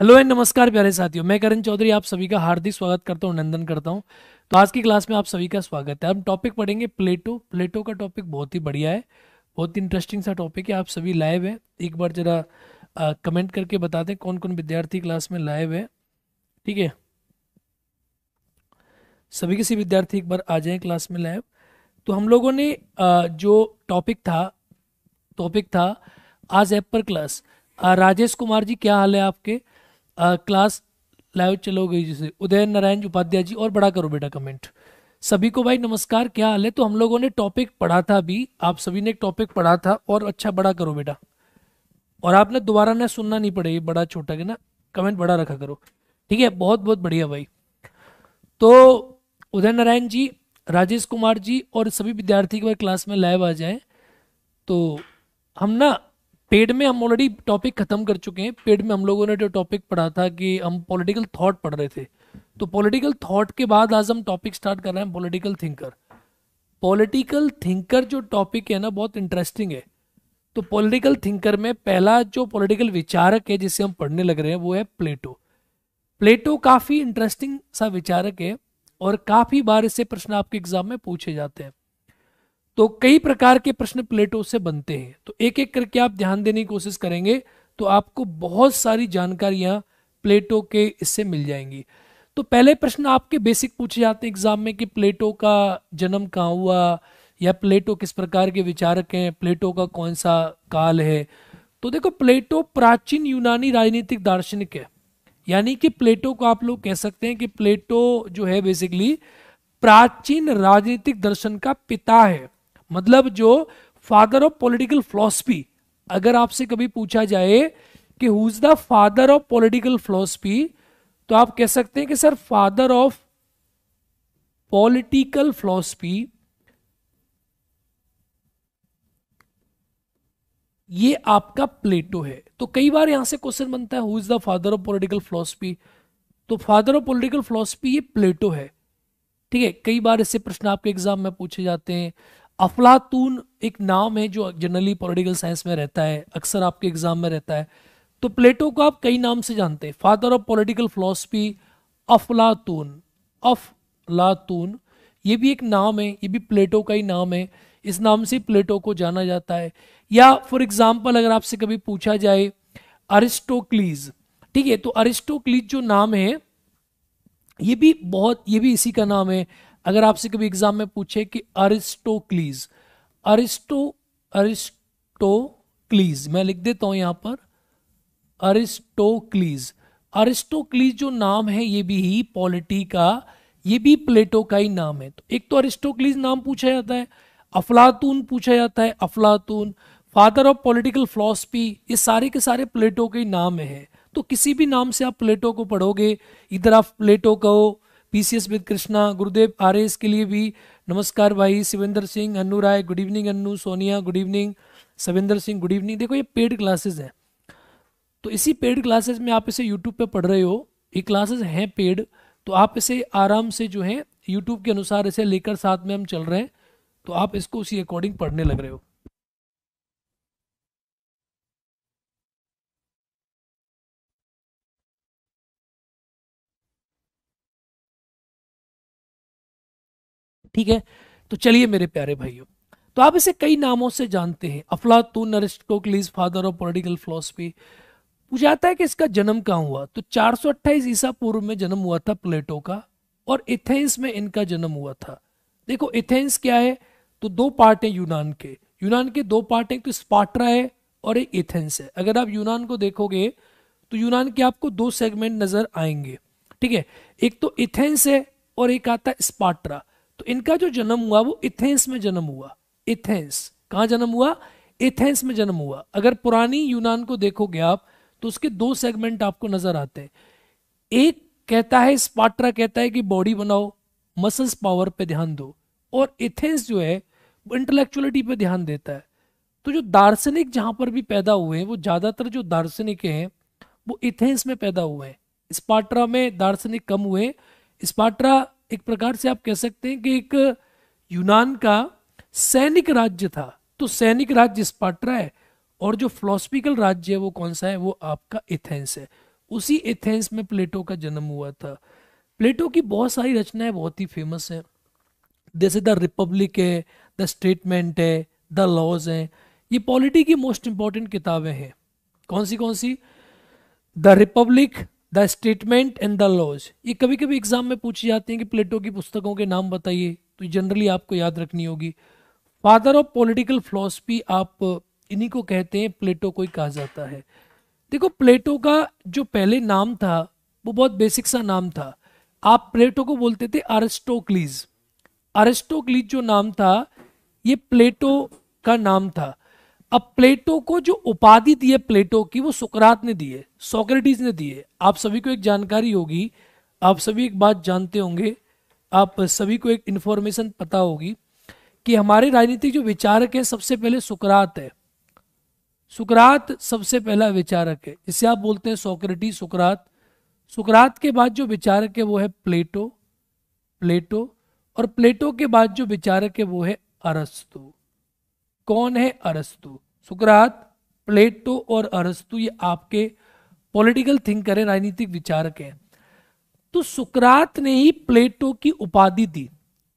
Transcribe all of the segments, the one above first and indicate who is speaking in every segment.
Speaker 1: Hello and नमस्कार प्यारे साथियों मैं करण चौधरी आप सभी का हार्दिक स्वागत करता हूं नंदन करता हूं तो आज की क्लास में आप सभी का स्वागत है हम टॉपिक पढ़ेंगे प्लेटो प्लेटो का टॉपिक बहुत ही बढ़िया है बहुत ही इंटरेस्टिंग सा टॉपिक है आप सभी लाइव हैं एक बार जरा कमेंट करके बता दें कौन कौन विद्यार्थी क्लास में लाइव है ठीक है सभी किसी विद्यार्थी एक बार आ जाए क्लास में लाइव तो हम लोगों ने आ, जो टॉपिक था टॉपिक था आज एप पर क्लास राजेश कुमार जी क्या हाल है आपके क्लास लाइव चलो गई जैसे उदय नारायण उपाध्याय जी और बड़ा करो बेटा कमेंट सभी को भाई नमस्कार क्या हाल है तो हम लोगों ने टॉपिक पढ़ा था अभी आप सभी ने एक टॉपिक पढ़ा था और अच्छा बड़ा करो बेटा और आपने दोबारा ना सुनना नहीं पड़ेगा बड़ा छोटा के ना कमेंट बड़ा रखा करो ठीक है बहुत बहुत बढ़िया भाई तो उदय नारायण जी राजेश कुमार जी और सभी विद्यार्थी के क्लास में लाइव आ जाए तो हम ना पेड में हम ऑलरेडी टॉपिक खत्म कर चुके हैं पेड में हम लोगों ने जो टॉपिक पढ़ा था कि हम पॉलिटिकल थॉट पढ़ रहे थे तो पॉलिटिकल थॉट के बाद आज हम टॉपिक स्टार्ट कर रहे हैं पॉलिटिकल थिंकर पॉलिटिकल थिंकर जो टॉपिक है ना बहुत इंटरेस्टिंग है तो पॉलिटिकल थिंकर में पहला जो पॉलिटिकल विचारक है जिसे हम पढ़ने लग रहे हैं वो है प्लेटो प्लेटो काफ़ी इंटरेस्टिंग सा विचारक है और काफ़ी बार इससे प्रश्न आपके एग्जाम में पूछे जाते हैं तो कई प्रकार के प्रश्न प्लेटो से बनते हैं तो एक एक करके आप ध्यान देने की कोशिश करेंगे तो आपको बहुत सारी जानकारियां प्लेटो के इससे मिल जाएंगी तो पहले प्रश्न आपके बेसिक पूछे जाते हैं एग्जाम में कि प्लेटो का जन्म कहाँ हुआ या प्लेटो किस प्रकार के विचारक हैं प्लेटो का कौन सा काल है तो देखो प्लेटो प्राचीन यूनानी राजनीतिक दार्शनिक है यानी कि प्लेटो को आप लोग कह सकते हैं कि प्लेटो जो है बेसिकली प्राचीन राजनीतिक दर्शन का पिता है मतलब जो फादर ऑफ पॉलिटिकल फिलोसफी अगर आपसे कभी पूछा जाए कि who is the father of political philosophy तो आप कह सकते हैं कि sir father of political philosophy ये आपका प्लेटो है तो कई बार यहां से क्वेश्चन बनता है who is the father of political philosophy तो फादर ऑफ पॉलिटिकल फिलोसफी ये प्लेटो है ठीक है कई बार इससे प्रश्न आपके एग्जाम में पूछे जाते हैं अफलातून एक नाम है जो जनरली पॉलिटिकल साइंस में रहता है अक्सर आपके एग्जाम में रहता है तो प्लेटो को आप कई नाम से जानते हैं फादर ऑफ पॉलिटिकल फिलोसफी अफलातून अफलातून ये भी एक नाम है ये भी प्लेटो का ही नाम है इस नाम से प्लेटो को जाना जाता है या फॉर एग्जाम्पल अगर आपसे कभी पूछा जाए अरिस्टोक्लीज ठीक है तो अरिस्टोक्लीज जो नाम है ये भी बहुत ये भी इसी का नाम है अगर आपसे कभी एग्जाम में पूछे कि अरिस्टोक्लीज अरिस्टो अरिस्टोक्लीज मैं लिख देता हूं यहां पर अरिस्टोक्लीज अरिस्टोक्लीज जो नाम है ये भी ही पॉलिटी का ये भी प्लेटो का ही नाम है तो एक तो अरिस्टोक्लीज नाम पूछा जाता है अफलातून पूछा जाता है अफलातून फादर ऑफ पॉलिटिकल फिलोसफी ये सारे के सारे प्लेटो के नाम है तो किसी भी नाम से आप प्लेटो को पढ़ोगे इधर आप प्लेटो को पीसीएस विद कृष्णा गुरुदेव आर के लिए भी नमस्कार भाई Shivendra Singh Annu Rai good evening Annu Sonia good evening Savinder Singh good evening देखो ये पेड क्लासेज हैं तो इसी पेड क्लासेज में आप इसे यूट्यूब पे पढ़ रहे हो ये क्लासेज हैं पेड तो आप इसे आराम से जो है यूट्यूब के अनुसार इसे लेकर साथ में हम चल रहे हैं तो आप इसको उसी अकॉर्डिंग पढ़ने लग रहे हो
Speaker 2: ठीक है तो चलिए मेरे प्यारे भाइयों तो आप इसे कई नामों से
Speaker 1: जानते हैं अफलातून Aristocles father of political philosophy पूछा जाता है कि इसका जन्म कहाँ हुआ तो चार ईसा पूर्व में जन्म हुआ था प्लेटो का और इथेंस में इनका जन्म हुआ था देखो इथेंस क्या है तो दो पार्ट हैं यूनान के यूनान के दो पार्ट हैं तो स्पाट्रा है और एक एथेंस है अगर आप यूनान को देखोगे तो यूनान के आपको दो सेगमेंट नजर आएंगे ठीक है एक तो इथेंस है और एक आता है स्पाट्रा तो इनका जो जन्म हुआ वो इथेंस में जन्म हुआ इथेंस कहाँ जन्म हुआ एथेंस में जन्म हुआ अगर पुरानी यूनान को देखोगे आप तो उसके दो सेगमेंट आपको नजर आते हैं एक कहता है स्पाट्रा कहता है कि बॉडी बनाओ मसल्स पावर पे ध्यान दो और एथेंस जो है वो इंटेलेक्चुअलिटी पे ध्यान देता है तो जो दार्शनिक जहां पर भी पैदा हुए हैं वो ज्यादातर जो दार्शनिक हैं वो इथेंस में पैदा हुए हैं स्पाट्रा में दार्शनिक कम हुए स्पाट्रा एक प्रकार से आप कह सकते हैं कि एक यूनान का सैनिक राज्य था तो सैनिक राज्य स्पाट्रा है और जो फिलोसफिकल राज्य है वो कौन सा है वो आपका एथेंस है उसी एथेंस में प्लेटो का जन्म हुआ था प्लेटो की बहुत सारी रचनाएं बहुत ही फेमस हैं जैसे द रिपब्लिक है द स्टेटमेंट है द लॉज हैं ये पॉलिटी की मोस्ट इंपॉर्टेंट किताबें हैं कौन सी कौन सी the republic the statement and the laws ये कभी कभी एग्जाम में पूछी जाती है कि प्लेटो की पुस्तकों के नाम बताइए तो जनरली आपको याद रखनी होगी फादर ऑफ पॉलिटिकल फिलोसफी आप इन्हीं को कहते हैं प्लेटो को ही कहा जाता है देखो प्लेटो का जो पहले नाम था वो बहुत बेसिक सा नाम था आप प्लेटो को बोलते थे अरेस्टोक्लीज अरेस्टोक्लीज जो नाम था ये प्लेटो का नाम था अब प्लेटो को जो उपाधि दी है प्लेटो की वो सुकरात ने दी है सोक्रेटिस ने दी है आप सभी को एक जानकारी होगी आप सभी एक बात जानते होंगे आप सभी को एक इन्फॉर्मेशन पता होगी कि हमारे राजनीतिक जो विचारक है सबसे पहले सुकरात है सुकरात सबसे पहला विचारक है इसे आप बोलते हैं सोक्रेटी सुकरात सुकरात के बाद जो विचारक है वो है प्लेटो प्लेटो और प्लेटो के बाद जो विचारक है वो है अरस्तु कौन है अरस्तु सुकरात प्लेटो और अरस्तु ये आपके पॉलिटिकल थिंकर है राजनीतिक विचारक है तो सुकरात ने ही प्लेटो की उपाधि दी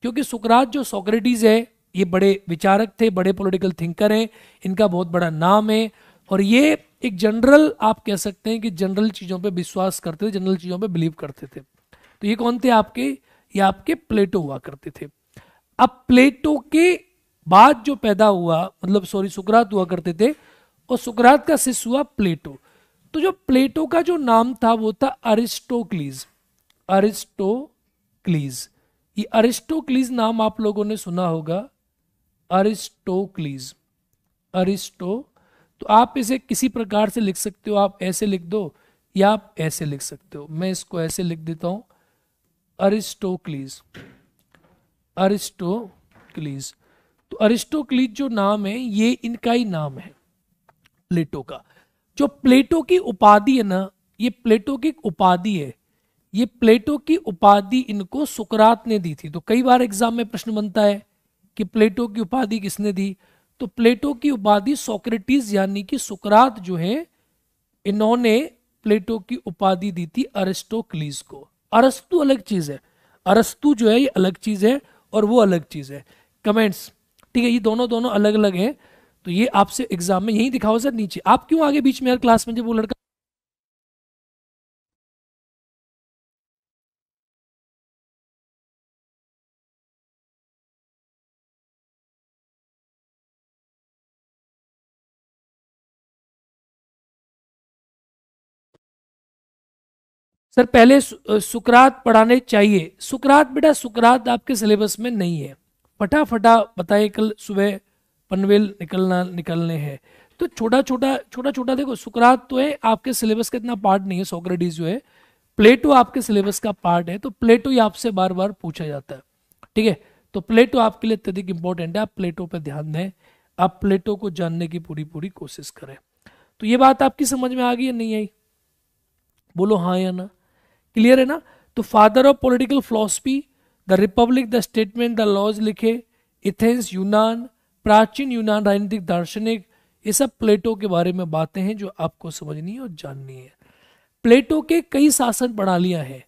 Speaker 1: क्योंकि सुकरात जो सोक्रेटिस है ये बड़े विचारक थे बड़े पॉलिटिकल थिंकर हैं इनका बहुत बड़ा नाम है और ये एक जनरल आप कह सकते हैं कि जनरल चीज़ों पे विश्वास करते थे जनरल चीज़ों पे बिलीव करते थे तो ये कौन थे आपके ये आपके प्लेटो हुआ करते थे अब प्लेटो के बाद जो पैदा हुआ मतलब सॉरी सुकरात हुआ करते थे और सुकरात का शिष्य हुआ प्लेटो तो जो प्लेटो का जो नाम था वो था अरिस्टोक्लीज अरिस्टोक्लीज ये अरिस्टोक्लीज नाम आप लोगों ने सुना होगा अरिस्टोक्लीज अरिस्टो तो आप इसे किसी प्रकार से लिख सकते हो आप ऐसे लिख दो या आप ऐसे लिख सकते हो मैं इसको ऐसे लिख देता हूं अरिस्टोक्लीज अरिस्टोक्लीज तो अरिस्टोक्लीज जो नाम है ये इनका ही नाम है प्लेटो का जो प्लेटो की उपाधि है ना ये प्लेटो की उपाधि है ये प्लेटो की उपाधि इनको सुकरात ने दी थी तो कई बार एग्जाम में प्रश्न बनता है कि प्लेटो की उपाधि किसने दी तो प्लेटो की उपाधि सोक्रेटिस यानी कि सुकरात जो है इन्होंने प्लेटो की उपाधि दी थी अरिस्टोक्लीज को अरस्तु अलग चीज है अरस्तु जो है ये अलग चीज है और वो अलग चीज है कमेंट्स ठीक है ये दोनों दोनों अलग अलग है
Speaker 2: तो ये आपसे एग्जाम में यही दिखाओ सर नीचे आप क्यों आगे बीच में यार क्लास में जब वो लड़का सर पहले सुकरात पढ़ाने चाहिए सुकरात बेटा सुकरात
Speaker 1: आपके सिलेबस में नहीं है फटाफटा बताए कल सुबह पनवेल निकलना निकलने हैं तो छोटा छोटा छोटा छोटा देखो सुकरात तो है आपके सिलेबस का इतना पार्ट नहीं है सोक्रेटिस जो है प्लेटो आपके सिलेबस का पार्ट है तो प्लेटो ही आपसे बार बार पूछा जाता है ठीक है तो प्लेटो आपके लिए अत्यधिक इंपॉर्टेंट है आप प्लेटो पर ध्यान दें आप प्लेटो को जानने की पूरी पूरी कोशिश करें तो ये बात आपकी समझ में आ गई या नहीं आई बोलो हाँ या ना क्लियर है ना तो father of political philosophy the republic the statement the laws लिखे इथेंस यूनान प्राचीन यूनान राजनीतिक दार्शनिक ये सब प्लेटो के बारे में बातें हैं जो आपको समझनी और जाननी है प्लेटो के कई शासन प्रणालियां हैं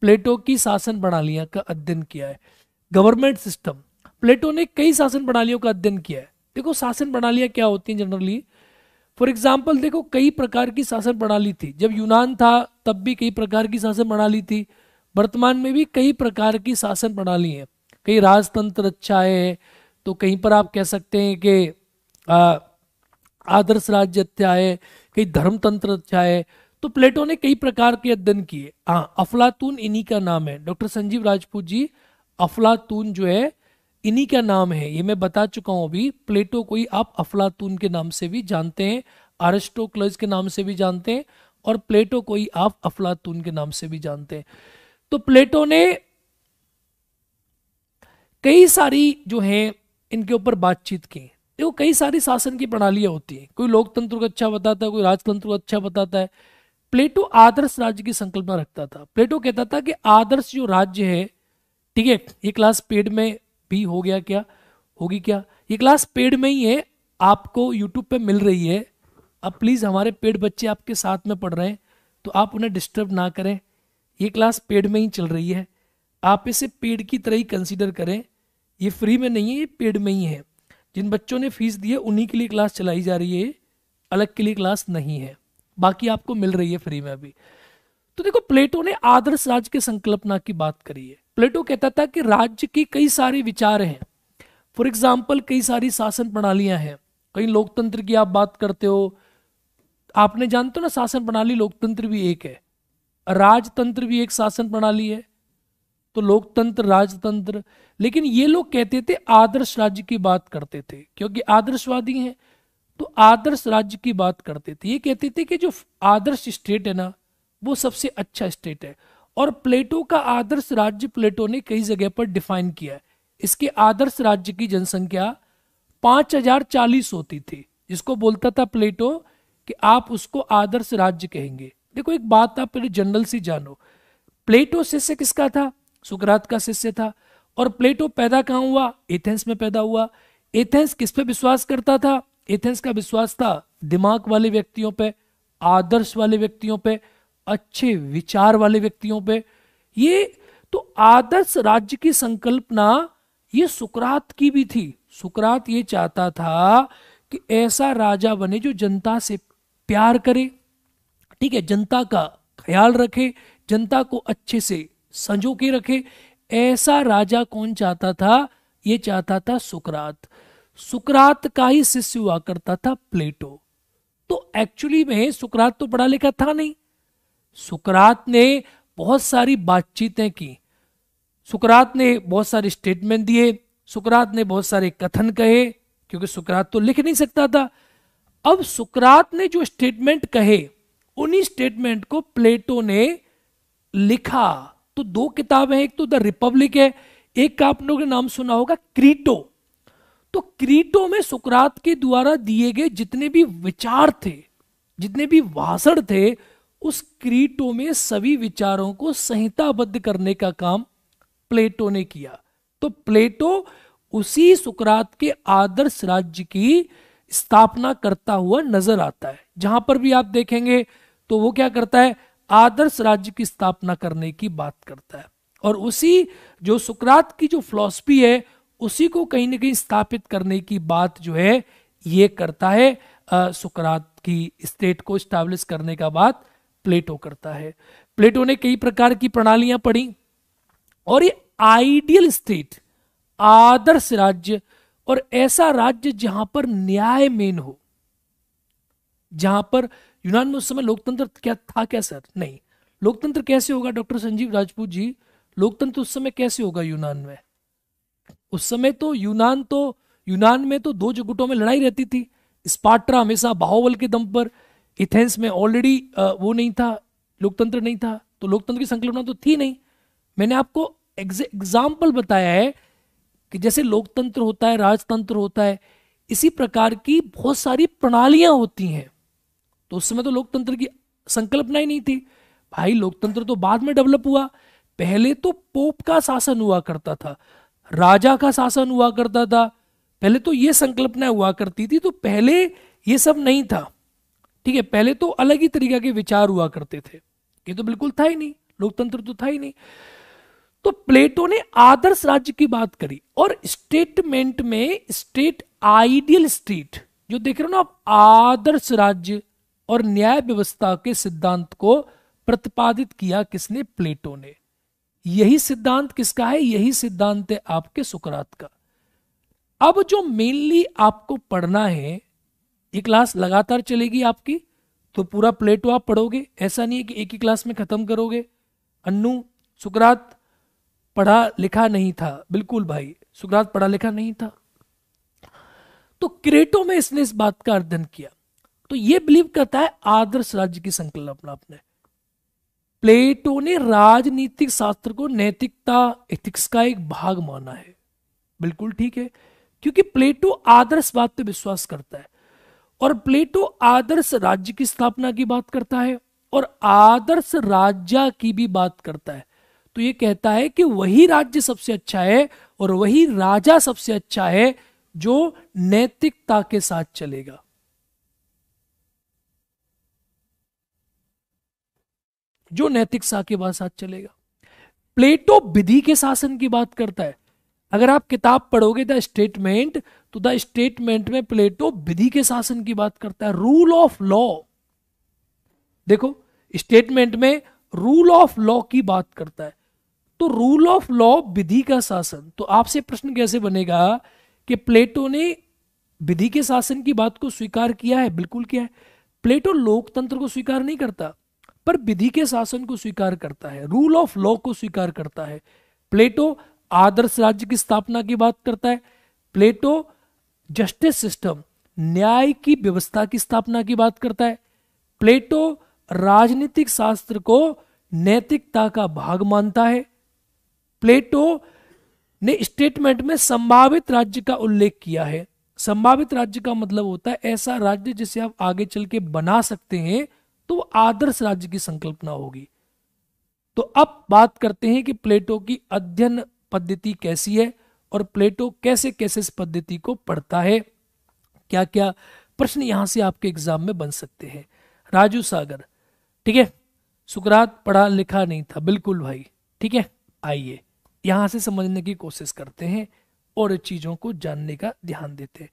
Speaker 1: प्लेटो की शासन प्रणालियां का अध्ययन किया है गवर्नमेंट सिस्टम प्लेटो ने कई शासन प्रणालियों का अध्ययन किया है देखो शासन प्रणालियां क्या होती हैं जनरली फॉर एग्जाम्पल देखो कई प्रकार की शासन प्रणाली थी जब यूनान था तब भी कई प्रकार की शासन प्रणाली थी वर्तमान में भी कई प्रकार की शासन प्रणाली है कई राजतंत्र अच्छा है तो कहीं पर आप कह सकते हैं कि आदर्श राज्य अच्छा है कई धर्मतंत्र अच्छा है तो प्लेटो ने कई प्रकार के अध्ययन किए हाँ अफलातून इन्हीं का नाम है डॉक्टर संजीव राजपूत जी अफलातून जो है इन्हीं का नाम है ये मैं बता चुका हूं अभी प्लेटो को ही आप अफलातून के नाम से भी जानते हैं अरेस्टोक्लज के नाम से भी जानते हैं और प्लेटो को ही आप अफलातून के नाम से भी जानते हैं तो प्लेटो ने कई सारी जो हैं इनके ऊपर बातचीत की देखो कई सारी शासन की प्रणालियां होती हैं कोई लोकतंत्र को अच्छा बताता है कोई राजतंत्र को अच्छा बताता है प्लेटो आदर्श राज्य की संकल्पना रखता था प्लेटो कहता था कि आदर्श जो राज्य है ठीक है ये क्लास पेड में भी हो गया क्या होगी क्या ये क्लास पेड में ही है आपको यूट्यूब पे मिल रही है अब प्लीज़ हमारे पेड बच्चे आपके साथ में पढ़ रहे हैं तो आप उन्हें डिस्टर्ब ना करें ये क्लास पेड में ही चल रही है आप इसे पेड की तरह ही कंसिडर करें ये फ्री में नहीं है ये पेड में ही है जिन बच्चों ने फीस दी है उन्हीं के लिए क्लास चलाई जा रही है अलग के लिए क्लास नहीं है बाकी आपको मिल रही है फ्री में अभी तो देखो प्लेटो ने आदर्श राज्य के संकल्पना की बात करी है प्लेटो कहता था कि राज्य के कई सारे विचार हैं फॉर एग्जाम्पल कई सारी शासन प्रणालियां हैं कहीं लोकतंत्र की आप बात करते हो आपने जानते हो ना शासन प्रणाली लोकतंत्र भी एक है राजतंत्र भी एक शासन प्रणाली है तो लोकतंत्र राजतंत्र लेकिन ये लोग कहते थे आदर्श राज्य की बात करते थे क्योंकि आदर्शवादी हैं तो आदर्श राज्य की बात करते थे ये कहते थे कि जो आदर्श स्टेट है ना वो सबसे अच्छा स्टेट है और प्लेटो का आदर्श राज्य प्लेटो ने कई जगह पर डिफाइन किया है इसके आदर्श राज्य की जनसंख्या पांच हजार चालीस होती थी जिसको बोलता था प्लेटो कि आप उसको आदर्श राज्य कहेंगे देखो एक बात आप पहले जनरल सी जानो प्लेटो शिष्य किसका था सुकरात का शिष्य था और प्लेटो पैदा कहाँ हुआ एथेंस में पैदा हुआ एथेंस किस पे विश्वास करता था एथेंस का विश्वास था दिमाग वाले व्यक्तियों पे आदर्श वाले व्यक्तियों पे अच्छे विचार वाले व्यक्तियों पे ये तो आदर्श राज्य की संकल्पना ये सुकरात की भी थी सुकरात ये चाहता था कि ऐसा राजा बने जो जनता से प्यार करे ठीक है जनता का ख्याल रखे जनता को अच्छे से संजो के रखे ऐसा राजा कौन चाहता था ये चाहता था सुकरात सुकरात का ही शिष्य हुआ करता था प्लेटो तो एक्चुअली में सुकरात तो पढ़ा लिखा था नहीं सुकरात ने बहुत सारी बातचीतें की सुकरात ने बहुत सारे स्टेटमेंट दिए सुकरात ने बहुत सारे कथन कहे क्योंकि सुकरात तो लिख नहीं सकता था अब सुकरात ने जो स्टेटमेंट कहे उन्हीं स्टेटमेंट को प्लेटो ने लिखा तो दो किताब है एक तो द रिपब्लिक है एक का आप लोगों ने नाम सुना होगा क्रीटो तो क्रीटो में सुकरात के द्वारा दिए गए जितने भी विचार थे जितने भी भाषण थे उस क्रीटो में सभी विचारों को संहिताबद्ध करने का काम प्लेटो ने किया तो प्लेटो उसी सुकरात के आदर्श राज्य की स्थापना करता हुआ नजर आता है जहां पर भी आप देखेंगे तो वो क्या करता है आदर्श राज्य की स्थापना करने की बात करता है और उसी जो सुकरात की जो फिलोसफी है उसी को कहीं ना कहीं स्थापित करने की बात जो है ये करता है सुकरात की स्टेट को स्टैब्लिश करने का बात प्लेटो करता है प्लेटो ने कई प्रकार की प्रणालियां पढ़ी और ये आइडियल स्टेट आदर्श राज्य और ऐसा राज्य जहां पर न्याय मेन हो जहां पर यूनान में उस समय लोकतंत्र क्या था क्या सर नहीं लोकतंत्र कैसे होगा डॉक्टर संजीव राजपूत जी लोकतंत्र उस समय कैसे होगा यूनान में उस समय तो यूनान तो यूनान में तो दो जगुटों में लड़ाई रहती थी स्पाट्रा हमेशा बाहुबल के दम पर इथेंस में ऑलरेडी वो नहीं था लोकतंत्र नहीं था तो लोकतंत्र की संकल्पना तो थी नहीं मैंने आपको एग्जाम्पल बताया है कि जैसे लोकतंत्र होता है राजतंत्र होता है इसी प्रकार की बहुत सारी प्रणालियां होती हैं तो उस समय तो लोकतंत्र की संकल्पना ही नहीं थी भाई लोकतंत्र तो बाद में डेवलप हुआ पहले तो पोप का शासन हुआ करता था राजा का शासन हुआ करता था पहले तो ये संकल्पना हुआ करती थी तो पहले ये सब नहीं था ठीक है पहले तो अलग ही तरीका के विचार हुआ करते थे ये तो बिल्कुल था ही नहीं लोकतंत्र तो था ही नहीं तो प्लेटो ने आदर्श राज्य की बात करी और स्टेटमेंट में स्टेट आइडियल स्टेट जो देख रहे हो ना आप आदर्श राज्य और न्याय व्यवस्था के सिद्धांत को प्रतिपादित किया किसने प्लेटो ने यही सिद्धांत किसका है यही सिद्धांत है आपके सुकरात का अब जो मेनली आपको पढ़ना है एक क्लास लगातार चलेगी आपकी तो पूरा प्लेटो आप पढ़ोगे ऐसा नहीं है कि एक ही क्लास में खत्म करोगे अन्नू सुकरात पढ़ा लिखा नहीं था बिल्कुल भाई सुकरात पढ़ा लिखा नहीं था तो क्रेटो में इसने इस बात का अध्ययन किया तो ये बिलीव करता है आदर्श राज्य की संकल्पना अपने प्लेटो ने राजनीतिक शास्त्र को नैतिकता एथिक्स का एक भाग माना है बिल्कुल ठीक है क्योंकि प्लेटो आदर्शवाद पर विश्वास करता है और प्लेटो आदर्श राज्य की स्थापना की बात करता है और आदर्श राज्य की भी बात करता है तो ये कहता है कि वही राज्य सबसे अच्छा है और वही राजा सबसे अच्छा है जो नैतिकता के साथ चलेगा जो नैतिक बाद साथ चलेगा प्लेटो विधि के शासन की बात करता है अगर आप किताब पढ़ोगे द स्टेटमेंट तो द स्टेटमेंट में प्लेटो विधि के शासन की बात करता है रूल ऑफ लॉ देखो स्टेटमेंट में रूल ऑफ लॉ की बात करता है तो रूल ऑफ लॉ विधि का शासन तो आपसे प्रश्न कैसे बनेगा कि प्लेटो ने विधि के शासन की बात को स्वीकार किया है बिल्कुल किया है प्लेटो लोकतंत्र को स्वीकार नहीं करता पर विधि के शासन को स्वीकार करता है रूल ऑफ लॉ को स्वीकार करता है प्लेटो आदर्श राज्य की स्थापना की बात करता है प्लेटो जस्टिस सिस्टम न्याय की व्यवस्था की स्थापना की बात करता है प्लेटो राजनीतिक शास्त्र को नैतिकता का भाग मानता है प्लेटो ने स्टेटमेंट में संभावित राज्य का उल्लेख किया है संभावित राज्य का मतलब होता है ऐसा राज्य जिसे आप आगे चल के बना सकते हैं तो आदर्श राज्य की संकल्पना होगी तो अब बात करते हैं कि प्लेटो की अध्ययन पद्धति कैसी है और प्लेटो कैसे कैसे इस पद्धति को पढ़ता है क्या क्या प्रश्न यहां से आपके एग्जाम में बन सकते हैं राजू सागर ठीक है सुकरात पढ़ा लिखा नहीं था बिल्कुल भाई ठीक है आइए यहां से समझने की कोशिश करते हैं और चीजों को जानने का ध्यान देते हैं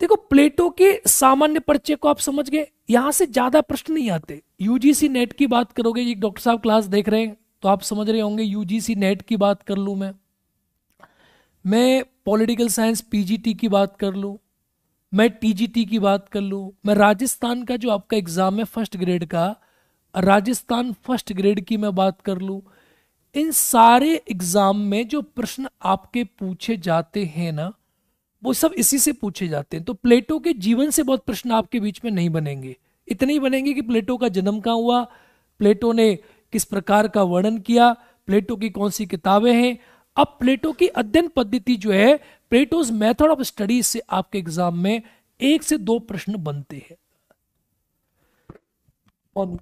Speaker 1: देखो प्लेटो के सामान्य परिचय को आप समझ गए यहां से ज्यादा प्रश्न नहीं आते यूजीसी नेट की बात करोगे ये डॉक्टर साहब क्लास देख रहे हैं तो आप समझ रहे होंगे यूजीसी नेट की बात कर लू मैं मैं पॉलिटिकल साइंस पीजीटी की बात कर लू मैं टीजीटी की बात कर लू मैं राजस्थान का जो आपका एग्जाम है फर्स्ट ग्रेड का राजस्थान फर्स्ट ग्रेड की मैं बात कर लू इन सारे एग्जाम में जो प्रश्न आपके पूछे जाते हैं ना वो सब इसी से पूछे जाते हैं तो प्लेटो के जीवन से बहुत प्रश्न आपके बीच में नहीं बनेंगे इतने ही बनेंगे कि प्लेटो का जन्म कहाँ हुआ प्लेटो ने किस प्रकार का वर्णन किया प्लेटो की कौन सी किताबें हैं अब प्लेटो की अध्ययन पद्धति जो है प्लेटोज मेथड ऑफ स्टडीज से आपके एग्जाम में एक से दो प्रश्न बनते हैं और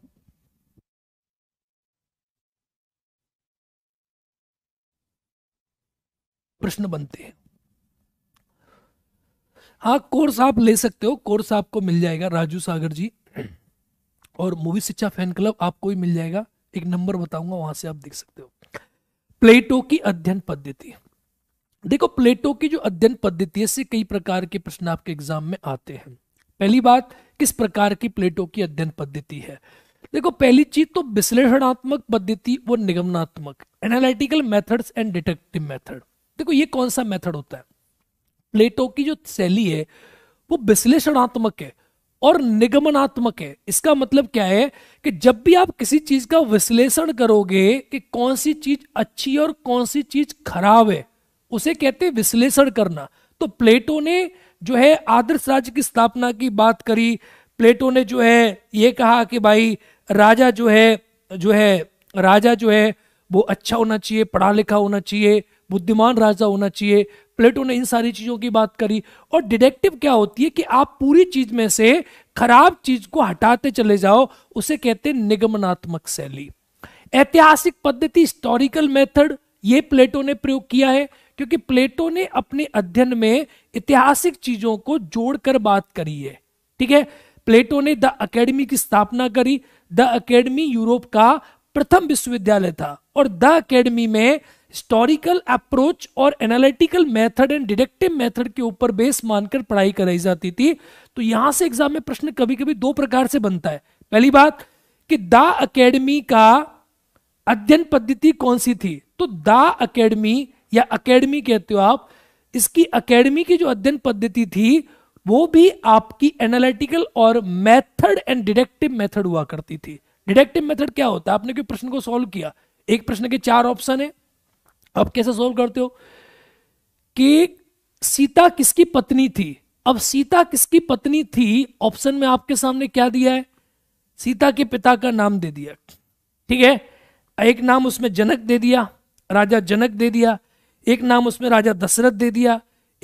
Speaker 2: प्रश्न बनते हैं हाँ कोर्स आप
Speaker 1: ले सकते हो कोर्स आपको मिल जाएगा राजू सागर जी और मूवी शिक्षा फैन क्लब आपको ही मिल जाएगा एक नंबर बताऊंगा वहां से आप देख सकते हो प्लेटो की अध्ययन पद्धति देखो प्लेटो की जो अध्ययन पद्धति है से कई प्रकार के प्रश्न आपके एग्जाम में आते हैं पहली बात किस प्रकार की प्लेटो की अध्ययन पद्धति है देखो पहली चीज तो विश्लेषणात्मक पद्धति वो निगमनात्मक analytical methods and detective method देखो ये कौन सा मेथड होता है प्लेटो की जो शैली है वो विश्लेषणात्मक है और निगमनात्मक है इसका मतलब क्या है कि जब भी आप किसी चीज का विश्लेषण करोगे कि कौन सी चीज अच्छी और कौन सी चीज खराब है उसे कहते विश्लेषण करना तो प्लेटो ने जो है आदर्श राज्य की स्थापना की बात करी प्लेटो ने जो है ये कहा कि भाई राजा जो है जो है राजा जो है वो अच्छा होना चाहिए पढ़ा लिखा होना चाहिए बुद्धिमान राजा होना चाहिए प्लेटो ने इन सारी चीजों की बात करी और डिडेक्टिव क्या होती है कि आप पूरी चीज में से खराब चीज को हटाते चले जाओ उसे कहते हैं निगमनात्मक शैली ऐतिहासिक पद्धति हिस्टोरिकल मेथड ये प्लेटो ने प्रयोग किया है क्योंकि प्लेटो ने अपने अध्ययन में ऐतिहासिक चीजों को जोड़कर बात करी है ठीक है प्लेटो ने द अकेडमी की स्थापना करी द अकेडमी यूरोप का प्रथम विश्वविद्यालय था और द अकेडमी में हिस्टोरिकल अप्रोच और analytical method and deductive method के ऊपर बेस मानकर पढ़ाई कराई जाती थी तो यहां से एग्जाम में प्रश्न कभी कभी दो प्रकार से बनता है पहली बात कि द अकेडमी का अध्ययन पद्धति कौन सी थी तो द अकेडमी या अकेडमी कहते हो आप इसकी अकेडमी की जो अध्ययन पद्धति थी वो भी आपकी एनालिटिकल और मेथड एंड डिडेक्टिव मेथड हुआ करती थी डिडेक्टिव मेथड क्या होता है आपने कोई प्रश्न को सॉल्व किया एक प्रश्न के चार ऑप्शन है अब कैसे सोल्व करते हो कि सीता किसकी पत्नी थी अब सीता किसकी पत्नी थी ऑप्शन में आपके सामने क्या दिया है सीता के पिता का नाम दे दिया ठीक है एक नाम उसमें जनक दे दिया राजा जनक दे दिया एक नाम उसमें राजा दशरथ दे दिया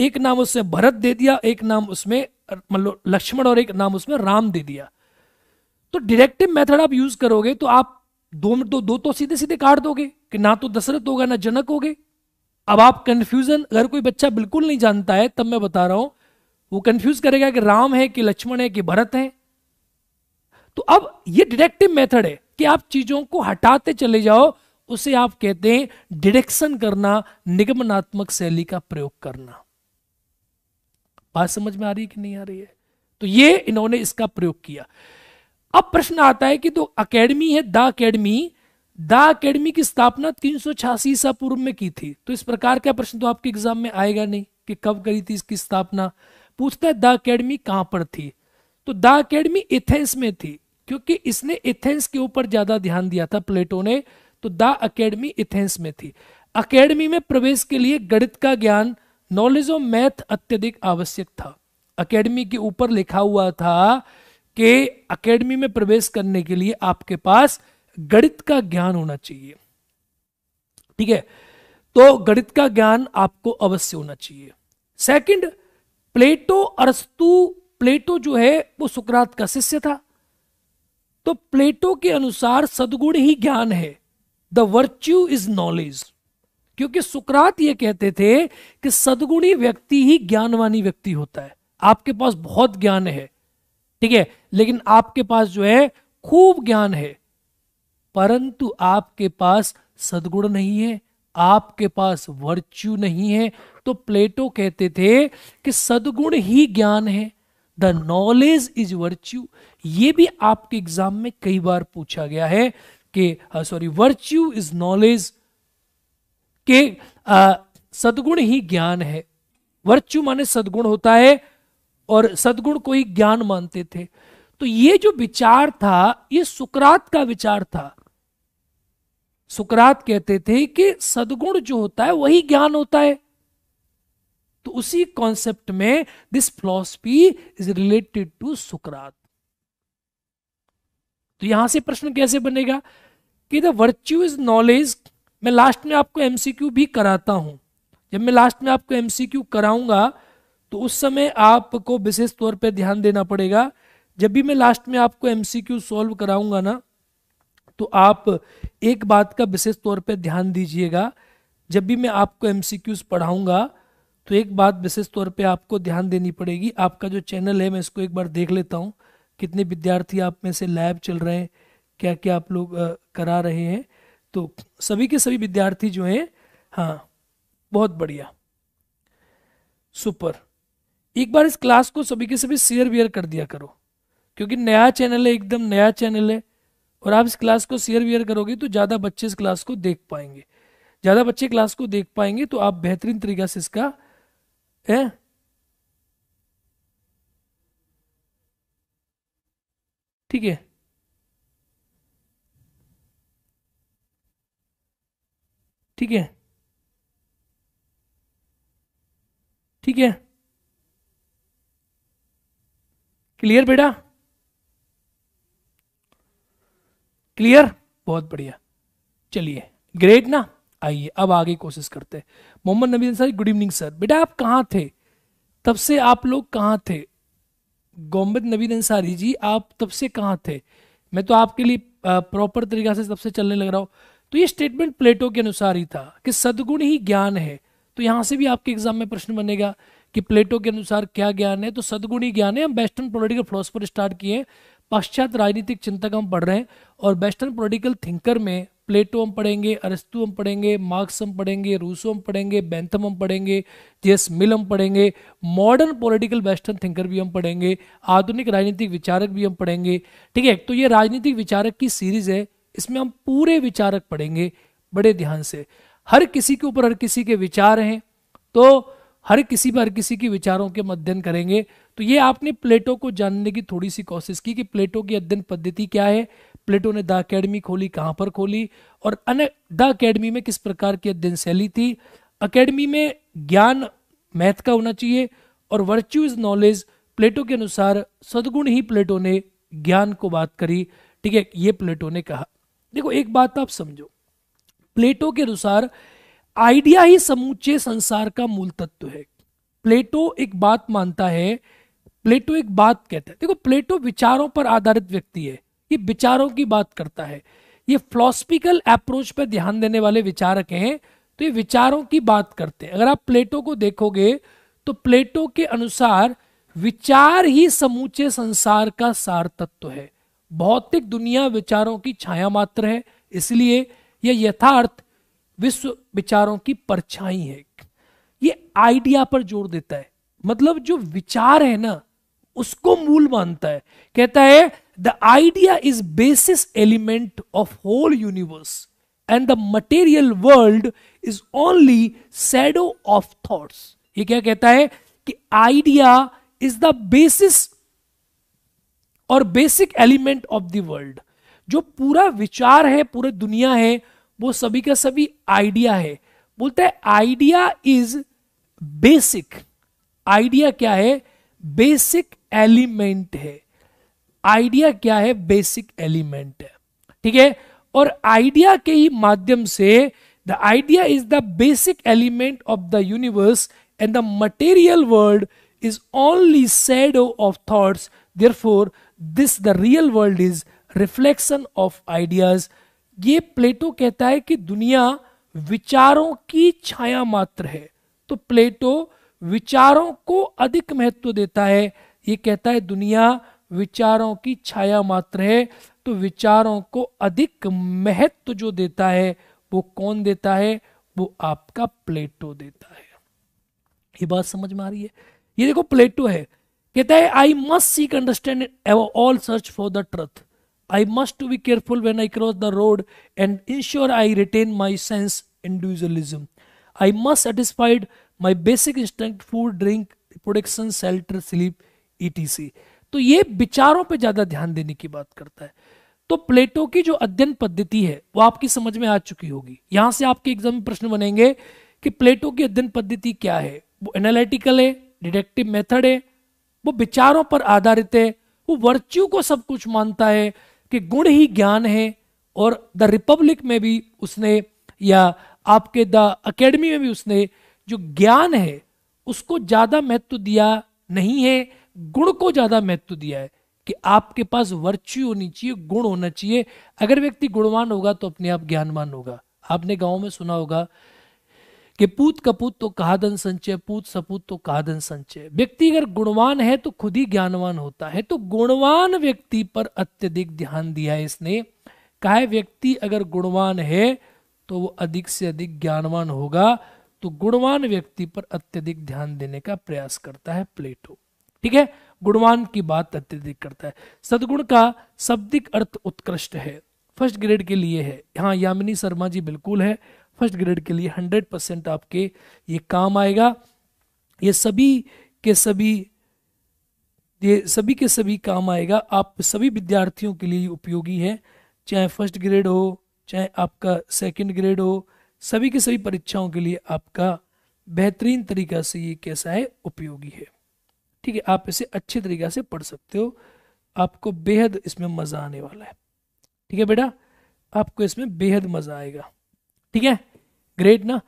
Speaker 1: एक नाम उसमें भरत दे दिया एक नाम उसमें मतलब लक्ष्मण और एक नाम उसमें राम दे दिया तो डिरेक्टिव मेथड आप यूज करोगे तो आप दो में तो दो तो सीधे सीधे काट दोगे कि ना तो दशरथ होगा ना जनक होगे अब आप कंफ्यूजन अगर कोई बच्चा बिल्कुल नहीं जानता है तब मैं बता रहा हूं वो कंफ्यूज करेगा कि राम है कि लक्ष्मण है कि भरत है तो अब ये डिडेक्टिव मेथड है कि आप चीजों को हटाते चले जाओ उसे आप कहते हैं डिडेक्शन करना निगमनात्मक शैली का प्रयोग करना बात समझ में आ रही है कि नहीं आ रही है तो ये इन्होंने इसका प्रयोग किया अब प्रश्न आता है कि तो अकेडमी है द अकेडमी द अकेडमी की स्थापना तीन सौ छियासी ईसा पूर्व में की थी तो इस प्रकार का प्रश्न तो आपके एग्जाम में आएगा नहीं कि कब करी थी इसकी स्थापना पूछता है द अकेडमी कहां पर थी तो द अकेडमी एथेंस में थी क्योंकि इसने एथेंस के ऊपर ज्यादा ध्यान दिया था प्लेटो ने तो द अकेडमी एथेंस में थी अकेडमी में प्रवेश के लिए गणित का ज्ञान नॉलेज ऑफ मैथ अत्यधिक आवश्यक था अकेडमी के ऊपर लिखा हुआ था कि एकेडमी में प्रवेश करने के लिए आपके पास गणित का ज्ञान होना चाहिए ठीक है तो गणित का ज्ञान आपको अवश्य होना चाहिए सेकंड प्लेटो अरस्तु प्लेटो जो है वो सुकरात का शिष्य था तो प्लेटो के अनुसार सदगुण ही ज्ञान है द वर्च्यू इज नॉलेज क्योंकि सुकरात ये कहते थे कि सदगुणी व्यक्ति ही ज्ञानवानी व्यक्ति होता है आपके पास बहुत ज्ञान है ठीक है लेकिन आपके पास जो है खूब ज्ञान है परंतु आपके पास सदगुण नहीं है आपके पास वर्च्यू नहीं है तो प्लेटो कहते थे कि सदगुण ही ज्ञान है द नॉलेज इज वर्च्यू ये भी आपके एग्जाम में कई बार पूछा गया है कि सॉरी वर्च्यू इज नॉलेज के सदगुण ही ज्ञान है वर्च्यू माने सदगुण होता है और सदगुण को ही ज्ञान मानते थे तो ये जो विचार था ये सुकरात का विचार था सुकरात कहते थे कि सदगुण जो होता है वही ज्ञान होता है तो उसी कॉन्सेप्ट में this philosophy is related to सुकरात तो यहां से प्रश्न कैसे बनेगा कि द वर्च्यू इज नॉलेज मैं लास्ट में आपको एमसीक्यू भी कराता हूं जब मैं लास्ट में आपको एमसीक्यू कराऊंगा तो उस समय आपको विशेष तौर पर ध्यान देना पड़ेगा जब भी मैं लास्ट में आपको एमसीक्यू सॉल्व कराऊंगा ना तो आप एक बात का विशेष तौर पर ध्यान दीजिएगा जब भी मैं आपको एम पढ़ाऊंगा तो एक बात विशेष तौर पे आपको ध्यान देनी पड़ेगी आपका जो चैनल है मैं इसको एक बार देख लेता हूँ कितने विद्यार्थी आप में से लैब चल रहे हैं क्या क्या आप लोग करा रहे हैं तो सभी के सभी विद्यार्थी जो हैं हाँ बहुत बढ़िया सुपर एक बार इस क्लास को सभी के सभी शेयर वेयर कर दिया करो क्योंकि नया चैनल है एकदम नया चैनल है और आप इस क्लास को शेयर वेयर करोगे तो ज़्यादा बच्चे इस क्लास को देख पाएंगे ज़्यादा बच्चे क्लास को देख पाएंगे तो आप बेहतरीन तरीका से इसका है ठीक है ठीक है ठीक है क्लियर बेटा क्लियर बहुत बढ़िया चलिए ग्रेट ना आइए अब आगे कोशिश करते हैं मोहम्मद नबी सर गुड इवनिंग सर बेटा आप कहां थे तब से आप लोग कहां थे गोम्बद नबीन अंसारी जी आप तब से कहां थे मैं तो आपके लिए प्रॉपर तरीका से तब से चलने लग रहा हूं तो ये स्टेटमेंट प्लेटो के अनुसार ही था कि सदगुण ही ज्ञान है तो यहां से भी आपके एग्जाम में प्रश्न बनेगा कि प्लेटो के अनुसार क्या ज्ञान है तो सदगुणी ज्ञान है हम वेस्टर्न पोलिटिकल फिलोसफर स्टार्ट किए पाश्चात्य राजनीतिक चिंतक हम पढ़ रहे हैं और वेस्टर्न पोलिटिकल थिंकर में प्लेटो हम पढ़ेंगे अरस्तु हम पढ़ेंगे मार्क्स हम पढ़ेंगे रूसो हम पढ़ेंगे बैंथम हम पढ़ेंगे जेस मिल हम पढ़ेंगे मॉडर्न पॉलिटिकल वेस्टर्न थिंकर भी हम पढ़ेंगे आधुनिक राजनीतिक विचारक भी हम पढ़ेंगे ठीक है तो ये राजनीतिक विचारक की सीरीज है इसमें हम पूरे विचारक पढ़ेंगे बड़े ध्यान से हर किसी के ऊपर हर किसी के विचार हैं तो हर किसी पर हर किसी के विचारों के अध्ययन करेंगे तो ये आपने प्लेटो को जानने की थोड़ी सी कोशिश की कि प्लेटो की अध्ययन पद्धति क्या है प्लेटो ने द अकेडमी खोली कहाँ पर खोली और द अकेडमी में किस प्रकार की अध्ययन शैली थी अकेडमी में ज्ञान मैथ का होना चाहिए और वर्च्यूज नॉलेज प्लेटो के अनुसार सदगुण ही प्लेटो ने ज्ञान को बात करी ठीक है ये प्लेटो ने कहा देखो एक बात आप समझो प्लेटो के अनुसार आइडिया ही समूचे संसार का मूल तत्व है प्लेटो एक बात मानता है प्लेटो एक बात कहता है देखो प्लेटो विचारों पर आधारित व्यक्ति है ये विचारों की बात करता है ये फिलोसफिकल अप्रोच पर ध्यान देने वाले विचारक हैं तो ये विचारों की बात करते हैं अगर आप प्लेटो को देखोगे तो प्लेटो के अनुसार विचार ही समूचे संसार का सार तत्व है भौतिक दुनिया विचारों की छाया मात्र है इसलिए यह यथार्थ विश्व विचारों की परछाई है ये आइडिया पर जोर देता है मतलब जो विचार है ना उसको मूल मानता है कहता है the idea is basis element of whole universe and the material world is only shadow of thoughts ये क्या कहता है कि आइडिया इज द बेसिस और basic element of the world जो पूरा विचार है पूरी दुनिया है वो सभी का सभी आइडिया है बोलता है आइडिया इज बेसिक आइडिया क्या है बेसिक एलिमेंट है आइडिया क्या है बेसिक एलिमेंट है ठीक है और आइडिया के ही माध्यम से the idea is the basic element of the universe and the material world is only shadow of thoughts therefore this the real world is reflection of ideas ये प्लेटो कहता है कि दुनिया विचारों की छाया मात्र है तो प्लेटो विचारों को अधिक महत्व देता है ये कहता है दुनिया विचारों की छाया मात्र है तो विचारों को अधिक महत्व जो देता है वो कौन देता है वो आपका प्लेटो देता है ये बात समझ में आ रही है ये देखो प्लेटो है कहता है I must seek understand all search for the truth I must to be careful when I cross the road and ensure I retain my sense individualism. I must satisfy my basic instinct food, drink, production shelter sleep ETC तो ये विचारों पे ज्यादा ध्यान देने की बात करता है तो प्लेटो की जो अध्ययन पद्धति है वो आपकी समझ में आ चुकी होगी यहां से आपके एग्जाम में प्रश्न बनेंगे कि प्लेटो की अध्ययन पद्धति क्या है वो एनालिटिकल है डिडेक्टिव मेथड है वो विचारों पर आधारित है वो वर्च्यू को सब कुछ मानता है कि गुण ही ज्ञान है और द रिपब्लिक में भी उसने या आपके द अकेडमी में भी उसने जो ज्ञान है उसको ज़्यादा महत्व दिया नहीं है गुण को ज़्यादा महत्व दिया है कि आपके पास वर्च्यू होनी चाहिए गुण होना चाहिए अगर व्यक्ति गुणवान होगा तो अपने आप ज्ञानवान होगा आपने गांव में सुना होगा कि पूत कपूत तो कहादन संचय पूत सपूत तो कहादन संचय व्यक्ति अगर गुणवान है तो खुद ही ज्ञानवान होता है तो गुणवान व्यक्ति पर अत्यधिक ध्यान दिया है इसने कहा व्यक्ति अगर गुणवान है तो वो अधिक से अधिक ज्ञानवान होगा तो गुणवान व्यक्ति पर अत्यधिक ध्यान देने का प्रयास करता है प्लेटो ठीक है गुणवान की बात अत्यधिक करता है सदगुण का शब्दिक अर्थ उत्कृष्ट है फर्स्ट ग्रेड के लिए है यहाँ यामिनी शर्मा जी बिल्कुल है फर्स्ट ग्रेड के लिए हंड्रेड परसेंट आपके ये काम आएगा ये सभी के सभी ये सभी के सभी काम आएगा आप सभी विद्यार्थियों के लिए उपयोगी है चाहे फर्स्ट ग्रेड हो चाहे आपका सेकंड ग्रेड हो सभी के सभी परीक्षाओं के लिए आपका बेहतरीन तरीका से ये कैसा है उपयोगी है ठीक है आप इसे अच्छे तरीका से पढ़ सकते हो आपको बेहद इसमें मज़ा आने वाला है ठीक है बेटा आपको इसमें बेहद मज़ा आएगा ठीक है ग्रेट ना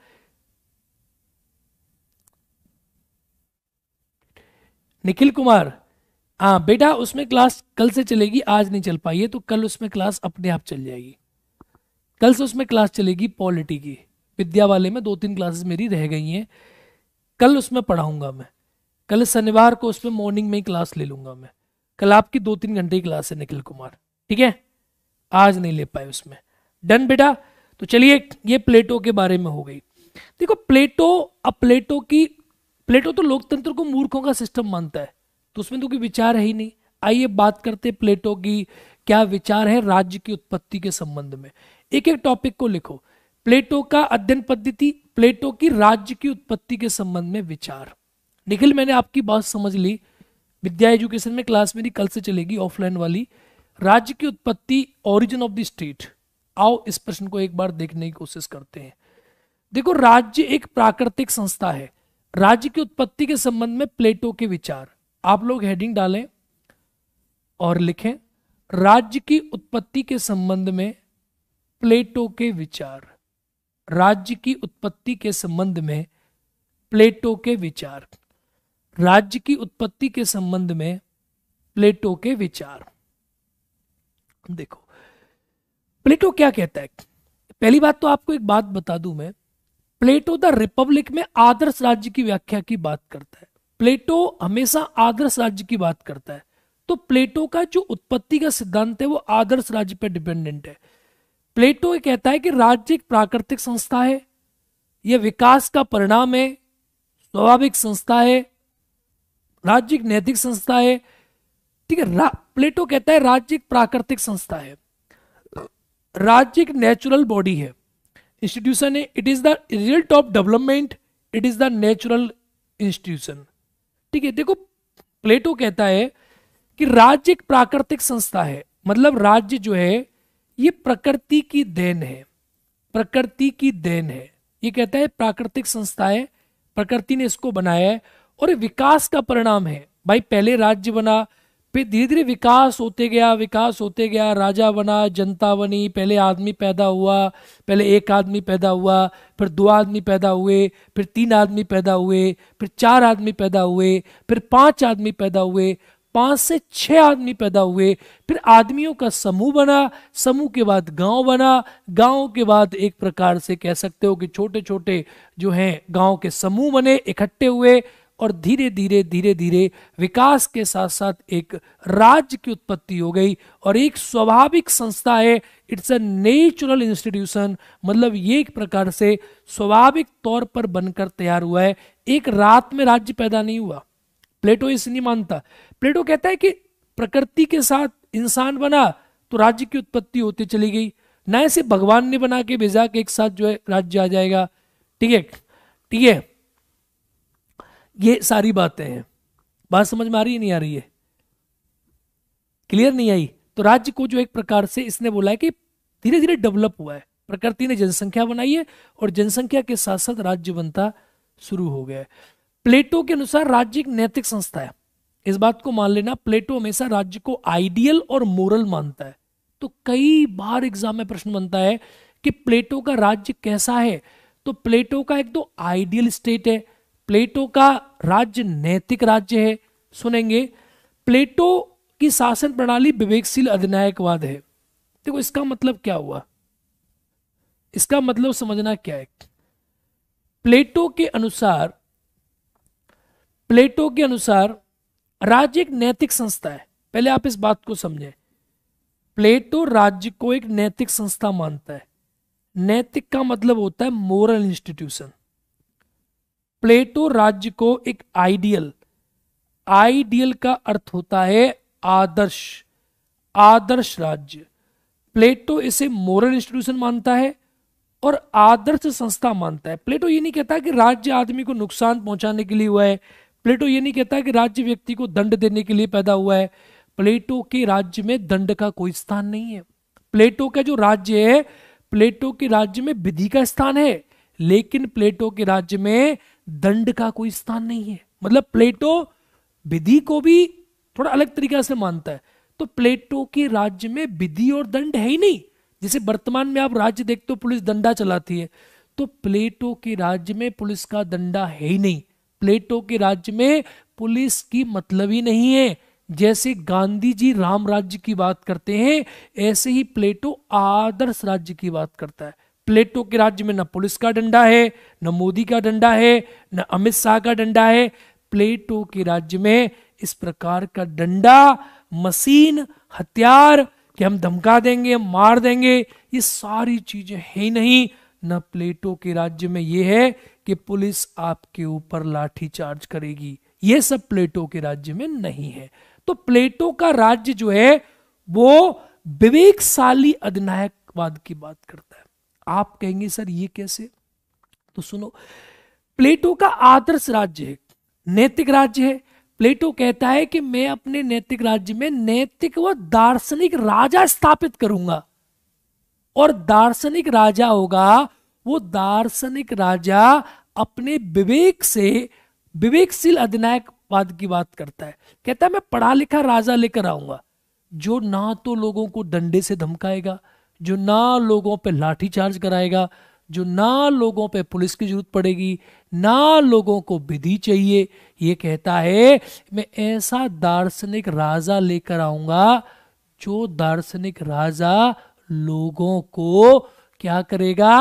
Speaker 1: निखिल कुमार हाँ बेटा उसमें क्लास कल से चलेगी आज नहीं चल पाई है तो कल उसमें क्लास अपने आप चल जाएगी कल से उसमें क्लास चलेगी पॉलिटी की विद्या वाले में दो तीन क्लासेस मेरी रह गई हैं कल उसमें पढ़ाऊंगा मैं कल शनिवार को उसमें मॉर्निंग में ही क्लास ले लूंगा मैं कल आपकी दो तीन घंटे की क्लास है निखिल कुमार ठीक है आज नहीं ले पाए उसमें डन बेटा तो चलिए ये प्लेटो के बारे में हो गई देखो प्लेटो अब प्लेटो की प्लेटो तो लोकतंत्र को मूर्खों का सिस्टम मानता है तो उसमें तो कोई विचार है ही नहीं आइए बात करते प्लेटो की क्या विचार है राज्य की उत्पत्ति के संबंध में एक एक टॉपिक को लिखो प्लेटो का अध्ययन पद्धति प्लेटो की राज्य की उत्पत्ति के संबंध में विचार निखिल मैंने आपकी बात समझ ली विद्या एजुकेशन में क्लास मेरी कल से चलेगी ऑफलाइन वाली राज्य की उत्पत्ति ओरिजिन ऑफ द स्टेट आओ इस प्रश्न को एक बार देखने की कोशिश करते हैं देखो राज्य एक प्राकृतिक संस्था है राज्य की उत्पत्ति के संबंध में प्लेटो के विचार आप लोग हेडिंग डालें और लिखें राज्य की उत्पत्ति के संबंध में प्लेटो के विचार राज्य की उत्पत्ति के संबंध में प्लेटो के विचार राज्य की उत्पत्ति के संबंध में प्लेटो के विचार देखो प्लेटो क्या कहता है पहली बात तो आपको एक बात बता दूं मैं प्लेटो द रिपब्लिक में आदर्श राज्य की व्याख्या की बात करता है प्लेटो हमेशा आदर्श राज्य की बात करता है तो प्लेटो का जो उत्पत्ति का सिद्धांत है वो आदर्श राज्य पर डिपेंडेंट है प्लेटो ये कहता है कि राज्य एक प्राकृतिक संस्था है यह विकास का परिणाम है स्वाभाविक संस्था है राज्य एक नैतिक संस्था है ठीक है प्लेटो कहता है राज्य एक प्राकृतिक संस्था है राज्य एक नेचुरल बॉडी है इंस्टीट्यूशन है it is the result of development it is the natural institution ठीक है देखो प्लेटो कहता है कि राज्य एक प्राकृतिक संस्था है मतलब राज्य जो है ये प्रकृति की देन है प्रकृति की देन है ये कहता है प्राकृतिक संस्था है प्रकृति ने इसको बनाया है और विकास का परिणाम है भाई पहले राज्य बना फिर धीरे धीरे विकास होते गया विकास होते गया राजा बना जनता बनी पहले आदमी पैदा हुआ पहले एक आदमी पैदा हुआ फिर दो आदमी पैदा हुए फिर तीन आदमी पैदा हुए फिर चार आदमी पैदा हुए फिर पांच आदमी पैदा हुए पांच से छह आदमी पैदा हुए फिर आदमियों का समूह बना समूह के बाद गांव बना गांव के बाद एक प्रकार से कह सकते हो कि छोटे छोटे जो हैं गांव के समूह बने इकट्ठे हुए और धीरे धीरे धीरे धीरे विकास के साथ साथ एक राज्य की उत्पत्ति हो गई और एक स्वाभाविक संस्था है इट्स अ नेचुरल इंस्टीट्यूशन मतलब ये एक प्रकार से स्वाभाविक तौर पर बनकर तैयार हुआ है एक रात में राज्य पैदा नहीं हुआ प्लेटो इस नहीं मानता प्लेटो कहता है कि प्रकृति के साथ इंसान बना तो राज्य की उत्पत्ति होती चली गई ना ऐसे भगवान ने बना के भेजा के एक साथ जो है राज्य आ जाएगा ठीक है ठीक है ये सारी बातें हैं बात समझ में आ रही नहीं आ रही है क्लियर नहीं आई तो राज्य को जो एक प्रकार से इसने बोला है कि धीरे धीरे डेवलप हुआ है प्रकृति ने जनसंख्या बनाई है और जनसंख्या के साथ साथ राज्य बनता शुरू हो गया है प्लेटो के अनुसार राज्य एक नैतिक संस्था है इस बात को मान लेना प्लेटो हमेशा राज्य को आइडियल और मोरल मानता है तो कई बार एग्जाम में प्रश्न बनता है कि प्लेटो का राज्य कैसा है तो प्लेटो का एक तो आइडियल स्टेट है प्लेटो का राज्य नैतिक राज्य है सुनेंगे प्लेटो की शासन प्रणाली विवेकशील अधिनायकवाद है देखो इसका मतलब क्या हुआ इसका मतलब समझना क्या है प्लेटो के अनुसार प्लेटो के अनुसार राज्य एक नैतिक संस्था है पहले आप इस बात को समझें प्लेटो राज्य को एक नैतिक संस्था मानता है नैतिक का मतलब होता है मोरल इंस्टीट्यूशन प्लेटो राज्य को एक आइडियल आइडियल का अर्थ होता है आदर्श आदर्श राज्य प्लेटो इसे मोरल इंस्टीट्यूशन मानता है और आदर्श संस्था मानता है प्लेटो ये नहीं कहता कि राज्य आदमी को नुकसान पहुंचाने के लिए हुआ है प्लेटो ये नहीं कहता कि राज्य व्यक्ति को दंड देने के लिए पैदा हुआ है प्लेटो के राज्य में दंड का कोई स्थान नहीं है प्लेटो का जो राज्य है प्लेटो के राज्य में विधि का स्थान है लेकिन प्लेटो के राज्य में दंड का कोई स्थान नहीं है मतलब प्लेटो विधि को भी थोड़ा अलग तरीका से मानता है तो प्लेटो के राज्य में विधि और दंड है ही नहीं जैसे वर्तमान में आप राज्य देखते हो पुलिस दंडा चलाती है तो प्लेटो के राज्य में पुलिस का दंडा है ही नहीं प्लेटो के राज्य में पुलिस की मतलब ही नहीं है जैसे गांधी जी राम राज्य की बात करते हैं ऐसे ही प्लेटो आदर्श राज्य की बात करता है प्लेटो के राज्य में न पुलिस का डंडा है न मोदी का डंडा है न अमित शाह का डंडा है प्लेटो के राज्य में इस प्रकार का डंडा मशीन हथियार कि हम धमका देंगे हम मार देंगे ये सारी चीजें है ही नहीं न प्लेटो के राज्य में ये है कि पुलिस आपके ऊपर लाठी चार्ज करेगी ये सब प्लेटो के राज्य में नहीं है तो प्लेटो का राज्य जो है वो विवेकशाली अधिनायकवाद की बात करता है आप कहेंगे सर ये कैसे तो सुनो प्लेटो का आदर्श राज्य है नैतिक राज्य है प्लेटो कहता है कि मैं अपने नैतिक राज्य में नैतिक व दार्शनिक राजा स्थापित करूंगा और दार्शनिक राजा होगा वो दार्शनिक राजा अपने विवेक से विवेकशील अधिनायकवाद की बात करता है कहता है मैं पढ़ा लिखा राजा लेकर आऊंगा जो ना तो लोगों को डंडे से धमकाएगा जो ना लोगों पे लाठीचार्ज कराएगा जो ना लोगों पे पुलिस की जरूरत पड़ेगी ना लोगों को विधि चाहिए ये कहता है मैं ऐसा दार्शनिक राजा लेकर आऊंगा जो दार्शनिक राजा लोगों को क्या करेगा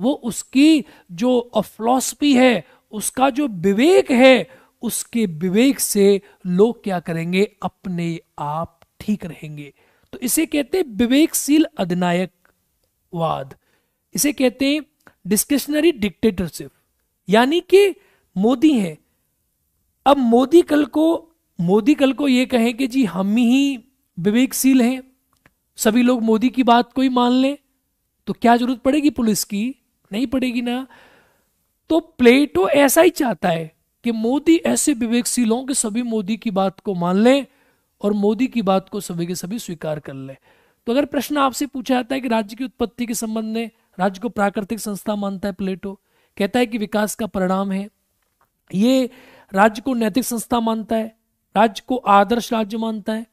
Speaker 1: वो उसकी जो फिलोसफी है उसका जो विवेक है उसके विवेक से लोग क्या करेंगे अपने आप ठीक रहेंगे तो इसे कहते हैं विवेकशील अधिनायकवाद इसे कहते हैं डिस्क्रिशनरी डिक्टेटरशिप यानी कि मोदी हैं अब मोदी कल को मोदी कल को यह कहें कि जी हम ही विवेकशील हैं सभी लोग मोदी की बात को ही मान लें तो क्या जरूरत पड़ेगी पुलिस की नहीं पड़ेगी ना तो प्लेटो ऐसा ही चाहता है कि मोदी ऐसे विवेकशील हों कि सभी मोदी की बात को मान लें और मोदी की बात को सभी के सभी स्वीकार कर ले तो अगर प्रश्न आपसे पूछा जाता है कि राज्य की उत्पत्ति के संबंध में राज्य को प्राकृतिक संस्था मानता है प्लेटो कहता है कि विकास का परिणाम है ये राज्य को नैतिक संस्था मानता है राज्य को आदर्श राज्य मानता है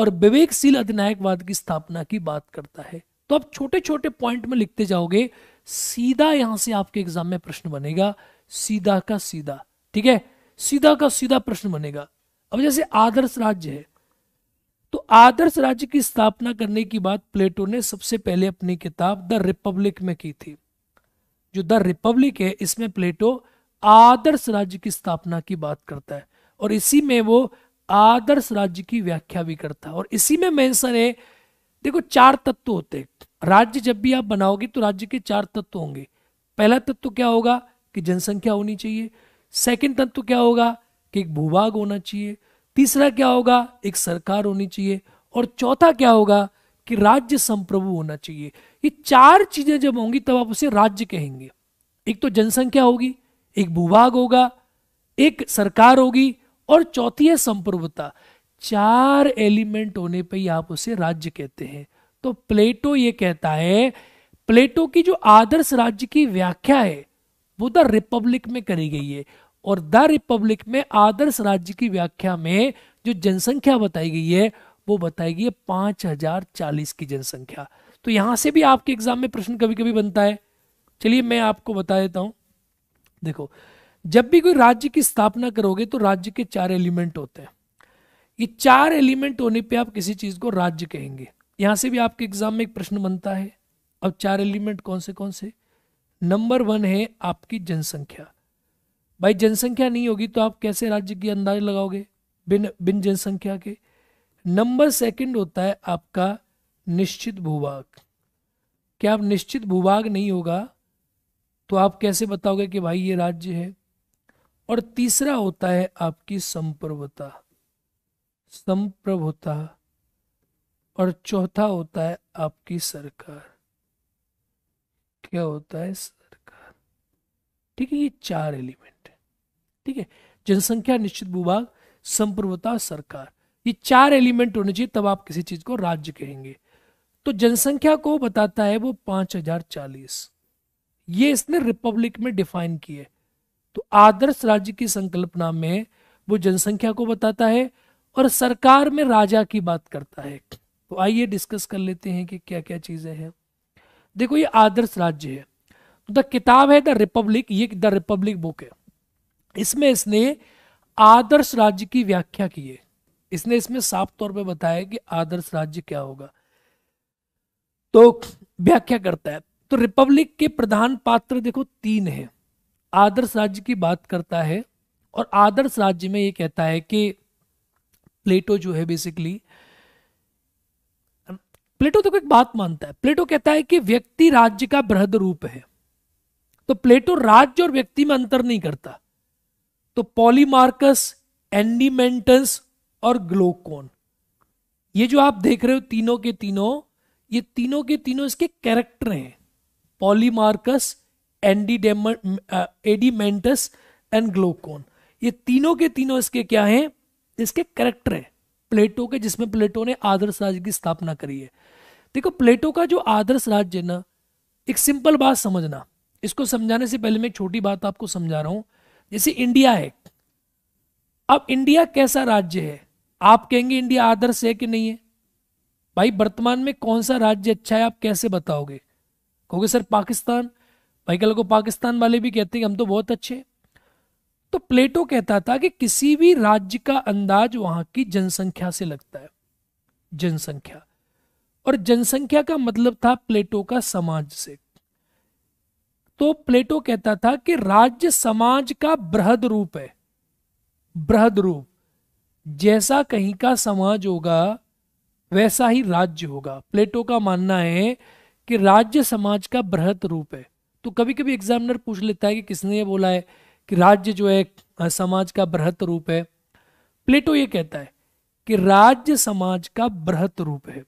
Speaker 1: और विवेकशील अधिनायकवाद की स्थापना की बात करता है तो आप छोटे छोटे पॉइंट में लिखते जाओगे सीधा यहां से आपके एग्जाम में प्रश्न बनेगा सीधा का सीधा ठीक है सीधा का सीधा प्रश्न बनेगा अब जैसे आदर्श राज्य है तो आदर्श राज्य की स्थापना करने की बात प्लेटो ने सबसे पहले अपनी किताब द रिपब्लिक में की थी जो द रिपब्लिक है इसमें प्लेटो आदर्श राज्य की स्थापना की बात करता है और इसी में वो आदर्श राज्य की व्याख्या भी करता है और इसी में मेंशन है देखो चार तत्व होते हैं राज्य जब भी आप बनाओगे तो राज्य के चार तत्व होंगे पहला तत्व क्या होगा कि जनसंख्या होनी चाहिए सेकंड तत्व क्या होगा कि एक भूभाग होना चाहिए तीसरा क्या होगा एक सरकार होनी चाहिए और चौथा क्या होगा कि राज्य संप्रभु होना चाहिए ये चार चीजें जब होंगी तब आप उसे राज्य कहेंगे एक तो जनसंख्या होगी एक भूभाग होगा एक सरकार होगी और चौथी है संप्रभुता चार एलिमेंट होने पर ही आप उसे राज्य कहते हैं तो प्लेटो ये कहता है प्लेटो की जो आदर्श राज्य की व्याख्या है वो द रिपब्लिक में करी गई है और द रिपब्लिक में आदर्श राज्य की व्याख्या में जो जनसंख्या बताई गई है वो बताई गई है पांच हजार चालीस की जनसंख्या तो यहां से भी आपके एग्जाम में प्रश्न कभी कभी बनता है चलिए मैं आपको बता देता हूं देखो जब भी कोई राज्य की स्थापना करोगे तो राज्य के चार एलिमेंट होते हैं ये चार एलिमेंट होने पे आप किसी चीज को राज्य कहेंगे यहां से भी आपके एग्जाम में एक प्रश्न बनता है अब चार एलिमेंट कौन से कौन से नंबर वन है आपकी जनसंख्या भाई जनसंख्या नहीं होगी तो आप कैसे राज्य की अंदाज लगाओगे बिन बिन जनसंख्या के नंबर सेकंड होता है आपका निश्चित भूभाग क्या आप निश्चित भूभाग नहीं होगा तो आप कैसे बताओगे कि भाई ये राज्य है और तीसरा होता है आपकी संप्रभुता संप्रभुता और चौथा होता है आपकी सरकार क्या होता है सरकार ठीक है ये चार एलिमेंट ठीक है जनसंख्या निश्चित भूभाग संप्रभुता सरकार ये चार एलिमेंट होने चाहिए तब आप किसी चीज को राज्य कहेंगे तो जनसंख्या को बताता है वो पांच हजार चालीस ये इसने रिपब्लिक में डिफाइन किए तो आदर्श राज्य की संकल्पना में वो जनसंख्या को बताता है और सरकार में राजा की बात करता है तो आइए डिस्कस कर लेते हैं कि क्या क्या चीजें हैं देखो ये आदर्श राज्य है तो द किताब है द रिपब्लिक ये द रिपब्लिक बुक है इसमें इसने आदर्श राज्य की व्याख्या की है इसने इसमें साफ तौर पे बताया कि आदर्श राज्य क्या होगा तो व्याख्या करता है तो रिपब्लिक के प्रधान पात्र देखो तीन है आदर्श राज्य की बात करता है और आदर्श राज्य में ये कहता है कि प्लेटो जो है बेसिकली प्लेटो देखो तो एक बात मानता है प्लेटो कहता है कि व्यक्ति राज्य का बृहद रूप है तो प्लेटो राज्य और व्यक्ति में अंतर नहीं करता तो पॉलीमार्कस एंडीमेंटस और ग्लोकोन ये जो आप देख रहे हो तीनों के तीनों ये तीनों के तीनों इसके कैरेक्टर हैं पॉलीमार्कस एडीमेंटस एंड ग्लोकोन ये तीनों के तीनों इसके क्या हैं इसके कैरेक्टर है प्लेटो के जिसमें प्लेटो ने आदर्श राज्य की स्थापना करी है देखो प्लेटो का जो आदर्श राज्य है ना एक सिंपल बात समझना इसको समझाने से पहले मैं छोटी बात आपको समझा रहा हूं जैसे इंडिया है अब इंडिया कैसा राज्य है आप कहेंगे इंडिया आदर्श है कि नहीं है भाई वर्तमान में कौन सा राज्य अच्छा है आप कैसे बताओगे कहोगे सर पाकिस्तान भाई कल को पाकिस्तान वाले भी कहते हैं हम तो बहुत अच्छे तो प्लेटो कहता था कि किसी भी राज्य का अंदाज वहां की जनसंख्या से लगता है जनसंख्या और जनसंख्या का मतलब था प्लेटो का समाज से तो प्लेटो कहता था कि राज्य समाज का बृहद रूप है बृहद रूप जैसा कहीं का समाज होगा वैसा ही राज्य होगा प्लेटो का मानना है कि राज्य समाज का बृहद रूप है तो कभी कभी एग्जामिनर पूछ लेता है कि किसने ये बोला है कि राज्य जो है समाज का बृहत रूप है प्लेटो ये कहता है कि राज्य समाज का बृहत रूप है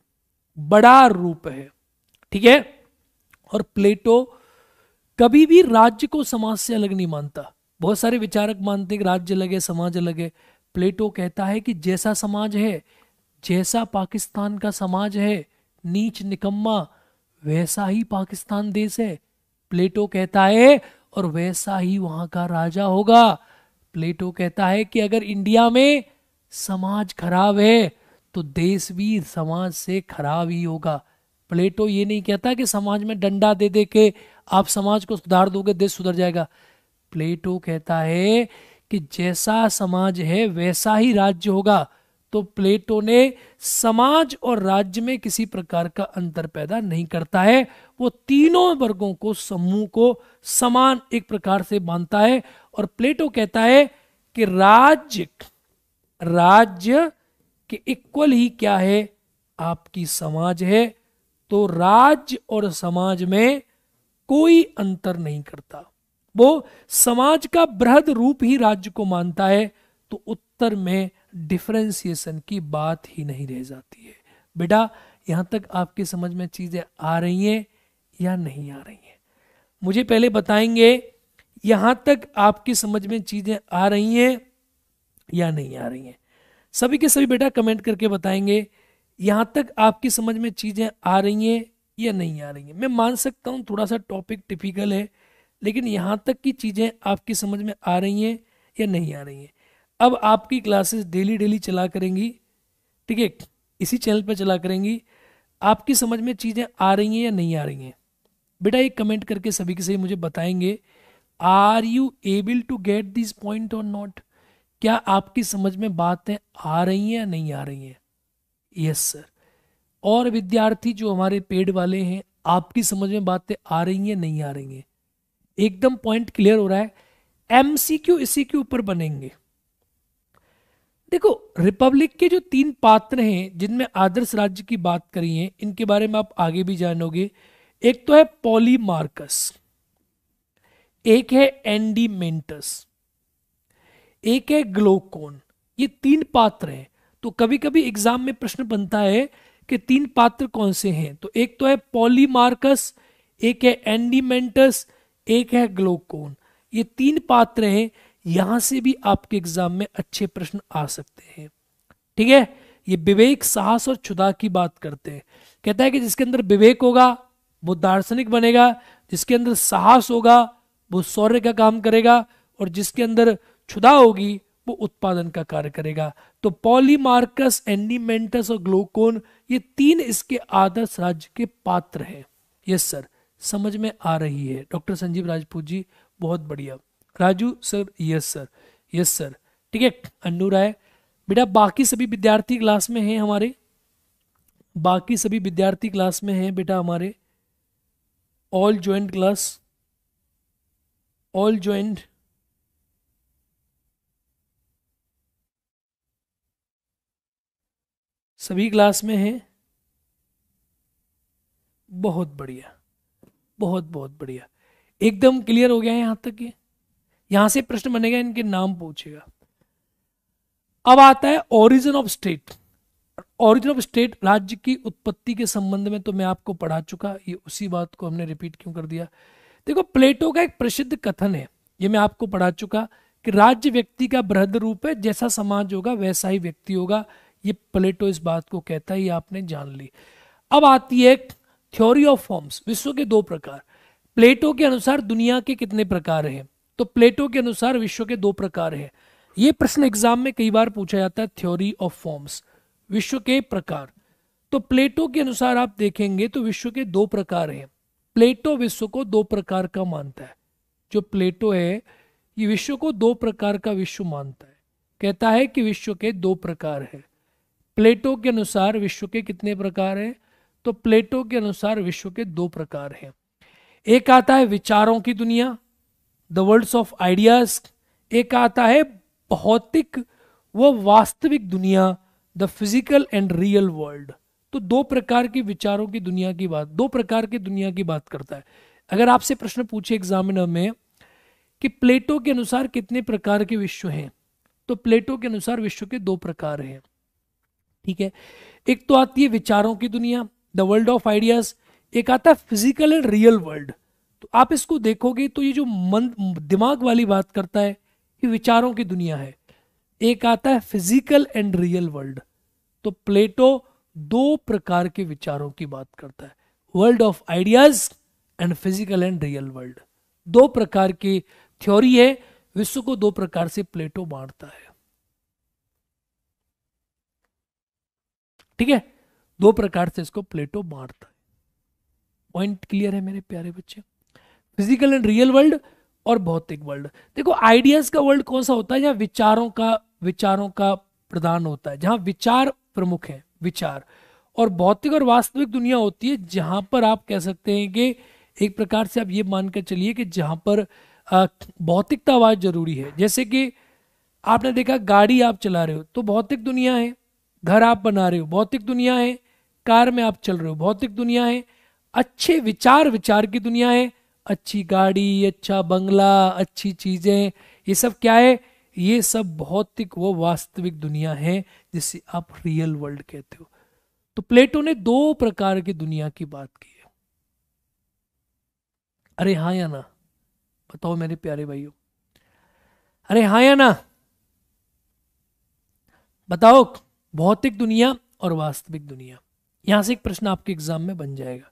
Speaker 1: बड़ा रूप है ठीक है और प्लेटो कभी भी राज्य को समाज से अलग नहीं मानता बहुत सारे विचारक मानते हैं राज्य अलग है समाज अलग है प्लेटो कहता है कि जैसा समाज है जैसा पाकिस्तान का समाज है नीच निकम्मा वैसा ही पाकिस्तान देश है प्लेटो कहता है और वैसा ही वहां का राजा होगा प्लेटो कहता है कि अगर इंडिया में समाज खराब है तो देश भी समाज से खराब ही होगा प्लेटो ये नहीं कहता कि समाज में डंडा दे दे के आप समाज को सुधार दोगे देश सुधर जाएगा प्लेटो कहता है कि जैसा समाज है वैसा ही राज्य होगा तो प्लेटो ने समाज और राज्य में किसी प्रकार का अंतर पैदा नहीं करता है वो तीनों वर्गों को समूह को समान एक प्रकार से मानता है और प्लेटो कहता है कि राज्य राज्य के इक्वल ही क्या है आपकी समाज है तो राज्य और समाज में कोई अंतर नहीं करता वो समाज का बृहद रूप ही राज्य को मानता है तो उत्तर में डिफ्रेंसिएशन की बात ही नहीं रह जाती है बेटा यहां तक आपकी समझ में चीजें आ रही हैं या नहीं आ रही हैं मुझे पहले बताएंगे यहां तक आपकी समझ में चीजें आ रही हैं या नहीं आ रही हैं सभी के सभी बेटा कमेंट करके बताएंगे यहां तक आपकी समझ में चीजें आ रही हैं या नहीं आ रही है मैं मान सकता हूँ थोड़ा सा टॉपिक टिपिकल है लेकिन यहाँ तक की चीज़ें आपकी समझ में आ रही हैं या नहीं आ रही हैं अब आपकी क्लासेस डेली डेली चला करेंगी ठीक है इसी चैनल पर चला करेंगी आपकी समझ में चीज़ें आ रही हैं या नहीं आ रही हैं बेटा एक कमेंट करके सभी के सही मुझे बताएंगे are you able to get this point और नॉट क्या आपकी समझ में बातें आ रही हैं या नहीं आ रही हैं यस सर और विद्यार्थी जो हमारे पेड वाले हैं आपकी समझ में बातें आ रही हैं नहीं आ रही हैं एकदम पॉइंट क्लियर हो रहा है एमसीक्यू इसी के ऊपर बनेंगे देखो रिपब्लिक के जो तीन पात्र हैं जिनमें आदर्श राज्य की बात करी है इनके बारे में आप आगे भी जानोगे एक तो है पॉली मार्कस एक है एंडी मेंटस एक है ग्लोकोन ये तीन पात्र हैं तो कभी कभी एग्जाम में प्रश्न बनता है के तीन पात्र कौन से हैं तो एक तो है पॉलीमार्कस एक है एंडीमेंटस एक है ग्लोकोन ये तीन पात्र हैं यहां से भी आपके एग्जाम में अच्छे प्रश्न आ सकते हैं ठीक है ये विवेक साहस और क्षुदा की बात करते हैं कहता है कि जिसके अंदर विवेक होगा वो दार्शनिक बनेगा जिसके अंदर साहस होगा वो सौर्य का काम करेगा और जिसके अंदर क्षुदा होगी वो उत्पादन का कार्य करेगा तो पॉलीमार्कस एंडीमेंटस और ग्लूकोन ये तीन इसके आदर्श राज्य के पात्र हैं यस सर समझ में आ रही है डॉक्टर संजीव राजपूत जी बहुत बढ़िया Raju sir yes sir yes sir ठीक है अन्नू राय बेटा बाकी सभी विद्यार्थी क्लास में हैं हमारे बाकी सभी विद्यार्थी क्लास में हैं बेटा हमारे all joint class all joint सभी क्लास में है बहुत बढ़िया बहुत बहुत बढ़िया एकदम क्लियर हो गया है यहां तक ये यहां से प्रश्न बनेगा इनके नाम पूछेगा अब आता है origin of state origin of state राज्य की उत्पत्ति के संबंध में तो मैं आपको पढ़ा चुका ये उसी बात को हमने रिपीट क्यों कर दिया देखो प्लेटो का एक प्रसिद्ध कथन है ये मैं आपको पढ़ा चुका कि राज्य व्यक्ति का बृहद रूप है जैसा समाज होगा वैसा ही व्यक्ति होगा ये प्लेटो इस बात को कहता है ये आपने जान ली अब आती है थ्योरी ऑफ फॉर्म्स विश्व के दो प्रकार प्लेटो के अनुसार दुनिया के कितने प्रकार हैं तो प्लेटो के अनुसार विश्व के दो प्रकार हैं ये प्रश्न एग्जाम में कई बार पूछा जाता है थ्योरी ऑफ फॉर्म्स विश्व के प्रकार तो प्लेटो के अनुसार आप देखेंगे तो विश्व के दो प्रकार हैं प्लेटो विश्व को दो प्रकार का मानता है जो प्लेटो है ये विश्व को दो प्रकार का विश्व मानता है कहता है कि विश्व के दो प्रकार है प्लेटो के अनुसार विश्व के कितने प्रकार हैं तो प्लेटो के अनुसार विश्व के दो प्रकार हैं एक आता है विचारों की दुनिया द वर्ल्ड्स ऑफ आइडियाज एक आता है भौतिक व वास्तविक दुनिया the physical and real world तो दो प्रकार के विचारों की दुनिया की बात दो प्रकार की दुनिया की बात करता है अगर आपसे प्रश्न पूछे एग्जामिनर में कि प्लेटो के अनुसार कितने प्रकार के विश्व हैं तो प्लेटो के अनुसार विश्व के दो प्रकार हैं ठीक है एक तो आती है विचारों की दुनिया द वर्ल्ड ऑफ आइडियाज एक आता है फिजिकल एंड रियल वर्ल्ड तो आप इसको देखोगे तो ये जो मन दिमाग वाली बात करता है ये विचारों की दुनिया है एक आता है फिजिकल एंड रियल वर्ल्ड तो प्लेटो दो प्रकार के विचारों की बात करता है world of ideas and physical and real world दो प्रकार की थ्योरी है विश्व को दो प्रकार से प्लेटो बांटता है ठीक है दो प्रकार से इसको प्लेटो मारता है पॉइंट क्लियर है मेरे प्यारे बच्चे फिजिकल एंड रियल वर्ल्ड और भौतिक वर्ल्ड देखो आइडियाज का वर्ल्ड कौन सा होता है जहां विचारों का विचारों का प्रदान होता है जहां विचार प्रमुख है विचार और भौतिक और वास्तविक दुनिया होती है जहां पर आप कह सकते हैं कि एक प्रकार से आप ये मानकर चलिए कि जहां पर भौतिकतावाद जरूरी है जैसे कि आपने देखा गाड़ी आप चला रहे हो तो भौतिक दुनिया है घर आप बना रहे हो भौतिक दुनिया है कार में आप चल रहे हो भौतिक दुनिया है अच्छे विचार विचार की दुनिया है अच्छी गाड़ी अच्छा बंगला अच्छी चीजें ये सब क्या है ये सब भौतिक वो वास्तविक दुनिया है जिसे आप रियल वर्ल्ड कहते हो तो प्लेटो ने दो प्रकार की दुनिया की बात की है अरे हाँ या ना बताओ मेरे प्यारे भाइयों अरे हाँ या ना बताओ भौतिक दुनिया और वास्तविक दुनिया यहां से एक प्रश्न आपके एग्जाम में बन जाएगा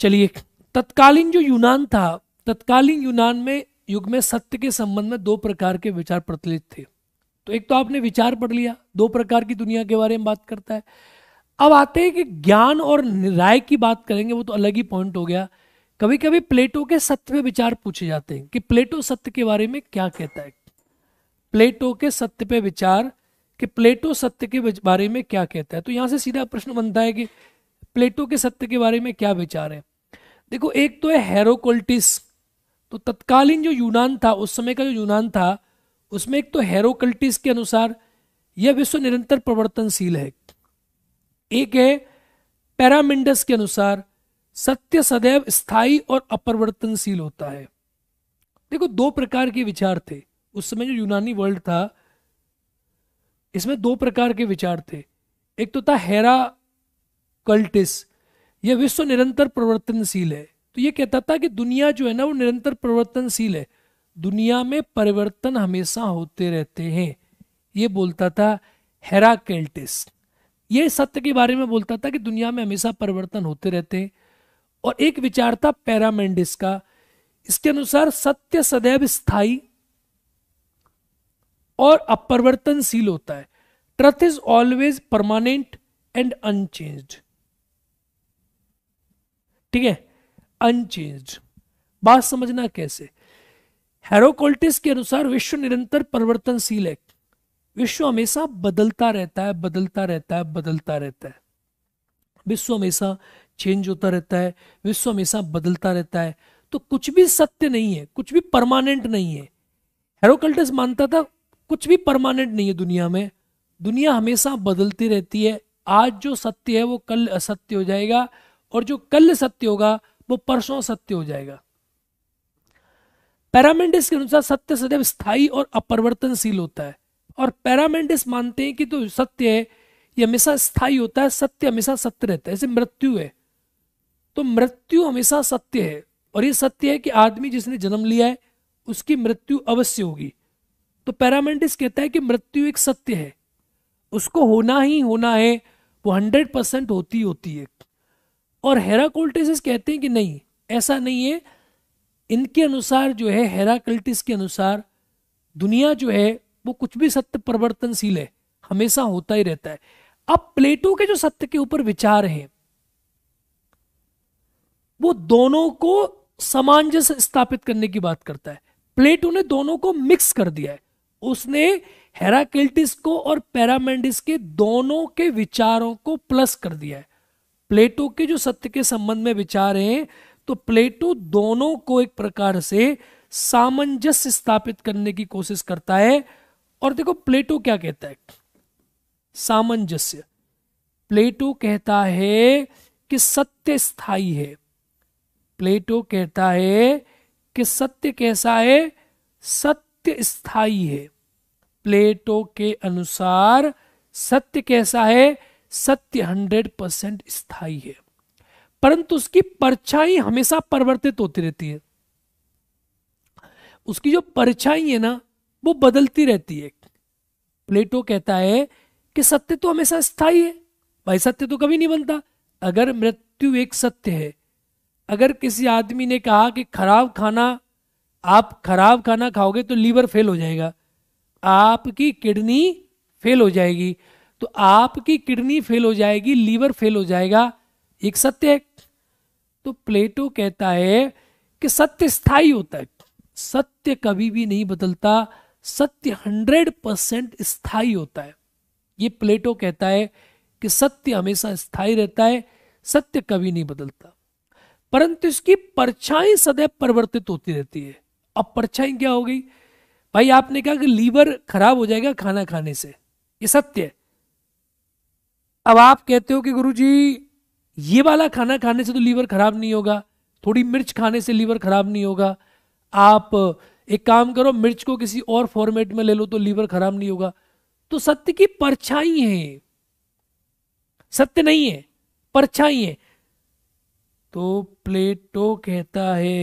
Speaker 1: चलिए तत्कालीन जो यूनान था तत्कालीन यूनान में युग में सत्य के संबंध में दो प्रकार के विचार प्रचलित थे तो एक तो आपने विचार पढ़ लिया दो प्रकार की दुनिया के बारे में बात करता है अब आते हैं कि ज्ञान और राय की बात करेंगे वो तो अलग ही पॉइंट हो गया कभी कभी प्लेटो के सत्य पे विचार पूछे जाते हैं कि प्लेटो सत्य के बारे में क्या कहता है प्लेटो के सत्य पे विचार कि प्लेटो सत्य के बारे में क्या कहता है तो यहां से सीधा प्रश्न बनता है कि प्लेटो के सत्य के बारे में क्या विचार है देखो एक तो है हेरोकोल्टिस तो तत्कालीन जो यूनान था उस समय का जो यूनान था उसमें एक तो हेरोकल्टिस के अनुसार यह विश्व निरंतर परिवर्तनशील है एक है पैरामिंडस के अनुसार सत्य सदैव स्थायी और अपरिवर्तनशील होता है देखो दो प्रकार के विचार थे उस समय जो यूनानी वर्ल्ड था इसमें दो प्रकार के विचार थे एक तो था हेरा कल्टिस यह विश्व निरंतर परिवर्तनशील है तो यह कहता था कि दुनिया जो है ना वो निरंतर परिवर्तनशील है दुनिया में परिवर्तन हमेशा होते रहते हैं ये बोलता था कल्टिस यह सत्य के बारे में बोलता था कि दुनिया में हमेशा परिवर्तन होते रहते हैं और एक विचार था पैरामेंडिस का इसके अनुसार सत्य सदैव स्थायी और अपरिवर्तनशील होता है truth is always permanent and unchange ठीक है अनचेंज बात समझना कैसे हेरोकोल्टिस के अनुसार विश्व निरंतर परिवर्तनशील है विश्व हमेशा बदलता रहता है बदलता रहता है बदलता रहता है विश्व हमेशा चेंज होता रहता है विश्व हमेशा बदलता रहता है तो कुछ भी सत्य नहीं है कुछ भी परमानेंट नहीं है हेरोकल्टस मानता था कुछ भी परमानेंट नहीं है दुनिया में दुनिया हमेशा बदलती रहती है आज जो सत्य है वो कल असत्य हो जाएगा और जो कल सत्य होगा वो परसों सत्य हो जाएगा पैरामेंडिस के अनुसार सत्य सदैव स्थायी और अपरिवर्तनशील होता है और पैरामेंडिस मानते हैं कि जो तो सत्य है ये हमेशा स्थायी होता है सत्य हमेशा सत्य रहता है जैसे मृत्यु है तो मृत्यु हमेशा सत्य है और ये सत्य है कि आदमी जिसने जन्म लिया है उसकी मृत्यु अवश्य होगी तो पैरामेंटिस कहता है कि मृत्यु एक सत्य है उसको होना ही होना है वो हंड्रेड परसेंट होती होती है और हेराकोल्टिस कहते हैं कि नहीं ऐसा नहीं है इनके अनुसार जो है हेराकल्टिस के अनुसार दुनिया जो है वो कुछ भी सत्य परिवर्तनशील है हमेशा होता ही रहता है अब प्लेटो के जो सत्य के ऊपर विचार हैं वो दोनों को सामंजस्य स्थापित करने की बात करता है प्लेटो ने दोनों को मिक्स कर दिया है उसने हेराक्लिटिस को और पैरामेंडिस के दोनों के विचारों को प्लस कर दिया है प्लेटो के जो सत्य के संबंध में विचार हैं तो प्लेटो दोनों को एक प्रकार से सामंजस्य स्थापित करने की कोशिश करता है और देखो प्लेटो क्या कहता है सामंजस्य प्लेटो कहता है कि सत्य स्थाई है प्लेटो कहता है कि सत्य कैसा है सत्य सत्य स्थाई है प्लेटो के अनुसार सत्य कैसा है सत्य हंड्रेड परसेंट स्थाई है परंतु उसकी परछाई हमेशा परिवर्तित होती रहती है उसकी जो परछाई है ना वो बदलती रहती है प्लेटो कहता है कि सत्य तो हमेशा स्थाई है भाई सत्य तो कभी नहीं बनता अगर मृत्यु एक सत्य है अगर किसी आदमी ने कहा कि खराब खाना आप खराब खाना खाओगे तो लीवर फेल हो जाएगा आपकी किडनी फेल हो जाएगी तो आपकी किडनी फेल हो जाएगी लीवर फेल हो जाएगा एक सत्य है तो प्लेटो कहता है कि सत्य स्थायी होता है सत्य कभी भी नहीं बदलता सत्य हंड्रेड परसेंट स्थायी होता है ये प्लेटो कहता है कि सत्य हमेशा स्थायी रहता है सत्य कभी नहीं बदलता परंतु इसकी परछाई सदैव परिवर्तित होती रहती है अब परछाई क्या हो गई भाई आपने कहा कि लीवर खराब हो जाएगा खाना खाने से ये सत्य है अब आप कहते हो कि गुरु जी ये वाला खाना खाने से तो लीवर खराब नहीं होगा थोड़ी मिर्च खाने से लीवर खराब नहीं होगा आप एक काम करो मिर्च को किसी और फॉर्मेट में ले लो तो लीवर खराब नहीं होगा तो सत्य की परछाई है सत्य नहीं है परछाई है तो प्लेटो कहता है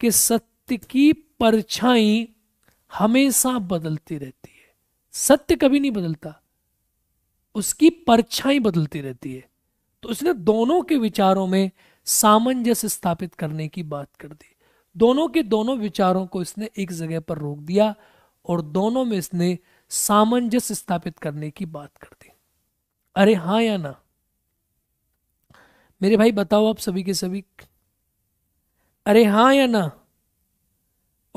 Speaker 1: कि सत्य सत्य की परछाई हमेशा बदलती रहती है सत्य कभी नहीं बदलता उसकी परछाई बदलती रहती है तो उसने दोनों के विचारों में सामंजस्य स्थापित करने की बात कर दी दोनों के दोनों विचारों को इसने एक जगह पर रोक दिया और दोनों में इसने सामंजस्य स्थापित करने की बात कर दी अरे हाँ या ना मेरे भाई बताओ आप सभी के सभी अरे हाँ या ना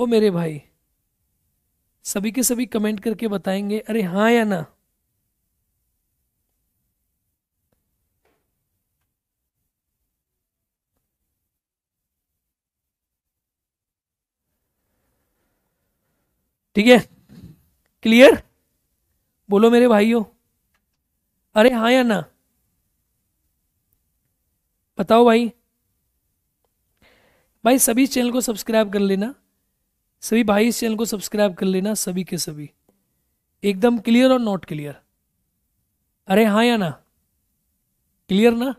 Speaker 1: ओ मेरे भाई सभी के सभी कमेंट करके बताएंगे अरे हाँ या ना ठीक है क्लियर बोलो मेरे भाइयों अरे हाँ या ना बताओ भाई भाई सभी चैनल को सब्सक्राइब कर लेना सभी भाई इस चैनल को सब्सक्राइब कर लेना सभी के सभी एकदम क्लियर और नॉट क्लियर अरे हाँ या ना क्लियर ना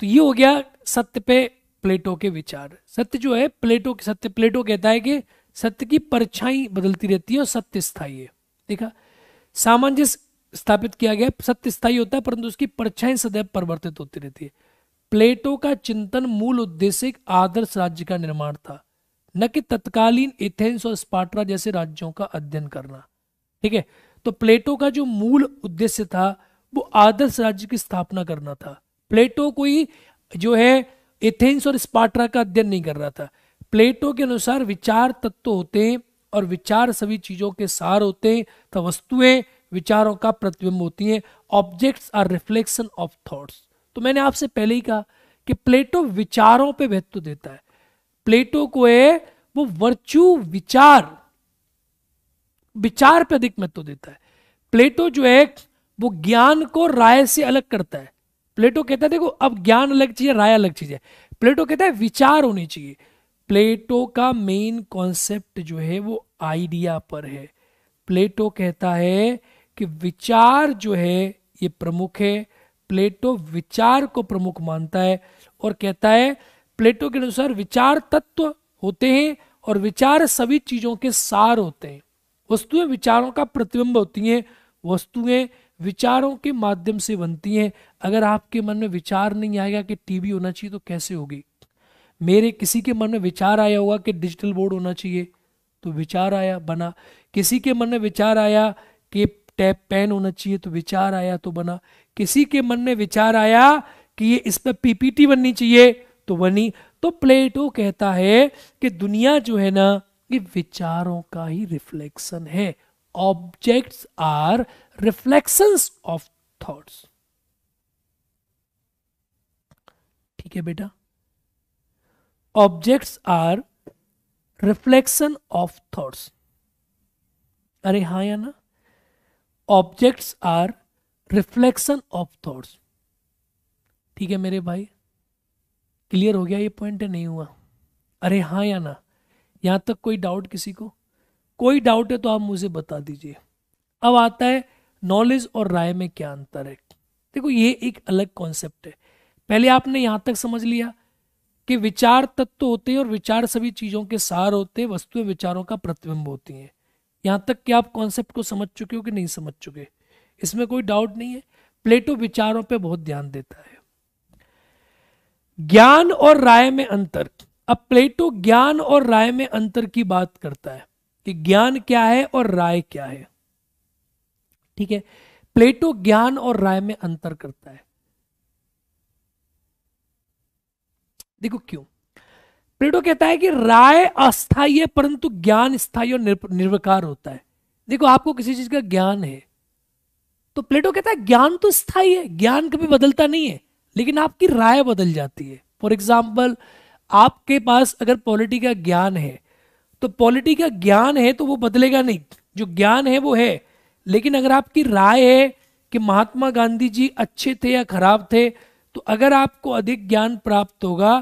Speaker 1: तो ये हो गया सत्य पे प्लेटो के विचार सत्य जो है प्लेटो सत्य प्लेटो कहता है कि सत्य की परछाई बदलती रहती है और सत्य स्थाई है देखा सामंजस्य स्थापित किया गया सत्य स्थाई होता है परंतु उसकी परछाई सदैव परिवर्तित होती रहती है प्लेटो का चिंतन मूल उद्देश्य एक आदर्श राज्य का निर्माण था न कि तत्कालीन एथेंस और स्पार्टा जैसे राज्यों का अध्ययन करना ठीक है तो प्लेटो का जो मूल उद्देश्य था वो आदर्श राज्य की स्थापना करना था प्लेटो कोई जो है एथेंस और स्पार्टा का अध्ययन नहीं कर रहा था प्लेटो के अनुसार विचार तत्व होते हैं और विचार सभी चीजों के सार होते हैं तो वस्तुएं विचारों का प्रतिबिंब होती हैं objects are reflection of thoughts तो मैंने आपसे पहले ही कहा कि प्लेटो विचारों पे महत्व देता है प्लेटो को है वो वर्चू विचार विचार पे अधिक महत्व देता है प्लेटो जो है वो ज्ञान को राय से अलग करता है प्लेटो कहता है देखो अब ज्ञान अलग चीज है राय अलग चीज है प्लेटो कहता है विचार होने चाहिए प्लेटो का मेन कॉन्सेप्ट जो है वो आइडिया पर है प्लेटो कहता है कि विचार जो है ये प्रमुख है प्लेटो विचार को प्रमुख मानता है और कहता है प्लेटो के अनुसार विचार तत्व होते हैं और विचार सभी चीजों के सार होते हैं वस्तुएं विचारों का प्रतिबिंब होती हैं वस्तुएं विचारों के माध्यम से बनती हैं अगर आपके मन में विचार नहीं आएगा कि टीवी होना चाहिए तो कैसे होगी मेरे किसी के मन में विचार आया होगा कि डिजिटल बोर्ड होना चाहिए तो विचार आया बना किसी के मन में विचार आया कि टैप पेन होना चाहिए तो विचार आया तो बना किसी के मन में विचार आया कि ये इस पर पीपीटी बननी चाहिए तो वनी तो प्लेटो कहता है कि दुनिया जो है ना ये विचारों का ही रिफ्लेक्शन है objects are reflections of thoughts ठीक है बेटा objects are reflection of thoughts अरे हाँ या ना objects are reflection of thoughts ठीक है मेरे भाई क्लियर हो गया ये पॉइंट नहीं हुआ अरे हाँ या ना यहाँ तक कोई डाउट किसी को कोई डाउट है तो आप मुझे बता दीजिए अब आता है नॉलेज और राय में क्या अंतर है देखो ये एक अलग कॉन्सेप्ट है पहले आपने यहाँ तक समझ लिया कि विचार तत्व तो होते हैं और विचार सभी चीज़ों के सार होते हैं वस्तु विचारों का प्रतिबिंब होती हैं यहाँ तक कि आप कॉन्सेप्ट को समझ चुके हो कि नहीं समझ चुके इसमें कोई डाउट नहीं है प्लेटो विचारों पर बहुत ध्यान देता है ज्ञान और राय में अंतर अब प्लेटो ज्ञान और राय में अंतर की बात करता है कि ज्ञान क्या है और राय क्या है ठीक है प्लेटो ज्ञान और राय में अंतर करता है देखो क्यों प्लेटो कहता है कि राय अस्थाई है परंतु ज्ञान स्थायी और निर्विकार होता है देखो आपको किसी चीज का ज्ञान है तो प्लेटो कहता है ज्ञान तो स्थायी है ज्ञान कभी बदलता नहीं है लेकिन आपकी राय बदल जाती है फॉर एग्जाम्पल आपके पास अगर पॉलिटी का ज्ञान है तो पॉलिटी का ज्ञान है तो वो बदलेगा नहीं जो ज्ञान है वो है लेकिन अगर आपकी राय है कि महात्मा गांधी जी अच्छे थे या खराब थे तो अगर आपको अधिक ज्ञान प्राप्त होगा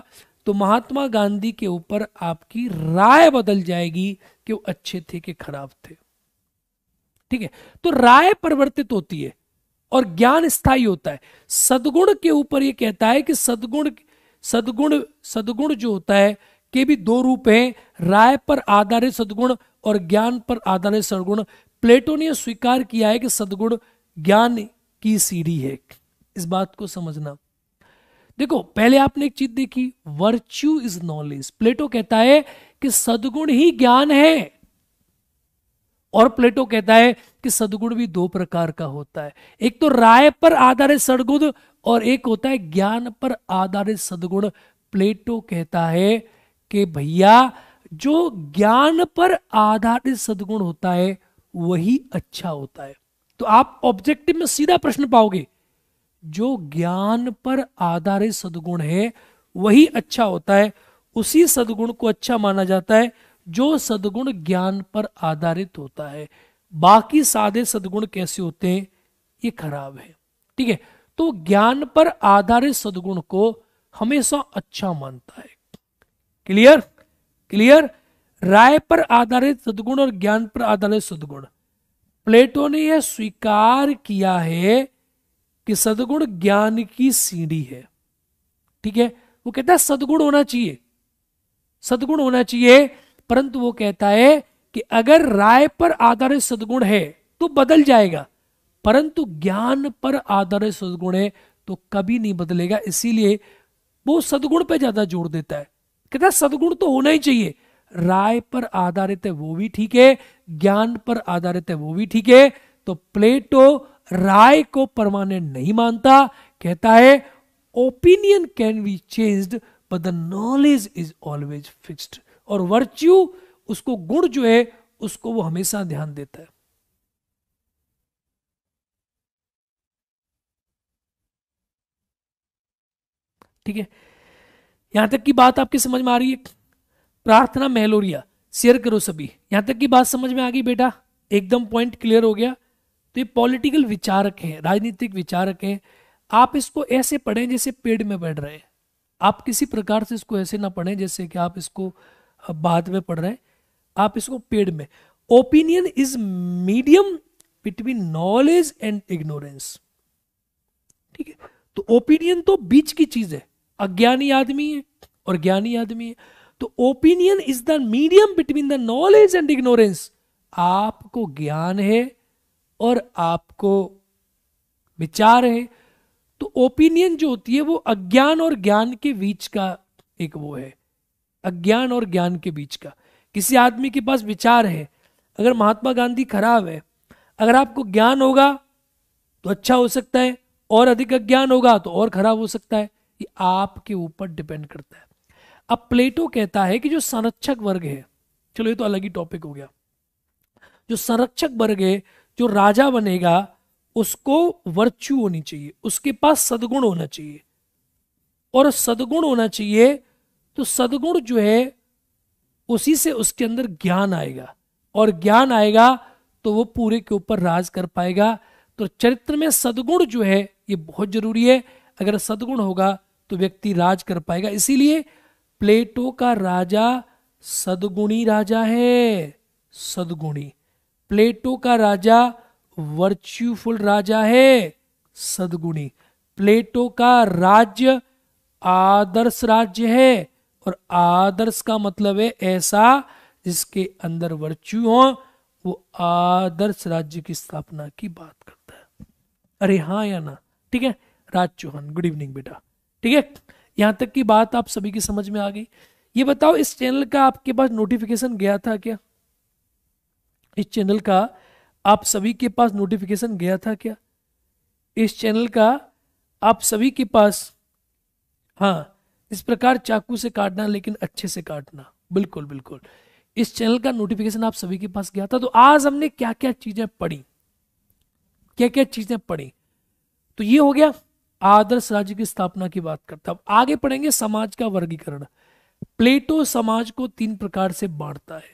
Speaker 1: तो महात्मा गांधी के ऊपर आपकी राय बदल जाएगी कि वो अच्छे थे कि खराब थे ठीक है तो राय परिवर्तित होती है और ज्ञान स्थायी होता है सदगुण के ऊपर ये कहता है कि सदगुण सदगुण सदगुण जो होता है के भी दो रूप हैं राय पर आधारित सदगुण और ज्ञान पर आधारित सदगुण प्लेटो ने स्वीकार किया है कि सदगुण ज्ञान की सीढ़ी है इस बात को समझना देखो पहले आपने एक चीज देखी वर्च्यू इज नॉलेज प्लेटो कहता है कि सदगुण ही ज्ञान है और प्लेटो कहता है कि सदगुण भी दो प्रकार का होता है एक तो राय पर आधारित सदगुण और एक होता है ज्ञान पर आधारित सदगुण प्लेटो कहता है कि भैया जो ज्ञान पर आधारित सदगुण होता है वही अच्छा होता है तो आप ऑब्जेक्टिव में सीधा प्रश्न पाओगे जो ज्ञान पर आधारित सदगुण है वही अच्छा होता है उसी सदगुण को अच्छा माना जाता है जो सदगुण ज्ञान पर आधारित होता है बाकी सादे सदगुण कैसे होते हैं ये खराब है ठीक है तो ज्ञान पर आधारित सदगुण को हमेशा अच्छा मानता है क्लियर क्लियर राय पर आधारित सदगुण और ज्ञान पर आधारित सदगुण प्लेटो ने यह स्वीकार किया है कि सदगुण ज्ञान की सीढ़ी है ठीक है वो कहता है सदगुण होना चाहिए सदगुण होना चाहिए परंतु वो कहता है कि अगर राय पर आधारित सदगुण है तो बदल जाएगा परंतु ज्ञान पर आधारित सदगुण है तो कभी नहीं बदलेगा इसीलिए वो सदगुण पे ज्यादा जोर देता है कहता है सदगुण तो होना ही चाहिए राय पर आधारित है वो भी ठीक है ज्ञान पर आधारित है वो भी ठीक है तो प्लेटो राय को परमानेंट नहीं मानता कहता है opinion can be changed but the knowledge is always fixed और वर्च्यू उसको गुण जो है उसको वो हमेशा ध्यान देता है ठीक है यहां तक की बात आपकी समझ में आ रही है प्रार्थना मेहलोरिया शेयर करो सभी यहां तक की बात समझ में आ गई बेटा एकदम पॉइंट क्लियर हो गया तो ये पॉलिटिकल विचारक है राजनीतिक विचारक हैं आप इसको ऐसे पढ़ें जैसे पेड़ में बैठ रहे हैं आप किसी प्रकार से इसको ऐसे ना पढ़ें जैसे कि आप इसको बाद में पढ़ रहे हैं आप इसको पेड में opinion is medium between knowledge and ignorance ठीक है तो ओपिनियन तो बीच की चीज है अज्ञानी आदमी है और ज्ञानी आदमी है तो opinion is the medium between the knowledge and ignorance आपको ज्ञान है और आपको विचार है तो ओपिनियन जो होती है वो अज्ञान और ज्ञान के बीच का एक वो है अज्ञान और ज्ञान के बीच का किसी आदमी के पास विचार है अगर महात्मा गांधी खराब है अगर आपको ज्ञान होगा तो अच्छा हो सकता है और अधिक अज्ञान होगा तो और खराब हो सकता है ये आपके ऊपर डिपेंड करता है अब प्लेटो कहता है कि जो संरक्षक वर्ग है चलो ये तो अलग ही टॉपिक हो गया जो संरक्षक वर्ग है जो राजा बनेगा उसको वर्च्यू होनी चाहिए उसके पास सदगुण होना चाहिए और सदगुण होना चाहिए तो सदगुण जो है उसी से उसके अंदर ज्ञान आएगा और ज्ञान आएगा तो वो पूरे के ऊपर राज कर पाएगा तो चरित्र में सदगुण जो है ये बहुत जरूरी है अगर सदगुण होगा तो व्यक्ति राज कर पाएगा इसीलिए प्लेटो का राजा सदगुणी राजा है सदगुणी प्लेटो का राजा वर्च्यूफुल राजा है सदगुणी प्लेटो का राज्य आदर्श राज्य है और आदर्श का मतलब है ऐसा जिसके अंदर वर्च्यू हो वो आदर्श राज्य की स्थापना की बात करता है अरे हाँ या ना ठीक है राज चौहान गुड इवनिंग बेटा ठीक है यहां तक की बात आप सभी की समझ में आ गई ये बताओ इस चैनल का आपके पास नोटिफिकेशन गया था क्या इस चैनल का आप सभी के पास नोटिफिकेशन गया था क्या इस चैनल का आप सभी के पास हाँ इस प्रकार चाकू से काटना लेकिन अच्छे से काटना बिल्कुल बिल्कुल इस चैनल का नोटिफिकेशन आप सभी के पास गया था तो आज हमने क्या क्या चीजें पढ़ी क्या क्या चीजें पढ़ी तो ये हो गया आदर्श राज्य की स्थापना की बात करता अब आगे पढ़ेंगे समाज का वर्गीकरण प्लेटो समाज को तीन प्रकार से बांटता है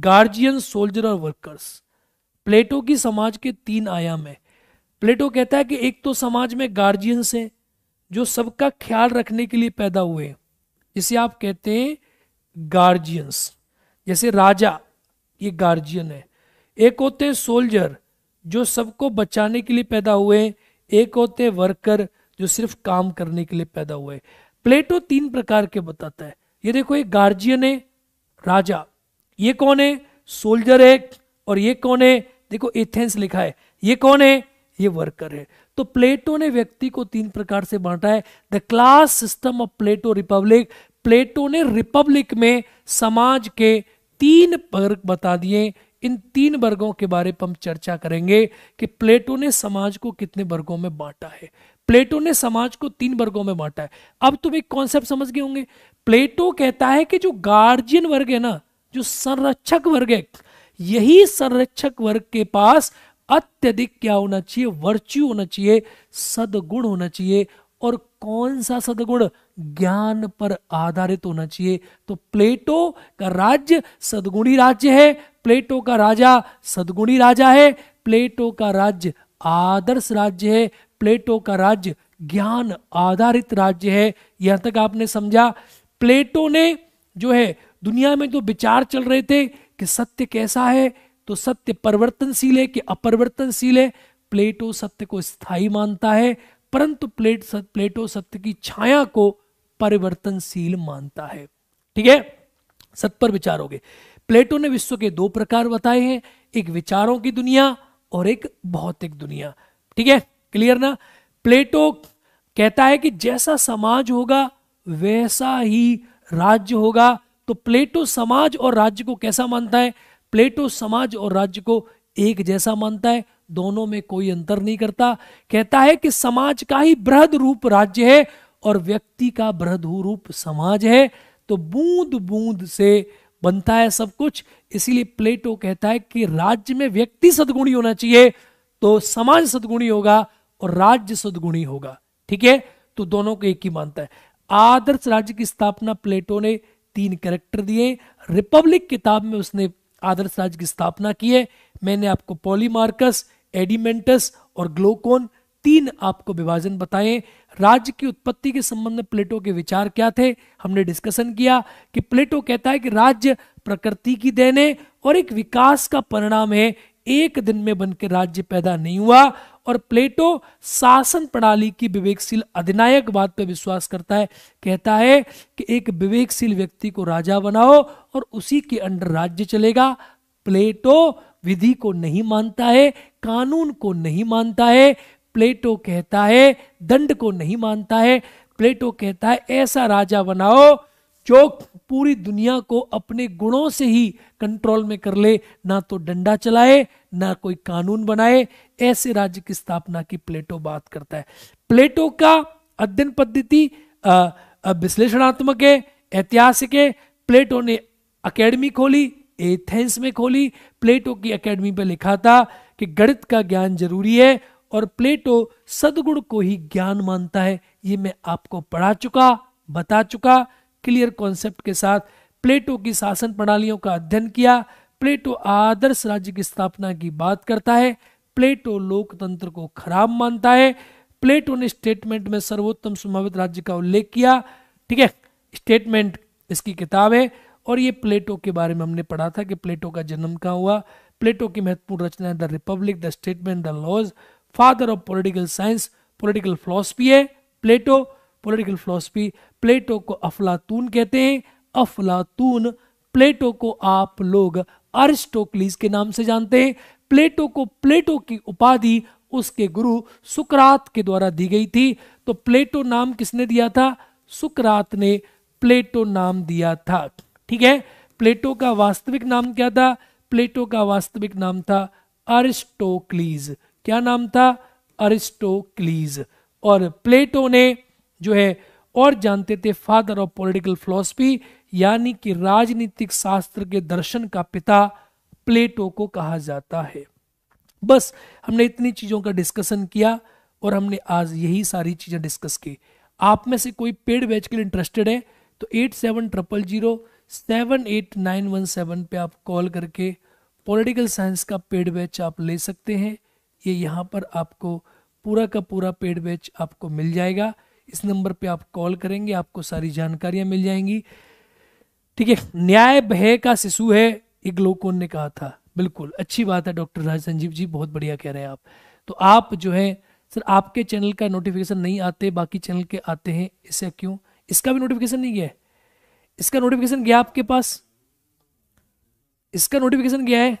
Speaker 1: गार्जियन सोल्जर और वर्कर्स प्लेटो की समाज के तीन आयाम है प्लेटो कहता है कि एक तो समाज में गार्जियंस हैं जो सबका ख्याल रखने के लिए पैदा हुए जिसे आप कहते हैं गार्जियंस जैसे राजा ये गार्जियन है एक होते हैं सोल्जर जो सबको बचाने के लिए पैदा हुए एक होते हैं वर्कर जो सिर्फ काम करने के लिए पैदा हुए प्लेटो तीन प्रकार के बताता है ये देखो एक गार्जियन है राजा ये कौन है सोल्जर है और ये कौन है देखो एथेंस लिखा है ये कौन है ये वर्कर है तो प्लेटो ने व्यक्ति को तीन प्रकार से बांटा है the class system of Plato republic Plato ने रिपब्लिक में समाज के तीन वर्ग बता दिए इन तीन वर्गों के बारे में हम चर्चा करेंगे कि प्लेटो ने समाज को कितने वर्गों में बांटा है प्लेटो ने समाज को तीन वर्गों में बांटा है अब तुम एक कॉन्सेप्ट समझ गए होंगे प्लेटो कहता है कि जो गार्जियन वर्ग है ना जो संरक्षक वर्ग है यही संरक्षक वर्ग के पास अत्यधिक क्या होना चाहिए वर्च्यू होना चाहिए सदगुण होना चाहिए और कौन सा सदगुण ज्ञान पर आधारित होना चाहिए तो प्लेटो का राज्य सदगुणी राज्य है प्लेटो का राजा सदगुणी राजा है प्लेटो का राज्य आदर्श राज्य है प्लेटो का राज्य ज्ञान आधारित राज्य है यहां तक आपने समझा प्लेटो ने जो है दुनिया में जो विचार चल रहे थे कि सत्य कैसा है तो सत्य परिवर्तनशील है कि अपरिवर्तनशील है प्लेटो सत्य को स्थायी मानता है परंतु प्लेट सत, प्लेटो सत्य की छाया को परिवर्तनशील मानता है ठीक है सत पर विचार हो गए प्लेटो ने विश्व के दो प्रकार बताए हैं एक विचारों की दुनिया और एक भौतिक दुनिया ठीक है क्लियर ना प्लेटो कहता है कि जैसा समाज होगा वैसा ही राज्य होगा तो प्लेटो समाज और राज्य को कैसा मानता है प्लेटो समाज और राज्य को एक जैसा मानता है दोनों में कोई अंतर नहीं करता कहता है कि समाज का ही बृहद रूप राज्य है और व्यक्ति का बृहद रूप समाज है तो बूंद बूंद से बनता है सब कुछ इसीलिए प्लेटो कहता है कि राज्य में व्यक्ति सदगुणी होना चाहिए तो समाज सदगुणी होगा और राज्य सदगुणी होगा ठीक है तो दोनों को एक ही मानता है आदर्श राज्य की स्थापना प्लेटो ने तीन कैरेक्टर दिए रिपब्लिक किताब में उसने आदर्श राज्य की स्थापना की है मैंने आपको पॉलीमार्कस एडिमेंटस और ग्लोकोन तीन आपको विभाजन बताए राज्य की उत्पत्ति के संबंध में प्लेटो के विचार क्या थे हमने डिस्कशन किया कि प्लेटो कहता है कि राज्य प्रकृति की देन है और एक विकास का परिणाम है एक दिन में बनकर राज्य पैदा नहीं हुआ और प्लेटो शासन प्रणाली की विवेकशील अधिनायक बात पर विश्वास करता है कहता है कि एक विवेकशील व्यक्ति को राजा बनाओ और उसी के अंडर राज्य चलेगा प्लेटो विधि को नहीं मानता है कानून को नहीं मानता है प्लेटो कहता है दंड को नहीं मानता है प्लेटो कहता है ऐसा राजा बनाओ जो पूरी दुनिया को अपने गुणों से ही कंट्रोल में कर ले ना तो डंडा चलाए ना कोई कानून बनाए ऐसे राज्य की स्थापना की प्लेटो बात करता है प्लेटो का अध्ययन पद्धति विश्लेषणात्मक है ऐतिहासिक है प्लेटो ने अकेडमी खोली एथेंस में खोली प्लेटो की अकेडमी पर लिखा था कि गणित का ज्ञान जरूरी है और प्लेटो सदगुण को ही ज्ञान मानता है ये मैं आपको पढ़ा चुका बता चुका क्लियर कॉन्सेप्ट के साथ प्लेटो की शासन प्रणालियों का अध्ययन किया प्लेटो आदर्श राज्य की स्थापना की बात करता है प्लेटो लोकतंत्र को खराब मानता है प्लेटो ने स्टेटमेंट में सर्वोत्तम संभावित राज्य का उल्लेख किया ठीक है स्टेटमेंट इसकी किताब है और ये प्लेटो के बारे में हमने पढ़ा था कि प्लेटो का जन्म कहाँ हुआ प्लेटो की महत्वपूर्ण रचना the republic the statement the laws father of political science political philosophy है प्लेटो पॉलिटिकल फिलोसफी प्लेटो को अफलातून कहते हैं अफलातून प्लेटो को आप लोग अरिस्टोक्लीस के नाम से जानते हैं प्लेटो को प्लेटो की उपाधि उसके गुरु सुकरात के द्वारा दी गई थी तो प्लेटो नाम किसने दिया था सुकरात ने प्लेटो नाम दिया था ठीक है प्लेटो का वास्तविक नाम क्या था प्लेटो का वास्तविक नाम था अरिस्टोक्लीज क्या नाम था अरिस्टोक्लीज और प्लेटो ने जो है और जानते थे फादर ऑफ पॉलिटिकल फिलोसफी यानी कि राजनीतिक शास्त्र के दर्शन का पिता प्लेटो को कहा जाता है बस हमने इतनी चीज़ों का डिस्कशन किया और हमने आज यही सारी चीज़ें डिस्कस की आप में से कोई पेड बैच के लिए इंटरेस्टेड है तो eight seven triple zero seven eight nine one seven पे आप कॉल करके पॉलिटिकल साइंस का पेड बैच आप ले सकते हैं ये यहाँ पर आपको पूरा का पूरा पेड बैच आपको मिल जाएगा इस नंबर पे आप कॉल करेंगे आपको सारी जानकारियां मिल जाएंगी ठीक है न्याय भय का शिशु है ये ग्लोकोन ने कहा था बिल्कुल अच्छी बात है डॉक्टर राज संजीव जी बहुत बढ़िया कह रहे हैं आप तो आप जो है सर आपके चैनल का नोटिफिकेशन नहीं आते बाकी चैनल के आते हैं इसे क्यों इसका भी नोटिफिकेशन नहीं गया है इसका नोटिफिकेशन गया आपके पास इसका नोटिफिकेशन गया है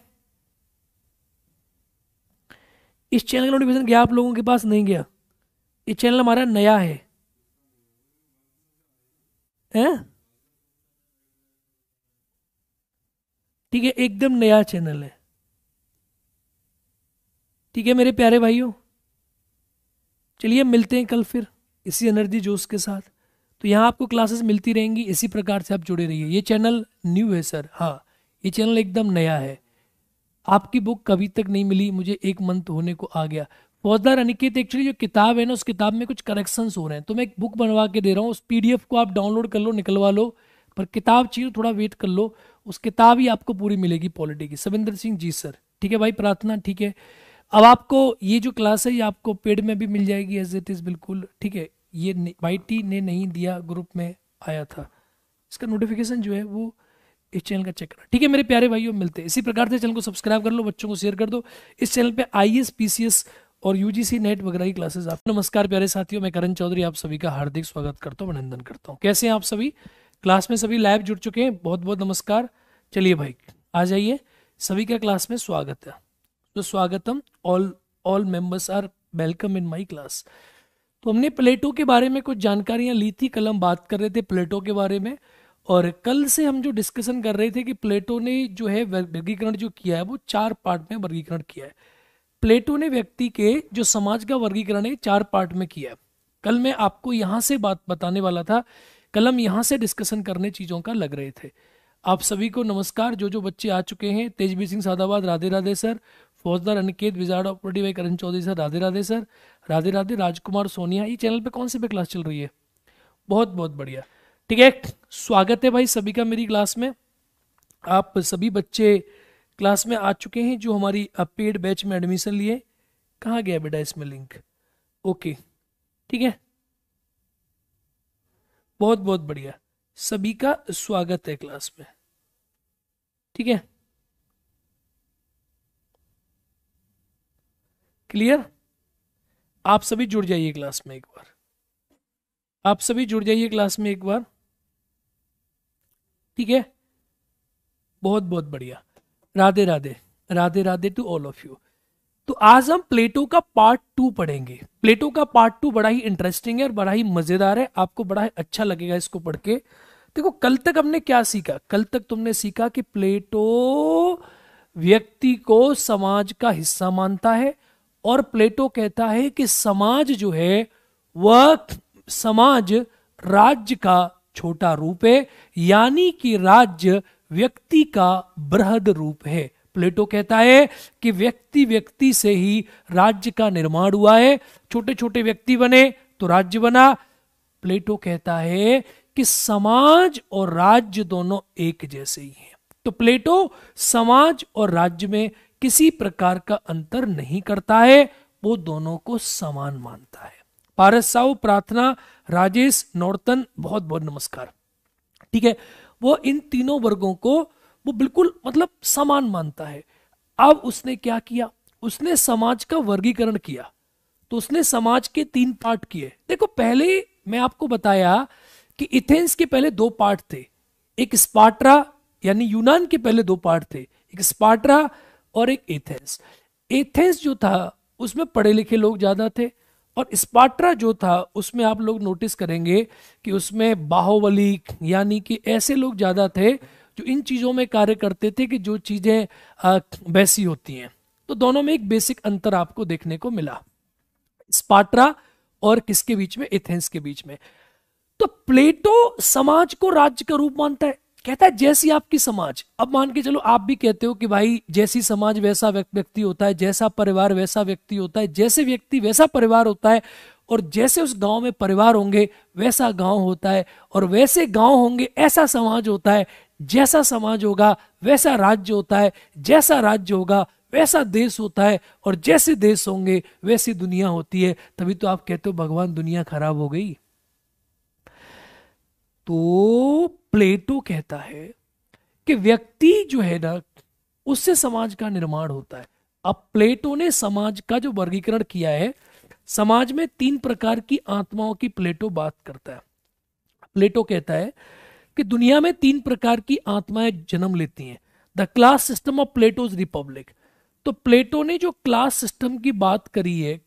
Speaker 1: इस चैनल का नोटिफिकेशन गया आप लोगों के पास नहीं गया ये चैनल हमारा नया है है ठीक है एकदम नया चैनल है ठीक है मेरे प्यारे भाइयों चलिए मिलते हैं कल फिर इसी एनर्जी जोश के साथ तो यहाँ आपको क्लासेस मिलती रहेंगी इसी प्रकार से आप जुड़े रहिए ये चैनल न्यू है सर हाँ ये चैनल एकदम नया है आपकी बुक कभी तक नहीं मिली मुझे एक मंथ होने को आ गया फौजदार अनिकेत एक्चुअली जो किताब है ना उस किताब में कुछ करेक्शंस हो रहे हैं तो मैं एक बुक बनवा के दे रहा हूँ उस पी को आप डाउनलोड कर लो निकलवा लो पर किताब चाहिए तो थोड़ा वेट कर लो उस किताब ही आपको पूरी मिलेगी पॉलिटी की सविंदर सिंह जी सर ठीक है भाई प्रार्थना ठीक है अब आपको ये जो क्लास है ये आपको पेड में भी मिल जाएगी एज इट इज़ बिल्कुल ठीक है ये वाई ने नहीं दिया ग्रुप में आया था इसका नोटिफिकेशन जो है वो इस चैनल का चेक करना ठीक है मेरे प्यारे भाइयों मिलते हैं इसी प्रकार से चैनल को सब्सक्राइब कर लो बच्चों को शेयर कर दो इस चैनल पे I S P C S और यू जी नेट वगैरह की क्लासेस आप नमस्कार प्यारे साथियों मैं करण चौधरी आप सभी का हार्दिक स्वागत करता हूँ अभिनंदन करता हूँ कैसे हैं आप सभी क्लास में सभी लाइव जुड़ चुके हैं बहुत बहुत नमस्कार चलिए भाई आ जाइए सभी का क्लास में स्वागत है तो स्वागतम all all members are welcome in my class तो हमने प्लेटो के बारे में कुछ जानकारियां ली थी कल हम बात कर रहे थे प्लेटो के बारे में और कल से हम जो डिस्कशन कर रहे थे कि प्लेटो ने जो है वर्गीकरण जो किया है वो चार पार्ट में वर्गीकरण किया है प्लेटो ने व्यक्ति के जो समाज का वर्गीकरण है चार पार्ट में किया कल मैं आपको यहां से बात बताने वाला था कल हम यहाँ से डिस्कशन करने चीज़ों का लग रहे थे आप सभी को नमस्कार जो जो बच्चे आ चुके हैं Tejveer Singh Sadabad Radhe Radhe sir Faujdar Aniket wizard operative भाई करण चौधरी सर राधे राधे सर राधे राधे राजकुमार सोनिया ये चैनल पे कौन सी पे क्लास चल रही है बहुत बहुत बढ़िया ठीक है स्वागत है भाई सभी का मेरी क्लास में आप सभी बच्चे क्लास में आ चुके हैं जो हमारी पेड बैच में एडमिशन लिए कहा गया बेटा इसमें लिंक ओके ठीक है बहुत बहुत बढ़िया सभी का स्वागत है क्लास में ठीक है क्लियर आप सभी जुड़ जाइए क्लास में एक बार आप सभी जुड़ जाइए क्लास में एक बार ठीक है बहुत बहुत बढ़िया Radhe Radhe Radhe Radhe to all of you तो आज हम प्लेटो का पार्ट टू पढ़ेंगे प्लेटो का पार्ट टू बड़ा ही इंटरेस्टिंग है और बड़ा ही मजेदार है आपको बड़ा ही अच्छा लगेगा इसको पढ़ के देखो कल तक हमने क्या सीखा कल तक तुमने सीखा कि प्लेटो व्यक्ति को समाज का हिस्सा मानता है और प्लेटो कहता है कि समाज जो है वह समाज राज्य का छोटा रूप है यानी कि राज्य व्यक्ति का बृहद रूप है प्लेटो कहता है कि व्यक्ति व्यक्ति से ही राज्य का निर्माण हुआ है छोटे छोटे व्यक्ति बने तो राज्य बना प्लेटो कहता है कि समाज और राज्य दोनों एक जैसे ही हैं तो प्लेटो समाज और राज्य में किसी प्रकार का अंतर नहीं करता है वो दोनों को समान मानता है पारस साहु प्रार्थना राजेश नौर्तन बहुत बहुत नमस्कार ठीक है वो इन तीनों वर्गों को वो बिल्कुल मतलब समान मानता है अब उसने क्या किया उसने समाज का वर्गीकरण किया तो उसने समाज के तीन पार्ट किए देखो पहले मैं आपको बताया कि इथेंस के पहले दो पार्ट थे एक स्पार्ट्रा यानी यूनान के पहले दो पार्ट थे एक स्पार्ट्रा और एक एथेंस एथेंस जो था उसमें पढ़े लिखे लोग ज्यादा थे और स्पाट्रा जो था उसमें आप लोग नोटिस करेंगे कि उसमें बाहुबली यानी कि ऐसे लोग ज़्यादा थे जो इन चीज़ों में कार्य करते थे कि जो चीज़ें वैसी होती हैं तो दोनों में एक बेसिक अंतर आपको देखने को मिला स्पाट्रा और किसके बीच में एथेंस के बीच में तो प्लेटो समाज को राज्य का रूप मानता है कहता है जैसी आपकी समाज अब मान के चलो आप भी कहते हो कि भाई जैसी समाज वैसा व्यक्ति होता है जैसा परिवार वैसा व्यक्ति होता है जैसे व्यक्ति वैसा परिवार होता है और जैसे उस गांव में परिवार होंगे वैसा गांव होता है और वैसे गांव होंगे ऐसा समाज होता है जैसा समाज होगा वैसा राज्य होता है जैसा राज्य होगा वैसा देश होता है और जैसे देश होंगे वैसी दुनिया होती है तभी तो आप कहते हो भगवान दुनिया खराब हो गई तो प्लेटो कहता है कि व्यक्ति जो है ना उससे समाज का निर्माण होता है अब प्लेटो ने समाज का जो वर्गीकरण किया है समाज में तीन प्रकार की आत्माओं की प्लेटो बात करता है प्लेटो कहता है कि दुनिया में तीन प्रकार की आत्माएं जन्म लेती हैं the class system of Plato's republic तो प्लेटो ने जो क्लास सिस्टम की बात करी है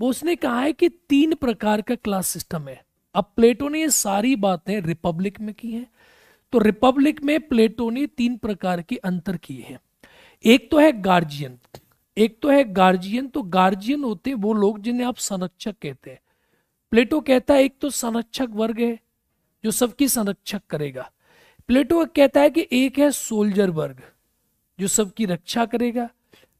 Speaker 1: वो उसने कहा है कि तीन प्रकार का क्लास सिस्टम है अब प्लेटो ने ये सारी बातें रिपब्लिक में की हैं तो रिपब्लिक में प्लेटो ने तीन प्रकार के अंतर किए हैं एक तो है गार्जियन एक तो है गार्जियन तो गार्जियन होते वो लोग जिन्हें आप संरक्षक कहते हैं प्लेटो कहता है एक तो संरक्षक वर्ग है जो सबकी संरक्षक करेगा प्लेटो कहता है कि एक है सोल्जर वर्ग जो सबकी रक्षा करेगा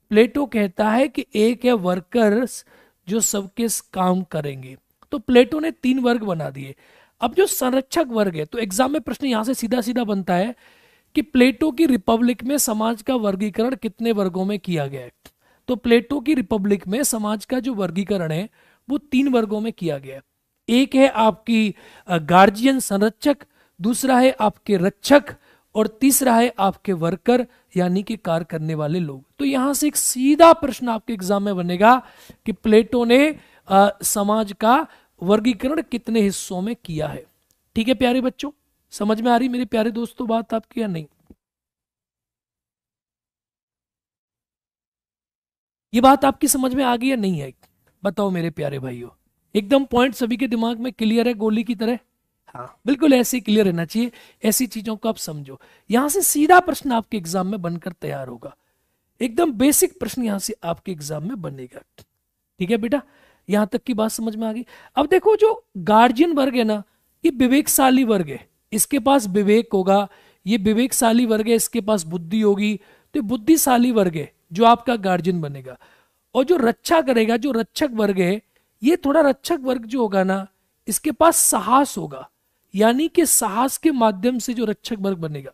Speaker 1: प्लेटो कहता है कि एक है वर्कर्स जो सबके काम करेंगे तो प्लेटो ने तीन वर्ग बना दिए अब जो संरक्षक वर्ग है तो एग्जाम में प्रश्न यहां से सीधा सीधा बनता है कि प्लेटो की रिपब्लिक में समाज का वर्गीकरण कितने वर्गों में किया गया है तो प्लेटो की रिपब्लिक में समाज का जो वर्गीकरण है वो तीन वर्गों में किया गया है एक है आपकी गार्जियन संरक्षक दूसरा है आपके रक्षक और तीसरा है आपके वर्कर यानी कि कार्य करने वाले लोग तो यहां से एक सीधा प्रश्न आपके एग्जाम में बनेगा कि प्लेटो ने आ, समाज का वर्गीकरण कितने हिस्सों में किया है ठीक है प्यारे बच्चों समझ में आ रही मेरे प्यारे दोस्तों बात आपकी या नहीं ये बात आपकी समझ में आ गई या नहीं है बताओ मेरे प्यारे भाइयों एकदम पॉइंट सभी के दिमाग में क्लियर है गोली की तरह हाँ बिल्कुल ऐसे क्लियर रहना चाहिए ऐसी चीजों को आप समझो यहां से सीधा प्रश्न आपके एग्जाम में बनकर तैयार होगा एकदम बेसिक प्रश्न यहां से आपके एग्जाम में बनेगा ठीक है बेटा यहां तक की बात समझ में आ गई अब देखो जो गार्जियन वर्ग है ना ये विवेकशाली वर्ग है इसके पास विवेक होगा ये विवेकशाली वर्ग है इसके पास बुद्धि होगी तो बुद्धिशाली वर्ग है जो आपका गार्जियन बनेगा और जो रक्षा करेगा जो रक्षक वर्ग है ये थोड़ा रक्षक वर्ग जो होगा ना इसके पास साहस होगा यानी कि साहस के माध्यम से जो रक्षक वर्ग बनेगा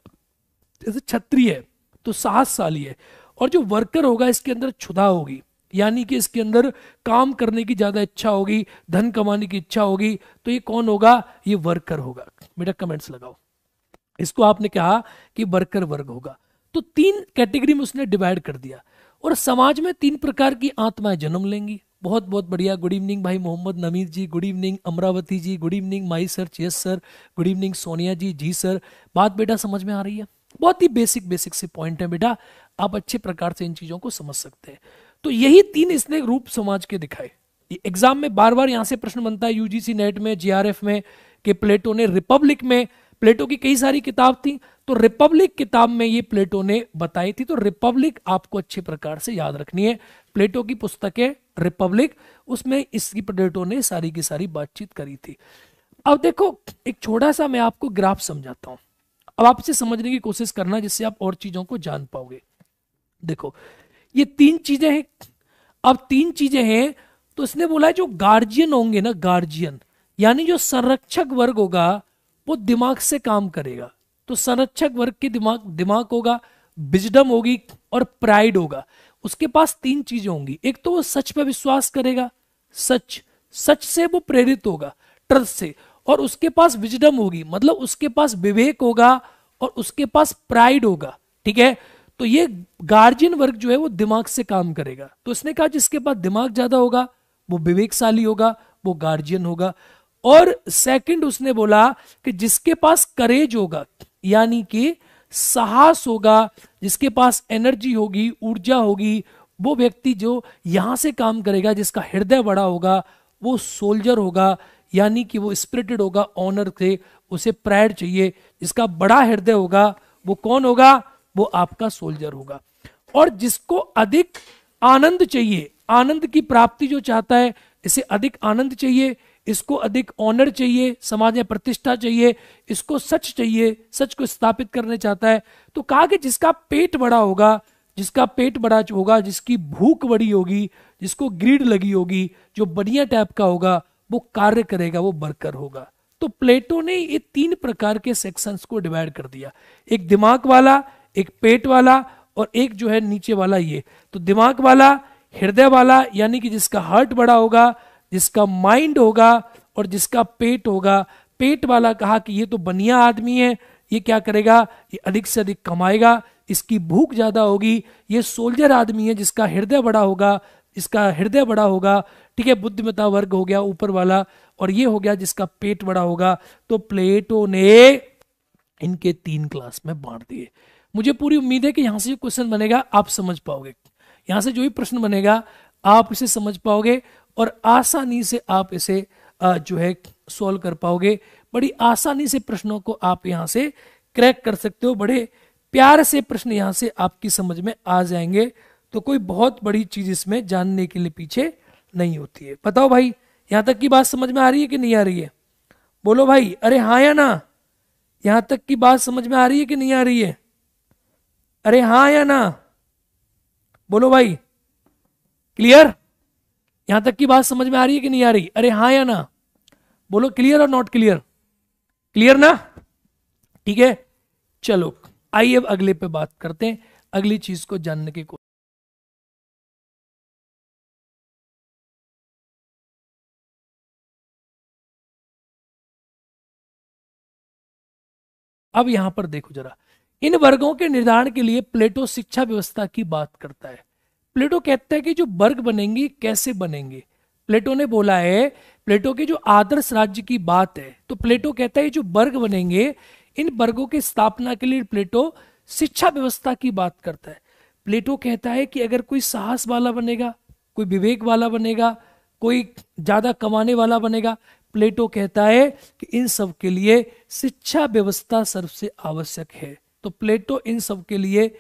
Speaker 1: जैसे छत्री है तो साहसशाली है और जो वर्कर होगा इसके अंदर क्षुधा होगी यानी कि इसके अंदर काम करने की ज़्यादा इच्छा होगी धन कमाने की इच्छा होगी तो ये कौन होगा ये वर्कर होगा बेटा कमेंट्स लगाओ इसको आपने कहा कि वर्कर वर्ग होगा तो तीन कैटेगरी में उसने डिवाइड कर दिया और समाज में तीन प्रकार की आत्माएं जन्म लेंगी बहुत बहुत बढ़िया गुड इवनिंग भाई Mohammad Namid ji good evening Amravati ji good evening my sir chess sir good evening Sonia ji जी सर बात बेटा समझ में आ रही है बहुत ही बेसिक बेसिक से पॉइंट है बेटा आप अच्छे प्रकार से इन चीज़ों को समझ सकते हैं तो यही तीन इसने रूप समाज के दिखाए एग्जाम में बार बार यहां से प्रश्न बनता है यूजीसी नेट में जीआरएफ में कि प्लेटो ने रिपब्लिक में प्लेटो की कई सारी किताब थी तो रिपब्लिक किताब में ये प्लेटो ने बताई थी तो रिपब्लिक आपको अच्छे प्रकार से याद रखनी है प्लेटो की पुस्तकें रिपब्लिक उसमें इसकी प्लेटो ने सारी की सारी बातचीत करी थी अब देखो एक छोटा सा मैं आपको ग्राफ समझाता हूं अब आप इसे समझने की कोशिश करना जिससे आप और चीजों को जान पाओगे देखो ये तीन चीजें हैं अब तीन चीजें हैं तो इसने बोला जो गार्जियन होंगे ना गार्जियन यानी जो संरक्षक वर्ग होगा वो दिमाग से काम करेगा तो संरक्षक वर्ग के दिमाग दिमाग होगा विजडम होगी और प्राइड होगा उसके पास तीन चीजें होंगी एक तो वो सच पर विश्वास करेगा सच सच से वो प्रेरित होगा ट्रस्ट से और उसके पास विजडम होगी मतलब उसके पास विवेक होगा और उसके पास प्राइड होगा ठीक है तो ये गार्जियन वर्ग जो है वो दिमाग से काम करेगा तो इसने कहा जिसके पास दिमाग ज्यादा होगा वो विवेकशाली होगा वो गार्जियन होगा और सेकंड उसने बोला कि जिसके पास करेज होगा यानी कि साहस होगा जिसके पास एनर्जी होगी ऊर्जा होगी वो व्यक्ति जो यहां से काम करेगा जिसका हृदय बड़ा होगा वो सोल्जर होगा यानी कि वो स्प्रिटेड होगा ऑनर से उसे प्राइड चाहिए जिसका बड़ा हृदय होगा वो कौन होगा वो आपका सोल्जर होगा और जिसको अधिक आनंद चाहिए आनंद की प्राप्ति जो चाहता है इसे अधिक आनंद चाहिए इसको अधिक ऑनर चाहिए समाज में प्रतिष्ठा चाहिए इसको सच चाहिए सच को स्थापित करने चाहता है तो कहा कि जिसका पेट बड़ा होगा जिसका पेट बड़ा होगा जिसकी भूख बड़ी होगी जिसको ग्रीड लगी होगी जो बढ़िया टाइप का होगा वो कार्य करेगा वो बरकर होगा तो प्लेटो ने ये तीन प्रकार के सेक्शंस को डिवाइड कर दिया एक दिमाग वाला एक पेट वाला और एक जो है नीचे वाला ये तो दिमाग वाला हृदय वाला यानी कि जिसका हार्ट बड़ा होगा जिसका माइंड होगा और जिसका पेट होगा पेट वाला कहा कि ये तो बनिया आदमी है ये क्या करेगा ये अधिक से अधिक कमाएगा इसकी भूख ज़्यादा होगी ये सोल्जर आदमी है जिसका हृदय बड़ा होगा इसका हृदय बड़ा होगा ठीक है बुद्धिमता वर्ग हो गया ऊपर वाला और ये हो गया जिसका पेट बड़ा होगा तो प्लेटो ने इनके तीन क्लास में बांट दिए मुझे पूरी उम्मीद है कि यहाँ से जो क्वेश्चन बनेगा आप समझ पाओगे यहाँ से जो भी प्रश्न बनेगा आप इसे समझ पाओगे और आसानी से आप इसे जो है सॉल्व कर पाओगे बड़ी आसानी से प्रश्नों को आप यहाँ से क्रैक कर सकते हो बड़े प्यार से प्रश्न यहाँ से आपकी समझ में आ जाएंगे तो कोई बहुत बड़ी चीज इसमें जानने के लिए पीछे नहीं होती है बताओ भाई यहाँ तक की बात समझ में आ रही है कि नहीं आ रही है बोलो भाई अरे हाँ या ना यहाँ तक की बात समझ में आ रही है कि नहीं आ रही है अरे हाँ या ना बोलो भाई क्लियर यहां तक की बात समझ में आ रही है कि नहीं आ रही अरे हाँ या ना बोलो क्लियर और नॉट क्लियर क्लियर ना
Speaker 2: ठीक है चलो आइए अब अगले पे बात करते हैं अगली चीज को जानने की कोशिश अब यहां पर देखो जरा इन वर्गों के निर्धारण के लिए प्लेटो शिक्षा व्यवस्था की बात
Speaker 1: करता है प्लेटो कहता है कि जो वर्ग बनेंगे कैसे बनेंगे प्लेटो ने बोला है प्लेटो के जो आदर्श राज्य की बात है तो प्लेटो कहता है जो वर्ग बनेंगे इन वर्गों की स्थापना के लिए प्लेटो शिक्षा व्यवस्था की बात करता है प्लेटो कहता है कि अगर कोई साहस वाला बनेगा कोई विवेक वाला बनेगा कोई ज्यादा कमाने वाला बनेगा प्लेटो कहता है कि इन सब के लिए शिक्षा व्यवस्था सबसे आवश्यक है तो प्लेटो इन सब के लिए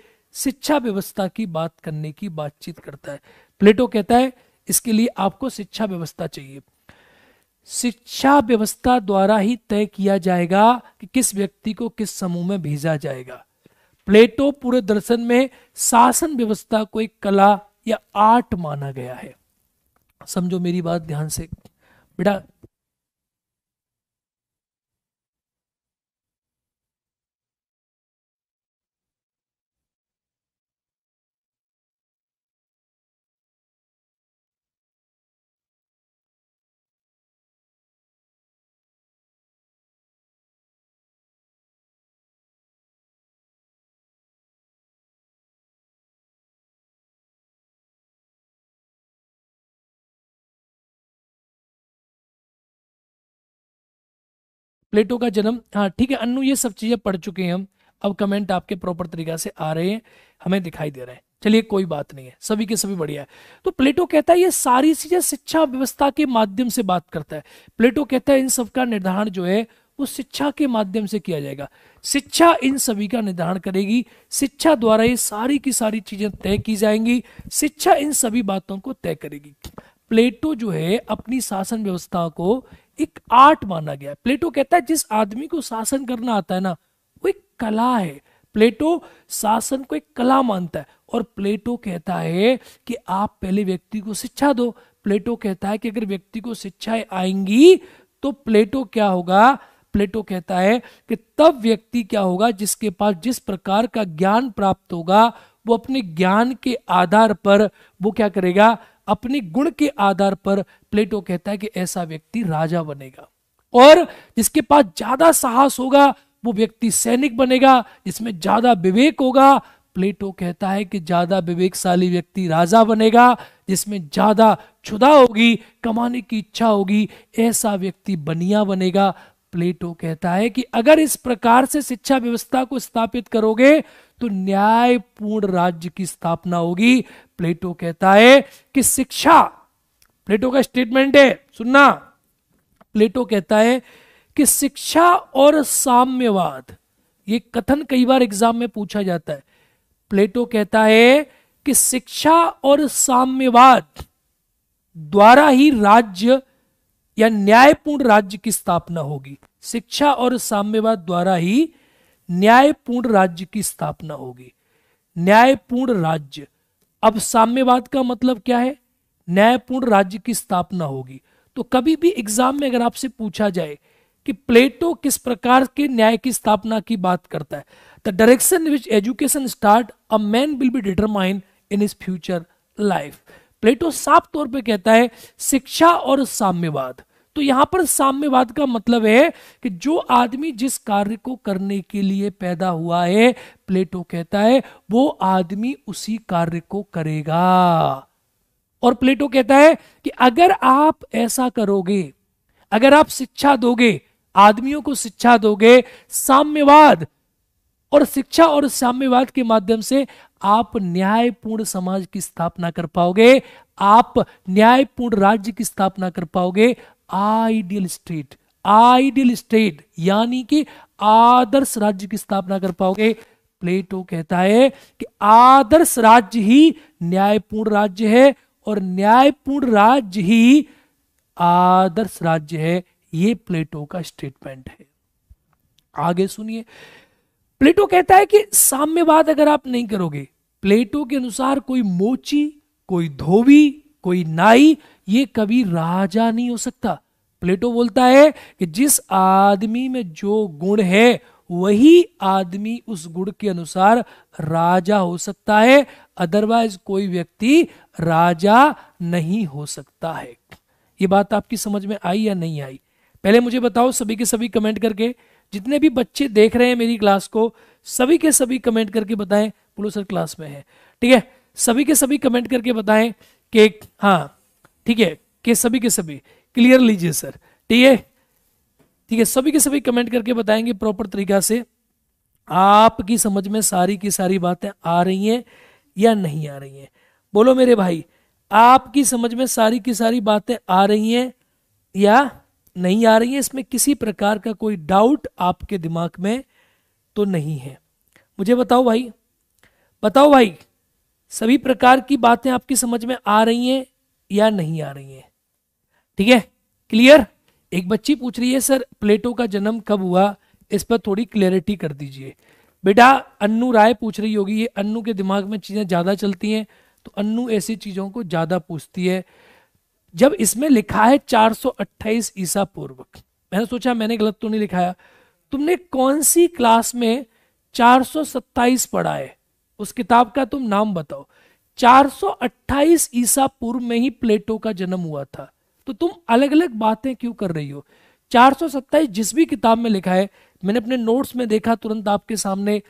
Speaker 1: शिक्षा व्यवस्था की बात करने की बातचीत करता है प्लेटो कहता है इसके लिए आपको शिक्षा व्यवस्था चाहिए शिक्षा व्यवस्था द्वारा ही तय किया जाएगा कि किस व्यक्ति को किस समूह में भेजा जाएगा प्लेटो पूरे दर्शन में शासन व्यवस्था को एक कला या आर्ट माना गया है समझो मेरी बात ध्यान से
Speaker 2: बेटा प्लेटो का जन्म हाँ ठीक है अनु ये सब
Speaker 1: चीज़ें पढ़ चुके हैं हम अब कमेंट आपके प्रॉपर तरीका से आ रहे हैं हमें दिखाई दे रहे हैं चलिए कोई बात नहीं है सभी के सभी बढ़िया है तो प्लेटो कहता है ये सारी चीजें शिक्षा व्यवस्था के माध्यम से बात करता है प्लेटो कहता है इन सब का निर्धारण जो है वो शिक्षा के माध्यम से किया जाएगा शिक्षा इन सभी का निर्धारण करेगी शिक्षा द्वारा ये सारी की सारी चीजें तय की जाएंगी शिक्षा इन सभी बातों को तय करेगी प्लेटो जो है अपनी शासन व्यवस्था को एक आर्ट माना गया प्लेटो कहता है जिस आदमी को शासन करना आता है ना वो एक कला है प्लेटो शासन को एक कला मानता है और प्लेटो कहता है कि आप पहले व्यक्ति को शिक्षा दो प्लेटो कहता है कि अगर व्यक्ति को शिक्षाएं आएंगी तो प्लेटो क्या होगा प्लेटो कहता है कि तब व्यक्ति क्या होगा जिसके पास जिस प्रकार का ज्ञान प्राप्त होगा वो अपने ज्ञान के आधार पर वो क्या करेगा अपने गुण के आधार पर प्लेटो कहता है कि ऐसा व्यक्ति राजा बनेगा और जिसके पास ज्यादा साहस होगा वो व्यक्ति सैनिक बनेगा जिसमें ज्यादा विवेक होगा प्लेटो कहता है कि ज्यादा विवेकशाली व्यक्ति राजा बनेगा जिसमें ज्यादा क्षुदा होगी कमाने की इच्छा होगी ऐसा व्यक्ति बनिया बनेगा प्लेटो कहता है कि अगर इस प्रकार से शिक्षा व्यवस्था को स्थापित करोगे तो न्यायपूर्ण राज्य की स्थापना होगी प्लेटो कहता है कि शिक्षा प्लेटो का स्टेटमेंट है सुनना प्लेटो कहता है कि शिक्षा और साम्यवाद ये कथन कई बार एग्जाम में पूछा जाता है प्लेटो कहता है कि शिक्षा और साम्यवाद द्वारा ही राज्य या न्यायपूर्ण राज्य की स्थापना होगी शिक्षा और साम्यवाद द्वारा ही न्यायपूर्ण राज्य की स्थापना होगी न्यायपूर्ण राज्य अब साम्यवाद का मतलब क्या है न्यायपूर्ण राज्य की स्थापना होगी तो कभी भी एग्जाम में अगर आपसे पूछा जाए कि प्लेटो किस प्रकार के न्याय की स्थापना की बात करता है the direction which education start a man will be determine in his future life Plato साफ तौर पे कहता है शिक्षा और साम्यवाद तो यहां पर साम्यवाद का मतलब है कि जो आदमी जिस कार्य को करने के लिए पैदा हुआ है प्लेटो कहता है वो आदमी उसी कार्य को करेगा और प्लेटो कहता है कि अगर आप ऐसा करोगे अगर आप शिक्षा दोगे आदमियों को शिक्षा दोगे साम्यवाद और शिक्षा और साम्यवाद के माध्यम से आप न्यायपूर्ण समाज की स्थापना कर पाओगे आप न्यायपूर्ण राज्य की स्थापना कर पाओगे आइडियल स्टेट आइडियल स्टेट यानी कि आदर्श राज्य की स्थापना कर पाओगे प्लेटो कहता है कि आदर्श राज्य ही न्यायपूर्ण राज्य है और न्यायपूर्ण राज्य ही आदर्श राज्य है यह प्लेटो का स्टेटमेंट है आगे सुनिए प्लेटो कहता है कि साम्यवाद अगर आप नहीं करोगे प्लेटो के अनुसार कोई मोची कोई धोबी कोई नाई ये कभी राजा नहीं हो सकता प्लेटो बोलता है कि जिस आदमी में जो गुण है वही आदमी उस गुण के अनुसार राजा हो सकता है अदरवाइज कोई व्यक्ति राजा नहीं हो सकता है ये बात आपकी समझ में आई या नहीं आई पहले मुझे बताओ सभी के सभी कमेंट करके जितने भी बच्चे देख रहे हैं मेरी क्लास को सभी के सभी कमेंट करके बताएं बोलो सर क्लास में है ठीक है सभी के सभी कमेंट करके बताएं कि हाँ ठीक है के सभी के सभी क्लियर लीजिए सर ठीक है ठीक है सभी के सभी कमेंट करके बताएंगे प्रॉपर तरीका से आपकी समझ में सारी की सारी बातें आ रही हैं या नहीं आ रही हैं बोलो मेरे भाई आपकी समझ में सारी की सारी बातें आ रही हैं या नहीं आ रही है इसमें किसी प्रकार का कोई डाउट आपके दिमाग में तो नहीं है मुझे बताओ भाई बताओ भाई सभी प्रकार की बातें आपकी समझ में आ रही हैं या नहीं आ रही हैं ठीक है क्लियर एक बच्ची पूछ रही है सर प्लेटो का जन्म कब हुआ इस पर थोड़ी क्लियरिटी कर दीजिए बेटा अन्नू राय पूछ रही होगी ये अन्नू के दिमाग में चीज़ें ज़्यादा चलती हैं तो अन्नू ऐसी चीज़ों को ज़्यादा पूछती है जब इसमें लिखा है 428 ईसा पूर्व मैंने सोचा मैंने गलत तो नहीं लिखाया तुमने कौन सी क्लास में 427 पढ़ा है उस किताब का तुम नाम बताओ 428 ईसा पूर्व में ही प्लेटो का जन्म हुआ था तो तुम अलग अलग बातें क्यों कर रही हो 427 जिस भी किताब में लिखा है मैंने अपने नोट्स में देखा तुरंत आपके सामने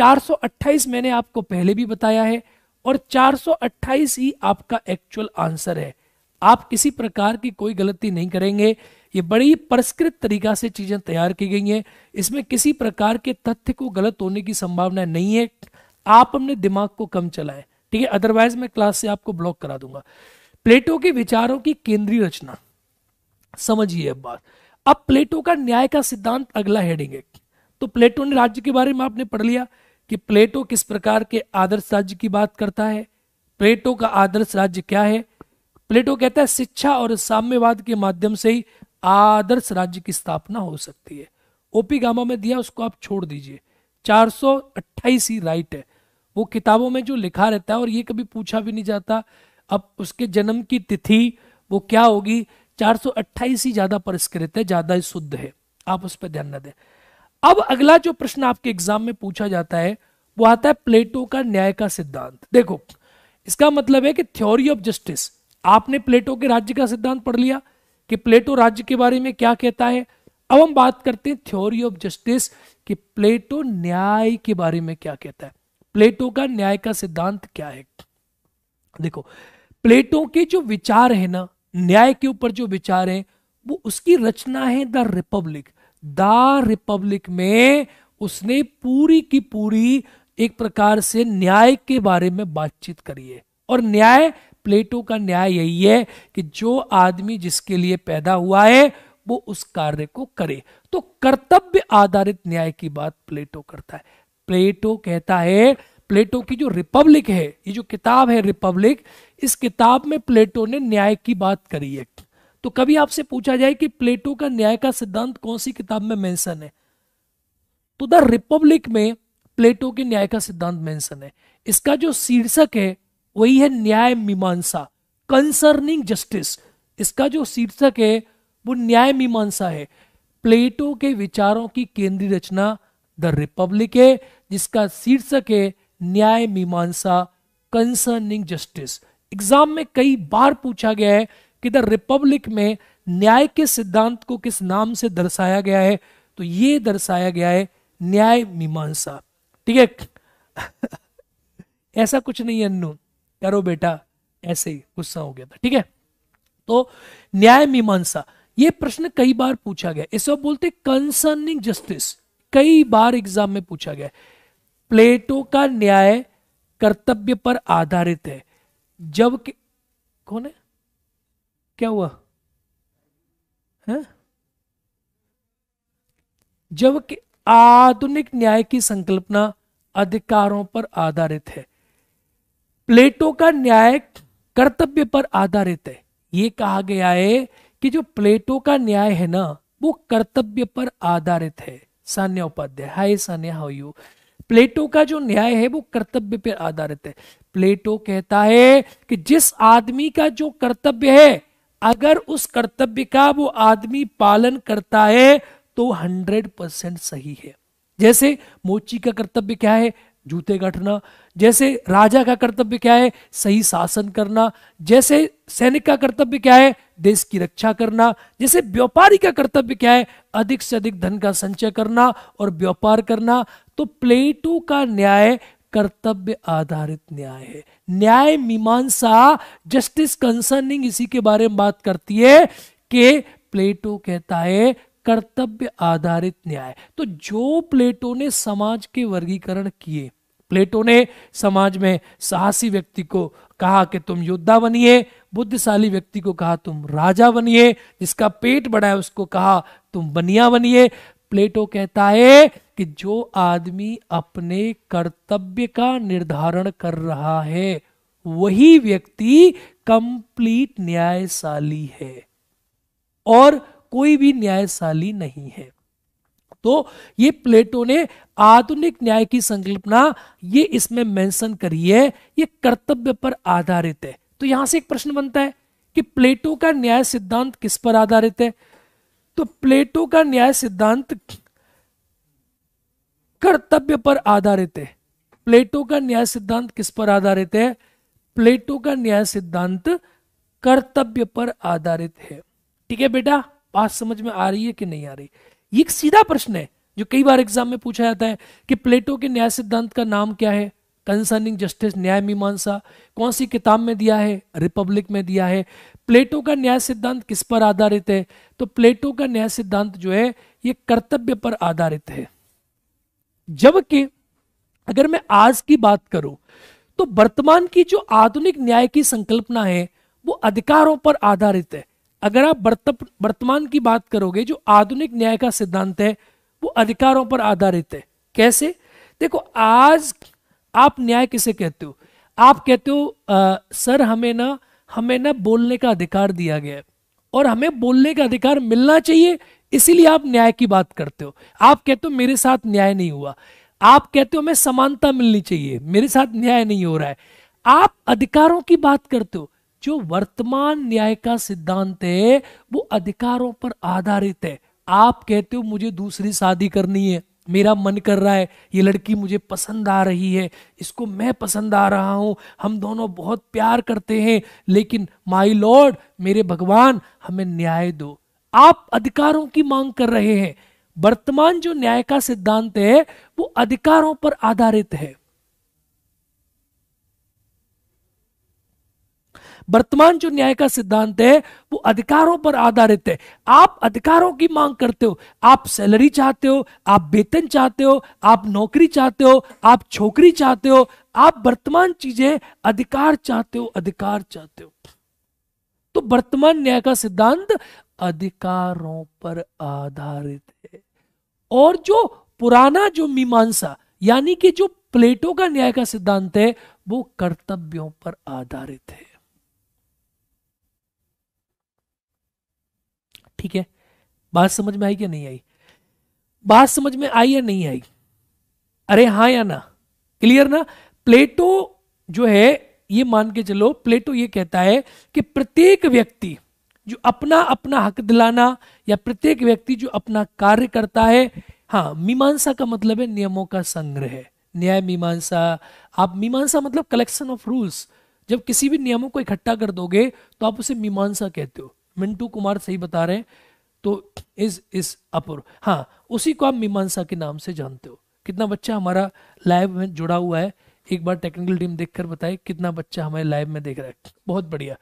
Speaker 1: 428 मैंने आपको पहले भी बताया है और 428 ही आपका एक्चुअल आंसर है आप किसी प्रकार की कोई गलती नहीं करेंगे ये बड़ी परिष्कृत तरीका से चीजें तैयार की गई हैं इसमें किसी प्रकार के तथ्य को गलत होने की संभावना नहीं है आप अपने दिमाग को कम चलाएं ठीक है अदरवाइज मैं क्लास से आपको ब्लॉक करा दूंगा प्लेटो के विचारों की केंद्रीय रचना समझिए अब बात अब प्लेटो का न्याय का सिद्धांत अगला हेडिंग है तो प्लेटो ने राज्य के बारे में आपने पढ़ लिया कि प्लेटो किस प्रकार के आदर्श राज्य की बात करता है प्लेटो का आदर्श राज्य क्या है प्लेटो कहता है शिक्षा और साम्यवाद के माध्यम से ही आदर्श राज्य की स्थापना हो सकती है ओपी गामा में दिया उसको आप छोड़ दीजिए चार ही राइट है वो किताबों में जो लिखा रहता है और ये कभी पूछा भी नहीं जाता अब उसके जन्म की तिथि वो क्या होगी चार ही ज्यादा परिष्कृत है ज्यादा ही शुद्ध है आप उस पर ध्यान न दें अब अगला जो प्रश्न आपके एग्जाम में पूछा जाता है वो आता है प्लेटो का न्याय का सिद्धांत देखो इसका मतलब है कि थ्योरी ऑफ जस्टिस आपने प्लेटो के राज्य का सिद्धांत पढ़ लिया कि प्लेटो राज्य के बारे में क्या कहता है अब हम बात करते हैं थ्योरी ऑफ जस्टिस कि प्लेटो न्याय के बारे में क्या कहता है प्लेटो का न्याय का सिद्धांत क्या है देखो प्लेटो के जो विचार है ना न्याय के ऊपर जो विचार है वो उसकी रचना है द रिपब्लिक द रिपब्लिक में उसने पूरी की पूरी एक प्रकार से न्याय के बारे में बातचीत करी है और न्याय प्लेटो का न्याय यही है कि जो आदमी जिसके लिए पैदा हुआ है वो उस कार्य को करे तो कर्तव्य आधारित न्याय की बात प्लेटो करता है प्लेटो कहता है प्लेटो की जो रिपब्लिक है ये जो किताब है रिपब्लिक इस किताब में प्लेटो ने न्याय की बात करी है तो कभी आपसे पूछा जाए कि प्लेटो का न्याय का सिद्धांत कौन सी किताब में मेंशन है तो द रिपब्लिक में प्लेटो के न्याय का सिद्धांत मेंशन है इसका जो शीर्षक है वही है न्याय मीमांसा कंसर्निंग जस्टिस इसका जो शीर्षक है वो न्याय मीमांसा है प्लेटो के विचारों की केंद्रीय रचना द रिपब्लिक है जिसका शीर्षक है न्याय मीमांसा कंसर्निंग जस्टिस एग्जाम में कई बार पूछा गया है कि द रिपब्लिक में न्याय के सिद्धांत को किस नाम से दर्शाया गया है तो ये दर्शाया गया है न्याय मीमांसा ठीक है ऐसा कुछ नहीं है अन्नू करो बेटा ऐसे ही गुस्सा हो गया था ठीक है तो न्याय मीमांसा ये प्रश्न कई बार पूछा गया इसे आप बोलते कंसर्निंग जस्टिस कई बार एग्जाम में पूछा गया प्लेटो का न्याय कर्तव्य पर आधारित है जब कि कौन है क्या हुआ है जब कि आधुनिक न्याय की संकल्पना अधिकारों पर आधारित है प्लेटो का न्याय कर्तव्य पर आधारित है ये कहा गया है कि जो प्लेटो का न्याय है ना वो कर्तव्य पर आधारित है Sanya Upadhyay hi Sanya how you Plato का जो न्याय है वो कर्तव्य पर आधारित है प्लेटो कहता है कि जिस आदमी का जो कर्तव्य है अगर उस कर्तव्य का वो आदमी पालन करता है तो हंड्रेड परसेंट सही है जैसे मोची का कर्तव्य क्या है जूते गठना जैसे राजा का कर्तव्य क्या है सही शासन करना जैसे सैनिक का कर्तव्य क्या है देश की रक्षा करना जैसे व्यापारी का कर्तव्य क्या है अधिक से अधिक धन का संचय करना और व्यापार करना तो प्लेटो का न्याय कर्तव्य आधारित न्याय है न्याय मीमांसा जस्टिस कंसर्निंग इसी के बारे में बात करती है कि प्लेटो कहता है कर्तव्य आधारित न्याय तो जो प्लेटो ने समाज के वर्गीकरण किए प्लेटो ने समाज में साहसी व्यक्ति को कहा कि तुम योद्धा बनिए बुद्धिशाली व्यक्ति को कहा तुम राजा बनिए जिसका पेट बड़ा है उसको कहा तुम बनिया बनिए प्लेटो कहता है कि जो आदमी अपने कर्तव्य का निर्धारण कर रहा है वही व्यक्ति कंप्लीट न्यायशाली है और कोई भी न्यायशाली नहीं है तो ये प्लेटो ने आधुनिक न्याय की संकल्पना ये इसमें मेंशन करी है ये कर्तव्य पर आधारित है तो यहां से एक प्रश्न बनता है कि प्लेटो का न्याय सिद्धांत किस पर आधारित है तो प्लेटो का न्याय सिद्धांत कर्तव्य पर आधारित है प्लेटो का न्याय सिद्धांत किस पर आधारित है प्लेटो का न्याय सिद्धांत कर्तव्य पर आधारित है ठीक है बेटा बात समझ में आ रही है कि नहीं आ रही ये एक सीधा प्रश्न है जो कई बार एग्जाम में पूछा जाता है कि प्लेटो के न्याय सिद्धांत का नाम क्या है कंसर्निंग जस्टिस न्याय मीमांसा कौन सी किताब में दिया है रिपब्लिक में दिया है प्लेटो का न्याय सिद्धांत किस पर आधारित है तो प्लेटो का न्याय सिद्धांत जो है ये कर्तव्य पर आधारित है जबकि अगर मैं आज की बात करूं तो वर्तमान की जो आधुनिक न्याय की संकल्पना है वो अधिकारों पर आधारित है अगर आप वर्तमान की बात करोगे जो आधुनिक न्याय का सिद्धांत है वो अधिकारों पर आधारित है कैसे देखो आज आप न्याय किसे कहते हो आप कहते हो आ, सर हमें ना हमें ना बोलने का अधिकार दिया गया है और हमें बोलने का अधिकार मिलना चाहिए इसीलिए आप न्याय की बात करते हो आप कहते हो मेरे साथ न्याय नहीं हुआ आप कहते हो हमें समानता मिलनी चाहिए मेरे साथ न्याय नहीं हो रहा है आप अधिकारों की बात करते हो जो वर्तमान न्याय का सिद्धांत है वो अधिकारों पर आधारित है आप कहते हो मुझे दूसरी शादी करनी है मेरा मन कर रहा है ये लड़की मुझे पसंद आ रही है इसको मैं पसंद आ रहा हूँ हम दोनों बहुत प्यार करते हैं लेकिन माई लॉर्ड मेरे भगवान हमें न्याय दो आप अधिकारों की मांग कर रहे हैं वर्तमान जो न्याय का सिद्धांत है वो अधिकारों पर आधारित है वर्तमान जो न्याय का सिद्धांत है वो अधिकारों पर आधारित है आप अधिकारों की मांग करते हो आप सैलरी चाहते हो आप वेतन चाहते हो आप नौकरी चाहते हो आप छोकरी चाहते हो आप वर्तमान चीजें अधिकार चाहते हो अधिकार चाहते हो तो वर्तमान न्याय का सिद्धांत अधिकारों पर आधारित है और जो पुराना जो मीमांसा यानी कि जो प्लेटो का न्याय का सिद्धांत है वो कर्तव्यों पर आधारित है ठीक है बात समझ में आई क्या नहीं आई बात समझ में आई या नहीं आई अरे हाँ या ना क्लियर ना प्लेटो जो है ये मान के चलो प्लेटो ये कहता है कि प्रत्येक व्यक्ति जो अपना अपना हक दिलाना या प्रत्येक व्यक्ति जो अपना कार्य करता है हाँ मीमांसा का मतलब है नियमों का संग्रह न्याय मीमांसा आप मीमांसा मतलब कलेक्शन ऑफ रूल्स जब किसी भी नियमों को इकट्ठा कर दोगे तो आप उसे मीमांसा कहते हो मिंटू कुमार सही बता रहे तो इज इज अपर हाँ उसी को आप मीमांसा के नाम से जानते हो कितना बच्चा हमारा लाइव में जुड़ा हुआ है एक बार टेक्निकल टीम देखकर बताए कितना बच्चा हमारे लाइव में देख रहा है बहुत बढ़िया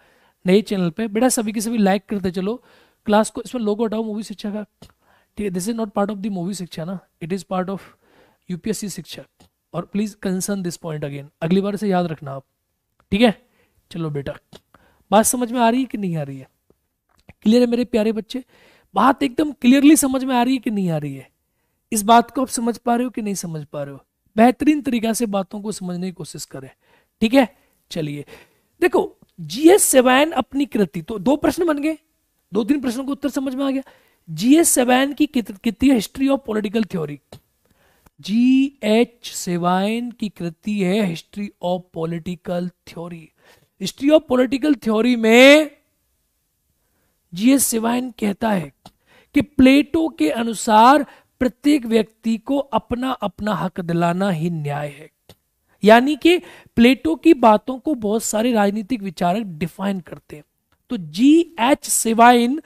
Speaker 1: नए चैनल पे बेटा सभी के सभी लाइक करते चलो क्लास को इसमें लोगो हटाओ मूवी शिक्षा का ठीक है this is not part of the movie शिक्षा ना it is part of UPSC शिक्षा और please concern this point again अगली बार से याद रखना आप ठीक है चलो बेटा बात समझ में आ रही है कि नहीं आ रही है क्लियर है मेरे प्यारे बच्चे बात एकदम क्लियरली समझ में आ रही है कि नहीं आ रही है इस बात को आप समझ पा रहे हो कि नहीं समझ पा रहे हो बेहतरीन तरीका से बातों को समझने की कोशिश करें ठीक है चलिए देखो जीएस सेवैन अपनी कृति तो दो प्रश्न बन गए दो तीन प्रश्नों का उत्तर समझ में आ गया जीएस सेवैन की कृति history of political theory G H Sabine की कृति है history of political theory history of political theory में जीएस सिवाइन कहता है कि प्लेटो के अनुसार प्रत्येक व्यक्ति को अपना अपना हक दिलाना ही न्याय है यानी कि प्लेटो की बातों को बहुत सारे राजनीतिक विचारक डिफाइन करते हैं तो जी एच सिवाइन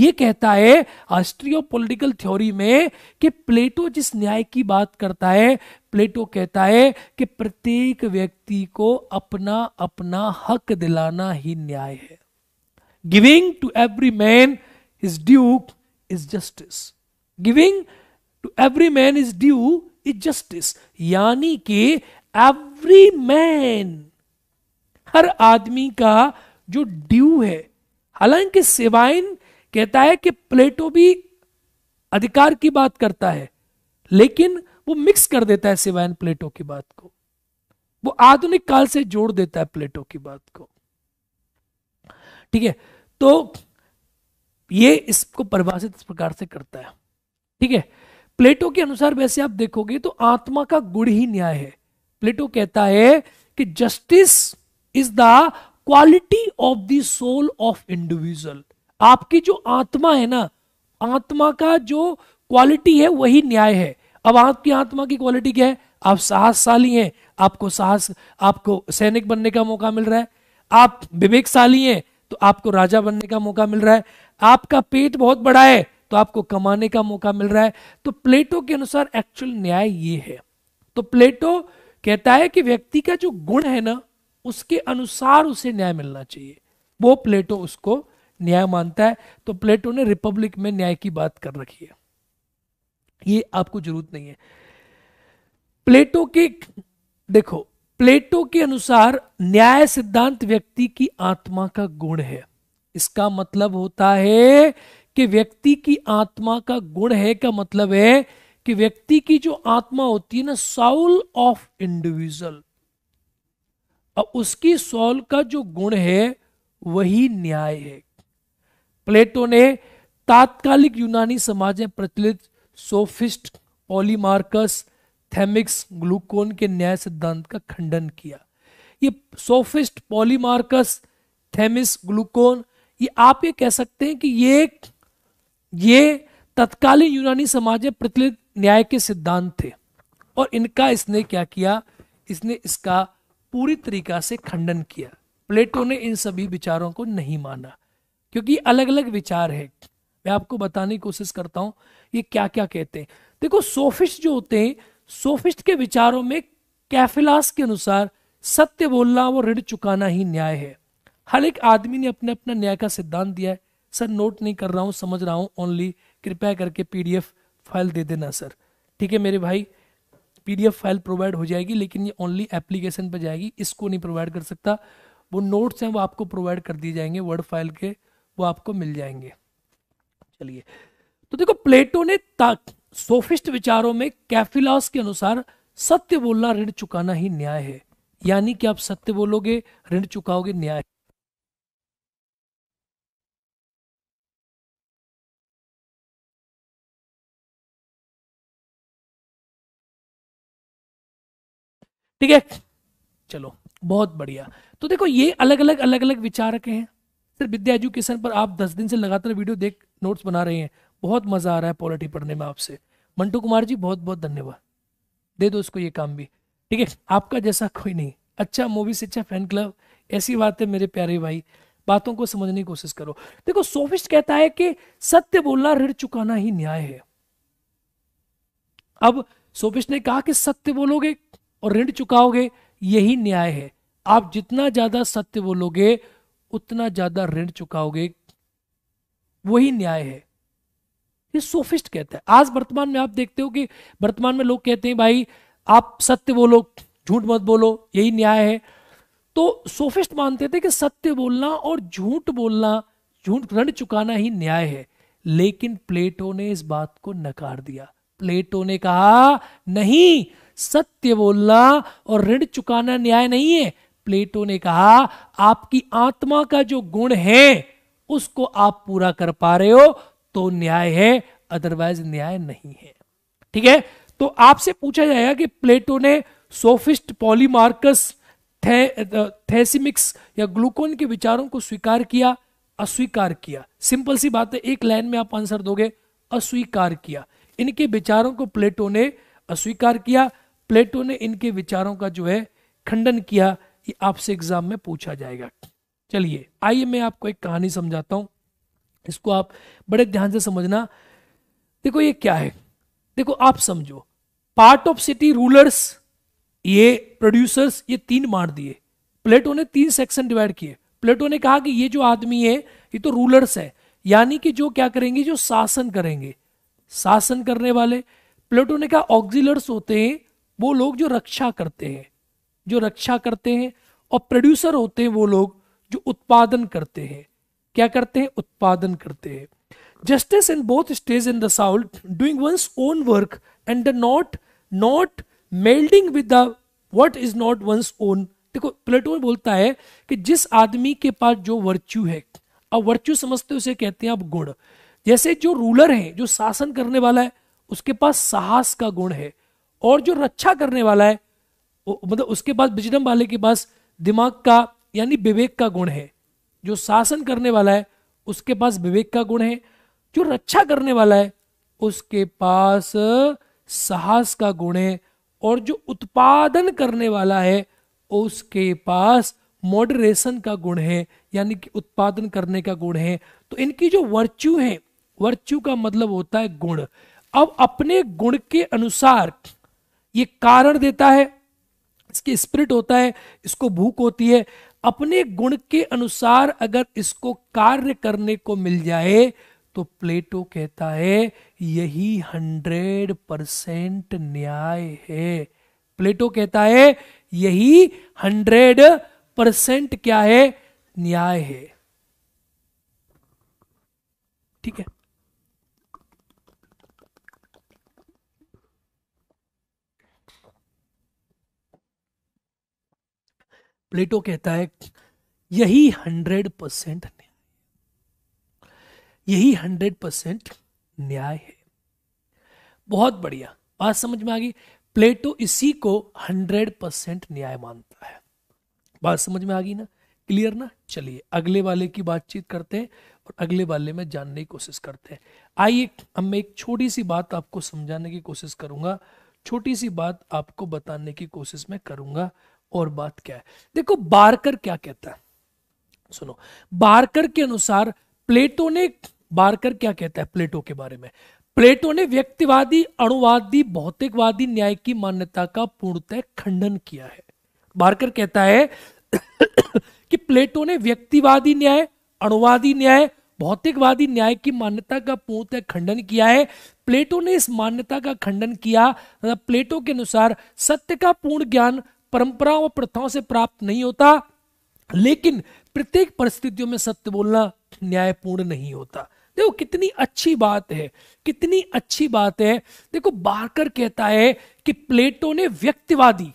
Speaker 1: ये कहता है ऑस्ट्रियो पॉलिटिकल थ्योरी में कि प्लेटो जिस न्याय की बात करता है प्लेटो कहता है कि प्रत्येक व्यक्ति को अपना अपना हक दिलाना ही न्याय है Giving to every man his due is justice. Giving to every man his due is justice. यानी कि एवरी मैन हर आदमी का जो ड्यू है हालांकि सेवाइन कहता है कि प्लेटो भी अधिकार की बात करता है लेकिन वो मिक्स कर देता है सेवाइन प्लेटो की बात को वो आधुनिक काल से जोड़ देता है प्लेटो की बात को ठीक है तो ये इसको परिभाषित इस प्रकार से करता है ठीक है प्लेटो के अनुसार वैसे आप देखोगे तो आत्मा का गुण ही न्याय है प्लेटो कहता है कि justice is the quality of the soul of individual आपकी जो आत्मा है ना आत्मा का जो क्वालिटी है वही न्याय है अब आपकी आत्मा की क्वालिटी क्या है आप साहसशाली हैं आपको साहस आपको सैनिक बनने का मौका मिल रहा है आप विवेकशाली हैं तो आपको राजा बनने का मौका मिल रहा है आपका पेट बहुत बड़ा है तो आपको कमाने का मौका मिल रहा है तो प्लेटो के अनुसार एक्चुअल न्याय ये है तो प्लेटो कहता है कि व्यक्ति का जो गुण है ना उसके अनुसार उसे न्याय मिलना चाहिए वो प्लेटो उसको न्याय मानता है तो प्लेटो ने रिपब्लिक में न्याय की बात कर रखी है ये आपको जरूरत नहीं है प्लेटो के देखो प्लेटो के अनुसार न्याय सिद्धांत व्यक्ति की आत्मा का गुण है इसका मतलब होता है कि व्यक्ति की आत्मा का गुण है का मतलब है कि व्यक्ति की जो आत्मा होती है ना साउल ऑफ इंडिविजुअल और उसकी सॉल का जो गुण है वही न्याय है प्लेटो ने तात्कालिक यूनानी समाज में प्रचलित सोफिस्ट पॉलीमार्कस थेमिक्स ग्लूकोन के न्याय सिद्धांत का खंडन किया ये सोफिस्ट पॉलीमार्कस थेमिस ग्लूकोन ये आप ये कह सकते हैं कि ये ये तत्कालीन यूनानी समाज में प्रचलित न्याय के सिद्धांत थे और इनका इसने क्या किया इसने इसका पूरी तरीका से खंडन किया प्लेटो ने इन सभी विचारों को नहीं माना क्योंकि अलग अलग विचार है मैं आपको बताने की कोशिश करता हूं ये क्या क्या कहते हैं देखो सोफिस्ट जो होते हैं सोफिस्ट के विचारों में कैफिलास के अनुसार सत्य बोलना वो ऋण चुकाना ही न्याय है हर एक आदमी ने अपने अपना न्याय का सिद्धांत दिया है सर नोट नहीं कर रहा हूं समझ रहा हूं ओनली कृपया करके पीडीएफ फाइल दे देना सर ठीक है मेरे भाई पीडीएफ फाइल प्रोवाइड हो जाएगी लेकिन ये ओनली एप्लीकेशन पर जाएगी इसको नहीं प्रोवाइड कर सकता वो नोट्स हैं वो आपको प्रोवाइड कर दिए जाएंगे वर्ड फाइल के वो आपको मिल जाएंगे चलिए तो देखो प्लेटो ने सोफिस्ट विचारों में कैफिलास के अनुसार सत्य बोलना ऋण चुकाना ही न्याय है यानी कि आप सत्य बोलोगे ऋण चुकाओगे
Speaker 2: न्याय ठीक है चलो बहुत बढ़िया तो देखो ये
Speaker 1: अलग अलग अलग अलग विचारक हैं सर विद्या एजुकेशन पर आप दस दिन से लगातार वीडियो देख नोट्स बना रहे हैं बहुत मज़ा आ रहा है पॉलिटी पढ़ने में आपसे मंटू कुमार जी बहुत बहुत धन्यवाद दे दो उसको ये काम भी ठीक है आपका जैसा कोई नहीं अच्छा मूवी अच्छा फैन क्लब ऐसी बात है मेरे प्यारे भाई बातों को समझने की कोशिश करो देखो सोफिस्ट कहता है कि सत्य बोलना ऋण चुकाना ही न्याय है अब सोफिस्ट ने कहा कि सत्य बोलोगे और ऋण चुकाओगे यही न्याय है आप जितना ज्यादा सत्य बोलोगे उतना ज्यादा ऋण चुकाओगे वही न्याय है ये सोफिस्ट कहता है आज वर्तमान में आप देखते हो कि वर्तमान में लोग कहते हैं भाई आप सत्य बोलो झूठ मत बोलो यही न्याय है तो सोफिस्ट मानते थे कि सत्य बोलना और झूठ बोलना झूठ ऋण चुकाना ही न्याय है लेकिन प्लेटो ने इस बात को नकार दिया प्लेटो ने कहा नहीं सत्य बोलना और ऋण चुकाना न्याय नहीं है प्लेटो ने कहा आपकी आत्मा का जो गुण है उसको आप पूरा कर पा रहे हो तो न्याय है अदरवाइज न्याय नहीं है ठीक है तो आपसे पूछा जाएगा कि प्लेटो ने सोफिस्ट पॉलीमार्कस थे, थेसिमिक्स या ग्लूकोन के विचारों को स्वीकार किया अस्वीकार किया सिंपल सी बात है एक लाइन में आप आंसर दोगे अस्वीकार किया इनके विचारों को प्लेटो ने अस्वीकार किया प्लेटो ने इनके विचारों का जो है खंडन किया ये आपसे एग्जाम में पूछा जाएगा चलिए आइए मैं आपको एक कहानी समझाता हूं इसको आप बड़े ध्यान से समझना देखो ये क्या है देखो आप समझो पार्ट ऑफ सिटी रूलर्स ये प्रोड्यूसर्स ये तीन मार दिए प्लेटो ने तीन सेक्शन डिवाइड किए प्लेटो ने कहा कि ये जो आदमी है ये तो रूलर्स है यानी कि जो क्या करेंगे जो शासन करेंगे शासन करने वाले प्लेटो ने कहा ऑक्सिलर्स होते हैं वो लोग जो रक्षा करते हैं जो रक्षा करते हैं और प्रोड्यूसर होते हैं वो लोग जो उत्पादन करते हैं क्या करते हैं उत्पादन करते हैं justice in both stage in the soul doing one's own work and the not not melding with the what is not one's देखो प्लेटो बोलता है कि जिस आदमी के पास जो वर्च्यू है अब वर्च्यू समझते उसे कहते हैं आप गुण जैसे जो रूलर है जो शासन करने वाला है उसके पास साहस का गुण है और जो रक्षा करने वाला है मतलब उसके पास बिजडम वाले के पास दिमाग का यानी विवेक का गुण है जो शासन करने वाला है उसके पास विवेक का गुण है जो रक्षा करने वाला है उसके पास साहस का गुण है और जो उत्पादन करने वाला है उसके पास मॉडरेशन का गुण है यानी कि उत्पादन करने का गुण है तो इनकी जो वर्च्यू है वर्च्यू का मतलब होता है गुण अब अपने गुण के अनुसार ये कारण देता है इसकी स्प्रिट होता है इसको भूख होती है अपने गुण के अनुसार अगर इसको कार्य करने को मिल जाए तो प्लेटो कहता है यही हंड्रेड परसेंट न्याय है प्लेटो कहता है यही हंड्रेड परसेंट क्या है न्याय है ठीक है प्लेटो कहता है यही हंड्रेड परसेंट न्याय यही हंड्रेड परसेंट न्याय है बहुत बढ़िया बात समझ में आ गई प्लेटो इसी को हंड्रेड परसेंट न्याय मानता है बात समझ में आ गई ना क्लियर ना चलिए अगले वाले की बातचीत करते हैं और अगले वाले में जानने की कोशिश करते हैं आइए अब मैं एक छोटी सी बात आपको समझाने की कोशिश करूंगा छोटी सी बात आपको बताने की कोशिश मैं करूंगा और बात क्या है देखो बारकर क्या कहता है सुनो बारकर के अनुसार प्लेटो ने बारकर क्या कहता है प्लेटो के बारे में प्लेटो ने व्यक्तिवादी अणुवादी भौतिकवादी न्याय की मान्यता का पूर्णतः खंडन किया है बारकर कहता है कि प्लेटो ने व्यक्तिवादी न्याय अणुवादी न्याय भौतिकवादी न्याय की मान्यता का पूर्णतः खंडन किया है प्लेटो ने इस मान्यता का खंडन किया प्लेटो के अनुसार सत्य का पूर्ण ज्ञान परंपराओं और प्रथाओं से प्राप्त नहीं होता लेकिन प्रत्येक परिस्थितियों में सत्य बोलना न्यायपूर्ण नहीं होता देखो कितनी अच्छी बात है कितनी अच्छी बात है देखो बारकर कहता है कि प्लेटो ने व्यक्तिवादी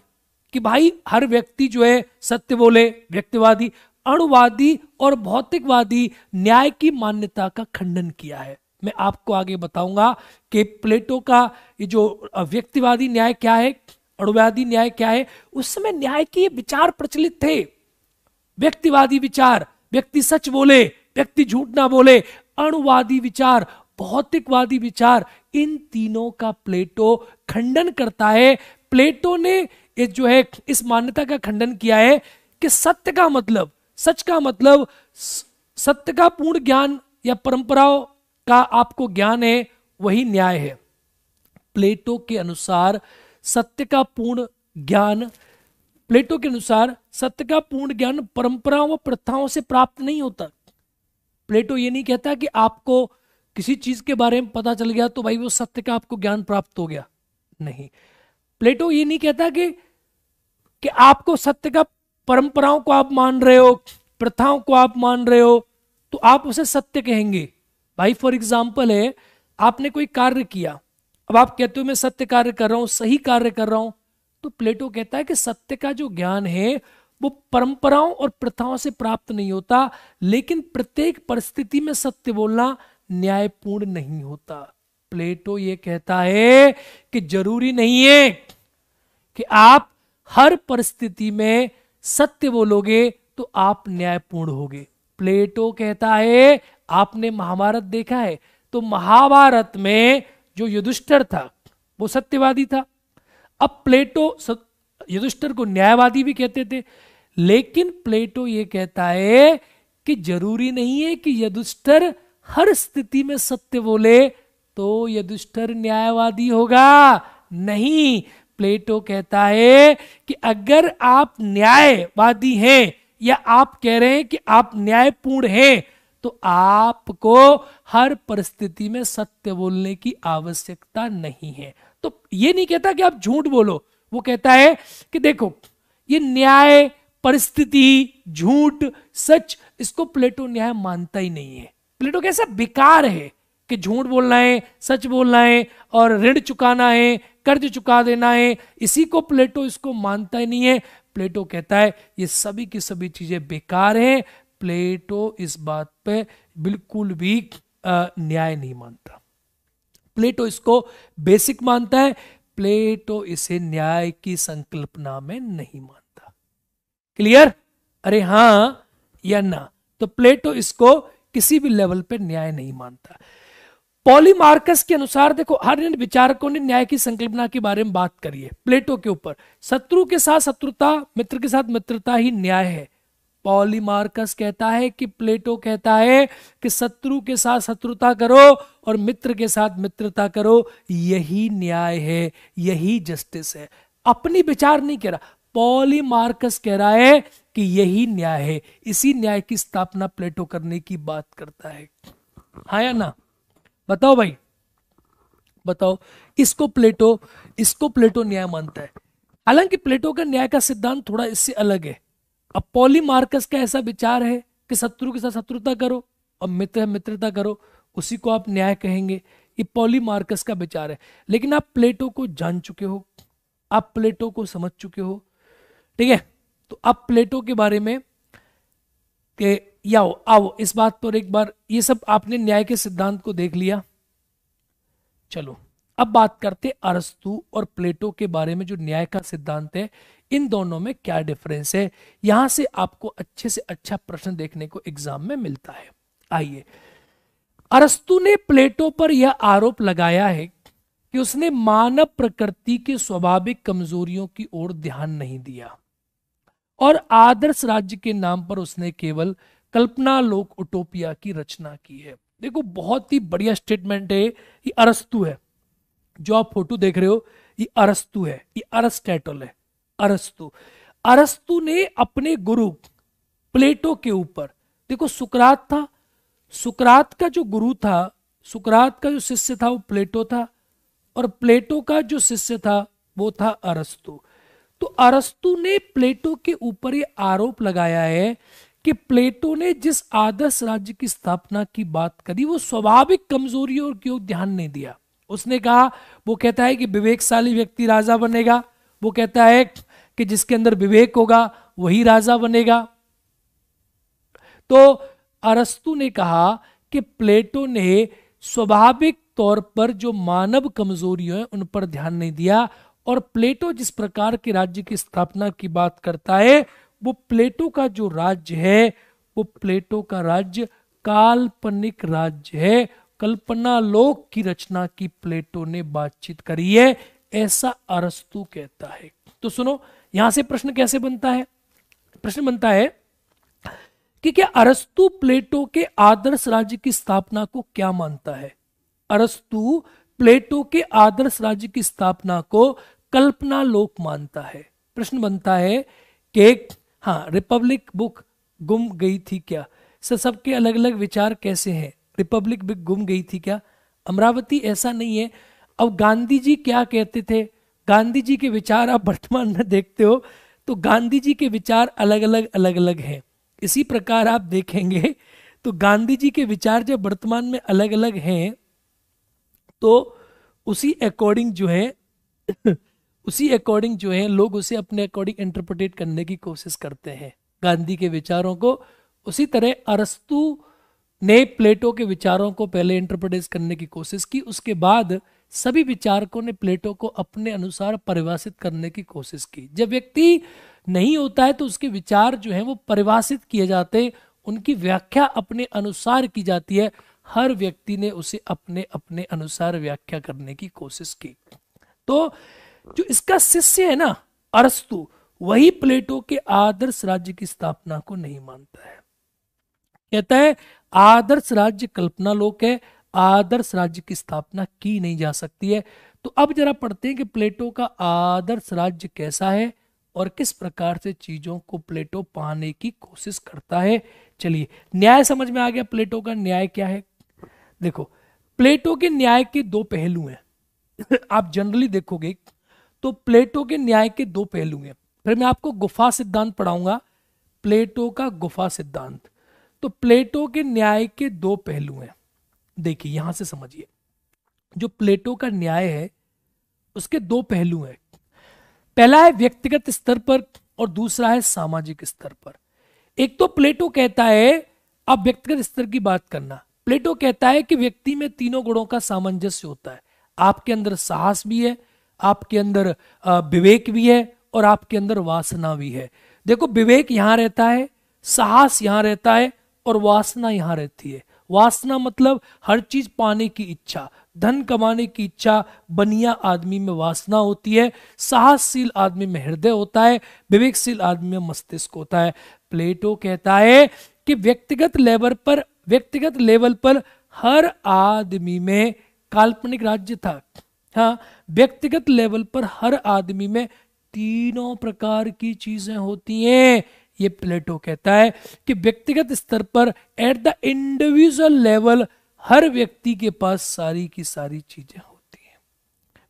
Speaker 1: कि भाई हर व्यक्ति जो है सत्य बोले व्यक्तिवादी अणुवादी और भौतिकवादी न्याय की मान्यता का खंडन किया है मैं आपको आगे बताऊंगा कि प्लेटो का ये जो व्यक्तिवादी न्याय क्या है अणुवादी न्याय क्या है उस समय न्याय के विचार प्रचलित थे व्यक्तिवादी विचार व्यक्ति सच बोले व्यक्ति झूठ ना बोले अणुवादी विचार भौतिकवादी विचार इन तीनों का प्लेटो खंडन करता है प्लेटो ने ये जो है इस मान्यता का खंडन किया है कि सत्य का मतलब सच का मतलब सत्य का पूर्ण ज्ञान या परंपराओं का आपको ज्ञान है वही न्याय है प्लेटो के अनुसार सत्य का पूर्ण ज्ञान प्लेटो के अनुसार सत्य का पूर्ण ज्ञान परंपराओं व प्रथाओं से प्राप्त नहीं होता प्लेटो ये नहीं कहता कि आपको किसी चीज के बारे में पता चल गया तो भाई वो सत्य का आपको ज्ञान प्राप्त हो गया नहीं प्लेटो ये नहीं कहता कि कि आपको सत्य का परंपराओं को आप मान रहे हो प्रथाओं को आप मान रहे हो तो आप उसे सत्य कहेंगे भाई फॉर एग्जाम्पल है आपने कोई कार्य किया अब आप कहते हो मैं सत्य कार्य कर रहा हूं सही कार्य कर रहा हूं तो प्लेटो कहता है कि सत्य का जो ज्ञान है वो परंपराओं और प्रथाओं से प्राप्त नहीं होता लेकिन प्रत्येक परिस्थिति में सत्य बोलना न्यायपूर्ण नहीं होता प्लेटो ये कहता है कि जरूरी नहीं है कि आप हर परिस्थिति में सत्य बोलोगे तो आप न्यायपूर्ण होगे प्लेटो कहता है आपने महाभारत देखा है तो महाभारत में जो युधिष्ठर था वो सत्यवादी था अब प्लेटो युधिष्ठर को न्यायवादी भी कहते थे लेकिन प्लेटो ये कहता है कि जरूरी नहीं है कि युधिष्ठर हर स्थिति में सत्य बोले तो युधिष्ठर न्यायवादी होगा नहीं प्लेटो कहता है कि अगर आप न्यायवादी हैं या आप कह रहे हैं कि आप न्यायपूर्ण हैं तो आपको हर परिस्थिति में सत्य बोलने की आवश्यकता नहीं है तो ये नहीं कहता कि आप झूठ बोलो वो कहता है कि देखो ये न्याय परिस्थिति झूठ सच इसको प्लेटो न्याय मानता ही नहीं है प्लेटो कैसा बेकार है कि झूठ बोलना है सच बोलना है और ऋण चुकाना है कर्ज चुका देना है इसी को प्लेटो इसको मानता ही नहीं है प्लेटो कहता है ये सभी की सभी चीजें बेकार हैं प्लेटो इस बात पे बिल्कुल भी न्याय नहीं मानता प्लेटो इसको बेसिक मानता है प्लेटो इसे न्याय की संकल्पना में नहीं मानता क्लियर अरे हाँ या ना तो प्लेटो इसको किसी भी लेवल पे न्याय नहीं मानता पॉलीमार्कस के अनुसार देखो हर इन विचारकों ने न्याय की संकल्पना के बारे में बात करी है प्लेटो के ऊपर शत्रु के साथ शत्रुता मित्र के साथ मित्रता ही न्याय है पॉलीमार्कस कहता है कि प्लेटो कहता है कि शत्रु के साथ शत्रुता करो और मित्र के साथ मित्रता करो यही न्याय है यही जस्टिस है अपनी विचार नहीं कह रहा पॉलीमार्कस कह रहा है कि यही न्याय है इसी न्याय की स्थापना प्लेटो करने की बात करता है हा या ना बताओ भाई बताओ इसको प्लेटो इसको प्लेटो न्याय मानता है हालांकि प्लेटो का न्याय का सिद्धांत थोड़ा इससे अलग है अब पॉलीमार्कस का ऐसा विचार है कि शत्रु के साथ शत्रुता करो और मित्र मित्रता करो उसी को आप न्याय कहेंगे ये पॉलीमार्कस का विचार है लेकिन आप प्लेटो को जान चुके हो आप प्लेटो को समझ चुके हो ठीक है तो आप प्लेटो के बारे में के याओ आओ इस बात पर एक बार ये सब आपने न्याय के सिद्धांत को देख लिया चलो अब बात करते अरस्तु और प्लेटो के बारे में जो न्याय का सिद्धांत है इन दोनों में क्या डिफरेंस है यहां से आपको अच्छे से अच्छा प्रश्न देखने को एग्जाम में मिलता है आइए अरस्तु ने प्लेटो पर यह आरोप लगाया है कि उसने मानव प्रकृति के स्वाभाविक कमजोरियों की ओर ध्यान नहीं दिया और आदर्श राज्य के नाम पर उसने केवल कल्पना लोक उटोपिया की रचना की है देखो बहुत ही बढ़िया स्टेटमेंट है ये अरस्तु है जो आप फोटो देख रहे हो ये अरस्तु है ये अरस्टेटल है अरस्तु अरस्तु ने अपने गुरु प्लेटो के ऊपर देखो सुकरात था सुकरात का जो गुरु था सुकरात का जो शिष्य था वो प्लेटो था और प्लेटो का जो शिष्य था वो था अरस्तु तो अरस्तु ने प्लेटो के ऊपर ये आरोप लगाया है कि प्लेटो ने जिस आदर्श राज्य की स्थापना की बात करी वो स्वाभाविक कमजोरियों और क्यों ध्यान नहीं दिया उसने कहा वो कहता है कि विवेकशाली व्यक्ति राजा बनेगा वो कहता है कि जिसके अंदर विवेक होगा वही राजा बनेगा तो अरस्तु ने कहा कि प्लेटो ने स्वाभाविक तौर पर जो मानव कमजोरियों है उन पर ध्यान नहीं दिया और प्लेटो जिस प्रकार के राज्य की स्थापना की बात करता है वो प्लेटो का जो राज्य है वो प्लेटो का राज्य काल्पनिक राज्य है कल्पना लोक की रचना की प्लेटो ने बातचीत करी है ऐसा अरस्तु कहता है तो सुनो यहां से प्रश्न कैसे बनता है प्रश्न बनता है कि क्या अरस्तु प्लेटो के आदर्श राज्य की स्थापना को क्या मानता है अरस्तु प्लेटो के आदर्श राज्य की स्थापना को कल्पना लोक मानता है प्रश्न बनता है कि हाँ रिपब्लिक बुक गुम गई थी क्या सर सबके अलग अलग विचार कैसे हैं रिपब्लिक बुक गुम गई थी क्या अमरावती ऐसा नहीं है अब गांधी जी क्या कहते थे गांधी जी के विचार आप वर्तमान में देखते हो तो गांधी जी के विचार अलग अलग अलग अलग हैं इसी प्रकार आप देखेंगे तो गांधी जी के विचार जब वर्तमान में अलग अलग हैं तो उसी अकॉर्डिंग जो है उसी अकॉर्डिंग जो है लोग उसे अपने अकॉर्डिंग इंटरप्रिटेट करने की कोशिश करते हैं गांधी के विचारों को उसी तरह अरस्तु ने प्लेटो के विचारों को पहले इंटरप्रिटेट करने की कोशिश की उसके बाद सभी विचारकों ने प्लेटो को अपने अनुसार परिभाषित करने की कोशिश की जब व्यक्ति नहीं होता है तो उसके विचार जो है वो परिभाषित किए जाते उनकी व्याख्या अपने अनुसार की जाती है हर व्यक्ति ने उसे अपने अपने अनुसार व्याख्या करने की कोशिश की तो जो इसका शिष्य है ना अरस्तु वही प्लेटो के आदर्श राज्य की स्थापना को नहीं मानता है कहता है आदर्श राज्य कल्पना लोक है आदर्श राज्य की स्थापना की नहीं जा सकती है तो अब जरा पढ़ते हैं कि प्लेटो का आदर्श राज्य कैसा है और किस प्रकार से चीजों को प्लेटो पाने की कोशिश करता है चलिए न्याय समझ में आ गया प्लेटो का न्याय क्या है देखो प्लेटो के न्याय के दो पहलू हैं आप जनरली देखोगे तो प्लेटो के न्याय के दो पहलू हैं फिर मैं आपको गुफा सिद्धांत पढ़ाऊंगा प्लेटो का गुफा सिद्धांत तो प्लेटो के न्याय के दो पहलू हैं देखिए यहां से समझिए जो प्लेटो का न्याय है उसके दो पहलू हैं पहला है व्यक्तिगत स्तर पर और दूसरा है सामाजिक स्तर पर एक तो प्लेटो कहता है अब व्यक्तिगत स्तर की बात करना प्लेटो कहता है कि व्यक्ति में तीनों गुणों का सामंजस्य होता है आपके अंदर साहस भी है आपके अंदर विवेक भी है और आपके अंदर वासना भी है देखो विवेक यहां रहता है साहस यहां रहता है और वासना यहां रहती है वासना मतलब हर चीज पाने की इच्छा धन कमाने की इच्छा बनिया आदमी में वासना होती है साहसशील आदमी में हृदय होता है विवेकशील आदमी में मस्तिष्क होता है प्लेटो कहता है कि व्यक्तिगत लेवल पर व्यक्तिगत लेवल पर हर आदमी में काल्पनिक राज्य था हाँ व्यक्तिगत लेवल पर हर आदमी में तीनों प्रकार की चीजें होती हैं ये प्लेटो कहता है कि व्यक्तिगत स्तर पर एट द इंडिविजुअल लेवल हर व्यक्ति के पास सारी की सारी चीजें होती हैं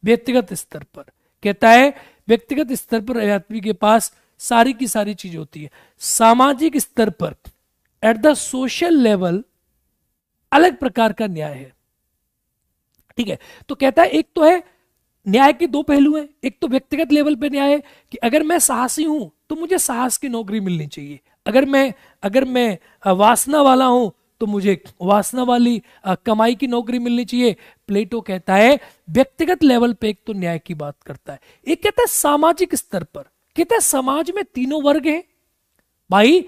Speaker 1: व्यक्तिगत स्तर पर कहता है व्यक्तिगत स्तर पर आदमी के पास सारी की सारी चीज होती है सामाजिक स्तर पर एट द सोशल लेवल अलग प्रकार का न्याय है ठीक है तो कहता है एक तो है न्याय के दो पहलू हैं एक तो व्यक्तिगत लेवल पे न्याय है कि अगर मैं साहसी हूं तो मुझे साहस की नौकरी मिलनी चाहिए अगर मैं अगर मैं वासना वाला हूं तो मुझे वासना वाली कमाई की नौकरी मिलनी चाहिए प्लेटो कहता है व्यक्तिगत लेवल पे एक तो न्याय की बात करता है एक कहता है सामाजिक स्तर पर कहता है समाज में तीनों वर्ग हैं भाई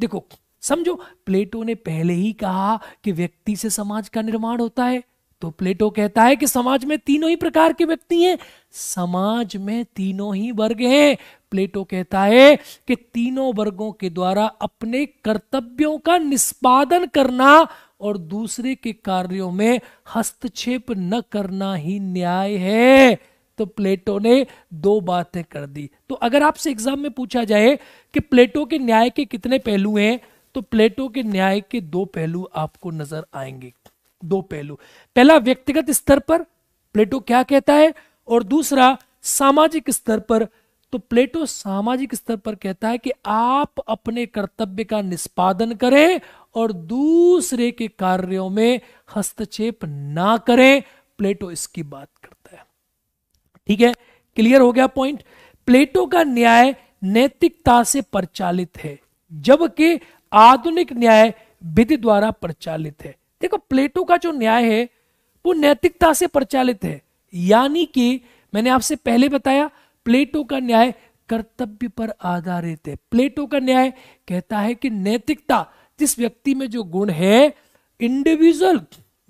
Speaker 1: देखो समझो प्लेटो ने पहले ही कहा कि व्यक्ति से समाज का निर्माण होता है तो प्लेटो कहता है कि समाज में तीनों ही प्रकार के व्यक्ति हैं समाज में तीनों ही वर्ग हैं प्लेटो कहता है कि तीनों वर्गों के द्वारा अपने कर्तव्यों का निष्पादन करना और दूसरे के कार्यों में हस्तक्षेप न करना ही न्याय है तो प्लेटो ने दो बातें कर दी तो अगर आपसे एग्जाम में पूछा जाए कि प्लेटो के न्याय के कितने पहलू हैं तो प्लेटो के न्याय के दो पहलू आपको नजर आएंगे दो पहलू पहला व्यक्तिगत स्तर पर प्लेटो क्या कहता है और दूसरा सामाजिक स्तर पर तो प्लेटो सामाजिक स्तर पर कहता है कि आप अपने कर्तव्य का निष्पादन करें और दूसरे के कार्यों में हस्तक्षेप ना करें प्लेटो इसकी बात करता है ठीक है क्लियर हो गया पॉइंट प्लेटो का न्याय नैतिकता से प्रचालित है जबकि आधुनिक न्याय विधि द्वारा प्रचालित है देखो प्लेटो का जो न्याय है वो नैतिकता से प्रचालित है यानी कि मैंने आपसे पहले बताया प्लेटो का न्याय कर्तव्य पर आधारित है प्लेटो का न्याय कहता है कि नैतिकता जिस व्यक्ति में जो गुण है इंडिविजुअल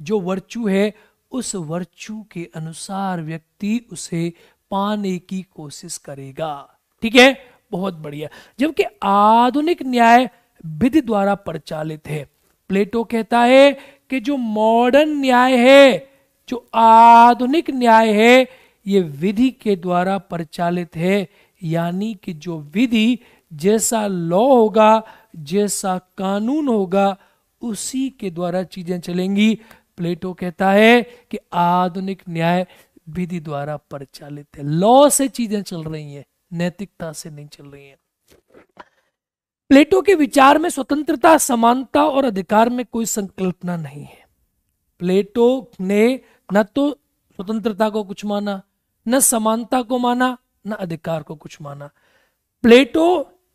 Speaker 1: जो वर्चू है उस वर्चू के अनुसार व्यक्ति उसे पाने की कोशिश करेगा ठीक है बहुत बढ़िया जबकि आधुनिक न्याय विधि द्वारा प्रचालित है प्लेटो कहता है कि जो मॉडर्न न्याय है जो आधुनिक न्याय है ये विधि के द्वारा प्रचालित है यानी कि जो विधि जैसा लॉ होगा जैसा कानून होगा उसी के द्वारा चीजें चलेंगी प्लेटो कहता है कि आधुनिक न्याय विधि द्वारा प्रचालित है लॉ से चीजें चल रही हैं नैतिकता से नहीं चल रही हैं प्लेटो के विचार में स्वतंत्रता समानता और अधिकार में कोई संकल्पना नहीं है प्लेटो ने न तो स्वतंत्रता को कुछ माना न समानता को माना न अधिकार को कुछ माना प्लेटो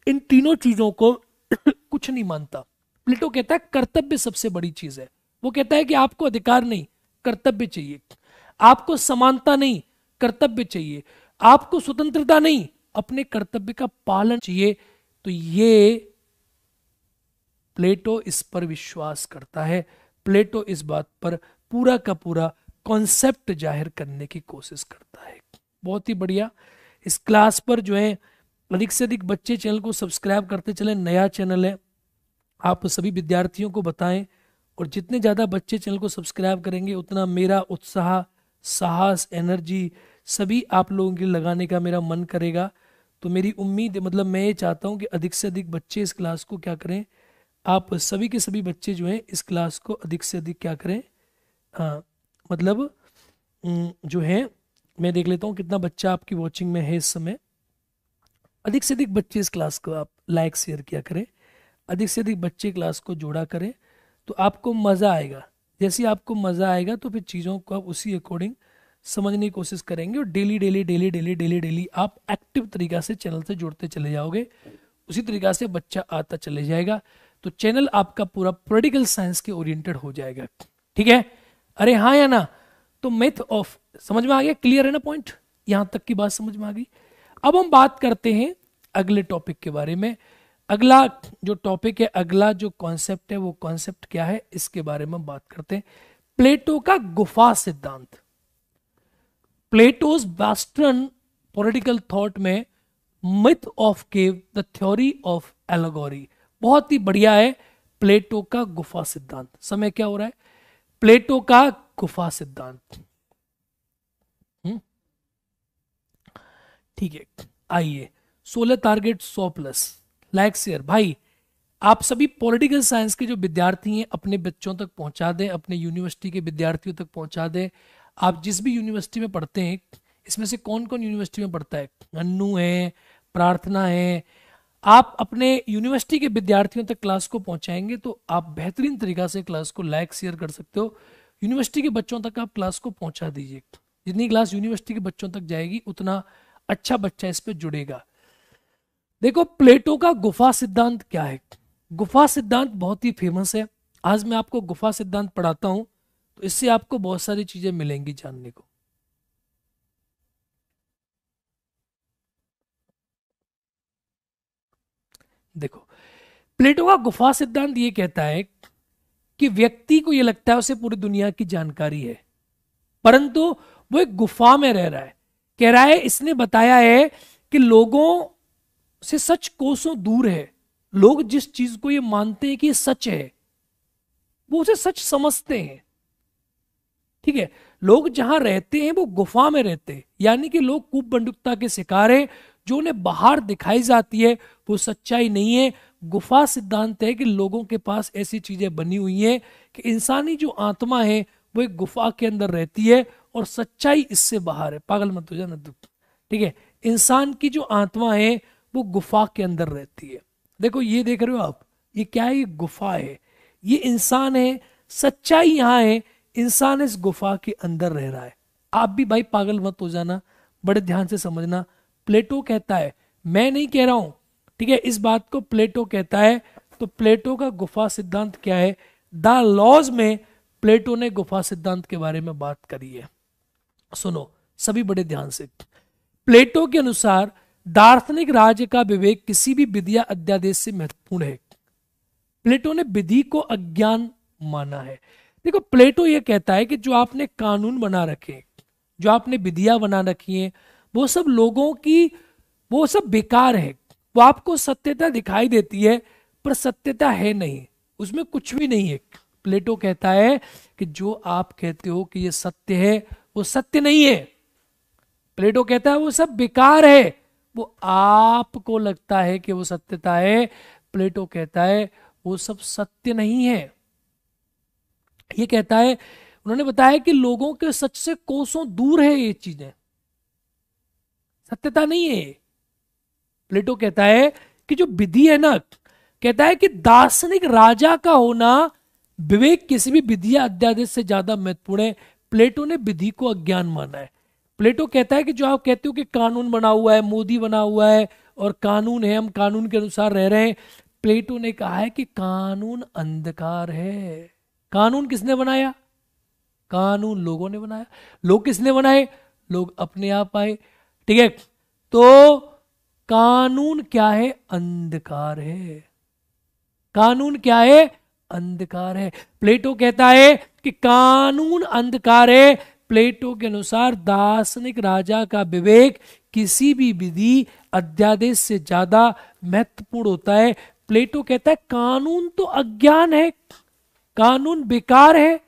Speaker 1: इन तीनों चीजों को कुछ नहीं मानता प्लेटो कहता है कर्तव्य सबसे बड़ी चीज है वो कहता है कि आपको अधिकार नहीं कर्तव्य चाहिए आपको समानता नहीं कर्तव्य चाहिए आपको स्वतंत्रता नहीं अपने कर्तव्य का पालन चाहिए तो ये प्लेटो इस पर विश्वास करता है प्लेटो इस बात पर पूरा का पूरा कॉन्सेप्ट जाहिर करने की कोशिश करता है बहुत ही बढ़िया इस क्लास पर जो है अधिक से अधिक बच्चे चैनल को सब्सक्राइब करते चले नया चैनल है आप सभी विद्यार्थियों को बताएं और जितने ज़्यादा बच्चे चैनल को सब्सक्राइब करेंगे उतना मेरा उत्साह साहस एनर्जी सभी आप लोगों के लगाने का मेरा मन करेगा तो मेरी उम्मीद मतलब मैं ये चाहता हूँ कि अधिक से अधिक बच्चे इस क्लास को क्या करें आप सभी के सभी बच्चे जो हैं इस क्लास को अधिक से अधिक क्या करें हाँ मतलब जो है मैं देख लेता हूँ कितना बच्चा आपकी वॉचिंग में है इस समय अधिक से अधिक बच्चे इस क्लास को आप लाइक शेयर किया करें अधिक से अधिक बच्चे क्लास को जोड़ा करें तो आपको मज़ा आएगा जैसे आपको मज़ा आएगा तो फिर चीज़ों को आप उसी अकॉर्डिंग समझने की कोशिश करेंगे और daily daily daily daily daily daily आप एक्टिव तरीका से चैनल से जुड़ते चले जाओगे उसी तरीका से बच्चा आता चले जाएगा तो चैनल आपका पूरा पोलिटिकल साइंस के ओरिएंटेड हो जाएगा ठीक है अरे हाँ या ना तो मेथ ऑफ समझ में आ गया क्लियर है ना पॉइंट यहां तक की बात समझ में आ गई अब हम बात करते हैं अगले टॉपिक के बारे में अगला जो टॉपिक है अगला जो कॉन्सेप्ट है वो कॉन्सेप्ट क्या है इसके बारे में बात करते हैं प्लेटो का गुफा सिद्धांत प्लेटोज वेस्टर्न पॉलिटिकल थॉट में myth of cave the theory of allegory बहुत ही बढ़िया है प्लेटो का गुफा सिद्धांत समय क्या हो रहा है प्लेटो का गुफा सिद्धांत हम्म। ठीक है आइए सोलह टारगेट सौ प्लस लाइक शेयर भाई आप सभी पॉलिटिकल साइंस के जो विद्यार्थी हैं अपने बच्चों तक पहुंचा दें अपने यूनिवर्सिटी के विद्यार्थियों तक पहुंचा दें आप जिस भी यूनिवर्सिटी में पढ़ते हैं इसमें से कौन कौन यूनिवर्सिटी में पढ़ता है अन्नू है प्रार्थना है आप अपने यूनिवर्सिटी के विद्यार्थियों तक क्लास को पहुंचाएंगे तो आप बेहतरीन तरीका से क्लास को लाइक शेयर कर सकते हो यूनिवर्सिटी के बच्चों तक आप क्लास को पहुंचा दीजिए जितनी क्लास यूनिवर्सिटी के बच्चों तक जाएगी उतना अच्छा बच्चा इस पर जुड़ेगा देखो प्लेटो का गुफा सिद्धांत क्या है गुफा सिद्धांत बहुत ही फेमस है आज मैं आपको गुफा सिद्धांत पढ़ाता हूं तो इससे आपको बहुत सारी चीज़ें मिलेंगी जानने को देखो प्लेटो का गुफा सिद्धांत ये कहता है कि व्यक्ति को यह लगता है उसे पूरी दुनिया की जानकारी है परंतु वो एक गुफा में रह रहा है कह रहा है इसने बताया है कि लोगों से सच कोसों दूर है लोग जिस चीज को ये मानते हैं कि सच है वो उसे सच समझते हैं ठीक है लोग जहां रहते हैं वो गुफा में रहते हैं यानी कि लोग कुप बंडुकता के शिकार है जो उन्हें बाहर दिखाई जाती है वो सच्चाई नहीं है गुफा सिद्धांत है कि लोगों के पास ऐसी चीजें बनी हुई हैं कि इंसानी जो आत्मा है वो एक गुफा के अंदर रहती है और सच्चाई इससे बाहर है पागल मत हो जाना ठीक है इंसान की जो आत्मा है वो गुफा के अंदर रहती है देखो ये देख रहे हो आप ये क्या है ये गुफा है ये इंसान है सच्चाई यहाँ है इंसान इस गुफा के अंदर रह रहा है आप भी भाई पागल मत हो जाना बड़े ध्यान से समझना प्लेटो कहता है मैं नहीं कह रहा हूं ठीक है इस बात को प्लेटो कहता है तो प्लेटो का गुफा सिद्धांत क्या है द लॉज में प्लेटो ने गुफा सिद्धांत के बारे में बात करी है सुनो सभी बड़े ध्यान से प्लेटो के अनुसार दार्शनिक राज्य का विवेक किसी भी विद्या अध्यादेश से महत्वपूर्ण है प्लेटो ने विधि को अज्ञान माना है देखो प्लेटो ये कहता है कि जो आपने कानून बना रखे जो आपने विधियां बना रखी हैं वो सब लोगों की वो सब बेकार है वो आपको सत्यता दिखाई देती है पर सत्यता है नहीं उसमें कुछ भी नहीं है प्लेटो कहता है कि जो आप कहते हो कि ये सत्य है वो सत्य नहीं है प्लेटो कहता है वो सब बेकार है वो आपको लगता है कि वो सत्यता है प्लेटो कहता है वो सब सत्य नहीं है ये कहता है उन्होंने बताया कि लोगों के सच से कोसों दूर है ये चीजें सत्यता नहीं है प्लेटो कहता है कि जो विधि है ना कहता है कि दार्शनिक राजा का होना विवेक किसी भी विधि अध्यादेश से ज्यादा महत्वपूर्ण है प्लेटो ने विधि को अज्ञान माना है प्लेटो कहता है कि जो आप कहते हो कि कानून बना हुआ है मोदी बना हुआ है और कानून है हम कानून के अनुसार रह रहे हैं प्लेटो ने कहा है कि कानून अंधकार है कानून किसने बनाया कानून लोगों ने बनाया लोग किसने बनाए लोग अपने आप आए ठीक है तो कानून क्या है अंधकार है कानून क्या है अंधकार है प्लेटो कहता है कि कानून अंधकार है प्लेटो के अनुसार दार्शनिक राजा का विवेक किसी भी विधि अध्यादेश से ज्यादा महत्वपूर्ण होता है प्लेटो कहता है कानून तो अज्ञान है कानून बेकार है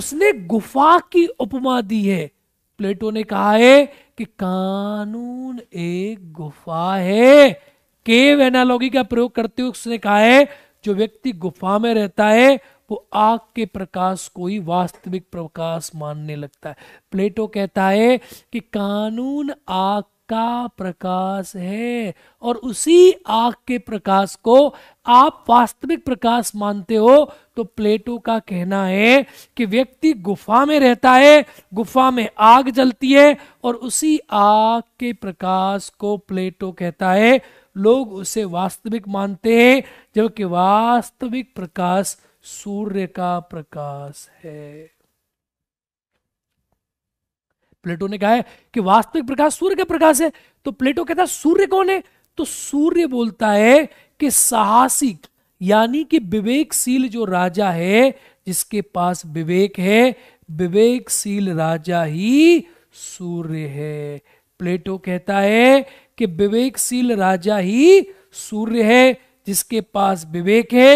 Speaker 1: उसने गुफा की उपमा दी है प्लेटो ने कहा है कि कानून एक गुफा है केव एनालॉजी का प्रयोग करते हुए उसने कहा है जो व्यक्ति गुफा में रहता है वो आग के प्रकाश को ही वास्तविक प्रकाश मानने लगता है प्लेटो कहता है कि कानून आग का प्रकाश है और उसी आग के प्रकाश को आप वास्तविक प्रकाश मानते हो तो प्लेटो का कहना है कि व्यक्ति गुफा में रहता है गुफा में आग जलती है और उसी आग के प्रकाश को प्लेटो कहता है लोग उसे वास्तविक मानते हैं जबकि वास्तविक प्रकाश सूर्य का प्रकाश है प्लेटो ने कहा है कि वास्तविक प्रकाश सूर्य का प्रकाश है तो प्लेटो कहता है सूर्य कौन है तो सूर्य बोलता है कि साहसिक यानी कि विवेकशील जो राजा है जिसके पास विवेक है विवेकशील राजा ही सूर्य है प्लेटो कहता है कि विवेकशील राजा ही सूर्य है जिसके पास विवेक है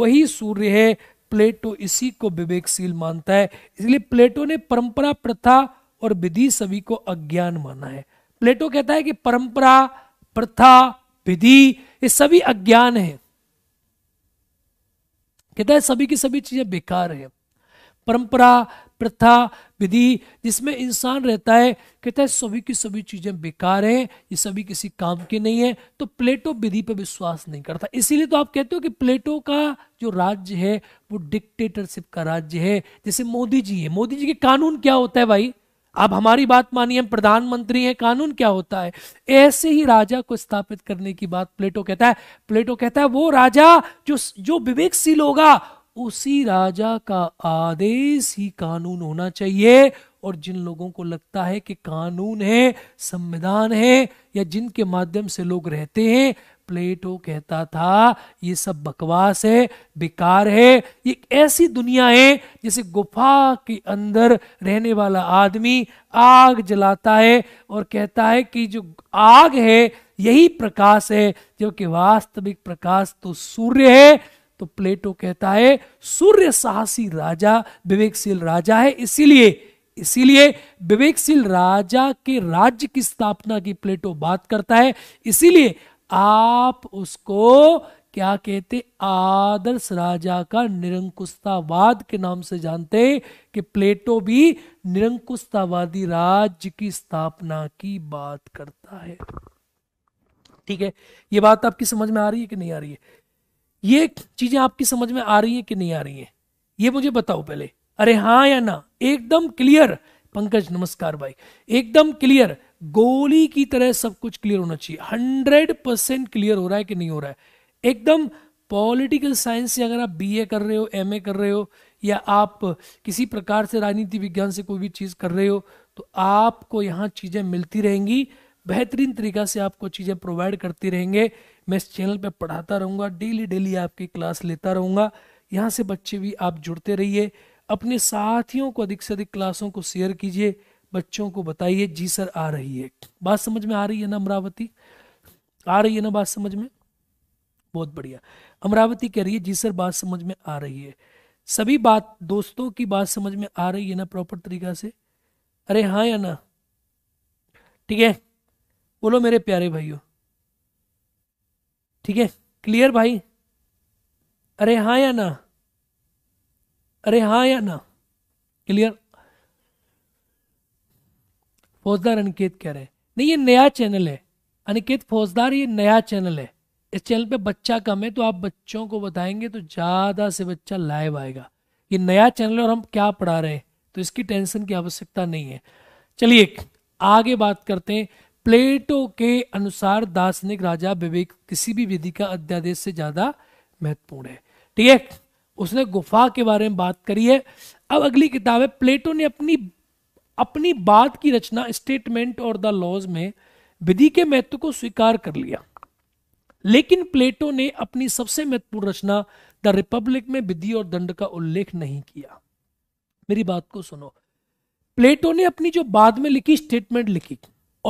Speaker 1: वही सूर्य है प्लेटो इसी को विवेकशील मानता है इसलिए प्लेटो ने परंपरा प्रथा और विधि सभी को अज्ञान माना है प्लेटो कहता है कि परंपरा प्रथा विधि ये सभी अज्ञान है कहता है सभी की सभी चीजें बेकार है परंपरा प्रथा विधि जिसमें इंसान रहता है कहता है सभी की सभी चीजें बेकार है ये सभी किसी काम की नहीं है तो प्लेटो विधि पर विश्वास नहीं करता इसीलिए तो आप कहते हो कि प्लेटो का जो राज्य है वो डिक्टेटरशिप का राज्य है जैसे मोदी जी है मोदी जी के कानून क्या होता है भाई अब हमारी बात मानिए हम प्रधानमंत्री हैं कानून क्या होता है ऐसे ही राजा को स्थापित करने की बात प्लेटो कहता है प्लेटो कहता है वो राजा जो जो विवेकशील होगा उसी राजा का आदेश ही कानून होना चाहिए और जिन लोगों को लगता है कि कानून है संविधान है या जिनके माध्यम से लोग रहते हैं प्लेटो कहता था ये सब बकवास है बेकार है ये एक ऐसी दुनिया है जैसे गुफा के अंदर रहने वाला आदमी आग जलाता है और कहता है कि जो आग है यही प्रकाश है जबकि वास्तविक प्रकाश तो सूर्य है तो प्लेटो कहता है सूर्य साहसी राजा विवेकशील राजा है इसीलिए इसीलिए विवेकशील राजा के राज्य की स्थापना की प्लेटो बात करता है इसीलिए आप उसको क्या कहते आदर्श राजा का निरंकुशतावाद के नाम से जानते कि प्लेटो भी निरंकुशतावादी राज्य की स्थापना की बात करता है ठीक है ये बात आपकी समझ में आ रही है कि नहीं आ रही है ये चीजें आपकी समझ में आ रही है कि नहीं आ रही है ये मुझे बताओ पहले अरे हाँ या ना एकदम क्लियर पंकज नमस्कार भाई एकदम क्लियर गोली की तरह सब कुछ क्लियर होना चाहिए हंड्रेड परसेंट क्लियर हो रहा है कि नहीं हो रहा है एकदम पॉलिटिकल साइंस से अगर आप बीए कर रहे हो एमए कर रहे हो या आप किसी प्रकार से राजनीति विज्ञान से कोई भी चीज़ कर रहे हो तो आपको यहाँ चीज़ें मिलती रहेंगी बेहतरीन तरीका से आपको चीज़ें प्रोवाइड करती रहेंगे मैं इस चैनल पे पढ़ाता रहूंगा डेली डेली आपकी क्लास लेता रहूंगा यहाँ से बच्चे भी आप जुड़ते रहिए अपने साथियों को अधिक से अधिक क्लासों को शेयर कीजिए बच्चों को बताइए जी सर आ रही है बात समझ में आ रही है ना अमरावती आ रही है ना बात समझ में बहुत बढ़िया अमरावती कह रही है जी सर बात समझ में आ रही है सभी बात दोस्तों की बात समझ में आ रही है ना प्रॉपर तरीका से अरे हाँ या ना ठीक है बोलो मेरे प्यारे भाइयों ठीक है क्लियर भाई अरे हाँ या ना अरे हाँ या ना क्लियर फौजदार अनिकेत कह रहे हैं नहीं ये नया चैनल है अनिकेत फौजदार ये नया चैनल है इस चैनल पे बच्चा कम है तो आप बच्चों को बताएंगे तो ज़्यादा से बच्चा लाइव आएगा ये नया चैनल और हम क्या पढ़ा रहे हैं तो इसकी टेंशन की आवश्यकता नहीं है चलिए आगे बात करते हैं प्लेटो के अनुसार दार्शनिक राजा विवेक किसी भी विधि का अध्यादेश से ज़्यादा महत्वपूर्ण है ठीक है उसने गुफा के बारे में बात करी है अब अगली किताब है प्लेटो ने अपनी अपनी बात की रचना स्टेटमेंट और द लॉज में विधि के महत्व को स्वीकार कर लिया लेकिन प्लेटो ने अपनी सबसे महत्वपूर्ण रचना द रिपब्लिक में विधि और दंड का उल्लेख नहीं किया मेरी बात को सुनो प्लेटो ने अपनी जो बाद में लिखी स्टेटमेंट लिखी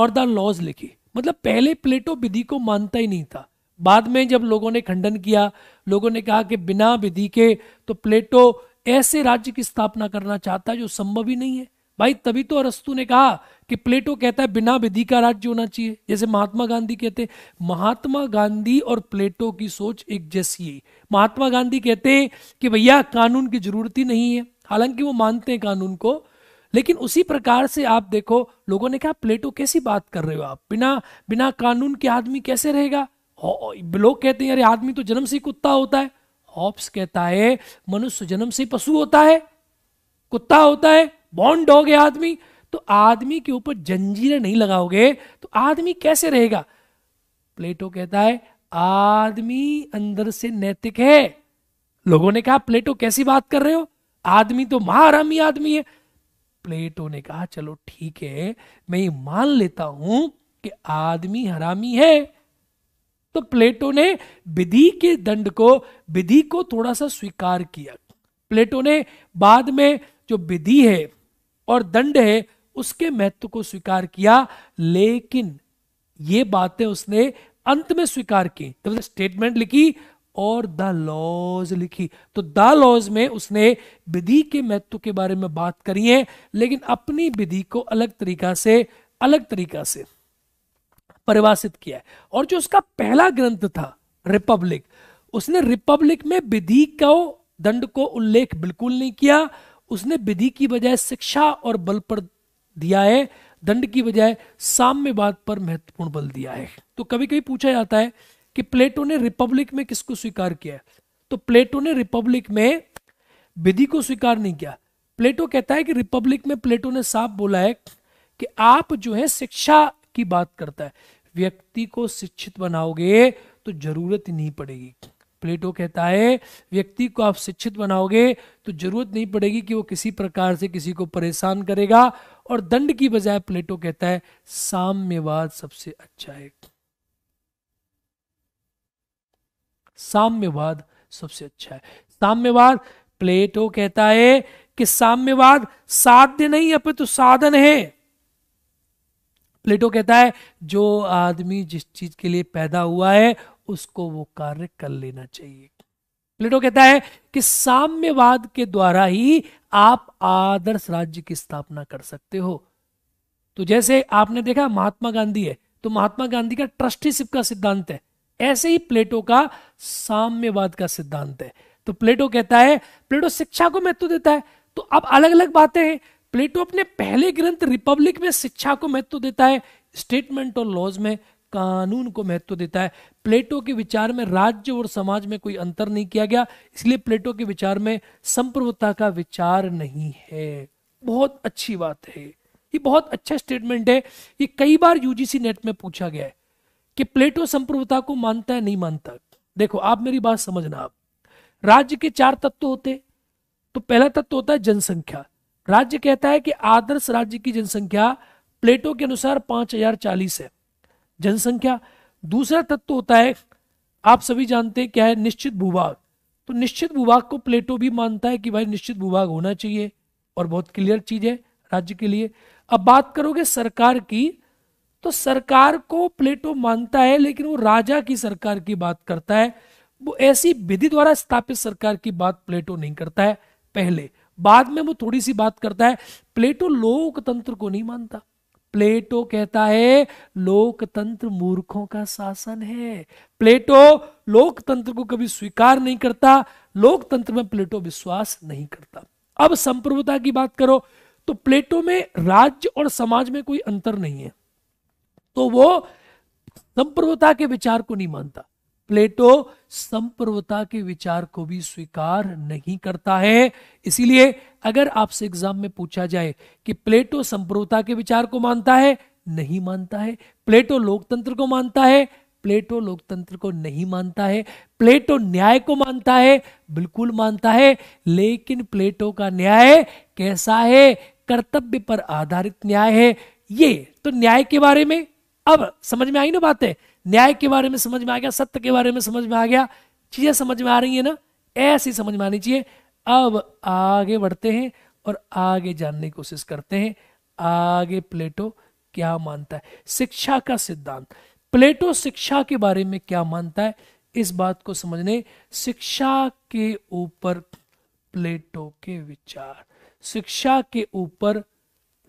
Speaker 1: और द लॉज लिखी मतलब पहले प्लेटो विधि को मानता ही नहीं था बाद में जब लोगों ने खंडन किया लोगों ने कहा कि बिना विधि के तो प्लेटो ऐसे राज्य की स्थापना करना चाहता है जो संभव ही नहीं है भाई तभी तो अरस्तु ने कहा कि प्लेटो कहता है बिना विधि का राज्य होना चाहिए जैसे महात्मा गांधी कहते महात्मा गांधी और प्लेटो की सोच एक जैसी है महात्मा गांधी कहते हैं कि भैया कानून की जरूरत ही नहीं है हालांकि वो मानते हैं कानून को लेकिन उसी प्रकार से आप देखो लोगों ने कहा प्लेटो कैसी बात कर रहे हो आप बिना बिना कानून के आदमी कैसे रहेगा लोग कहते हैं अरे आदमी तो जन्म से कुत्ता होता है हॉब्स कहता है मनुष्य तो जन्म से पशु होता है कुत्ता होता है बॉन्ड डॉग है आदमी तो आदमी के ऊपर जंजीरें नहीं लगाओगे तो आदमी कैसे रहेगा प्लेटो कहता है आदमी अंदर से नैतिक है लोगों ने कहा प्लेटो कैसी बात कर रहे हो आदमी तो महारामी आदमी है प्लेटो ने कहा चलो ठीक है मैं ये मान लेता हूं कि आदमी हरामी है तो प्लेटो ने विधि के दंड को विधि को थोड़ा सा स्वीकार किया प्लेटो ने बाद में जो विधि है और दंड है उसके महत्व को स्वीकार किया लेकिन ये बातें उसने अंत में स्वीकार की तो स्टेटमेंट लिखी और द लॉज लिखी तो द लॉज में उसने विधि के महत्व के बारे में बात करी है लेकिन अपनी विधि को अलग तरीका से अलग तरीका से परिभाषित किया है और जो उसका पहला ग्रंथ था रिपब्लिक उसने रिपब्लिक में विधि को दंड को उल्लेख बिल्कुल नहीं किया उसने विधि की बजाय शिक्षा और बल पर दिया है दंड की बजाय साम्यवाद पर महत्वपूर्ण बल दिया है तो कभी कभी पूछा जाता है कि प्लेटो ने रिपब्लिक में किसको स्वीकार किया तो प्लेटो ने रिपब्लिक में विधि को स्वीकार नहीं किया प्लेटो कहता है कि रिपब्लिक में प्लेटो ने साफ बोला है कि आप जो है शिक्षा की बात करता है व्यक्ति को शिक्षित बनाओगे तो जरूरत नहीं पड़ेगी प्लेटो कहता है व्यक्ति को आप शिक्षित बनाओगे तो जरूरत नहीं पड़ेगी कि वो किसी प्रकार से किसी को परेशान करेगा और दंड की बजाय प्लेटो कहता है साम्यवाद सबसे अच्छा है साम्यवाद सबसे अच्छा है साम्यवाद प्लेटो कहता है कि साम्यवाद साध्य नहीं अपितु तो साधन है प्लेटो कहता है जो आदमी जिस चीज के लिए पैदा हुआ है उसको वो कार्य कर लेना चाहिए प्लेटो कहता है कि साम्यवाद के द्वारा ही आप आदर्श राज्य की स्थापना कर सकते हो तो जैसे आपने देखा महात्मा गांधी है तो महात्मा गांधी का ट्रस्टीशिप का सिद्धांत है ऐसे ही प्लेटो का साम्यवाद का सिद्धांत है तो प्लेटो कहता है प्लेटो शिक्षा को महत्व देता है तो अब अलग अलग बातें हैं प्लेटो अपने पहले ग्रंथ रिपब्लिक में शिक्षा को महत्व देता है स्टेटमेंट और लॉज में कानून को महत्व देता है प्लेटो के विचार में राज्य और समाज में कोई अंतर नहीं किया गया इसलिए प्लेटो के विचार में संप्रभुता का विचार नहीं है बहुत अच्छी बात है ये बहुत अच्छा स्टेटमेंट है ये कई बार यूजीसी नेट में पूछा गया है कि प्लेटो संप्रभुता को मानता है नहीं मानता देखो आप मेरी बात समझना आप राज्य के चार तत्व होते तो पहला तत्व होता है जनसंख्या राज्य कहता है कि आदर्श राज्य की जनसंख्या प्लेटो के अनुसार पांच हजार चालीस है जनसंख्या दूसरा तत्व होता है आप सभी जानते हैं क्या है निश्चित भूभाग तो निश्चित भूभाग को प्लेटो भी मानता है कि भाई निश्चित भूभाग होना चाहिए और बहुत क्लियर चीज है राज्य के लिए अब बात करोगे सरकार की तो सरकार को प्लेटो मानता है लेकिन वो राजा की सरकार की बात करता है वो ऐसी विधि द्वारा स्थापित सरकार की बात प्लेटो नहीं करता है पहले बाद में वो थोड़ी सी बात करता है प्लेटो लोकतंत्र को नहीं मानता प्लेटो कहता है लोकतंत्र मूर्खों का शासन है प्लेटो लोकतंत्र को कभी स्वीकार नहीं करता लोकतंत्र में प्लेटो विश्वास नहीं करता अब संप्रभुता की बात करो तो प्लेटो में राज्य और समाज में कोई अंतर नहीं है तो वो संप्रभुता के विचार को नहीं मानता प्लेटो संप्रभुता के विचार को भी स्वीकार नहीं करता है इसीलिए अगर आपसे एग्जाम में पूछा जाए कि प्लेटो संप्रभुता के विचार को मानता है नहीं मानता है प्लेटो लोकतंत्र को मानता है प्लेटो लोकतंत्र को नहीं मानता है प्लेटो न्याय को मानता है बिल्कुल मानता है लेकिन प्लेटो का न्याय कैसा है कर्तव्य पर आधारित न्याय है ये तो न्याय के बारे में अब समझ में आई ना बात है न्याय के बारे में समझ में आ गया सत्य के बारे में समझ में आ गया चीजें समझ में आ रही है ना ऐसी समझ में आनी चाहिए अब आगे बढ़ते हैं और आगे जानने की कोशिश करते हैं आगे प्लेटो क्या मानता है शिक्षा का सिद्धांत प्लेटो शिक्षा के बारे में क्या मानता है इस बात को समझने शिक्षा के ऊपर प्लेटो के विचार शिक्षा के ऊपर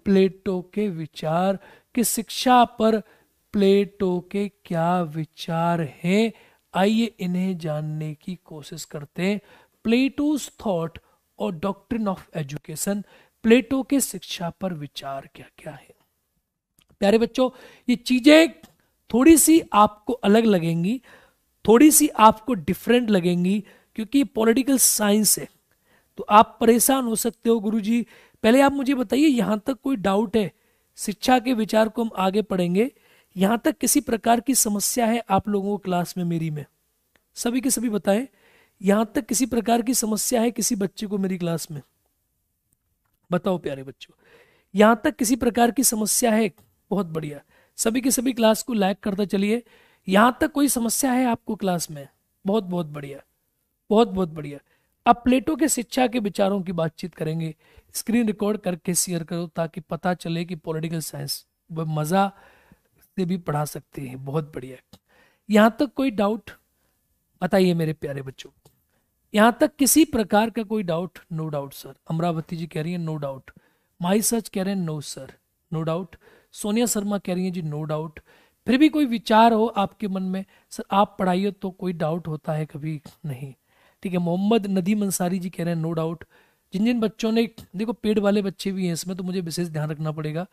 Speaker 1: प्लेटो के विचार कि शिक्षा पर प्लेटो के क्या विचार हैं आइए इन्हें जानने की कोशिश करते हैं प्लेटोज थॉट और डॉक्ट्रिन ऑफ एजुकेशन प्लेटो के शिक्षा पर विचार क्या क्या है प्यारे बच्चों ये चीजें थोड़ी सी आपको अलग लगेंगी थोड़ी सी आपको डिफरेंट लगेंगी क्योंकि पॉलिटिकल साइंस है तो आप परेशान हो सकते हो गुरुजी पहले आप मुझे बताइए यहां तक कोई डाउट है शिक्षा के विचार को हम आगे पढ़ेंगे यहां तक किसी प्रकार की समस्या है आप लोगों को क्लास में मेरी में सभी के सभी बताएं यहां तक किसी प्रकार की समस्या है किसी बच्चे को मेरी क्लास में बताओ प्यारे बच्चों यहां तक किसी प्रकार की समस्या है बहुत बढ़िया सभी के सभी क्लास को लाइक करता चलिए यहां तक कोई समस्या है आपको क्लास में बहुत बहुत बढ़िया बहुत बहुत बढ़िया अब प्लेटो के शिक्षा के विचारों की बातचीत करेंगे स्क्रीन रिकॉर्ड करके शेयर करो ताकि पता चले कि पॉलिटिकल साइंस मज़ा से भी पढ़ा सकते हैं बहुत बढ़िया है यहाँ तक कोई डाउट बताइए मेरे प्यारे बच्चों यहाँ तक किसी प्रकार का कोई doubt no doubt sir Amravati ji कह रही है नो डाउट माई सच कह रहे हैं no sir no doubt Sonia Sharma कह रही है जी नो डाउट फिर भी कोई विचार हो आपके मन में सर आप पढ़ाइए तो कोई डाउट होता है कभी नहीं ठीक है मोहम्मद नदीम अंसारी जी कह रहे हैं नो डाउट जिन जिन बच्चों ने देखो पेड वाले बच्चे भी हैं इसमें तो मुझे विशेष ध्यान रखना पड़ेगा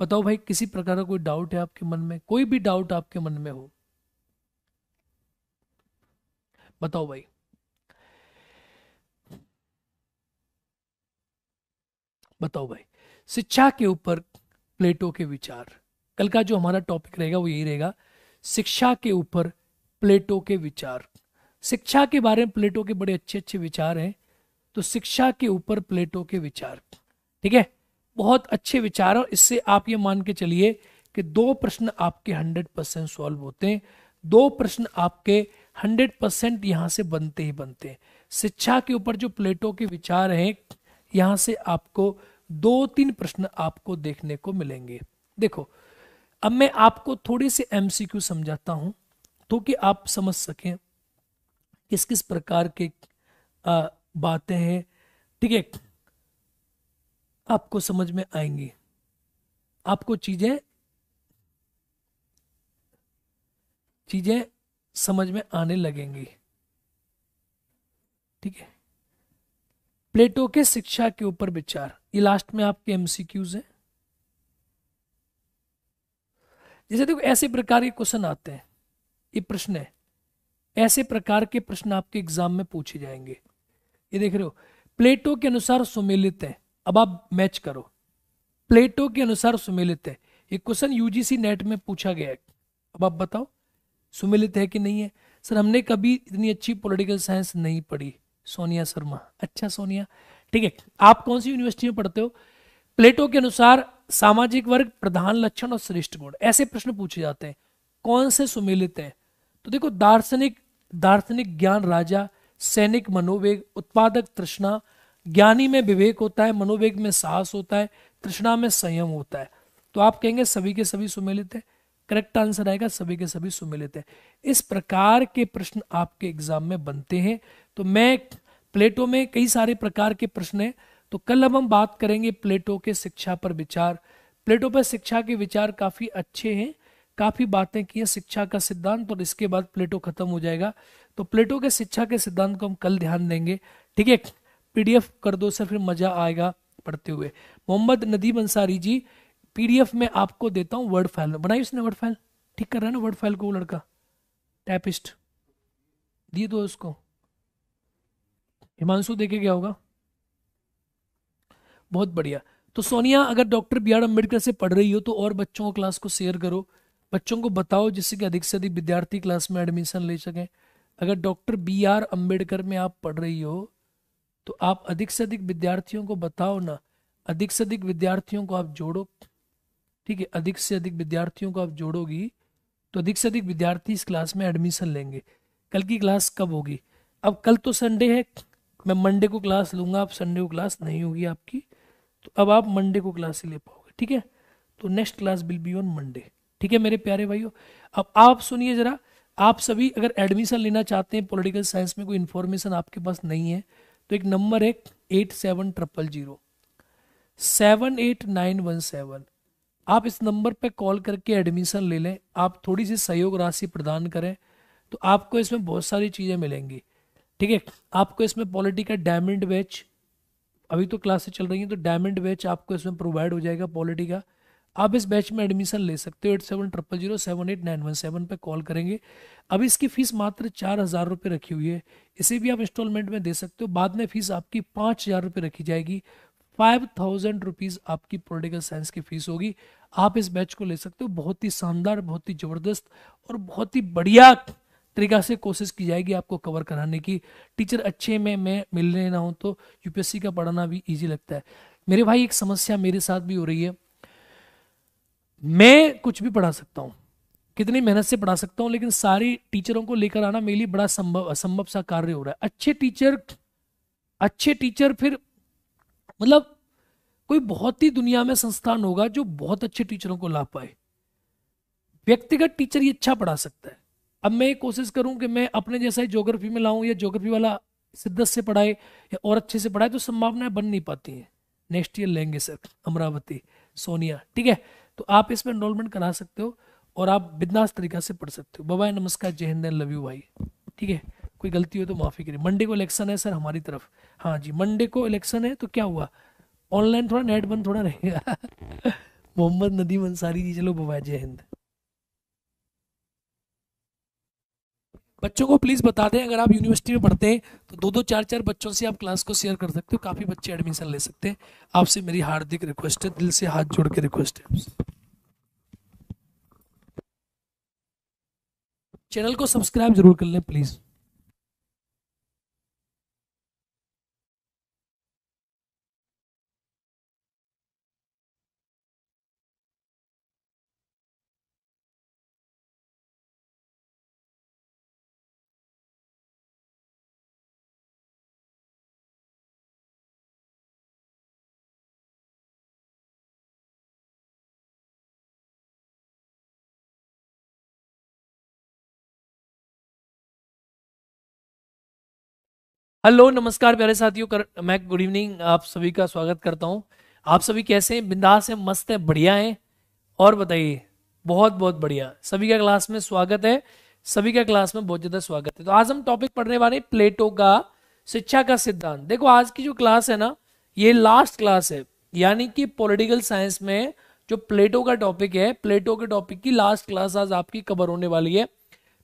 Speaker 1: बताओ भाई किसी प्रकार का कोई डाउट है आपके मन में कोई भी डाउट आपके मन में हो बताओ भाई बताओ भाई शिक्षा के ऊपर प्लेटो के विचार कल का जो हमारा टॉपिक रहेगा वो यही रहेगा शिक्षा के ऊपर प्लेटो के विचार शिक्षा के बारे में प्लेटो के बड़े अच्छे अच्छे विचार हैं तो शिक्षा के ऊपर प्लेटो के विचार ठीक है बहुत अच्छे विचार हैं इससे आप ये मान के चलिए कि दो प्रश्न आपके हंड्रेड परसेंट सॉल्व होते हैं दो प्रश्न आपके हंड्रेड परसेंट यहाँ से बनते ही बनते हैं शिक्षा के ऊपर जो प्लेटो के विचार हैं यहाँ से आपको दो तीन प्रश्न आपको देखने को मिलेंगे देखो अब मैं आपको थोड़ी सी एमसीक्यू समझाता हूँ तो कि आप समझ सकें किस किस प्रकार के बातें हैं ठीक है आपको समझ में आएंगी आपको चीजें चीजें समझ में आने लगेंगी ठीक है प्लेटो के शिक्षा के ऊपर विचार ये लास्ट में आपके एमसीक्यूज हैं जैसे देखो ऐसे प्रकार के क्वेश्चन आते हैं ये प्रश्न है ऐसे प्रकार के प्रश्न आपके एग्जाम में पूछे जाएंगे ये देख रहे हो प्लेटो के अनुसार सुमेलित है अब आप मैच करो प्लेटो के अनुसार सुमिलित है ये क्वेश्चन यूजीसी नेट में पूछा गया है अब आप बताओ सुमिलित है कि नहीं है सर हमने कभी इतनी अच्छी पॉलिटिकल साइंस नहीं पढ़ी सोनिया शर्मा अच्छा सोनिया ठीक है आप कौन सी यूनिवर्सिटी में पढ़ते हो प्लेटो के अनुसार सामाजिक वर्ग प्रधान लक्षण और श्रेष्ठ गुण ऐसे प्रश्न पूछे जाते हैं कौन से सुमिलित हैं तो देखो दार्शनिक दार्शनिक ज्ञान राजा सैनिक मनोवेग उत्पादक तृष्णा ज्ञानी में विवेक होता है मनोवेग में साहस होता है तृष्णा में संयम होता है तो आप कहेंगे सभी के सभी सुमेलित है करेक्ट आंसर आएगा सभी के सभी सुमेलित है इस प्रकार के प्रश्न आपके एग्जाम में बनते हैं तो मैं प्लेटो में कई सारे प्रकार के प्रश्न हैं तो कल अब हम बात करेंगे प्लेटो के शिक्षा पर विचार प्लेटो पर शिक्षा के विचार काफी अच्छे हैं काफी बातें की हैं शिक्षा का सिद्धांत और इसके बाद प्लेटो खत्म हो जाएगा तो प्लेटो के शिक्षा के सिद्धांत को हम कल ध्यान देंगे ठीक है पीडीएफ कर दो सर फिर मज़ा आएगा पढ़ते हुए मोहम्मद नदीम अंसारी जी पीडीएफ में आपको देता हूँ वर्ड फाइल में बनाई उसने वर्ड फाइल ठीक कर रहा है ना वर्ड फाइल को वो लड़का टैपिस्ट दिए दो तो उसको हिमांशु देखे क्या होगा बहुत बढ़िया तो सोनिया अगर डॉक्टर बी आर अम्बेडकर से पढ़ रही हो तो और बच्चों को क्लास को शेयर करो बच्चों को बताओ जिससे कि अधिक से अधिक विद्यार्थी क्लास में एडमिशन ले सकें अगर डॉक्टर बी आर अम्बेडकर में आप पढ़ रही हो तो आप अधिक से अधिक विद्यार्थियों को बताओ ना अधिक से अधिक विद्यार्थियों को आप जोड़ो ठीक है अधिक से अधिक विद्यार्थियों को आप जोड़ोगी तो अधिक से अधिक विद्यार्थी इस क्लास में एडमिशन लेंगे कल की क्लास कब होगी अब कल तो संडे है मैं मंडे को क्लास लूंगा आप संडे को क्लास नहीं होगी आपकी तो अब आप मंडे को क्लास ही ले पाओगे ठीक है तो next class will be on Monday ठीक है मेरे प्यारे भाइयों अब आप सुनिए ज़रा आप सभी अगर एडमिशन लेना चाहते हैं पॉलिटिकल साइंस में कोई इन्फॉर्मेशन आपके पास नहीं है तो एक नंबर है eight seven triple zero seven eight nine one seven आप इस नंबर पर कॉल करके एडमिशन ले लें आप थोड़ी सी सहयोग राशि प्रदान करें तो आपको इसमें बहुत सारी चीज़ें मिलेंगी ठीक है आपको इसमें पॉलिटी का डायमंड बैच अभी तो क्लासेस चल रही हैं तो डायमंड बैच आपको इसमें प्रोवाइड हो जाएगा पॉलिटी का आप इस बैच में एडमिशन ले सकते हो eight seven triple zero seven eight nine one seven पर कॉल करेंगे अब इसकी फ़ीस मात्र चार हज़ार रुपये रखी हुई है इसे भी आप इंस्टॉलमेंट में दे सकते हो बाद में फ़ीस आपकी पाँच हज़ार रुपये रखी जाएगी फाइव थाउजेंड रुपीज़ आपकी पोलिटिकल साइंस की फ़ीस होगी आप इस बैच को ले सकते हो बहुत ही शानदार बहुत ही ज़बरदस्त और बहुत ही बढ़िया तरीका से कोशिश की जाएगी आपको कवर कराने की टीचर अच्छे में मैं मिलने ना हो तो यूपीएससी का पढ़ाना भी ईजी लगता है मेरे भाई एक समस्या मेरे साथ भी हो रही है मैं कुछ भी पढ़ा सकता हूँ कितनी मेहनत से पढ़ा सकता हूँ लेकिन सारी टीचरों को लेकर आना मेरे लिए बड़ा संभव असंभव सा कार्य हो रहा है अच्छे टीचर अच्छे टीचर फिर मतलब कोई बहुत ही दुनिया में संस्थान होगा जो बहुत अच्छे टीचरों को ला पाए व्यक्तिगत टीचर ये अच्छा पढ़ा सकता है अब मैं कोशिश करूं कि मैं अपने जैसा ही ज्योग्राफी में लाऊं या ज्योग्राफी वाला शिद्दत से पढ़ाए या और अच्छे से पढ़ाए तो संभावनाएं बन नहीं पाती हैं नेक्स्ट ईयर लेंगे सर अमरावती सोनिया ठीक है तो आप इसमें इनरोलमेंट करा सकते हो और आप बिंदास तरीका से पढ़ सकते हो बबाई नमस्कार जय हिंद लव यू भाई ठीक है कोई गलती हो तो माफ़ी करिए मंडे को इलेक्शन है सर हमारी तरफ हाँ जी मंडे को इलेक्शन है तो क्या हुआ ऑनलाइन थोड़ा नेट बंद थोड़ा रहेगा मोहम्मद नदीम अंसारी जी चलो बबाई जय हिंद बच्चों को प्लीज़ बता दें अगर आप यूनिवर्सिटी में पढ़ते हैं तो दो दो चार चार बच्चों से आप क्लास को शेयर कर सकते हो काफ़ी बच्चे एडमिशन ले सकते हैं आपसे मेरी हार्दिक रिक्वेस्ट है दिल से हाथ जोड़ के रिक्वेस्ट है
Speaker 2: चैनल को सब्सक्राइब जरूर कर लें प्लीज़ हेलो नमस्कार प्यारे साथियों कर मैं गुड इवनिंग आप सभी का स्वागत करता हूँ आप सभी कैसे हैं बिंदास हैं
Speaker 1: मस्त है बढ़िया हैं और बताइए बहुत बहुत बढ़िया सभी का क्लास में स्वागत है सभी का क्लास में बहुत ज़्यादा स्वागत है तो आज हम टॉपिक पढ़ने वाले प्लेटो का शिक्षा का सिद्धांत देखो आज की जो क्लास है ना ये लास्ट क्लास है यानी कि पोलिटिकल साइंस में जो प्लेटो का टॉपिक है प्लेटो के टॉपिक की लास्ट क्लास आज आपकी कवर होने वाली है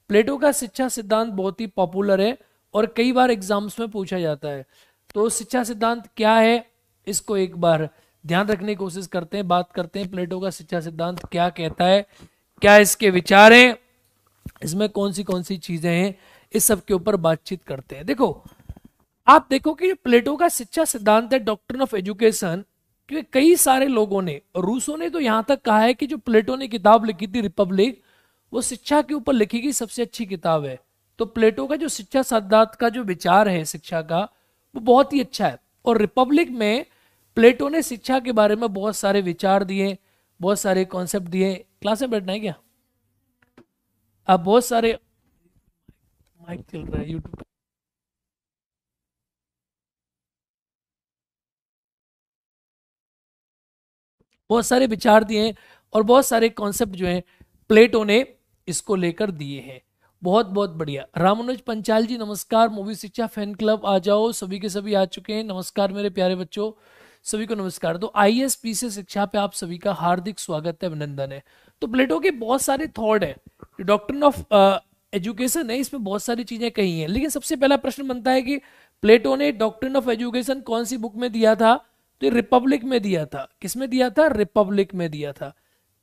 Speaker 1: प्लेटो का शिक्षा सिद्धांत बहुत ही पॉपुलर है और कई बार एग्जाम्स में पूछा जाता है तो शिक्षा सिद्धांत क्या है इसको एक बार ध्यान रखने की कोशिश करते हैं बात करते हैं प्लेटो का शिक्षा सिद्धांत क्या कहता है क्या इसके विचार हैं इसमें कौन सी कौन सी चीजें हैं इस सब के ऊपर बातचीत करते हैं देखो आप देखो कि प्लेटो का शिक्षा सिद्धांत है डॉक्टर ऑफ एजुकेशन क्योंकि कई सारे लोगों ने रूसों ने तो यहां तक कहा है कि जो प्लेटो ने किताब लिखी थी रिपब्लिक वो शिक्षा के ऊपर लिखी गई सबसे अच्छी किताब है तो प्लेटो का जो शिक्षा सिद्धांत का जो विचार है शिक्षा का वो बहुत ही अच्छा है और रिपब्लिक में प्लेटो ने शिक्षा के बारे में बहुत सारे विचार दिए बहुत सारे कॉन्सेप्ट दिए क्लास में बैठना है क्या आप बहुत
Speaker 2: सारे माइक चल रहा है यूट्यूब बहुत
Speaker 1: सारे विचार दिए और बहुत सारे कॉन्सेप्ट जो है प्लेटो ने इसको लेकर दिए हैं बहुत बहुत बढ़िया रामानुज पंचाल जी नमस्कार मूवी शिक्षा फैन क्लब आ जाओ सभी के सभी आ चुके हैं नमस्कार मेरे प्यारे बच्चों सभी को नमस्कार तो आई एस पी से शिक्षा पे आप सभी का हार्दिक स्वागत है अभिनंदन है तो प्लेटो के बहुत सारे थॉट है डॉक्टर ऑफ एजुकेशन है इसमें बहुत सारी चीजें कही हैं लेकिन सबसे पहला प्रश्न बनता है कि प्लेटो ने डॉक्टर ऑफ एजुकेशन कौन सी बुक में दिया था तो रिपब्लिक में दिया था किसमें दिया था रिपब्लिक में दिया था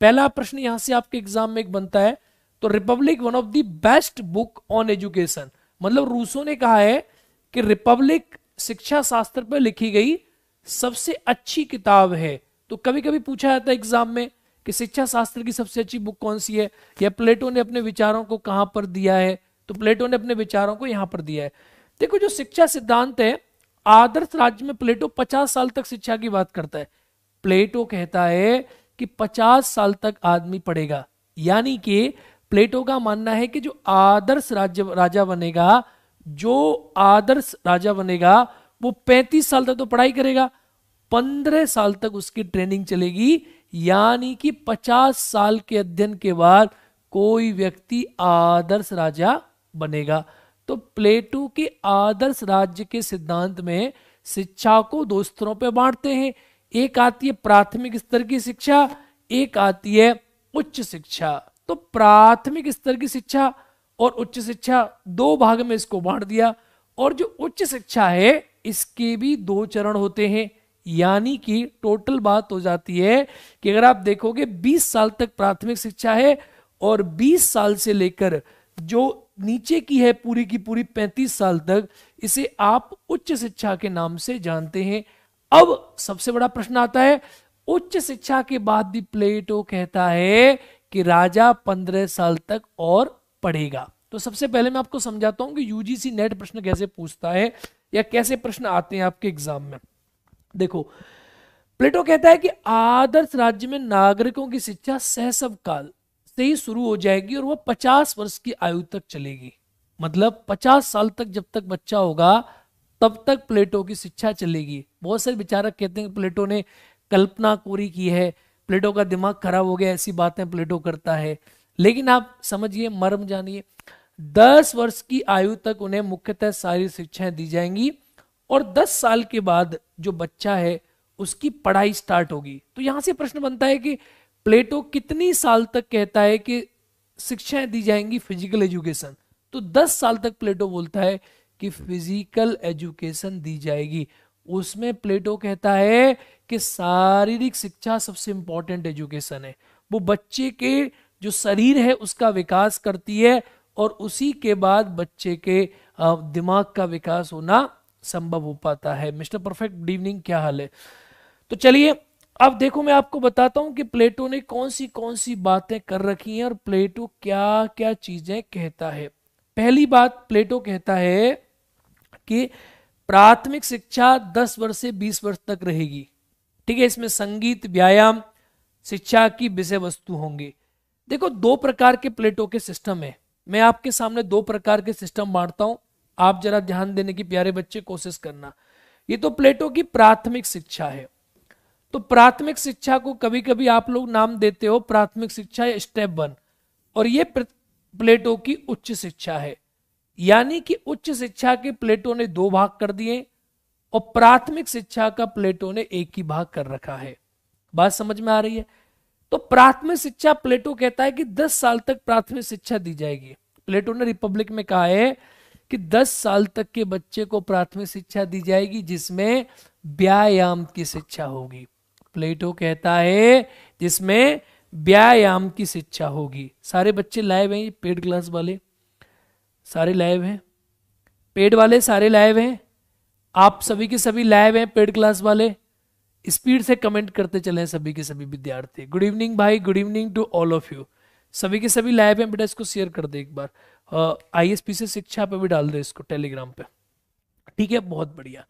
Speaker 1: पहला प्रश्न यहां से आपके एग्जाम में एक बनता है तो republic one of the best book on education मतलब रूसो ने कहा है कि रिपब्लिक शिक्षा शास्त्र पर लिखी गई सबसे अच्छी किताब है तो कभी कभी पूछा जाता है एग्जाम में कि शिक्षा शास्त्र की सबसे अच्छी बुक कौन सी है या प्लेटो ने अपने विचारों को कहां पर दिया है तो प्लेटो ने अपने विचारों को यहां पर दिया है देखो जो शिक्षा सिद्धांत है आदर्श राज्य में प्लेटो पचास साल तक शिक्षा की बात करता है प्लेटो कहता है कि पचास साल तक आदमी पढ़ेगा यानी कि प्लेटो का मानना है कि जो आदर्श राज्य राजा बनेगा जो आदर्श राजा बनेगा वो 35 साल तक तो पढ़ाई करेगा 15 साल तक उसकी ट्रेनिंग चलेगी यानी कि 50 साल के अध्ययन के बाद कोई व्यक्ति आदर्श राजा बनेगा तो प्लेटो के आदर्श राज्य के सिद्धांत में शिक्षा को दो स्तरों पर बांटते हैं एक आती है प्राथमिक स्तर की शिक्षा एक आती है उच्च शिक्षा तो प्राथमिक स्तर की शिक्षा और उच्च शिक्षा दो भाग में इसको बांट दिया और जो उच्च शिक्षा है इसके भी दो चरण होते हैं यानी कि टोटल बात हो जाती है कि अगर आप देखोगे 20 साल तक प्राथमिक शिक्षा है और 20 साल से लेकर जो नीचे की है पूरी की पूरी 35 साल तक इसे आप उच्च शिक्षा के नाम से जानते हैं अब सबसे बड़ा प्रश्न आता है उच्च शिक्षा के बाद भी प्लेटो कहता है कि राजा पंद्रह साल तक और पढ़ेगा तो सबसे पहले मैं आपको समझाता हूं कि यूजीसी नेट प्रश्न कैसे पूछता है या कैसे प्रश्न आते हैं आपके एग्जाम में देखो प्लेटो कहता है कि आदर्श राज्य में नागरिकों की शिक्षा सहसव काल से ही शुरू हो जाएगी और वह पचास वर्ष की आयु तक चलेगी मतलब पचास साल तक जब तक बच्चा होगा तब तक प्लेटो की शिक्षा चलेगी बहुत सारे विचारक कहते हैं प्लेटो ने कल्पना कोरी की है प्लेटो का दिमाग खराब हो गया ऐसी बातें प्लेटो करता है लेकिन आप समझिए मर्म जानिए दस वर्ष की आयु तक उन्हें मुख्यतः सारी शिक्षाएं दी जाएंगी और दस साल के बाद जो बच्चा है उसकी पढ़ाई स्टार्ट होगी तो यहां से प्रश्न बनता है कि प्लेटो कितनी साल तक कहता है कि शिक्षाएं दी जाएंगी फिजिकल एजुकेशन तो दस साल तक प्लेटो बोलता है कि फिजिकल एजुकेशन दी जाएगी उसमें प्लेटो कहता है कि शारीरिक शिक्षा सबसे इंपॉर्टेंट एजुकेशन है वो बच्चे के जो शरीर है उसका विकास करती है और उसी के बाद बच्चे के दिमाग का विकास होना संभव हो पाता है मिस्टर परफेक्ट गुड इवनिंग क्या हाल है तो चलिए अब देखो मैं आपको बताता हूं कि प्लेटो ने कौन सी कौन सी बातें कर रखी हैं और प्लेटो क्या क्या चीजें कहता है पहली बात प्लेटो कहता है कि प्राथमिक शिक्षा 10 वर्ष से 20 वर्ष तक रहेगी ठीक है इसमें संगीत व्यायाम शिक्षा की विषय वस्तु होंगे देखो दो प्रकार के प्लेटो के सिस्टम है मैं आपके सामने दो प्रकार के सिस्टम बांटता हूं आप जरा ध्यान देने की प्यारे बच्चे कोशिश करना ये तो प्लेटो की प्राथमिक शिक्षा है तो प्राथमिक शिक्षा को कभी कभी आप लोग नाम देते हो प्राथमिक शिक्षा या स्टेप वन और ये प्लेटो की उच्च शिक्षा है यानी कि उच्च शिक्षा के प्लेटो ने दो भाग कर दिए और प्राथमिक शिक्षा का प्लेटो ने एक ही भाग कर रखा है बात समझ में आ रही है तो प्राथमिक शिक्षा प्लेटो कहता है कि 10 साल तक प्राथमिक शिक्षा दी जाएगी प्लेटो ने रिपब्लिक में कहा है कि 10 साल तक के बच्चे को प्राथमिक शिक्षा दी जाएगी जिसमें व्यायाम की शिक्षा होगी प्लेटो कहता है जिसमें व्यायाम की शिक्षा होगी सारे बच्चे लाइव हैं पेड ग्लास वाले सारे लाइव हैं पेड वाले सारे लाइव हैं आप सभी के सभी लाइव हैं पेड क्लास वाले स्पीड से कमेंट करते चले सभी के सभी विद्यार्थी गुड इवनिंग भाई good evening to all of you सभी के सभी लाइव हैं बेटा इसको शेयर कर दे एक बार आईएसपी से शिक्षा पे भी डाल दे इसको टेलीग्राम पे ठीक है बहुत बढ़िया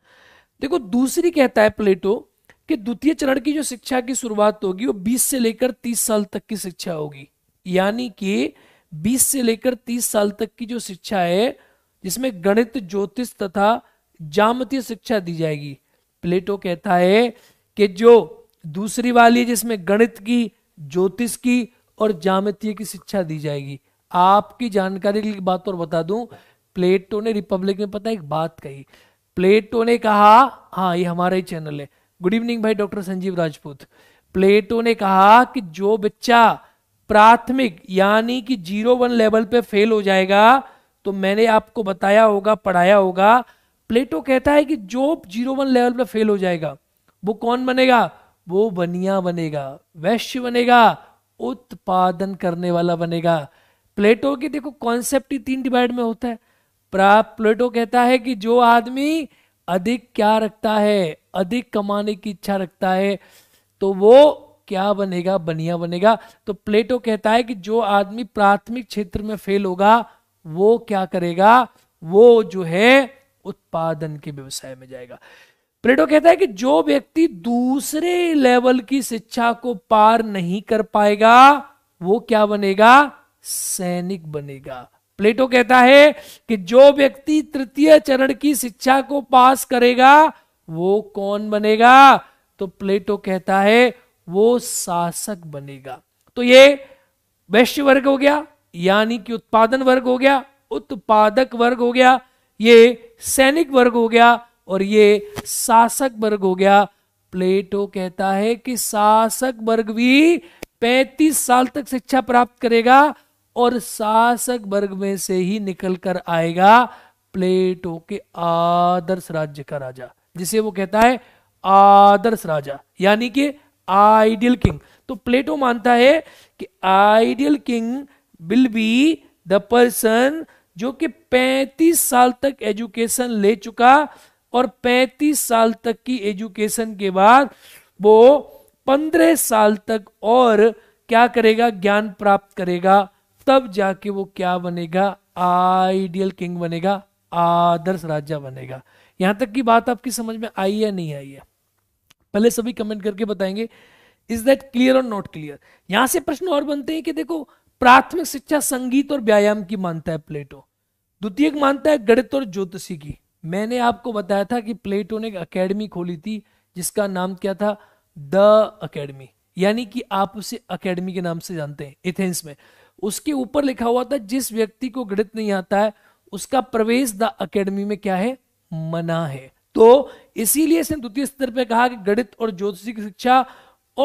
Speaker 1: देखो दूसरी कहता है प्लेटो कि द्वितीय चरण की जो शिक्षा की शुरुआत होगी वो 20 से लेकर 30 साल तक की शिक्षा होगी यानी कि 20 से लेकर 30 साल तक की जो शिक्षा है जिसमें गणित ज्योतिष तथा जामती शिक्षा दी जाएगी प्लेटो कहता है कि जो दूसरी वाली जिसमें गणित की ज्योतिष की और जामतीय की शिक्षा दी जाएगी आपकी जानकारी के लिए बात और बता दूं प्लेटो ने रिपब्लिक में पता एक बात कही प्लेटो ने कहा हाँ ये हमारा ही चैनल है गुड इवनिंग भाई डॉक्टर संजीव राजपूत प्लेटो ने कहा कि जो बच्चा प्राथमिक यानी कि जीरो वन लेवल पे फेल हो जाएगा तो मैंने आपको बताया होगा पढ़ाया होगा प्लेटो कहता है कि जो जीरो वन लेवल पर फेल हो जाएगा वो कौन बनेगा वो बनिया बनेगा वैश्य बनेगा उत्पादन करने वाला बनेगा प्लेटो की देखो कॉन्सेप्ट ही तीन डिवाइड में होता है प्राप्त प्लेटो कहता है कि जो आदमी अधिक क्या रखता है अधिक कमाने की इच्छा रखता है तो वो क्या बनेगा बनिया बनेगा तो प्लेटो कहता है कि जो आदमी प्राथमिक क्षेत्र में फेल होगा वो क्या करेगा वो जो है उत्पादन के व्यवसाय में जाएगा प्लेटो कहता है कि जो व्यक्ति दूसरे लेवल की शिक्षा को पार नहीं कर पाएगा वो क्या बनेगा सैनिक बनेगा प्लेटो कहता है कि जो व्यक्ति तृतीय चरण की शिक्षा को पास करेगा वो कौन बनेगा तो प्लेटो कहता है वो शासक बनेगा तो ये वैश्य वर्ग हो गया यानी कि उत्पादन वर्ग हो गया उत्पादक वर्ग हो गया ये सैनिक वर्ग हो गया और ये शासक वर्ग हो गया प्लेटो कहता है कि शासक वर्ग भी 35 साल तक शिक्षा प्राप्त करेगा और शासक वर्ग में से ही निकल कर आएगा प्लेटो के आदर्श राज्य का राजा जिसे वो कहता है आदर्श राजा यानी कि आइडियल किंग तो प्लेटो मानता है कि ideal king will be the person जो कि 35 साल तक एजुकेशन ले चुका और 35 साल तक की एजुकेशन के बाद वो 15 साल तक और क्या करेगा ज्ञान प्राप्त करेगा तब जाके वो क्या बनेगा आइडियल किंग बनेगा आदर्श राजा बनेगा यहां तक की बात आपकी समझ में आई या नहीं आई है पहले सभी कमेंट करके बताएंगे इज दैट क्लियर और नॉट क्लियर यहां से प्रश्न और बनते हैं कि देखो प्राथमिक शिक्षा संगीत और व्यायाम की मानता है प्लेटो द्वितीय मानता है गणित और ज्योतिषी की मैंने आपको बताया था कि प्लेटो ने एक अकेडमी खोली थी जिसका नाम क्या था द अकेडमी यानी कि आप उसे अकेडमी के नाम से जानते हैं एथेंस में उसके ऊपर लिखा हुआ था जिस व्यक्ति को गणित नहीं आता है उसका प्रवेश द अकेडमी में क्या है मना है तो इसीलिए इसने द्वितीय स्तर पर कहा कि गणित और ज्योतिषी की शिक्षा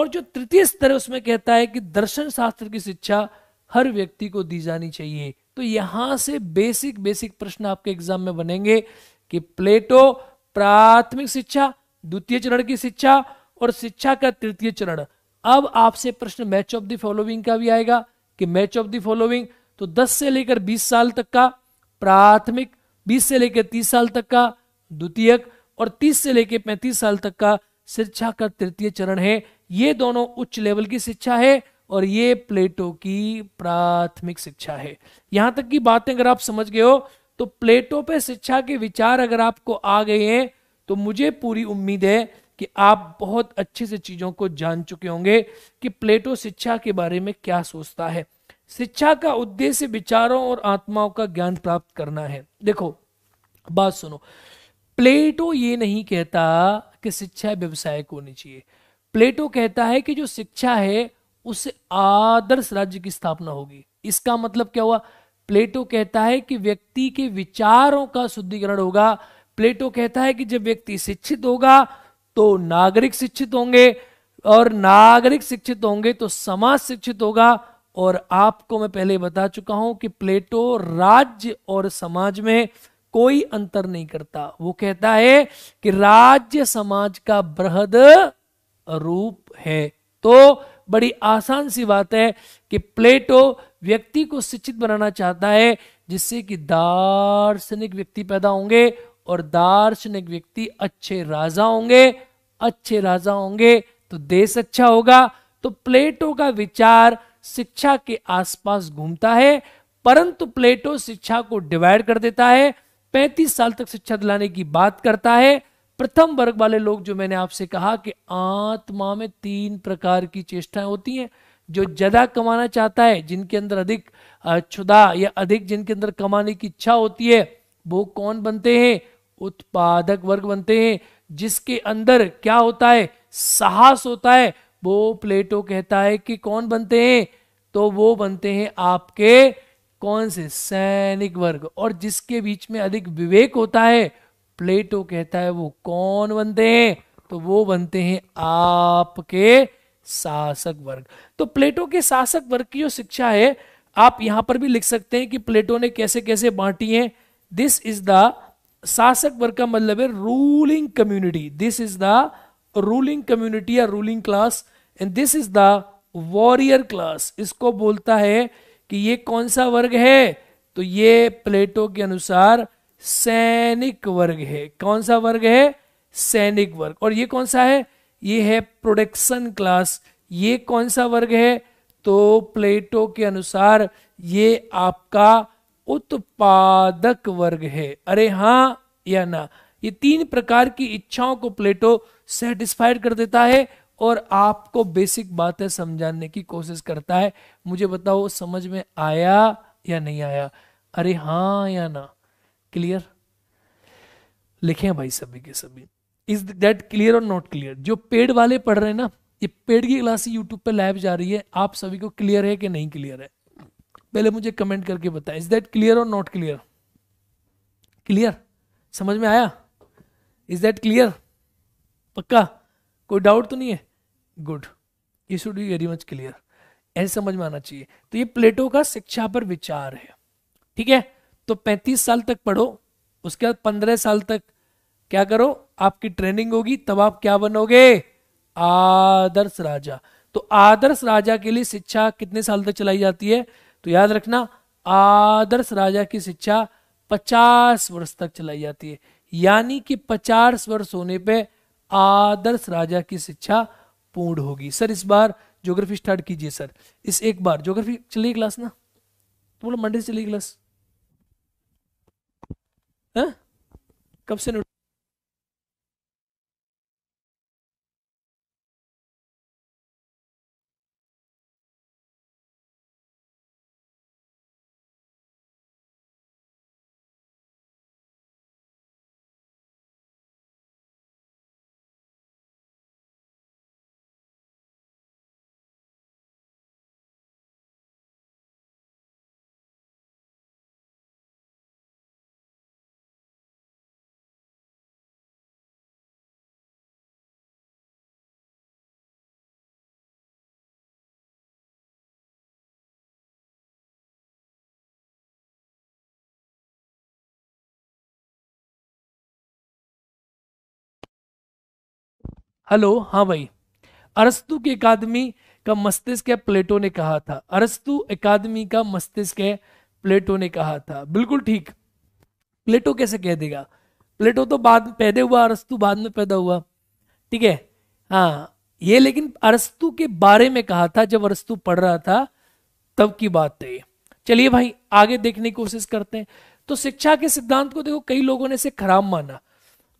Speaker 1: और जो तृतीय स्तर उसमें कहता है कि दर्शन शास्त्र की शिक्षा हर व्यक्ति को दी जानी चाहिए तो यहां से बेसिक बेसिक प्रश्न आपके एग्जाम में बनेंगे कि प्लेटो प्राथमिक शिक्षा द्वितीय चरण की शिक्षा और शिक्षा का तृतीय चरण अब आपसे प्रश्न मैच ऑफ द फॉलोइंग का भी आएगा कि मैच ऑफ द फॉलोइंग तो 10 से लेकर 20 साल तक का प्राथमिक 20 से लेकर 30 साल तक का द्वितीयक और 30 से लेकर 35 साल तक का शिक्षा का तृतीय चरण है ये दोनों उच्च लेवल की शिक्षा है और ये प्लेटो की प्राथमिक शिक्षा है यहां तक की बातें अगर आप समझ गए हो तो प्लेटो पे शिक्षा के विचार अगर आपको आ गए हैं तो मुझे पूरी उम्मीद है कि आप बहुत अच्छे से चीजों को जान चुके होंगे कि प्लेटो शिक्षा के बारे में क्या सोचता है शिक्षा का उद्देश्य विचारों और आत्माओं का ज्ञान प्राप्त करना है देखो बात सुनो प्लेटो ये नहीं कहता कि शिक्षा व्यवसाय को होनी चाहिए प्लेटो कहता है कि जो शिक्षा है उससे आदर्श राज्य की स्थापना होगी इसका मतलब क्या हुआ प्लेटो कहता है कि व्यक्ति के विचारों का शुद्धिकरण होगा प्लेटो कहता है कि जब व्यक्ति शिक्षित होगा तो नागरिक शिक्षित होंगे और नागरिक शिक्षित होंगे तो समाज शिक्षित होगा और आपको मैं पहले बता चुका हूं कि प्लेटो राज्य और समाज में कोई अंतर नहीं करता वो कहता है कि राज्य समाज का बृहद रूप है तो बड़ी आसान सी बात है कि प्लेटो व्यक्ति को शिक्षित बनाना चाहता है जिससे कि दार्शनिक व्यक्ति पैदा होंगे और दार्शनिक व्यक्ति अच्छे राजा होंगे अच्छे राजा होंगे तो देश अच्छा होगा तो प्लेटो का विचार शिक्षा के आसपास घूमता है परंतु प्लेटो शिक्षा को डिवाइड कर देता है पैंतीस साल तक शिक्षा दिलाने की बात करता है प्रथम वर्ग वाले लोग जो मैंने आपसे कहा कि आत्मा में तीन प्रकार की चेष्टाएं होती हैं जो ज्यादा कमाना चाहता है जिनके अंदर अधिक क्षुदा या अधिक जिनके अंदर कमाने की इच्छा होती है वो कौन बनते हैं उत्पादक वर्ग बनते हैं जिसके अंदर क्या होता है साहस होता है वो प्लेटो कहता है कि कौन बनते हैं तो वो बनते हैं आपके कौन से सैनिक वर्ग और जिसके बीच में अधिक विवेक होता है प्लेटो कहता है वो कौन बनते हैं तो वो बनते हैं आपके शासक वर्ग तो प्लेटो के शासक वर्ग की जो शिक्षा है आप यहां पर भी लिख सकते हैं कि प्लेटो ने कैसे कैसे बांटी है दिस इज द शासक वर्ग का मतलब है ruling community this is the ruling community या ruling class and this is the warrior class इसको बोलता है कि ये कौन सा वर्ग है तो ये प्लेटो के अनुसार सैनिक वर्ग है कौन सा वर्ग है सैनिक वर्ग और ये कौन सा है ये है प्रोडक्शन क्लास ये कौन सा वर्ग है तो प्लेटो के अनुसार ये आपका उत्पादक वर्ग है अरे हाँ या ना ये तीन प्रकार की इच्छाओं को प्लेटो सेटिस्फाइड कर देता है और आपको बेसिक बातें समझाने की कोशिश करता है मुझे बताओ समझ में आया या नहीं आया अरे हाँ या ना क्लियर लिखे भाई सभी के सभी इज दैट क्लियर और नॉट क्लियर जो पेड वाले पढ़ रहे हैं ना ये पेड की क्लास यूट्यूब पर लाइव जा रही है आप सभी को क्लियर है कि नहीं क्लियर है पहले मुझे कमेंट करके बताएं इज दैट क्लियर और नॉट क्लियर क्लियर समझ में आया इज दैट क्लियर पक्का कोई डाउट तो नहीं है गुड ये should be very much clear ऐसे समझ में आना चाहिए तो ये प्लेटो का शिक्षा पर विचार है ठीक है तो 35 साल तक पढ़ो उसके बाद 15 साल तक क्या करो आपकी ट्रेनिंग होगी तब आप क्या बनोगे आदर्श राजा तो आदर्श राजा के लिए शिक्षा कितने साल तक चलाई जाती है तो याद रखना आदर्श राजा की शिक्षा पचास वर्ष तक चलाई जाती है यानी कि पचास वर्ष होने पे आदर्श राजा की शिक्षा पूर्ण होगी सर इस बार ज्योग्राफी स्टार्ट कीजिए सर इस एक बार ज्योग्राफी चलिए क्लास ना तो बोलो मंडे से चलिए क्लास
Speaker 2: हाँ? कब से नोट हेलो हाँ भाई अरस्तु की अकादमी का मस्तिष्क
Speaker 1: है प्लेटो ने कहा था अरस्तु अकादमी का मस्तिष्क है प्लेटो ने कहा था बिल्कुल ठीक प्लेटो कैसे कह देगा प्लेटो तो बाद में पैदा हुआ अरस्तु बाद में पैदा हुआ ठीक है हाँ ये लेकिन अरस्तु के बारे में कहा था जब अरस्तु पढ़ रहा था तब की बात है चलिए भाई आगे देखने की कोशिश करते हैं तो शिक्षा के सिद्धांत को देखो कई लोगों ने इसे खराब माना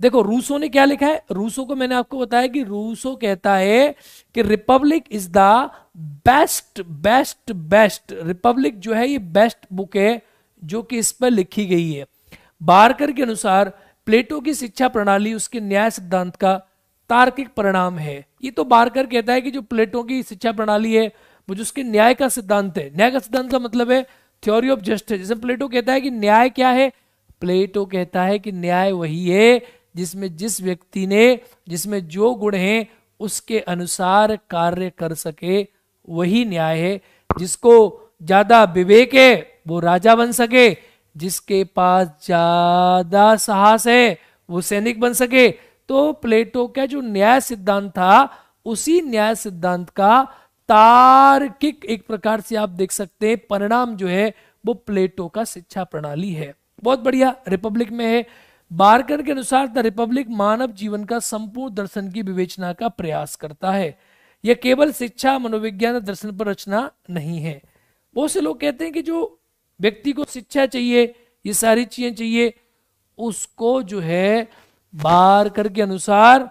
Speaker 1: देखो रूसो ने क्या लिखा है रूसो को मैंने आपको बताया कि रूसो कहता है कि republic is the best best best republic जो है ये बेस्ट बुक है जो कि इस पर लिखी गई है बारकर के अनुसार प्लेटो की शिक्षा प्रणाली उसके न्याय सिद्धांत का तार्किक परिणाम है ये तो बारकर कहता है कि जो प्लेटो की शिक्षा प्रणाली है वो जो उसके न्याय का सिद्धांत है न्याय का सिद्धांत का मतलब है थ्योरी ऑफ जस्टिस जैसे प्लेटो कहता है कि न्याय क्या है प्लेटो कहता है कि न्याय वही है जिसमें जिस व्यक्ति ने जिसमें जो गुण हैं उसके अनुसार कार्य कर सके वही न्याय है जिसको ज्यादा विवेक है वो राजा बन सके जिसके पास ज्यादा साहस है वो सैनिक बन सके तो प्लेटो का जो न्याय सिद्धांत था उसी न्याय सिद्धांत का तार्किक एक प्रकार से आप देख सकते हैं परिणाम जो है वो प्लेटो का शिक्षा प्रणाली है बहुत बढ़िया रिपब्लिक में है बारकर के अनुसार द रिपब्लिक मानव जीवन का संपूर्ण दर्शन की विवेचना का प्रयास करता है यह केवल शिक्षा मनोविज्ञान दर्शन पर रचना नहीं है बहुत से लोग कहते हैं कि जो व्यक्ति को शिक्षा चाहिए ये सारी चीजें चाहिए उसको जो है बारकर के अनुसार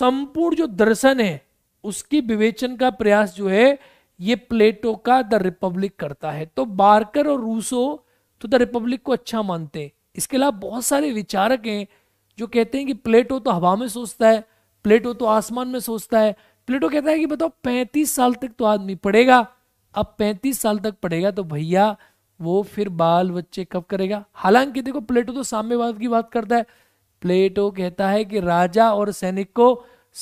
Speaker 1: संपूर्ण जो दर्शन है उसकी विवेचन का प्रयास जो है ये प्लेटो का द रिपब्लिक करता है तो बारकर और रूसो तो द रिपब्लिक को अच्छा मानते हैं इसके अलावा बहुत सारे विचारक हैं जो कहते हैं कि प्लेटो तो हवा में सोचता है प्लेटो तो आसमान में सोचता है प्लेटो कहता है कि बताओ पैंतीस साल तक तो आदमी पढ़ेगा अब पैंतीस साल तक पढ़ेगा तो भैया वो फिर बाल बच्चे कब करेगा हालांकि देखो प्लेटो तो साम्यवाद की बात करता है प्लेटो कहता है कि राजा और सैनिक को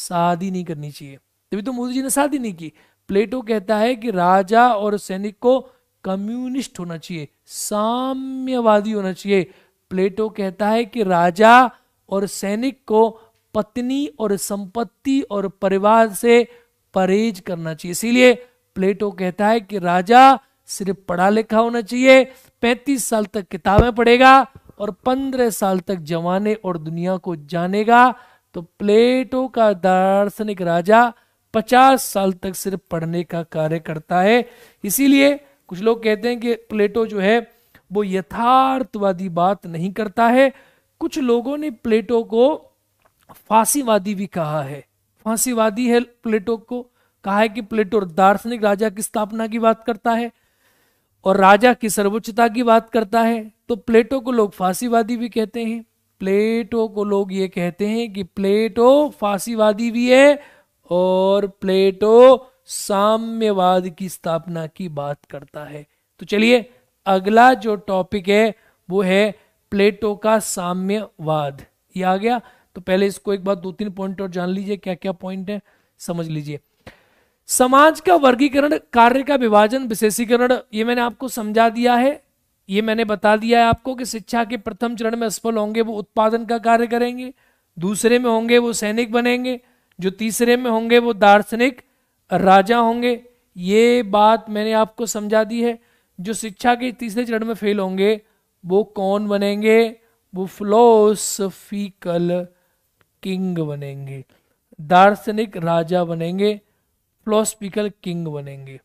Speaker 1: शादी नहीं करनी चाहिए तभी तो मोदी जी ने शादी नहीं की प्लेटो कहता है कि राजा और सैनिक को कम्युनिस्ट होना चाहिए साम्यवादी होना चाहिए प्लेटो कहता है कि राजा और सैनिक को पत्नी और संपत्ति और परिवार से परहेज करना चाहिए इसीलिए प्लेटो कहता है कि राजा सिर्फ पढ़ा लिखा होना चाहिए पैंतीस साल तक किताबें पढ़ेगा और पंद्रह साल तक जमाने और दुनिया को जानेगा तो प्लेटो का दार्शनिक राजा पचास साल तक सिर्फ पढ़ने का कार्य करता है इसीलिए कुछ लोग कहते हैं कि प्लेटो जो है वो यथार्थवादी बात नहीं करता है कुछ लोगों ने प्लेटो को फांसीवादी भी कहा है फांसीवादी है प्लेटो को कहा है कि प्लेटो दार्शनिक राजा की स्थापना की बात करता है और राजा की सर्वोच्चता की बात करता है तो प्लेटो को लोग फांसीवादी भी कहते हैं प्लेटो को लोग ये कहते हैं कि प्लेटो फांसीवादी भी है और प्लेटो साम्यवाद की स्थापना की बात करता है तो चलिए अगला जो टॉपिक है वो है प्लेटो का साम्यवाद ये आ गया तो पहले इसको एक बार दो तीन पॉइंट और जान लीजिए क्या क्या पॉइंट है समझ लीजिए समाज का वर्गीकरण कार्य का विभाजन विशेषीकरण ये मैंने आपको समझा दिया है ये मैंने बता दिया है आपको कि शिक्षा के प्रथम चरण में असफल होंगे वो उत्पादन का कार्य करेंगे दूसरे में होंगे वो सैनिक बनेंगे जो तीसरे में होंगे वो दार्शनिक राजा होंगे ये बात मैंने आपको समझा दी है जो शिक्षा के तीसरे चरण में फेल होंगे वो कौन बनेंगे वो फिलोसफिकल किंग बनेंगे दार्शनिक राजा बनेंगे फिलोसफिकल किंग बनेंगे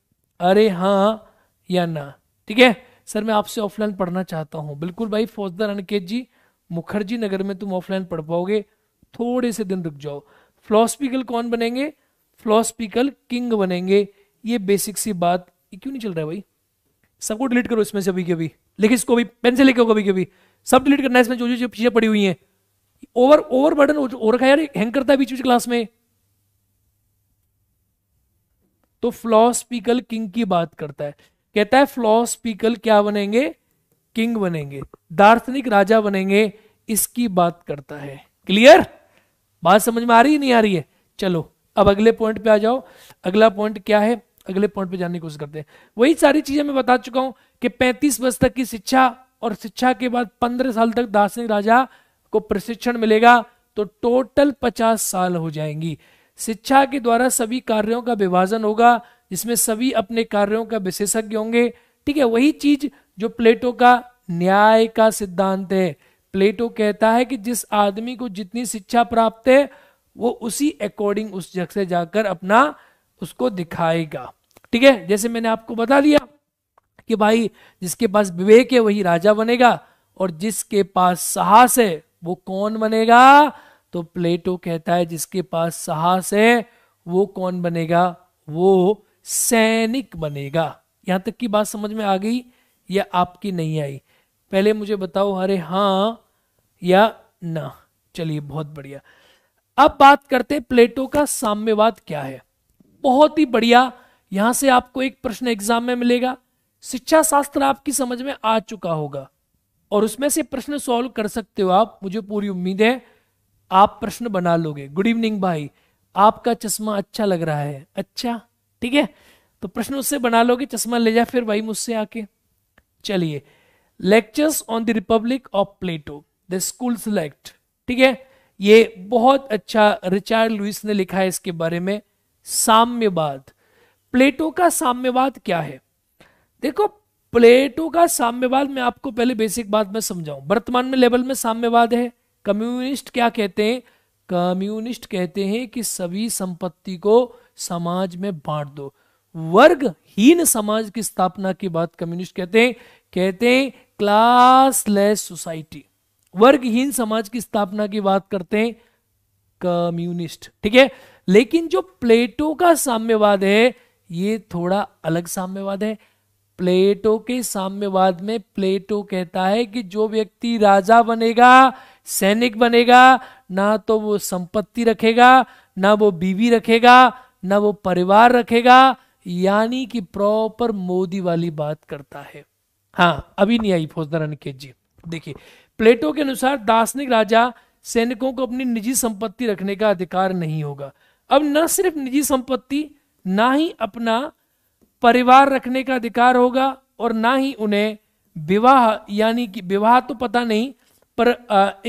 Speaker 1: अरे हाँ या ना ठीक है सर मैं आपसे ऑफलाइन पढ़ना चाहता हूँ बिल्कुल भाई फौजदार अनकेत जी मुखर्जी नगर में तुम ऑफलाइन पढ़ पाओगे थोड़े से दिन रुक जाओ फिलोसफिकल कौन बनेंगे फिलोसफिकल किंग बनेंगे ये बेसिक सी बात क्यों नहीं चल रहा है भाई सबको डिलीट करो इसमें से अभी कभी अभी लेकिन इसको भी पेन से लेके कभी कभी सब डिलीट करना है इसमें जो जो चीज़ें पड़ी हुई हैं ओवर ओवर बर्डन हो रखा है यार हैंग करता है बीच बीच क्लास में तो फ्लॉस्पिकल किंग की बात करता है कहता है फ्लॉस्पिकल क्या बनेंगे किंग बनेंगे दार्शनिक राजा बनेंगे इसकी बात करता है क्लियर बात समझ में आ रही है नहीं आ रही है चलो अब अगले पॉइंट पे आ जाओ अगला पॉइंट क्या है अगले पॉइंट पे जानने की कोशिश करते हैं वही सारी चीजें मैं बता चुका हूं कि 35 वर्ष तक की शिक्षा और शिक्षा के बाद 15 साल तक दार्शनिक राजा को प्रशिक्षण मिलेगा तो टोटल 50 साल हो जाएंगी शिक्षा के द्वारा सभी कार्यों का विभाजन होगा जिसमें सभी अपने कार्यों का विशेषज्ञ होंगे ठीक है वही चीज जो प्लेटो का न्याय का सिद्धांत है प्लेटो कहता है कि जिस आदमी को जितनी शिक्षा प्राप्त है वो उसी अकॉर्डिंग उस जगह से जाकर अपना उसको दिखाएगा ठीक है जैसे मैंने आपको बता दिया कि भाई जिसके पास विवेक है वही राजा बनेगा और जिसके पास साहस है वो कौन बनेगा तो प्लेटो कहता है जिसके पास साहस है वो कौन बनेगा वो सैनिक बनेगा यहां तक की बात समझ में आ गई या आपकी नहीं आई पहले मुझे बताओ अरे हाँ या ना चलिए बहुत बढ़िया अब बात करते प्लेटो का साम्यवाद क्या है बहुत ही बढ़िया यहां से आपको एक प्रश्न एग्जाम में मिलेगा शिक्षा शास्त्र आपकी समझ में आ चुका होगा और उसमें से प्रश्न सॉल्व कर सकते हो आप मुझे पूरी उम्मीद है आप प्रश्न बना लोगे गुड इवनिंग भाई आपका चश्मा अच्छा लग रहा है अच्छा ठीक है तो प्रश्न उससे बना लोगे चश्मा ले जा फिर भाई मुझसे आके चलिए lectures on the republic of Plato the school select ठीक है ये बहुत अच्छा रिचार्ड लुइस ने लिखा है इसके बारे में साम्यवाद प्लेटो का साम्यवाद क्या है देखो प्लेटो का साम्यवाद मैं आपको पहले बेसिक बात में समझाऊं वर्तमान में लेवल में साम्यवाद है कम्युनिस्ट क्या कहते हैं कम्युनिस्ट कहते हैं कि सभी संपत्ति को समाज में बांट दो वर्गहीन समाज की स्थापना की बात कम्युनिस्ट कहते हैं कहते हैं क्लासलेस सोसाइटी वर्गहीन समाज की स्थापना की बात करते हैं कम्युनिस्ट ठीक है लेकिन जो प्लेटो का साम्यवाद है ये थोड़ा अलग साम्यवाद है प्लेटो के साम्यवाद में प्लेटो कहता है कि जो व्यक्ति राजा बनेगा सैनिक बनेगा ना तो वो संपत्ति रखेगा ना वो बीवी रखेगा ना वो परिवार रखेगा यानी कि प्रॉपर मोदी वाली बात करता है हाँ अभी नहीं आई फौजदार अनिकेत जी देखिए प्लेटो के अनुसार दार्शनिक राजा सैनिकों को अपनी निजी संपत्ति रखने का अधिकार नहीं होगा अब न सिर्फ निजी संपत्ति ना ही अपना परिवार रखने का अधिकार होगा और ना ही उन्हें विवाह यानी कि विवाह तो पता नहीं पर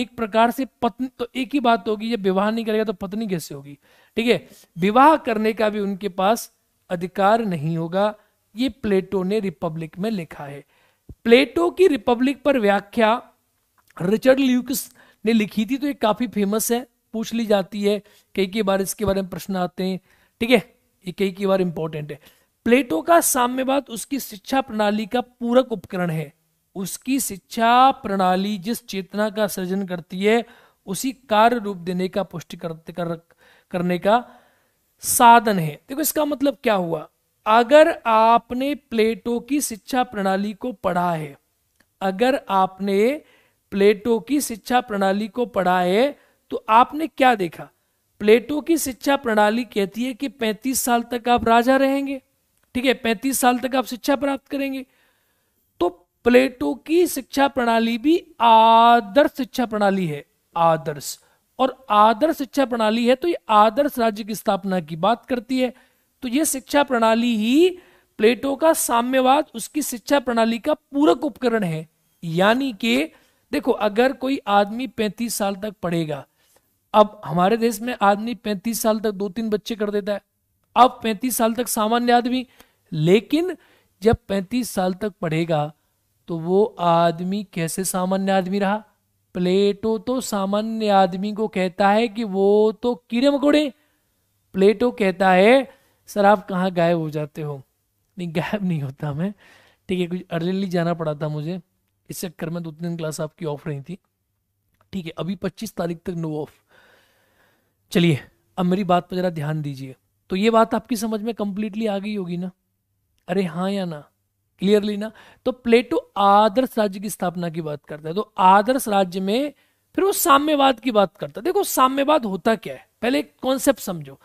Speaker 1: एक प्रकार से पत्नी तो एक ही बात होगी जब विवाह नहीं करेगा तो पत्नी कैसे होगी ठीक है विवाह करने का भी उनके पास अधिकार नहीं होगा ये प्लेटो ने रिपब्लिक में लिखा है प्लेटो की रिपब्लिक पर व्याख्या रिचर्ड ल्यूकस ने लिखी थी तो ये काफी फेमस है पूछ ली जाती है कई कई बार इसके बारे में प्रश्न आते हैं ठीक है ये कई कई बार इंपॉर्टेंट है प्लेटो का साम्यवाद उसकी शिक्षा प्रणाली का पूरक उपकरण है उसकी शिक्षा प्रणाली जिस चेतना का सृजन करती है उसी कार्य रूप देने का पुष्टि कर, कर, करने का साधन है देखो इसका मतलब क्या हुआ अगर आपने प्लेटो की शिक्षा प्रणाली को पढ़ा है अगर आपने प्लेटो की शिक्षा प्रणाली को पढ़ा है तो आपने क्या देखा प्लेटो की शिक्षा प्रणाली कहती है कि 35 साल तक आप राजा रहेंगे ठीक है 35 साल तक आप शिक्षा प्राप्त करेंगे तो प्लेटो की शिक्षा प्रणाली भी आदर्श शिक्षा प्रणाली है आदर्श और आदर्श शिक्षा प्रणाली है तो ये आदर्श राज्य की स्थापना की बात करती है तो ये शिक्षा प्रणाली ही प्लेटो का साम्यवाद उसकी शिक्षा प्रणाली का पूरक उपकरण है यानी कि देखो अगर कोई आदमी 35 साल तक पढ़ेगा अब हमारे देश में आदमी पैंतीस साल तक दो तीन बच्चे कर देता है अब पैंतीस साल तक सामान्य आदमी लेकिन जब पैंतीस साल तक पढ़ेगा तो वो आदमी कैसे सामान्य आदमी रहा प्लेटो तो सामान्य आदमी को कहता है कि वो तो कीड़े मकोड़े प्लेटो कहता है सर आप कहाँ गायब हो जाते हो नहीं गायब नहीं होता मैं ठीक है कुछ अर्जेंटली जाना पड़ा था मुझे इस चक्कर में दो तीन क्लास आपकी ऑफ रही थी ठीक है अभी पच्चीस तारीख तक नो ऑफ चलिए अब मेरी बात पर ज़रा ध्यान दीजिए तो ये बात आपकी समझ में कंप्लीटली आ गई होगी ना अरे हाँ या ना क्लियरली ना तो प्लेटो आदर्श राज्य की स्थापना की बात करता है तो आदर्श राज्य में फिर वो साम्यवाद की बात करता है देखो साम्यवाद होता क्या है पहले एक कॉन्सेप्ट समझो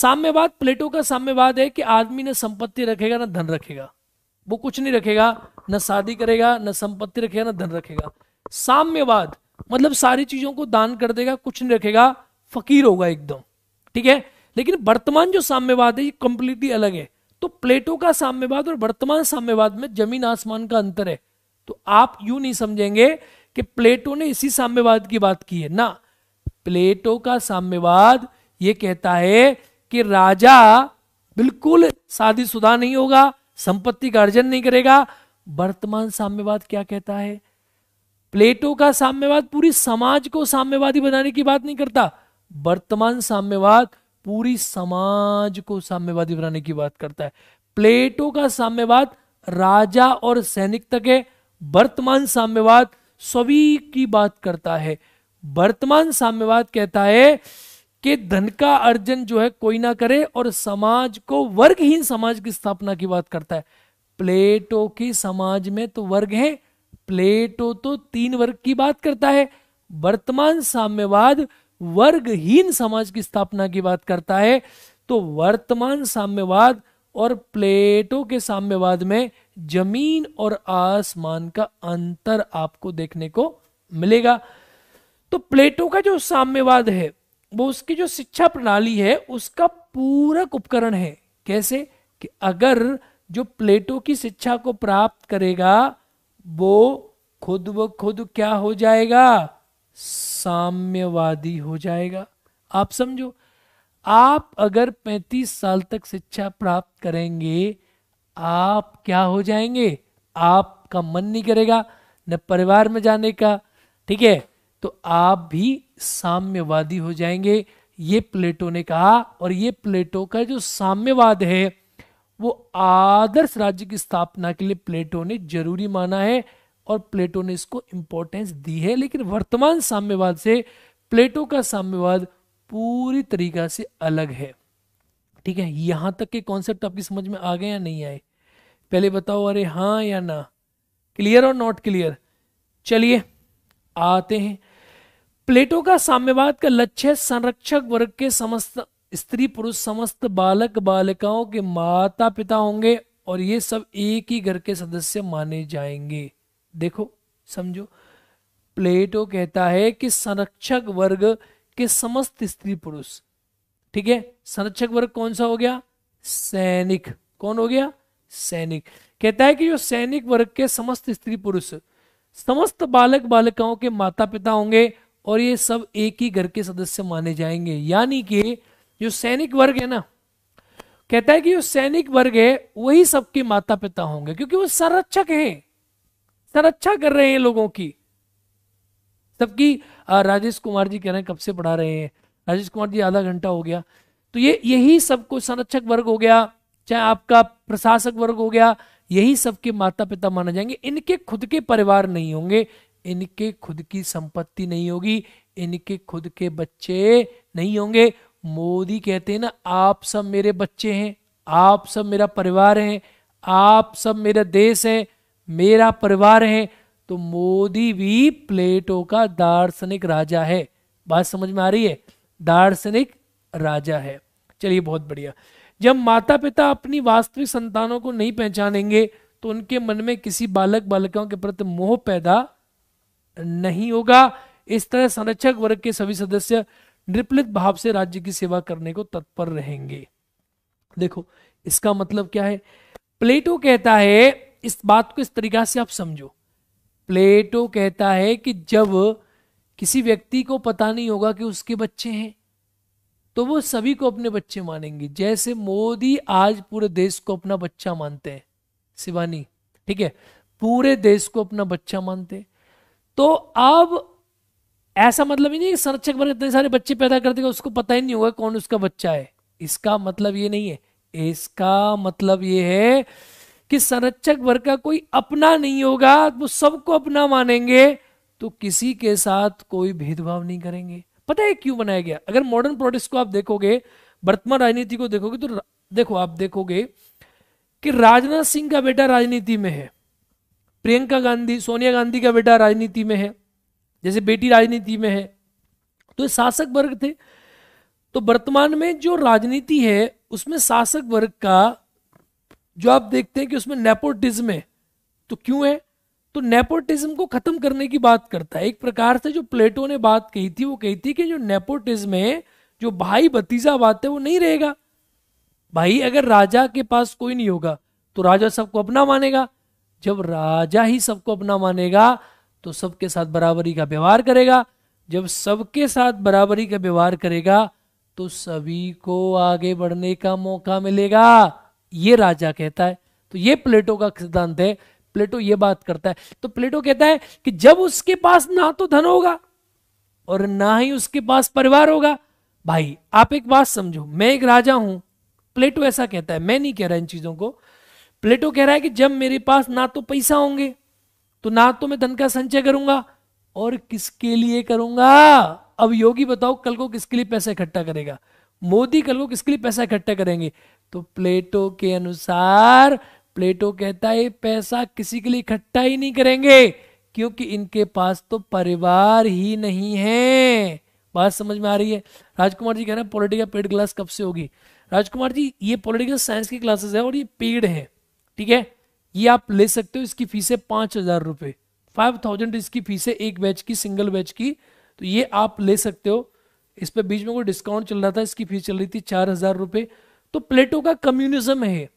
Speaker 1: साम्यवाद प्लेटो का साम्यवाद है कि आदमी न संपत्ति रखेगा ना धन रखेगा वो कुछ नहीं रखेगा न शादी करेगा न संपत्ति रखेगा ना धन रखेगा साम्यवाद मतलब सारी चीजों को दान कर देगा कुछ नहीं रखेगा फकीर होगा एकदम ठीक है लेकिन वर्तमान जो साम्यवाद है ये कंप्लीटली अलग है तो प्लेटो का साम्यवाद और वर्तमान साम्यवाद में जमीन आसमान का अंतर है तो आप यू नहीं समझेंगे कि प्लेटो ने इसी साम्यवाद की बात की है ना प्लेटो का साम्यवाद ये कहता है कि राजा बिल्कुल शादीशुदा नहीं होगा संपत्ति का अर्जन नहीं करेगा वर्तमान साम्यवाद क्या कहता है प्लेटो का साम्यवाद पूरी समाज को साम्यवादी बनाने की बात नहीं करता वर्तमान साम्यवाद पूरी समाज को साम्यवादी बनाने की बात करता है प्लेटो का साम्यवाद राजा और सैनिक तक है वर्तमान साम्यवाद सभी की बात करता है वर्तमान साम्यवाद कहता है कि धन का अर्जन जो है कोई ना करे और समाज को वर्गहीन समाज की स्थापना की बात करता है प्लेटो की समाज में तो वर्ग है प्लेटो तो तीन वर्ग की बात करता है वर्तमान साम्यवाद वर्गहीन समाज की स्थापना की बात करता है तो वर्तमान साम्यवाद और प्लेटो के साम्यवाद में जमीन और आसमान का अंतर आपको देखने को मिलेगा तो प्लेटो का जो साम्यवाद है वो उसकी जो शिक्षा प्रणाली है उसका पूरक उपकरण है कैसे कि अगर जो प्लेटो की शिक्षा को प्राप्त करेगा वो खुद ब खुद क्या हो जाएगा साम्यवादी हो जाएगा आप समझो आप अगर 35 साल तक शिक्षा प्राप्त करेंगे आप क्या हो जाएंगे आपका मन नहीं करेगा न परिवार में जाने का ठीक है तो आप भी साम्यवादी हो जाएंगे ये प्लेटो ने कहा और ये प्लेटो का जो साम्यवाद है वो आदर्श राज्य की स्थापना के लिए प्लेटो ने जरूरी माना है और प्लेटो ने इसको इंपॉर्टेंस दी है लेकिन वर्तमान साम्यवाद से प्लेटो का साम्यवाद पूरी तरीका से अलग है ठीक है यहां तक के कॉन्सेप्ट आपकी समझ में आ गए या नहीं आए पहले बताओ अरे हाँ या ना क्लियर और नॉट क्लियर चलिए आते हैं प्लेटो का साम्यवाद का लक्ष्य संरक्षक वर्ग के समस्त स्त्री पुरुष समस्त बालक बालिकाओं के माता पिता होंगे और ये सब एक ही घर के सदस्य माने जाएंगे देखो समझो प्लेटो कहता है कि संरक्षक वर्ग के समस्त स्त्री पुरुष ठीक है संरक्षक वर्ग कौन सा हो गया सैनिक कौन हो गया सैनिक कहता है कि जो सैनिक वर्ग के समस्त स्त्री पुरुष समस्त बालक बालिकाओं के माता पिता होंगे और ये सब एक ही घर के सदस्य माने जाएंगे यानी कि जो सैनिक वर्ग है ना कहता है कि जो सैनिक वर्ग है वही सबके माता पिता होंगे क्योंकि वो संरक्षक हैं संरक्षा अच्छा कर रहे हैं लोगों की सबकी राजेश कुमार जी कह रहे हैं कब से पढ़ा रहे हैं राजेश कुमार जी आधा घंटा हो गया तो ये यही सबको संरक्षक वर्ग हो गया चाहे आपका प्रशासक वर्ग हो गया यही सबके माता पिता माने जाएंगे इनके खुद के परिवार नहीं होंगे इनके खुद की संपत्ति नहीं होगी इनके खुद के बच्चे नहीं होंगे मोदी कहते हैं ना आप सब मेरे बच्चे हैं आप सब मेरा परिवार हैं आप सब मेरा देश है मेरा परिवार है तो मोदी भी प्लेटो का दार्शनिक राजा है बात समझ में आ रही है दार्शनिक राजा है चलिए बहुत बढ़िया जब माता पिता अपनी वास्तविक संतानों को नहीं पहचानेंगे तो उनके मन में किसी बालक बालिकाओं के प्रति मोह पैदा नहीं होगा इस तरह संरक्षक वर्ग के सभी सदस्य निपलित भाव से राज्य की सेवा करने को तत्पर रहेंगे देखो इसका मतलब क्या है प्लेटो कहता है इस बात को इस तरीका से आप समझो प्लेटो कहता है कि जब किसी व्यक्ति को पता नहीं होगा कि उसके बच्चे हैं तो वो सभी को अपने बच्चे मानेंगे जैसे मोदी आज पूरे देश को अपना बच्चा मानते हैं शिवानी ठीक है पूरे देश को अपना बच्चा मानते तो अब ऐसा मतलब ही नहीं संरक्षक वर्ग इतने सारे बच्चे पैदा कर देगा उसको पता ही नहीं होगा कौन उसका बच्चा है इसका मतलब ये नहीं है इसका मतलब ये है कि संरक्षक वर्ग का कोई अपना नहीं होगा वो सबको अपना मानेंगे तो किसी के साथ कोई भेदभाव नहीं करेंगे पता है क्यों बनाया गया अगर मॉडर्न प्रोटेस्ट को आप देखोगे वर्तमान राजनीति को देखोगे तो देखो आप देखोगे कि राजनाथ सिंह का बेटा राजनीति में है प्रियंका गांधी सोनिया गांधी का बेटा राजनीति में है जैसे बेटी राजनीति में है तो शासक वर्ग थे तो वर्तमान में जो राजनीति है उसमें शासक वर्ग का जो आप देखते हैं कि उसमें नेपोटिज्म है तो क्यों है तो नेपोटिज्म को खत्म करने की बात करता है एक प्रकार से जो प्लेटो ने बात कही थी वो कही थी कि जो नेपोटिज्म है जो भाई भतीजा बात है वो नहीं रहेगा भाई अगर राजा के पास कोई नहीं होगा तो राजा सबको अपना मानेगा जब राजा ही सबको अपना मानेगा तो सबके साथ बराबरी का व्यवहार करेगा जब सबके साथ बराबरी का व्यवहार करेगा तो सभी को आगे बढ़ने का मौका मिलेगा ये राजा कहता है तो ये प्लेटो का सिद्धांत है प्लेटो ये बात करता है तो प्लेटो कहता है कि जब उसके पास ना तो धन होगा और ना ही उसके पास परिवार होगा भाई आप एक बात समझो मैं एक राजा हूं प्लेटो ऐसा कहता है मैं नहीं कह रहा इन चीजों को प्लेटो कह रहा है कि जब मेरे पास ना तो पैसा होंगे तो ना तो मैं धन का संचय करूंगा और किसके लिए करूंगा अब योगी बताओ कल को किसके लिए पैसा इकट्ठा करेगा मोदी कल को किसके लिए पैसा इकट्ठा करेंगे तो प्लेटो के अनुसार प्लेटो कहता है पैसा किसी के लिए इकट्ठा ही नहीं करेंगे क्योंकि इनके पास तो परिवार ही नहीं है बात समझ में आ रही है राजकुमार जी कह रहे हैं पॉलिटिकल पेड क्लास कब से होगी राजकुमार जी ये पॉलिटिकल साइंस की क्लासेस है और ये पेड है ठीक है ये आप ले सकते हो इसकी फीस है पांच हज़ार रुपए फाइव थाउजेंड इसकी फीस है एक बैच की सिंगल बैच की तो ये आप ले सकते हो इस पर बीच में कोई डिस्काउंट चल रहा था इसकी फीस चल रही थी चार हज़ार रुपए तो प्लेटो का कम्युनिज्म है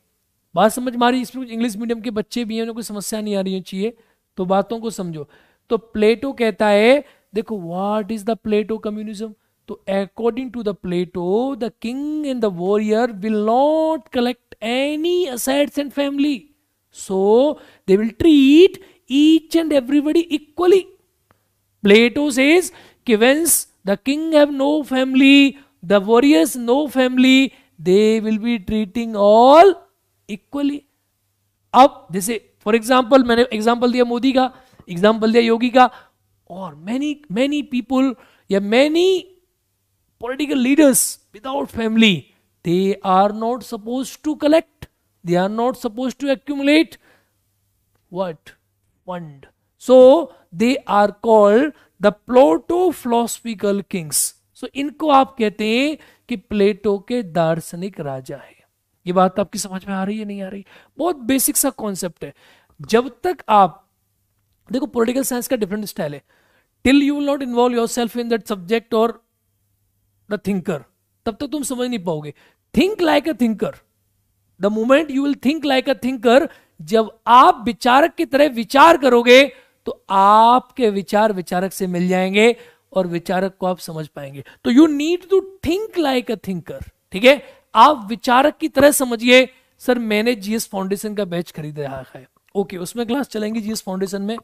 Speaker 1: बात समझ मारी इसमें कुछ इंग्लिश मीडियम के बच्चे भी हैं उन्हें कोई समस्या नहीं आ रही है चाहिए तो बातों को समझो तो प्लेटो कहता है देखो what is the Plato communism तो according to the Plato the king and the warrior will not collect any assets and family so they will treat each and everybody equally Plato says कि whence the king have no family the warriors no family they will be treating all equally अब जैसे for example मैंने example दिया मोदी का example दिया योगी का और मैनी मैनी पीपुल या many political leaders without family they are not suppose to collect they are not suppose to accumulate what one so they are called the Plato philosophical kings so इनको आप कहते हैं कि प्लेटो के दार्शनिक राजा है ये बात आपकी समझ में आ रही है नहीं आ रही बहुत बेसिक सा कॉन्सेप्ट है जब तक आप देखो पोलिटिकल साइंस का डिफरेंट स्टाइल है till you will not involve yourself in that subject और द थिंकर तब तक तुम समझ नहीं पाओगे think like a thinker the moment you will think like a thinker जब आप विचारक की तरह विचार करोगे तो आपके विचार विचारक से मिल जाएंगे और विचारक को आप समझ पाएंगे तो you need to think like a thinker ठीक है आप विचारक की तरह समझिए सर मैंने जीएस फाउंडेशन का बैच खरीद रहा है ओके उसमें क्लास चलेंगी जीएस फाउंडेशन में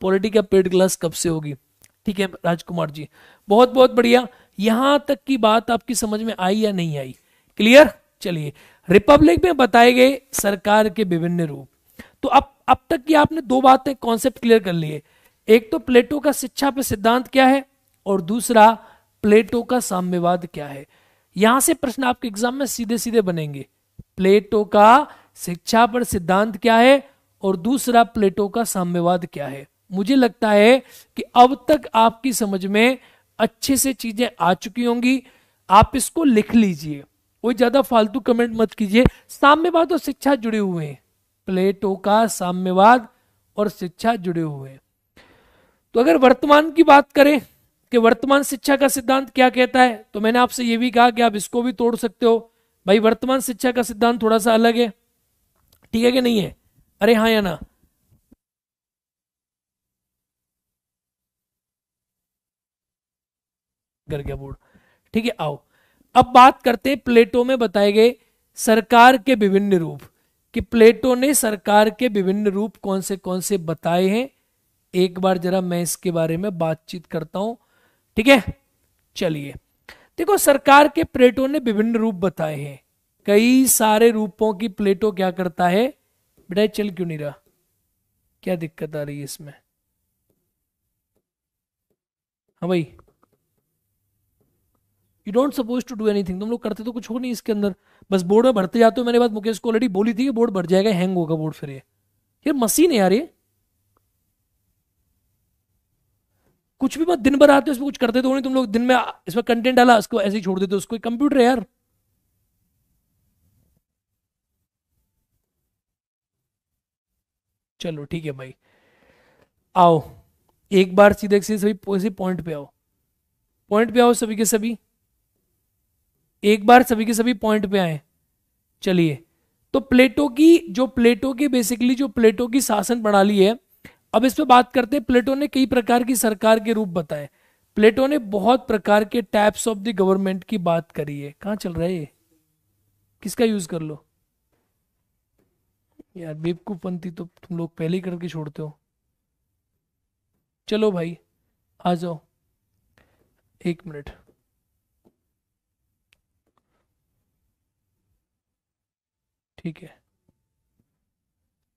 Speaker 1: पॉलिटी का पेड क्लास कब से होगी ठीक है राजकुमार जी बहुत बहुत बढ़िया यहां तक की बात आपकी समझ में आई या नहीं आई क्लियर चलिए रिपब्लिक में बताए गए सरकार के विभिन्न रूप तो अब अब तक की आपने दो बातें कॉन्सेप्ट क्लियर कर लिए एक तो प्लेटो का शिक्षा पर सिद्धांत क्या है और दूसरा प्लेटो का साम्यवाद क्या है यहां से प्रश्न आपके एग्जाम में सीधे सीधे बनेंगे प्लेटो का शिक्षा पर सिद्धांत क्या है और दूसरा प्लेटो का साम्यवाद क्या है मुझे लगता है कि अब तक आपकी समझ में अच्छे से चीजें आ चुकी होंगी आप इसको लिख लीजिए कोई ज्यादा फालतू कमेंट मत कीजिए साम्यवाद और शिक्षा जुड़े हुए हैं प्लेटो का साम्यवाद और शिक्षा जुड़े हुए हैं तो अगर वर्तमान की बात करें कि वर्तमान शिक्षा का सिद्धांत क्या कहता है तो मैंने आपसे यह भी कहा कि आप इसको भी तोड़ सकते हो भाई वर्तमान शिक्षा का सिद्धांत थोड़ा सा अलग है ठीक है कि नहीं है अरे हाँ या ना कर गया बोर्ड ठीक है आओ अब बात करते हैं प्लेटो में बताए गए सरकार के विभिन्न रूप कि प्लेटो ने सरकार के विभिन्न रूप कौन से कौन से बताए हैं एक बार जरा मैं इसके बारे में बातचीत करता हूं ठीक है चलिए देखो सरकार के प्लेटों ने विभिन्न रूप बताए हैं कई सारे रूपों की प्लेटो क्या करता है बेटा चल क्यों नहीं रहा क्या दिक्कत आ रही है इसमें हाँ भाई you don't suppose to do anything तुम लोग करते तो कुछ हो नहीं इसके अंदर बस बोर्ड में भरते जाते हो मैंने बात मुकेश को ऑलरेडी बोली थी कि बोर्ड भर जाएगा हैंग होगा बोर्ड फिर ये यार मशीन है यार ये कुछ भी मत दिन भर आते हो उसमें कुछ करते तो नहीं तुम लोग दिन में इसमें कंटेंट डाला उसको ऐसे ही छोड़ देते हो उसको कंप्यूटर है यार चलो ठीक है भाई आओ एक बार सीधे सीधे सभी पॉइंट पे आओ पॉइंट पे आओ सभी के सभी एक बार सभी के सभी पॉइंट पे आए चलिए तो प्लेटो की जो प्लेटो के बेसिकली जो प्लेटो की शासन प्रणाली है अब इस पर बात करते हैं प्लेटो ने कई प्रकार की सरकार के रूप बताए प्लेटो ने बहुत प्रकार के टैप्स ऑफ द गवर्नमेंट की बात करी है कहां चल रहा है ये किसका यूज कर लो यार बेवकूफपंथी तो तुम लोग पहले ही करके छोड़ते हो चलो भाई आ जाओ एक मिनट ठीक है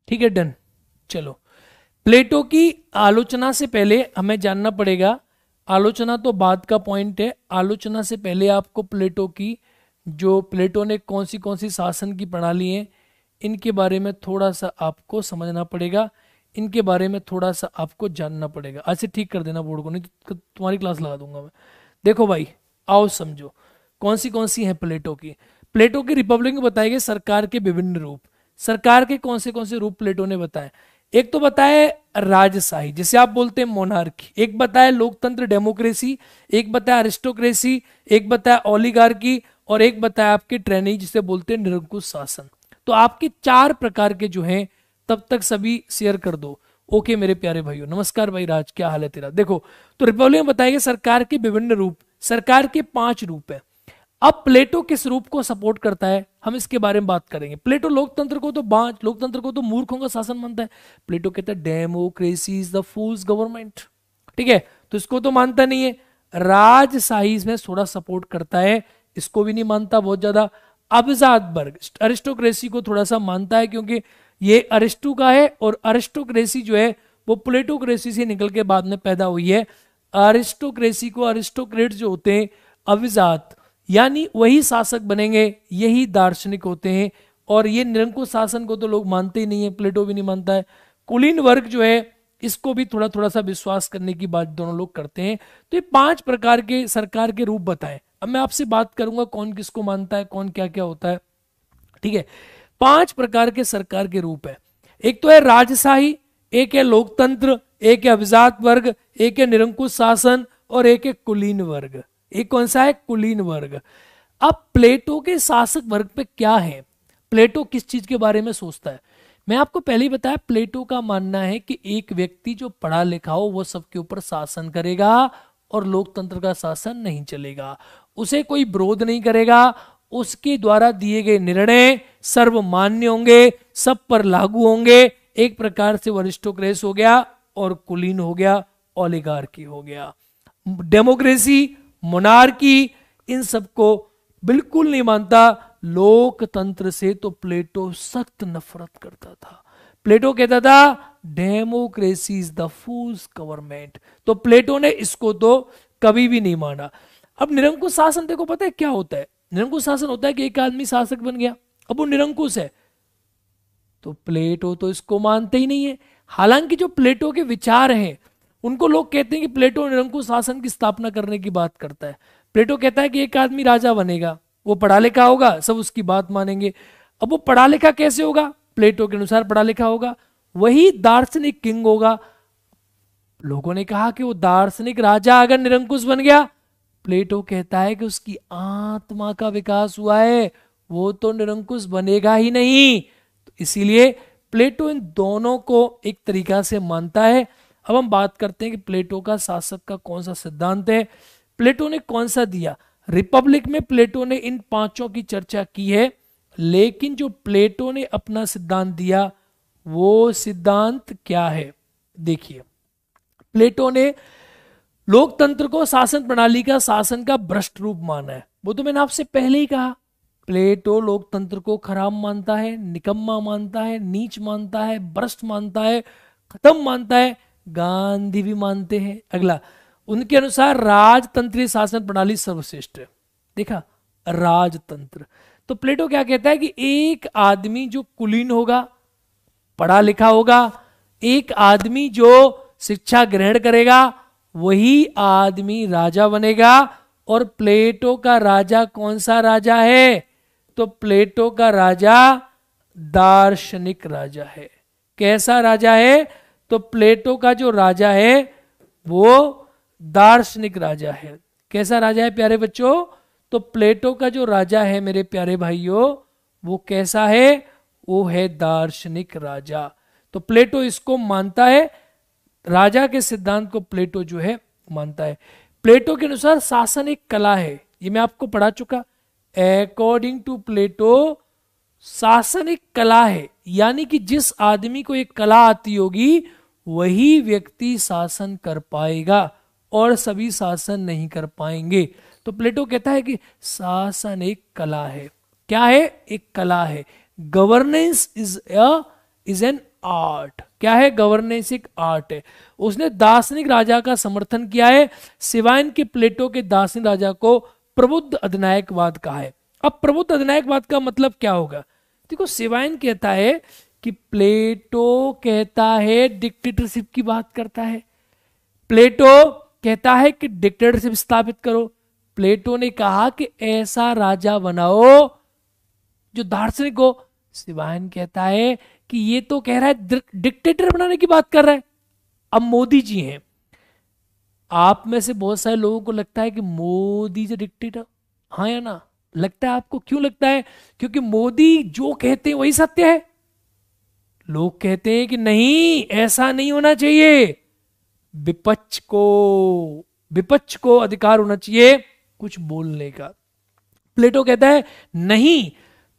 Speaker 1: ठीक है डन चलो प्लेटो की आलोचना से पहले हमें जानना पड़ेगा आलोचना तो बाद का पॉइंट है आलोचना से पहले आपको प्लेटो की जो प्लेटो ने कौन सी कौन सी शासन की प्रणाली है इनके बारे में थोड़ा सा आपको समझना पड़ेगा इनके बारे में थोड़ा सा आपको जानना पड़ेगा ऐसे ठीक कर देना बोर्ड को नहीं तो तुम्हारी क्लास लगा दूंगा मैं देखो भाई आओ समझो कौन सी कौन सी है प्लेटो की प्लेटो की रिपब्लिक में बताएंगे सरकार के विभिन्न रूप सरकार के कौन से कौन से रूप प्लेटो ने बताए एक तो बताए राजशाही जिसे आप बोलते हैं मोनार्की एक बताया लोकतंत्र डेमोक्रेसी एक बताया अरिस्टोक्रेसी एक बताया ओलीगार्की और एक बताया आपके ट्रेनिंग जिसे बोलते हैं निरंकुश शासन तो आपके चार प्रकार के जो हैं तब तक सभी शेयर कर दो ओके मेरे प्यारे भाइयों नमस्कार भाई राज क्या हाल है तेरा देखो तो रिपब्लिक बताएगा सरकार के विभिन्न रूप सरकार के पांच रूप है अब प्लेटो किस रूप को सपोर्ट करता है हम इसके बारे में बात करेंगे प्लेटो लोकतंत्र को तो बांच लोकतंत्र को तो मूर्खों का शासन मानता है प्लेटो कहता है democracy is the fool's government ठीक है तो इसको तो मानता नहीं है राजशाही में थोड़ा सपोर्ट करता है इसको भी नहीं मानता बहुत ज्यादा अबजाद वर्ग अरिस्टोक्रेसी को थोड़ा सा मानता है क्योंकि ये अरिस्टो का है और अरिस्टोक्रेसी जो है वो प्लेटोक्रेसी से निकल के बाद में पैदा हुई है अरिस्टोक्रेसी को अरिस्टोक्रेट जो होते हैं अविजात यानी वही शासक बनेंगे यही दार्शनिक होते हैं और ये निरंकुश शासन को तो लोग मानते ही नहीं है प्लेटो भी नहीं मानता है कुलीन वर्ग जो है इसको भी थोड़ा थोड़ा सा विश्वास करने की बात दोनों लोग करते हैं तो ये पांच प्रकार के सरकार के रूप बताए अब मैं आपसे बात करूंगा कौन किसको मानता है कौन क्या क्या होता है ठीक है पांच प्रकार के सरकार के रूप है एक तो है राजशाही एक है लोकतंत्र एक है अभिजात वर्ग एक है निरंकुश शासन और एक है कुलीन वर्ग एक कौन सा है कुलीन वर्ग अब प्लेटो के शासक वर्ग पे क्या है प्लेटो किस चीज के बारे में सोचता है मैं आपको पहले ही बताया प्लेटो का मानना है कि एक व्यक्ति जो पढ़ा लिखा हो वो सबके ऊपर शासन करेगा और लोकतंत्र का शासन नहीं चलेगा उसे कोई विरोध नहीं करेगा उसके द्वारा दिए गए निर्णय सर्वमान्य होंगे सब पर लागू होंगे एक प्रकार से वरिष्ठोक्रेस हो गया और कुलीन हो गया ओलिगार्की हो गया डेमोक्रेसी मोनार्की इन सबको बिल्कुल नहीं मानता लोकतंत्र से तो प्लेटो सख्त नफरत करता था प्लेटो कहता था democracy is the fool's government तो प्लेटो ने इसको तो कभी भी नहीं माना अब निरंकुश शासन देखो पता है क्या होता है निरंकुश शासन होता है कि एक आदमी शासक बन गया अब वो निरंकुश है तो प्लेटो तो इसको मानते ही नहीं है हालांकि जो प्लेटो के विचार हैं उनको लोग कहते हैं कि प्लेटो निरंकुश शासन की स्थापना करने की बात करता है प्लेटो कहता है कि एक आदमी राजा बनेगा वो पढ़ा लिखा होगा सब उसकी बात मानेंगे अब वो पढ़ा लिखा कैसे होगा प्लेटो के अनुसार पढ़ा लिखा होगा वही दार्शनिक किंग होगा लोगों ने कहा कि वो दार्शनिक राजा अगर निरंकुश बन गया प्लेटो कहता है कि उसकी आत्मा का विकास हुआ है वो तो निरंकुश बनेगा ही नहीं तो इसीलिए प्लेटो इन दोनों को एक तरीका से मानता है अब हम बात करते हैं कि प्लेटो का शासक का कौन सा सिद्धांत है प्लेटो ने कौन सा दिया रिपब्लिक में प्लेटो ने इन पांचों की चर्चा की है लेकिन जो प्लेटो ने अपना सिद्धांत दिया वो सिद्धांत क्या है देखिए प्लेटो ने लोकतंत्र को शासन प्रणाली का शासन का भ्रष्ट रूप माना है वो तो मैंने आपसे पहले ही कहा प्लेटो लोकतंत्र को खराब मानता है निकम्मा मानता है नीच मानता है भ्रष्ट मानता है खत्म मानता है गांधी भी मानते हैं अगला उनके अनुसार राजतंत्रीय शासन प्रणाली सर्वश्रेष्ठ है देखा राजतंत्र तो प्लेटो क्या कहता है कि एक आदमी जो कुलीन होगा पढ़ा लिखा होगा एक आदमी जो शिक्षा ग्रहण करेगा वही आदमी राजा बनेगा और प्लेटो का राजा कौन सा राजा है तो प्लेटो का राजा दार्शनिक राजा है कैसा राजा है तो प्लेटो का जो राजा है वो दार्शनिक राजा है कैसा राजा है प्यारे बच्चों तो प्लेटो का जो राजा है मेरे प्यारे भाइयों वो कैसा है वो है दार्शनिक राजा तो प्लेटो इसको मानता है राजा के सिद्धांत को प्लेटो जो है मानता है प्लेटो के अनुसार शासन एक कला है ये मैं आपको पढ़ा चुका अकॉर्डिंग टू प्लेटो शासन एक कला है यानी कि जिस आदमी को एक कला आती होगी वही व्यक्ति शासन कर पाएगा और सभी शासन नहीं कर पाएंगे तो प्लेटो कहता है कि शासन एक कला है क्या है एक कला है governance is is an art क्या है गवर्नेंस एक आर्ट है उसने दार्शनिक राजा का समर्थन किया है सिवायन के प्लेटो के दार्शनिक राजा को प्रबुद्ध अधिनायकवाद कहा है अब प्रबुद्ध अधिनायकवाद का मतलब क्या होगा देखो सिवाइन कहता है कि प्लेटो कहता है डिक्टेटरशिप की बात करता है प्लेटो कहता है कि डिक्टेटरशिप स्थापित करो प्लेटो ने कहा कि ऐसा राजा बनाओ जो दार्शनिक हो सिवायन कहता है कि ये तो कह रहा है डिक्टेटर बनाने की बात कर रहा है अब मोदी जी हैं आप में से बहुत सारे लोगों को लगता है कि मोदी जी डिक्टेटर हाँ या ना लगता है आपको क्यों लगता है क्योंकि मोदी जो कहते हैं वही सत्य है लोग कहते हैं कि नहीं ऐसा नहीं होना चाहिए विपक्ष को विपक्ष को अधिकार होना चाहिए कुछ बोलने का प्लेटो कहता है नहीं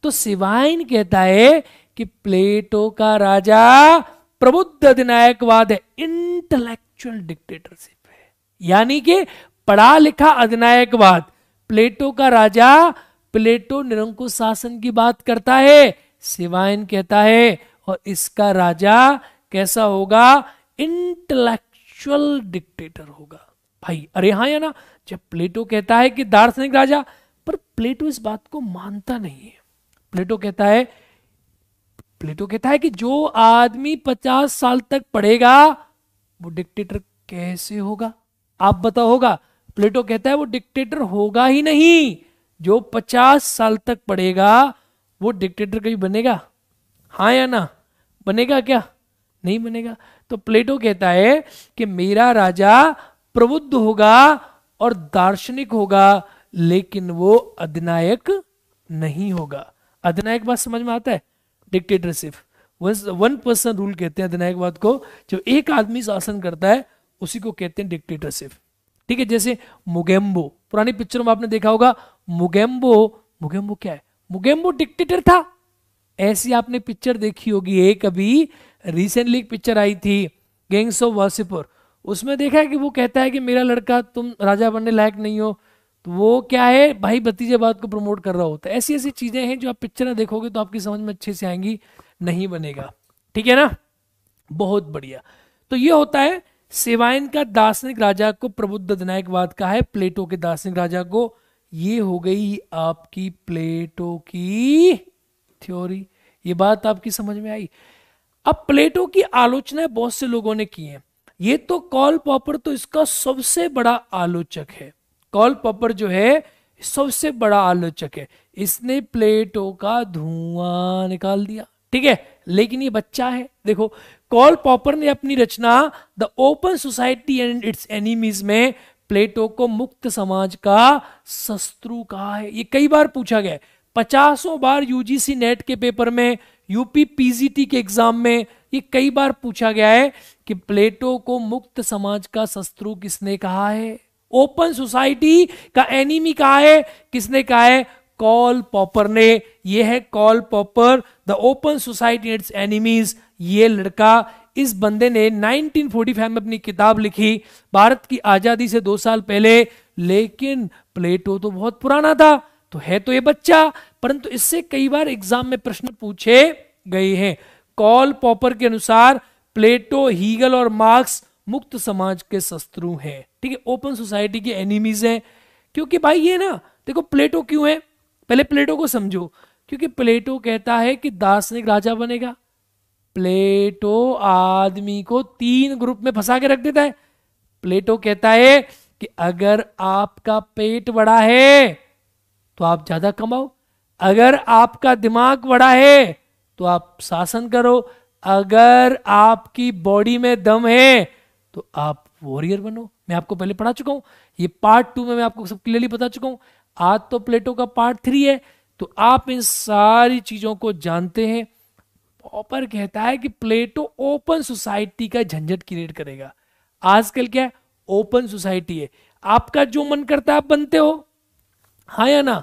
Speaker 1: तो सिवाइन कहता है कि प्लेटो का राजा प्रबुद्ध अधिनायकवाद है इंटेलेक्चुअल डिक्टेटरशिप है यानी कि पढ़ा लिखा अधिनायकवाद प्लेटो का राजा प्लेटो निरंकुश शासन की बात करता है सिवायन कहता है और इसका राजा कैसा होगा इंटेलेक्चुअल डिक्टेटर होगा भाई अरे हाँ या ना जब प्लेटो कहता है कि दार्शनिक राजा पर प्लेटो इस बात को मानता नहीं है प्लेटो कहता है प्लेटो कहता है कि जो आदमी पचास साल तक पढ़ेगा वो डिक्टेटर कैसे होगा आप बताओ होगा प्लेटो कहता है वो डिक्टेटर होगा ही नहीं जो पचास साल तक पढ़ेगा वो डिक्टेटर कभी बनेगा हाँ या ना बनेगा क्या नहीं बनेगा तो प्लेटो कहता है कि मेरा राजा प्रबुद्ध होगा और दार्शनिक होगा लेकिन वो अधिनायक नहीं होगा अधिनायक बात समझ में आता है सिर्फ वन पर्सन रूल कहते हैं अधिनायक बात को जो एक आदमी शासन करता है उसी को कहते हैं सिर्फ ठीक है जैसे मुगेम्बो पुरानी पिक्चर में आपने देखा होगा मुगेम्बो मुगेम्बो क्या है मुगेम्बो डिक्टेटर था ऐसी आपने पिक्चर देखी होगी एक अभी रिसेंटली पिक्चर आई थी गैंग्स ऑफ वासीपुर उसमें देखा है कि वो कहता है कि मेरा लड़का तुम राजा बनने लायक नहीं हो तो वो क्या है भाई भतीजेबाद को प्रमोट कर रहा होता है ऐसी ऐसी चीजें हैं जो आप पिक्चर में देखोगे तो आपकी समझ में अच्छे से आएंगी नहीं बनेगा ठीक है ना बहुत बढ़िया तो ये होता है सेवाइन का दार्शनिक राजा को प्रबुद्ध अधिनायकवाद का है प्लेटो के दार्शनिक राजा को ये हो गई आपकी प्लेटो की थ्योरी ये बात आपकी समझ में आई अब प्लेटो की आलोचना बहुत से लोगों ने की है ये तो कॉल पॉपर तो इसका सबसे बड़ा आलोचक है कॉल पॉपर जो है सबसे बड़ा आलोचक है इसने प्लेटो का धुआं निकाल दिया ठीक है लेकिन ये बच्चा है देखो कॉल पॉपर ने अपनी रचना the open society and its enemies में प्लेटो को मुक्त समाज का शत्रु कहा है ये कई बार पूछा गया है पचासों बार यूजीसी नेट के पेपर में यूपी पीजीटी के एग्जाम में ये कई बार पूछा गया है कि प्लेटो को मुक्त समाज का शत्रु किसने कहा है ओपन सोसाइटी का एनिमी कहा है किसने कहा है कॉल पॉपर ने यह है Karl Popper the open society its enemies ये लड़का इस बंदे ने 1945 में अपनी किताब लिखी भारत की आजादी से दो साल पहले लेकिन प्लेटो तो बहुत पुराना था तो है तो ये बच्चा परंतु इससे कई बार एग्जाम में प्रश्न पूछे गए हैं कॉल पॉपर के अनुसार प्लेटो हीगल और मार्क्स मुक्त समाज के शत्रु हैं ठीक है ओपन सोसाइटी के एनिमीज हैं क्योंकि भाई ये ना देखो प्लेटो क्यों है पहले प्लेटो को समझो क्योंकि प्लेटो कहता है कि दार्शनिक राजा बनेगा प्लेटो आदमी को तीन ग्रुप में फंसा के रख देता है प्लेटो कहता है कि अगर आपका पेट बड़ा है तो आप ज्यादा कमाओ अगर आपका दिमाग बड़ा है तो आप शासन करो अगर आपकी बॉडी में दम है तो आप वॉरियर बनो मैं आपको पहले पढ़ा चुका हूं ये पार्ट टू में मैं आपको सब क्लियरली बता चुका हूं आज तो प्लेटो का पार्ट थ्री है तो आप इन सारी चीजों को जानते हैं पॉपर कहता है कि प्लेटो ओपन सोसाइटी का झंझट क्रिएट करेगा आजकल क्या है ओपन सोसाइटी है आपका जो मन करता है आप बनते हो हाँ या ना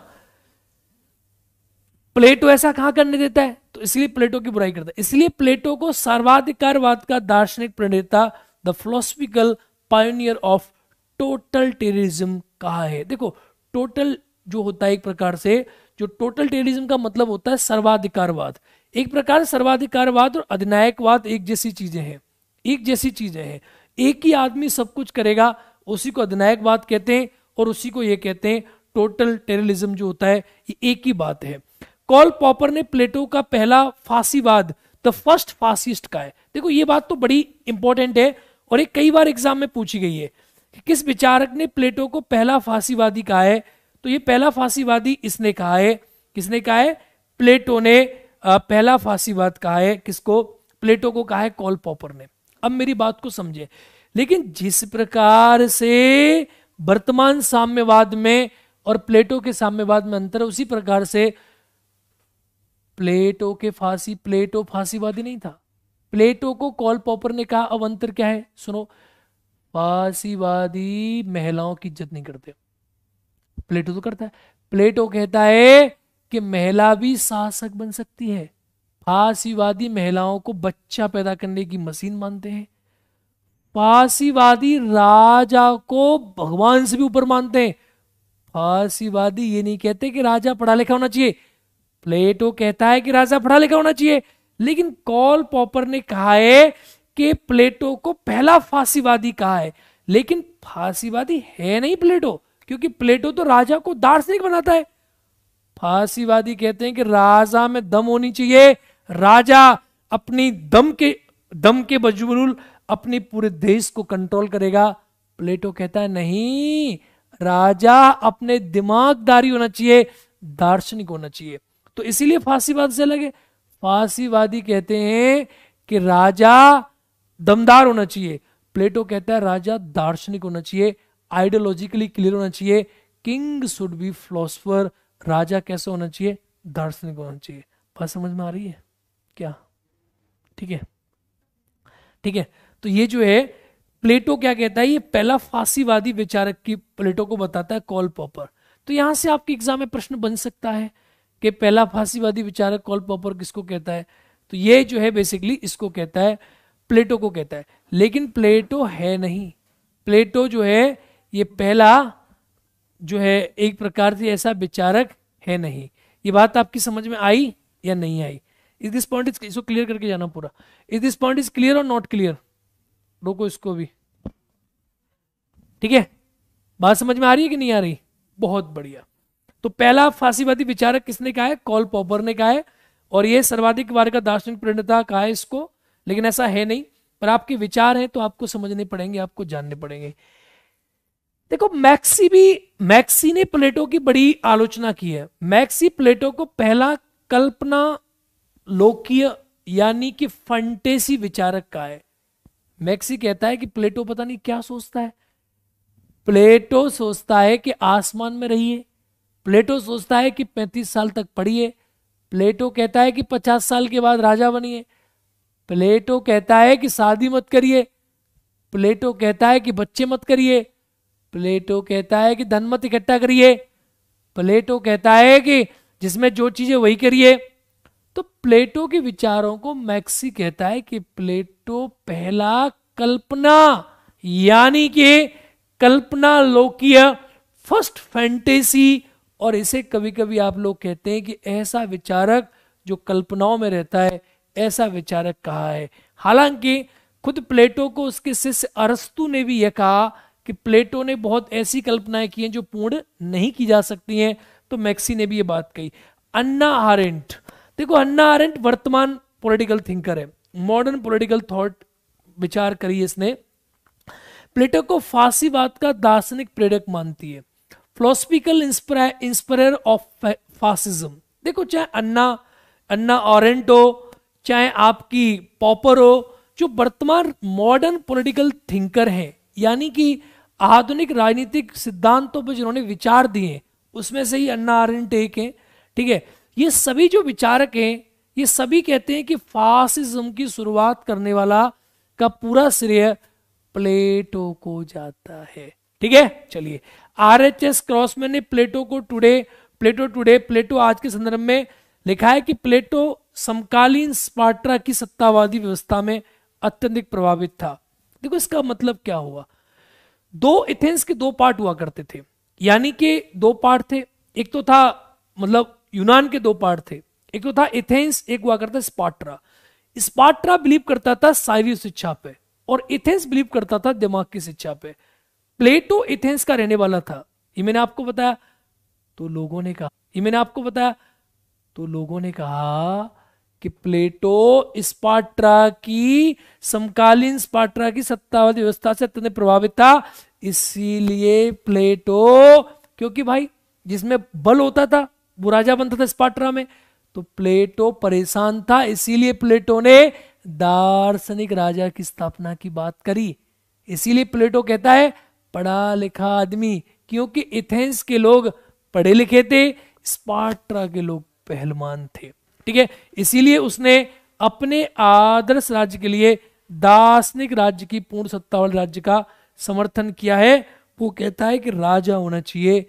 Speaker 1: प्लेटो ऐसा कहां करने देता है तो इसलिए प्लेटो की बुराई करता है इसलिए प्लेटो को सर्वाधिकारवाद का दार्शनिक प्रणेता the philosophical pioneer of total terrorism कहा है देखो टोटल जो होता है एक प्रकार से जो टोटल टेररिज्म का मतलब होता है सर्वाधिकारवाद एक प्रकार सर्वाधिकारवाद और अधिनायकवाद एक जैसी चीजें हैं एक जैसी चीजें हैं एक ही आदमी सब कुछ करेगा उसी को अधिनायकवाद कहते हैं और उसी को यह कहते हैं टोटल टेररिज्म जो होता है ये एक ही बात है कॉल पॉपर ने प्लेटो का पहला फांसीवाद द फर्स्ट फासिस्ट का है देखो ये बात तो बड़ी इंपॉर्टेंट है और ये कई बार एग्जाम में पूछी गई है कि किस विचारक ने प्लेटो को पहला फांसीवादी कहा है तो ये पहला फांसीवादी इसने कहा है किसने कहा है प्लेटो ने पहला फांसीवाद कहा है किसको प्लेटो को कहा है कॉल पॉपर ने अब मेरी बात को समझे लेकिन जिस प्रकार से वर्तमान साम्यवाद में और प्लेटो के साम्यवाद में अंतर उसी प्रकार से प्लेटो के फांसी प्लेटो फांसीवादी नहीं था प्लेटो को कॉल पॉपर ने कहा अब अंतर क्या है सुनो फांसीवादी महिलाओं की इज्जत नहीं करते प्लेटो तो करता है प्लेटो कहता है कि महिला भी शासक बन सकती है फांसीवादी महिलाओं को बच्चा पैदा करने की मशीन मानते हैं फांसीवादी राजा को भगवान से भी ऊपर मानते हैं फांसीवादी ये नहीं कहते कि राजा पढ़ा लिखा होना चाहिए प्लेटो कहता है कि राजा पढ़ा लिखा होना चाहिए लेकिन कॉल पॉपर ने कहा है कि प्लेटो को पहला फांसीवादी कहा है लेकिन फांसीवादी है नहीं प्लेटो क्योंकि प्लेटो तो राजा को दार्शनिक बनाता है फांसीवादी कहते हैं कि राजा में दम होनी चाहिए राजा अपनी दम के दम के बजबरूल अपने पूरे देश को कंट्रोल करेगा प्लेटो कहता है नहीं राजा अपने दिमागदारी होना चाहिए दार्शनिक होना चाहिए तो इसीलिए फांसीवाद से अलग है फांसीवादी कहते हैं कि राजा दमदार होना चाहिए प्लेटो कहता है राजा दार्शनिक होना चाहिए आइडियोलॉजिकली क्लियर होना चाहिए किंग शुड बी फिलोसफर राजा कैसे होना चाहिए दार्शनिक होना चाहिए बात समझ में आ रही है क्या ठीक है ठीक है तो ये जो है प्लेटो क्या कहता है ये पहला फांसीवादी विचारक की प्लेटो को बताता है कॉल पॉपर तो यहां से आपके एग्जाम में प्रश्न बन सकता है कि पहला फांसीवादी विचारक कॉल पॉपर किसको कहता है तो ये जो है बेसिकली इसको कहता है प्लेटो को कहता है लेकिन प्लेटो है नहीं प्लेटो जो है ये पहला जो है एक प्रकार से ऐसा विचारक है नहीं ये बात आपकी समझ में आई या नहीं आई इस दिस पॉइंट इज इसको क्लियर करके जाना पूरा इस दिस पॉइंट इज क्लियर और नॉट क्लियर रोको इसको भी ठीक है बात समझ में आ रही है कि नहीं आ रही बहुत बढ़िया तो पहला फांसीवादी विचारक किसने कहा है कॉल पॉपर ने कहा है और ये सर्वाधिक वार का दार्शनिक प्रणता कहा है इसको लेकिन ऐसा है नहीं पर आपके विचार हैं तो आपको समझने पड़ेंगे आपको जानने पड़ेंगे देखो मैक्सी भी मैक्सी ने प्लेटो की बड़ी आलोचना की है मैक्सी प्लेटो को पहला कल्पना लोकीय यानी कि फंटेसी विचारक का है मैक्सी कहता है कि प्लेटो पता नहीं क्या सोचता है प्लेटो सोचता है कि आसमान में रहिए प्लेटो सोचता है कि पैंतीस साल तक पढ़िए प्लेटो कहता है कि पचास साल के बाद राजा बनिए प्लेटो कहता है कि शादी मत करिए प्लेटो कहता है कि बच्चे मत करिए प्लेटो कहता है कि धन मत इकट्ठा करिए प्लेटो कहता है कि जिसमें जो चीजें वही करिए तो प्लेटो के विचारों को मैक्सी कहता है कि प्लेटो पहला कल्पना यानी कि कल्पना लोकीय फर्स्ट फैंटेसी और इसे कभी कभी आप लोग कहते हैं कि ऐसा विचारक जो कल्पनाओं में रहता है ऐसा विचारक कहा है हालांकि खुद प्लेटो को उसके शिष्य अरस्तु ने भी यह कहा कि प्लेटो ने बहुत ऐसी कल्पनाएं की हैं जो पूर्ण नहीं की जा सकती हैं तो मैक्सी ने भी ये बात कही अन्ना आरेंट देखो अन्ना आरेंट वर्तमान पॉलिटिकल थिंकर है मॉडर्न पॉलिटिकल थॉट विचार करी इसने प्लेटो को फांसीवाद का दार्शनिक प्रेरक मानती है फिलोसफिकल इंस्पायर ऑफ फासिज्म देखो चाहे अन्ना अन्ना ऑरेंट हो चाहे आपकी पॉपर हो जो वर्तमान मॉडर्न पॉलिटिकल थिंकर हैं यानी कि आधुनिक राजनीतिक सिद्धांतों पर जिन्होंने विचार दिए उसमें से ही अन्ना आर्यन टेक है ठीक है ये सभी जो विचारक हैं ये सभी कहते हैं कि फासिज्म की शुरुआत करने वाला का पूरा श्रेय प्लेटो को जाता है ठीक है चलिए आर एच एस क्रॉसमैन ने प्लेटो को टुडे प्लेटो टुडे प्लेटो आज के संदर्भ में लिखा है कि प्लेटो समकालीन स्पार्ट्रा की सत्तावादी व्यवस्था में अत्यधिक प्रभावित था देखो इसका मतलब क्या हुआ दो एथेंस के दो पार्ट हुआ करते थे यानी कि दो पार्ट थे एक तो था मतलब यूनान के दो पार्ट थे एक तो था एथेंस एक हुआ करता स्पाट्रा स्पाट्रा बिलीव करता था साइवी शिक्षा पे और एथेंस बिलीव करता था दिमाग की शिक्षा पे प्लेटो एथेंस का रहने वाला था ये मैंने आपको बताया तो लोगों ने कहा ये मैंने आपको बताया तो लोगों ने कहा कि प्लेटो स्पाट्रा की समकालीन स्पाट्रा की सत्तावादी व्यवस्था से अत्यंत प्रभावित था इसीलिए प्लेटो क्योंकि भाई जिसमें बल होता था वो राजा बनता था स्पाट्रा में तो प्लेटो परेशान था इसीलिए प्लेटो ने दार्शनिक राजा की स्थापना की बात करी इसीलिए प्लेटो कहता है पढ़ा लिखा आदमी क्योंकि एथेंस के लोग पढ़े लिखे थे स्पाट्रा के लोग पहलवान थे ठीक है इसीलिए उसने अपने आदर्श राज्य के लिए दार्शनिक राज्य की पूर्ण सत्ता वाले राज्य का समर्थन किया है वो कहता है कि राजा होना चाहिए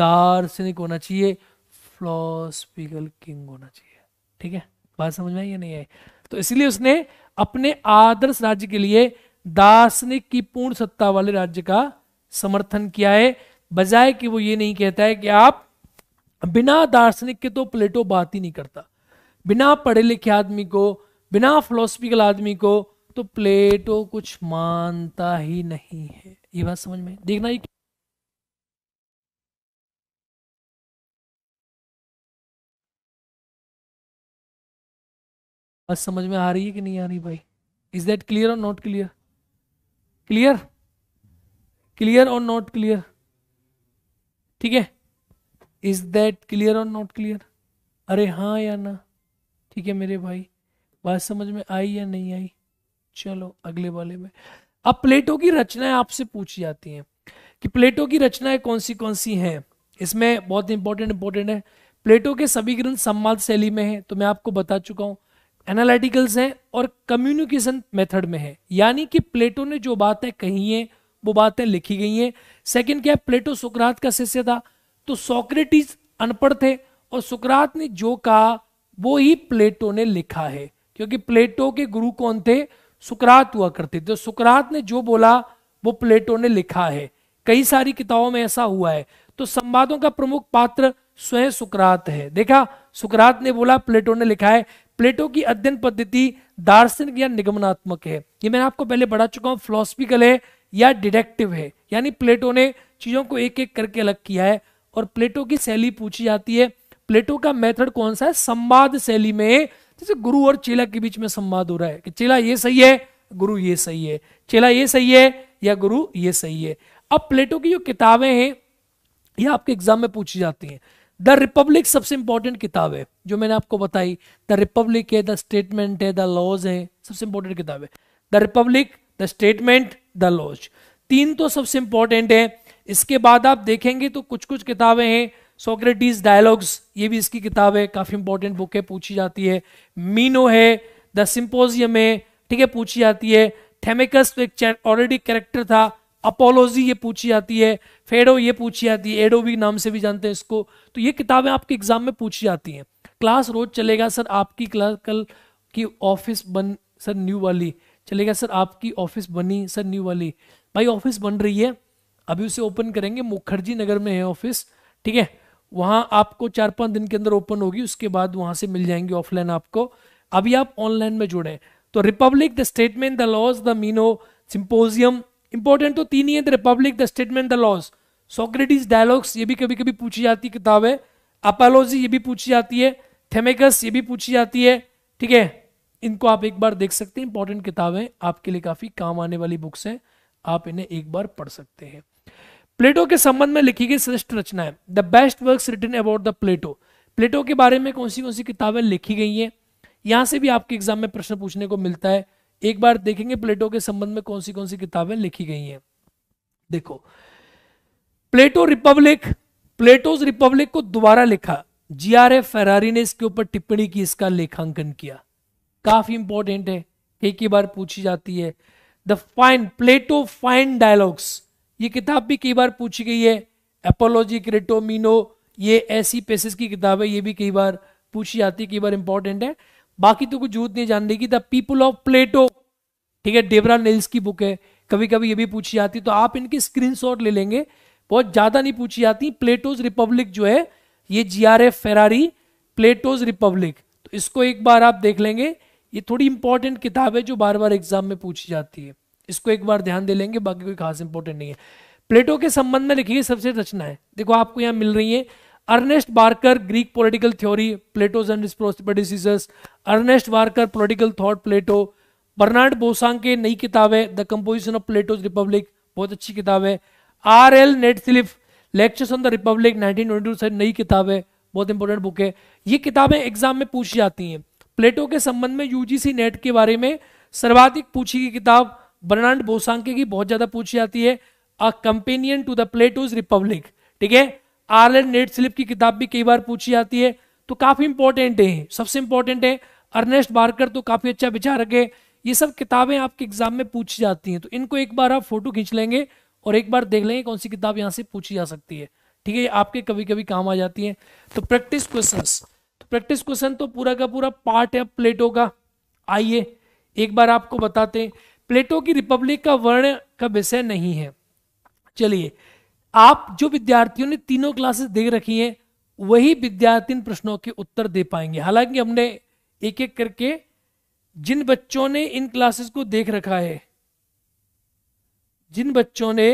Speaker 1: दार्शनिक होना चाहिए फिलोसफिकल किंग होना चाहिए ठीक है बात समझ में आई नहीं आई तो इसलिए उसने अपने आदर्श राज्य के लिए दार्शनिक की पूर्ण सत्ता वाले राज्य का समर्थन किया है बजाय कि वो ये नहीं कहता है कि आप बिना दार्शनिक के तो प्लेटो बात ही नहीं करता बिना पढ़े लिखे आदमी को बिना फिलोसफिकल आदमी को तो प्लेटो कुछ मानता ही नहीं है ये बात समझ में
Speaker 2: देखना ये बात समझ में आ रही है कि नहीं आ रही
Speaker 1: भाई इज दैट क्लियर और नॉट क्लियर
Speaker 2: क्लियर क्लियर
Speaker 1: और नॉट क्लियर ठीक है इज दैट क्लियर और नॉट क्लियर अरे हाँ या ना ठीक है मेरे भाई बात समझ में आई या नहीं आई चलो अगले वाले में अब प्लेटो की रचनाएं आपसे पूछी जाती हैं कि प्लेटो की रचनाएं कौन सी कौन सी हैं इसमें बहुत इंपॉर्टेंट इंपॉर्टेंट है प्लेटो के सभी ग्रंथ संवाद शैली में हैं तो मैं आपको बता चुका हूं एनालिटिकल्स हैं और कम्युनिकेशन मेथड में है यानी कि प्लेटो ने जो बातें कही हैं वो बातें लिखी गई हैं सेकंड क्या है प्लेटो सुकरात का शिष्य था तो सोक्रेटिस अनपढ़ थे और सुकरात ने जो कहा वो ही प्लेटो ने लिखा है क्योंकि प्लेटो के गुरु कौन थे सुकरात हुआ करते थे तो सुकरात ने जो बोला वो प्लेटो ने लिखा है कई सारी किताबों में ऐसा हुआ है तो संवादों का प्रमुख पात्र स्वयं सुकरात है देखा सुकरात ने बोला प्लेटो ने लिखा है प्लेटो की अध्ययन पद्धति दार्शनिक या निगमनात्मक है ये मैंने आपको पहले बढ़ा चुका हूं फिलोसफिकल है या डिडेक्टिव है यानी प्लेटो ने चीजों को एक एक करके अलग किया है और प्लेटो की शैली पूछी जाती है प्लेटो का मेथड कौन सा है संवाद शैली में जैसे गुरु और चेला के बीच में संवाद हो रहा है कि चेला ये सही है गुरु ये सही है चेला ये सही है या गुरु ये सही है अब प्लेटो की जो किताबें हैं ये आपके एग्जाम में पूछी जाती हैं द रिपब्लिक सबसे इंपॉर्टेंट किताब है जो मैंने आपको बताई द रिपब्लिक है द स्टेटमेंट है द लॉज है सबसे इंपॉर्टेंट किताब है the republic the statement the laws तीन तो सबसे इंपॉर्टेंट है इसके बाद आप देखेंगे तो कुछ कुछ किताबें हैं सोक्रेटिस डायलॉग्स ये भी इसकी किताब है काफ़ी इंपॉर्टेंट बुक है पूछी जाती है मीनो है द सिंपोजियम है ठीक है पूछी जाती है थेमेकस तो एक ऑलरेडी कैरेक्टर था अपोलोजी ये पूछी जाती है फेडो ये पूछी जाती है एडो भी नाम से भी जानते हैं इसको तो ये किताबें आपके एग्जाम में पूछी जाती हैं क्लास रोज चलेगा सर आपकी क्लास कल की ऑफिस बन सर न्यू वाली चलेगा सर आपकी ऑफिस बनी सर न्यू वाली भाई ऑफिस बन रही है अभी उसे ओपन करेंगे मुखर्जी नगर में है ऑफिस ठीक है वहाँ आपको चार पाँच दिन के अंदर ओपन होगी उसके बाद वहाँ से मिल जाएंगी ऑफलाइन आपको अभी आप ऑनलाइन में जुड़े तो republic the statement the laws the Meno symposium important तो तीन ही है republic the statement the laws Socrates dialogues ये भी कभी कभी पूछी जाती किताब है अपालोजी ये भी पूछी जाती है थेमेकस ये भी पूछी जाती है ठीक है इनको आप एक बार देख सकते हैं इंपॉर्टेंट किताब है आपके लिए काफ़ी काम आने वाली बुक्स हैं आप इन्हें एक बार पढ़ सकते हैं प्लेटो के संबंध में लिखी गई श्रेष्ठ रचना है the best work written about the Plato Plato के बारे में कौन सी कौन सी किताबें लिखी गई हैं यहाँ से भी आपके एग्जाम में प्रश्न पूछने को मिलता है एक बार देखेंगे प्लेटो के संबंध में कौन सी कौन सी किताबें लिखी गई हैं देखो प्लेटो रिपब्लिक प्लेटोज रिपब्लिक को दोबारा लिखा जी आर एफ फेरारी ने इसके ऊपर टिप्पणी की इसका लेखांकन किया काफी इंपॉर्टेंट है एक ही बार पूछी जाती है the fine Plato fine dialogues ये किताब भी कई बार पूछी गई है एपोलॉजी क्रिटोमिनो ये ऐसी पेसिस की किताब है ये भी कई बार पूछी जाती है कई बार इंपॉर्टेंट है बाकी तो कुछ जरूरत नहीं जानने की द पीपल ऑफ प्लेटो ठीक है डेबरा नेल्स की बुक है कभी कभी ये भी पूछी जाती है तो आप इनकी स्क्रीन ले लेंगे बहुत ज्यादा नहीं पूछी जाती प्लेटोज रिपब्लिक जो है ये G R F Ferrari Plato's republic तो इसको एक बार आप देख लेंगे ये थोड़ी इंपॉर्टेंट किताब है जो बार बार एग्जाम में पूछी जाती है इसको एक बार ध्यान दे लेंगे बाकी कोई खास इंपॉर्टेंट नहीं है प्लेटो के संबंध में लिखी सबसे रचना है देखो आपको यहां मिल रही है Ernest Barker Greek political theory Plato's and predecessors Ernest Barker political thought Plato Bernard Bosanquet के नई किताब है the composition of Plato's republic बहुत अच्छी किताब है R L Nettleship lectures on the republic nineteen twenty two नई किताब है बहुत इंपॉर्टेंट बुक है ये किताबें एग्जाम में पूछी जाती हैं प्लेटो के संबंध में यूजीसी नेट के बारे में सर्वाधिक पूछी गई किताब बर्नाड बोसांके की बहुत ज्यादा पूछी जाती है a companion to the Plato's republic ठीक है आर्लन नेट स्लिप की किताब भी कई बार पूछी जाती है तो काफी इंपॉर्टेंट है सबसे इंपॉर्टेंट है अर्नेस्ट बारकर तो काफी अच्छा विचार रखे ये सब किताबें आपके एग्जाम में पूछी जाती हैं तो इनको एक बार आप फोटो खींच लेंगे और एक बार देख लेंगे कौन सी किताब यहाँ से पूछी जा सकती है ठीक है आपके कभी कभी काम आ जाती है तो प्रैक्टिस क्वेश्चन तो प्रैक्टिस क्वेश्चन तो पूरा का पूरा पार्ट है प्लेटो का आइए एक बार आपको बताते हैं प्लेटो की रिपब्लिक का वर्ण का विषय नहीं है चलिए आप जो विद्यार्थियों ने तीनों क्लासेस दे रखी हैं वही विद्यार्थी इन प्रश्नों के उत्तर दे पाएंगे हालांकि हमने एक एक करके जिन बच्चों ने इन क्लासेस को देख रखा है जिन बच्चों ने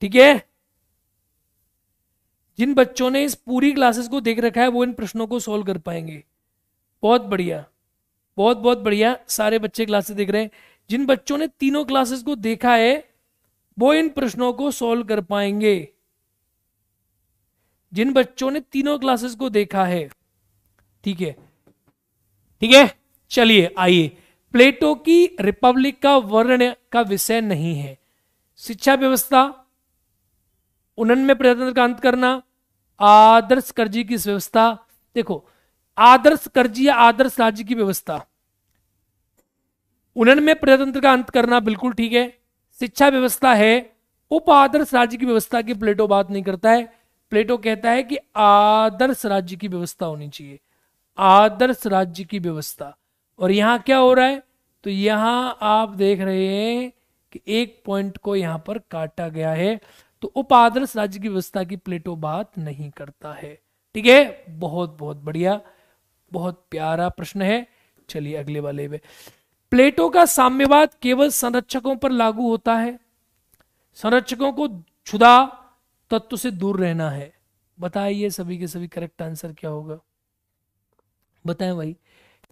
Speaker 1: ठीक है जिन बच्चों ने इस पूरी क्लासेस को देख रखा है वो इन प्रश्नों को सोल्व कर पाएंगे बहुत बढ़िया बहुत बहुत बढ़िया सारे बच्चे क्लासेस देख रहे हैं जिन बच्चों ने तीनों क्लासेस को देखा है वो इन प्रश्नों को सॉल्व कर पाएंगे जिन बच्चों ने तीनों क्लासेस को देखा है ठीक है ठीक है चलिए आइए प्लेटो की रिपब्लिक का वर्ण का विषय नहीं है शिक्षा व्यवस्था उन्नमें प्रजातंत्र का अंत करना आदर्श कर्जी की व्यवस्था देखो आदर्श कर्जी या आदर्श राज्य की व्यवस्था उन्नयन में प्रजातंत्र का अंत करना बिल्कुल ठीक है शिक्षा व्यवस्था है उप आदर्श राज्य की व्यवस्था की प्लेटो बात नहीं करता है प्लेटो कहता है कि आदर्श राज्य की व्यवस्था होनी चाहिए आदर्श राज्य की व्यवस्था और यहां क्या हो रहा है तो यहां आप देख रहे हैं कि एक पॉइंट को यहां पर काटा गया है तो उप आदर्श राज्य की व्यवस्था की प्लेटो बात नहीं करता है ठीक है बहुत बहुत बढ़िया बहुत प्यारा प्रश्न है चलिए अगले वाले में प्लेटो का साम्यवाद केवल संरक्षकों पर लागू होता है संरक्षकों को क्षुदा तत्व से दूर रहना है बताइए सभी के सभी करेक्ट आंसर क्या होगा बताएं भाई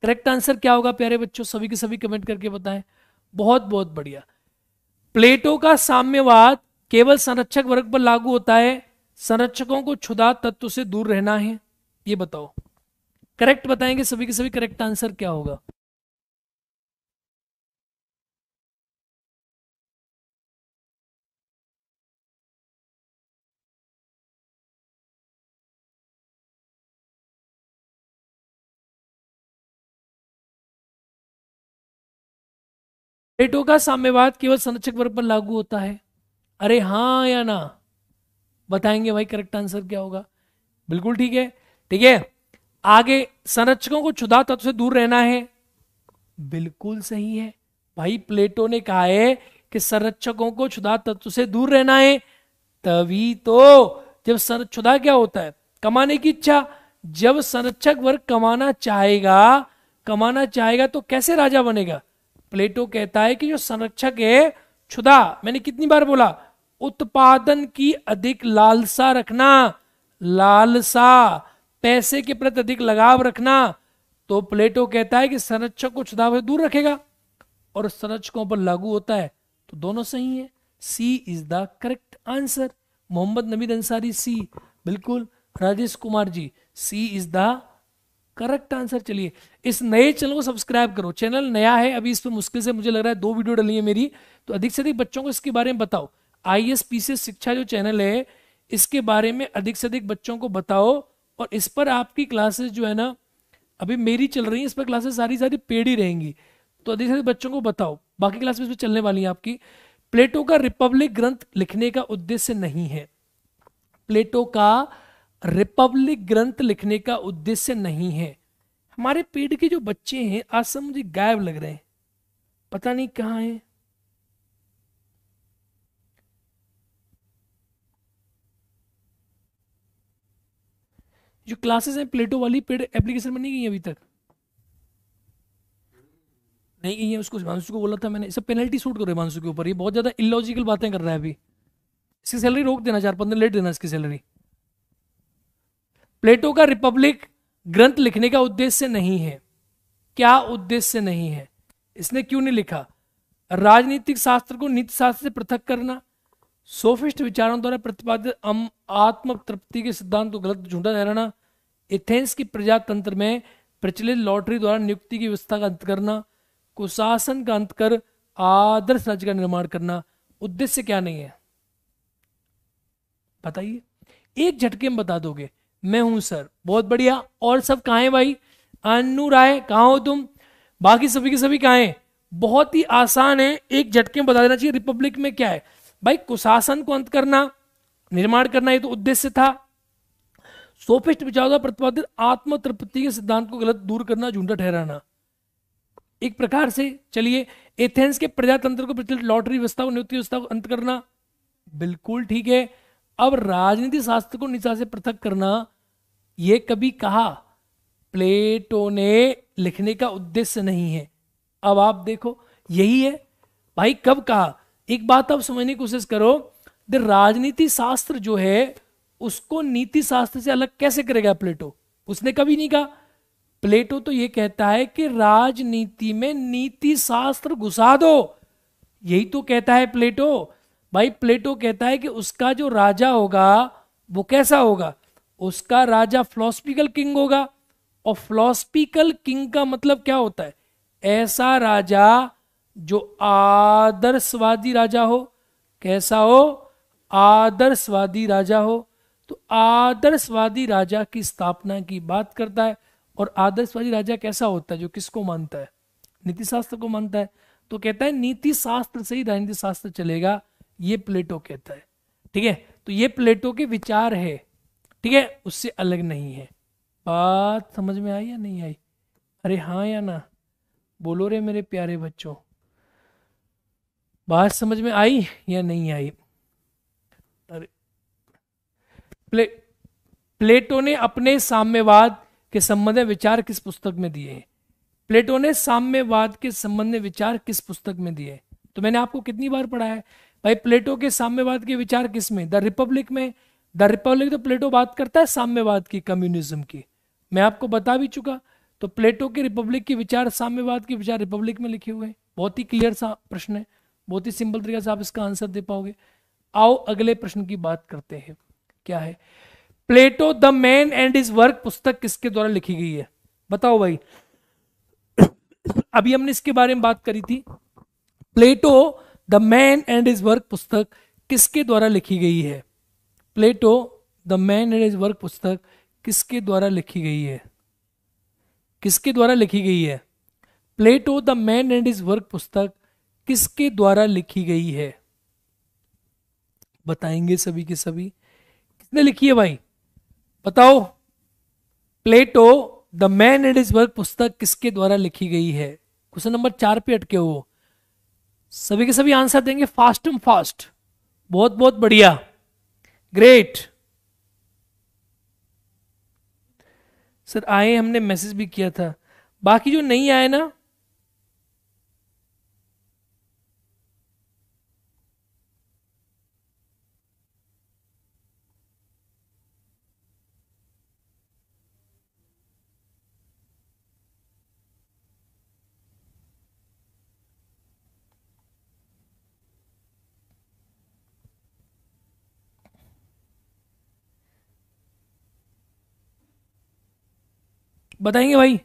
Speaker 1: करेक्ट आंसर क्या होगा प्यारे बच्चों सभी के सभी कमेंट करके बताएं बहुत बहुत बढ़िया प्लेटो का साम्यवाद केवल संरक्षक वर्ग पर लागू होता है संरक्षकों को क्षुदा तत्व से दूर रहना है ये बताओ
Speaker 2: करेक्ट बताएंगे सभी के सभी करेक्ट आंसर क्या होगा टो का साम्यवाद केवल संरक्षक वर्ग पर लागू होता है अरे हाँ या ना
Speaker 1: बताएंगे भाई करेक्ट आंसर क्या होगा बिल्कुल ठीक है ठीक है आगे संरचकों को क्षुदा तत्व से दूर रहना है बिल्कुल सही है भाई प्लेटो ने कहा है कि संरक्षकों को क्षुदा तत्व से दूर रहना है तभी तो जब क्षुधा क्या होता है कमाने की इच्छा जब संरक्षक वर्ग कमाना चाहेगा कमाना चाहेगा तो कैसे राजा बनेगा प्लेटो कहता है कि जो संरक्षक है क्षुदा मैंने कितनी बार बोला उत्पादन की अधिक लालसा रखना लालसा पैसे के प्रति अधिक लगाव रखना तो प्लेटो कहता है कि संरक्षक को चुनाव से दूर रखेगा और संरक्षकों पर लागू होता है तो दोनों सही है C is the correct answer Mohammad Naveed Ansari C बिल्कुल Rajesh Kumar ji C is the correct answer चलिए इस नए चैनल को सब्सक्राइब करो चैनल नया है अभी इस पर मुश्किल से मुझे लग रहा है दो वीडियो डली है मेरी तो अधिक से अधिक बच्चों को इसके बारे में बताओ आई एस पी से शिक्षा जो चैनल है इसके बारे में अधिक से अधिक बच्चों को बताओ और इस पर आपकी क्लासेस जो है ना अभी मेरी चल रही है इस पर क्लासेस सारी सारी पेड ही रहेंगी तो अधिक से बच्चों को बताओ बाकी क्लासेस में चलने वाली हैं आपकी प्लेटो का रिपब्लिक ग्रंथ लिखने का उद्देश्य नहीं है प्लेटो का रिपब्लिक ग्रंथ लिखने का उद्देश्य नहीं है हमारे पेड़ के जो बच्चे हैं आज सब मुझे गायब लग रहे हैं पता नहीं कहाँ हैं जो क्लासेस हैं प्लेटो वाली पेड एप्लीकेशन में नहीं गई अभी तक नहीं गई है उसको हिमांशु को बोला था मैंने सब पेनल्टी सूट करो हिमांशु के ऊपर ये बहुत ज़्यादा इलॉजिकल बातें कर रहा है अभी इसकी सैलरी रोक देना चार पंद्रह लेट देना इसकी सैलरी प्लेटो का रिपब्लिक ग्रंथ लिखने का उद्देश्य नहीं है क्या उद्देश्य नहीं है इसने क्यों नहीं लिखा राजनीतिक शास्त्र को नीति शास्त्र से पृथक करना सोफिस्ट विचारों द्वारा प्रतिपादित आत्म तृप्ति के सिद्धांत को गलत झूठा ठहराना एथेंस की प्रजातंत्र में प्रचलित लॉटरी द्वारा नियुक्ति की व्यवस्था का अंत करना कुशासन का अंत कर आदर्श राज्य का निर्माण करना उद्देश्य क्या नहीं है बताइए एक झटके में बता दोगे मैं हूं सर बहुत बढ़िया और सब कहा है भाई अनु राय कहा हो तुम बाकी सभी के सभी कहा है बहुत ही आसान है एक झटके में बता देना चाहिए रिपब्लिक में क्या है भाई कुशासन को अंत करना निर्माण करना ये तो उद्देश्य था सोफिस्ट विचार द्वारा प्रतिपादित आत्म तृप्ति के सिद्धांत को गलत दूर करना झूठा ठहराना एक प्रकार से चलिए एथेंस के प्रजातंत्र को प्रचलित लॉटरी व्यवस्था को नियुक्ति व्यवस्था को अंत करना बिल्कुल ठीक है अब राजनीति शास्त्र को निशा से पृथक करना यह कभी कहा प्लेटो ने लिखने का उद्देश्य नहीं है अब आप देखो यही है भाई कब कहा एक बात आप समझने की कोशिश करो द राजनीति शास्त्र जो है उसको नीति शास्त्र से अलग कैसे करेगा प्लेटो उसने कभी नहीं कहा प्लेटो तो यह कहता है कि राजनीति में नीति शास्त्र घुसा दो यही तो कहता है प्लेटो भाई प्लेटो कहता है कि उसका जो राजा होगा वो कैसा होगा उसका राजा फिलोसफिकल किंग होगा और फिलोसफिकल किंग का मतलब क्या होता है ऐसा राजा जो आदर्शवादी राजा हो कैसा हो आदर्शवादी राजा हो तो आदर्शवादी राजा की स्थापना की बात करता है और आदर्शवादी राजा कैसा होता है जो किसको मानता है नीति शास्त्र को मानता है तो कहता है नीति शास्त्र से ही राजनीति शास्त्र चलेगा ये प्लेटो कहता है ठीक है तो ये प्लेटो के विचार है ठीक है उससे अलग नहीं है बात समझ में आई या नहीं आई अरे हाँ या ना बोलो रे मेरे प्यारे बच्चों बात समझ में आई या नहीं आई प्ले, प्लेटो ने अपने साम्यवाद के संबंध में विचार किस पुस्तक में दिए प्लेटो ने साम्यवाद के संबंध में विचार किस पुस्तक में दिए तो मैंने आपको कितनी बार पढ़ा है भाई प्लेटो के साम्यवाद के विचार किस में द रिपब्लिक में द रिपब्लिक तो प्लेटो बात करता है साम्यवाद की कम्युनिज्म की मैं आपको बता भी चुका तो प्लेटो के रिपब्लिक के विचार साम्यवाद के विचार रिपब्लिक में लिखे हुए हैं बहुत ही क्लियर सा प्रश्न है बहुत ही सिंपल तरीके से आप इसका आंसर दे पाओगे आओ अगले प्रश्न की बात करते हैं क्या है Plato the man and his work पुस्तक किसके द्वारा लिखी गई है बताओ भाई अभी हमने इसके बारे में बात करी थी Plato the man and his work पुस्तक किसके द्वारा लिखी गई है Plato the man and his work पुस्तक किसके द्वारा लिखी गई है किसके द्वारा लिखी गई है Plato the man and his work पुस्तक किसके द्वारा लिखी गई है बताएंगे सभी के सभी किसने लिखी है भाई बताओ Plato the man and his work पुस्तक किसके द्वारा लिखी गई है क्वेश्चन नंबर चार पे अटके हो सभी के सभी आंसर देंगे फास्ट एंड फास्ट बहुत बहुत बढ़िया ग्रेट सर आए हमने मैसेज भी किया था बाकी जो नहीं आए ना बताएंगे भाई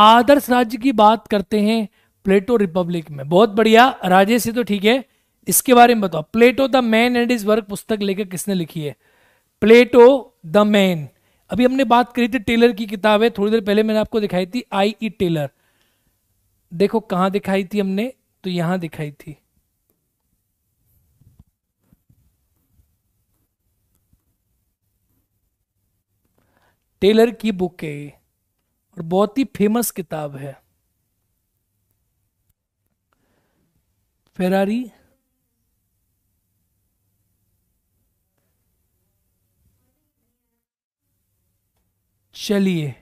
Speaker 1: आदर्श राज्य की बात करते हैं प्लेटो रिपब्लिक में बहुत बढ़िया राजेश से तो ठीक है इसके बारे में बताओ Plato the man and his work पुस्तक लेकर किसने लिखी है प्लेटो द मैन अभी हमने बात करी थी टेलर की किताब है थोड़ी देर पहले मैंने आपको दिखाई थी आई ई टेलर देखो कहां दिखाई थी हमने तो यहां दिखाई थी टेलर की बुक है ये और बहुत ही फेमस किताब है फेरारी चलिए